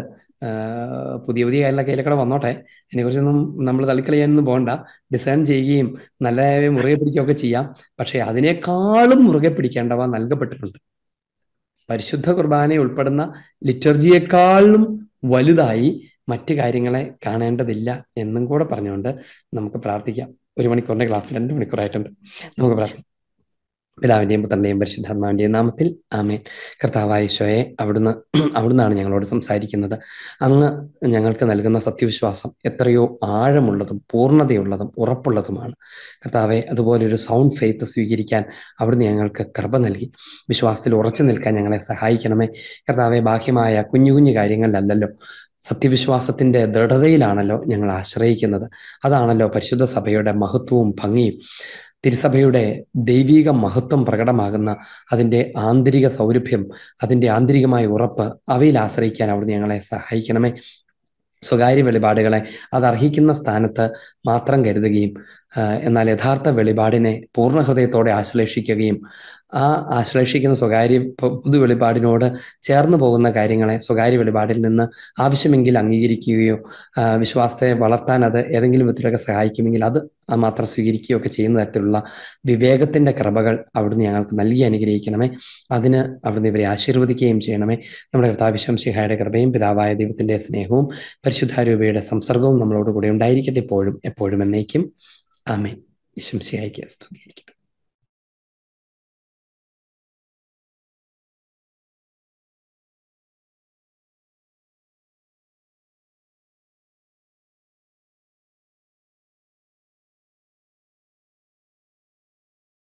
പുതിയ പുതിയ കാര്യങ്ങളൊക്കെ അതിലേക്കൂടെ വന്നോട്ടെ അതിനെക്കുറിച്ചൊന്നും നമ്മൾ തള്ളിക്കളയാനൊന്നും പോകണ്ട ഡിസൈൻ ചെയ്യുകയും നല്ല മുറുകെ പിടിക്കുകയൊക്കെ ചെയ്യാം പക്ഷേ അതിനേക്കാളും മുറുകെ പിടിക്കേണ്ടവ നൽകപ്പെട്ടിട്ടുണ്ട് പരിശുദ്ധ കുർബാന ഉൾപ്പെടുന്ന ലിറ്റർജിയെക്കാളും വലുതായി മറ്റു കാര്യങ്ങളെ കാണേണ്ടതില്ല എന്നും കൂടെ പറഞ്ഞുകൊണ്ട് നമുക്ക് പ്രാർത്ഥിക്കാം ഒരു മണിക്കൂറിന്റെ ക്ലാസ് രണ്ട് മണിക്കൂറായിട്ടുണ്ട് നമുക്ക് പ്രാർത്ഥിക്കാം പിതാവിൻ്റെയും പുത്രൻ്റെയും പരിശുദ്ധാത്മാവിൻ്റെയും നാമത്തിൽ ആമേൻ കർത്താവായശോയെ അവിടുന്ന് അവിടുന്നാണ് ഞങ്ങളോട് സംസാരിക്കുന്നത് അങ്ങ് ഞങ്ങൾക്ക് നൽകുന്ന സത്യവിശ്വാസം എത്രയോ ആഴമുള്ളതും പൂർണ്ണതയുള്ളതും ഉറപ്പുള്ളതുമാണ് കർത്താവെ അതുപോലൊരു സൗണ്ട് ഫെയ്ത്ത് സ്വീകരിക്കാൻ അവിടുന്ന് ഞങ്ങൾക്ക് കൃപ നൽകി വിശ്വാസത്തിൽ ഉറച്ചു നിൽക്കാൻ ഞങ്ങളെ സഹായിക്കണമേ കർത്താവെ ബാഹ്യമായ കുഞ്ഞു കുഞ്ഞു കാര്യങ്ങളിലല്ലോ സത്യവിശ്വാസത്തിന്റെ ദൃഢതയിലാണല്ലോ ഞങ്ങൾ ആശ്രയിക്കുന്നത് അതാണല്ലോ പരിശുദ്ധ സഭയുടെ മഹത്വവും ഭംഗിയും തിരുസഭയുടെ ദൈവീക മഹത്വം പ്രകടമാകുന്ന അതിൻ്റെ ആന്തരിക സൗരഭ്യം അതിൻ്റെ ആന്തരികമായ ഉറപ്പ് അവയിൽ ആശ്രയിക്കാൻ അവിടുന്ന് ഞങ്ങളെ സഹായിക്കണമേ സ്വകാര്യ വെളിപാടുകളെ അത് അർഹിക്കുന്ന സ്ഥാനത്ത് മാത്രം കരുതുകയും എന്നാൽ യഥാർത്ഥ വെളിപാടിനെ പൂർണ്ണ ഹൃദയത്തോടെ ആശ്ലേഷിക്കുകയും ആ ആശ്ലേഷിക്കുന്ന സ്വകാര്യ പൊതു വെളിപാടിനോട് ചേർന്ന് പോകുന്ന കാര്യങ്ങളെ സ്വകാര്യ വെളിപാടിൽ നിന്ന് ആവശ്യമെങ്കിൽ അംഗീകരിക്കുകയോ വിശ്വാസത്തെ വളർത്താൻ അത് ഏതെങ്കിലും വിധത്തിലൊക്കെ സഹായിക്കുമെങ്കിൽ അത് മാത്രം സ്വീകരിക്കുകയോ ഒക്കെ ചെയ്യുന്ന തരത്തിലുള്ള വിവേകത്തിന്റെ കൃപകൾ അവിടുന്ന് ഞങ്ങൾക്ക് നൽകി അനുഗ്രഹിക്കണമേ അതിന് അവിടുന്ന് ഇവരെ ആശീർവദിക്കുകയും ചെയ്യണമേ നമ്മുടെ കർത്താവിശ്വം ശിഹായുടെ കൃപയും പിതാവായ ദൈവത്തിന്റെ സ്നേഹവും പരിശുദ്ധാരൂപയുടെ സംസർഗവും നമ്മളോട് കൂടെ ഉണ്ടായിരിക്കട്ടെ ഇപ്പോഴും എപ്പോഴും എന്നേക്കും Amén. Y se me sigue aquí se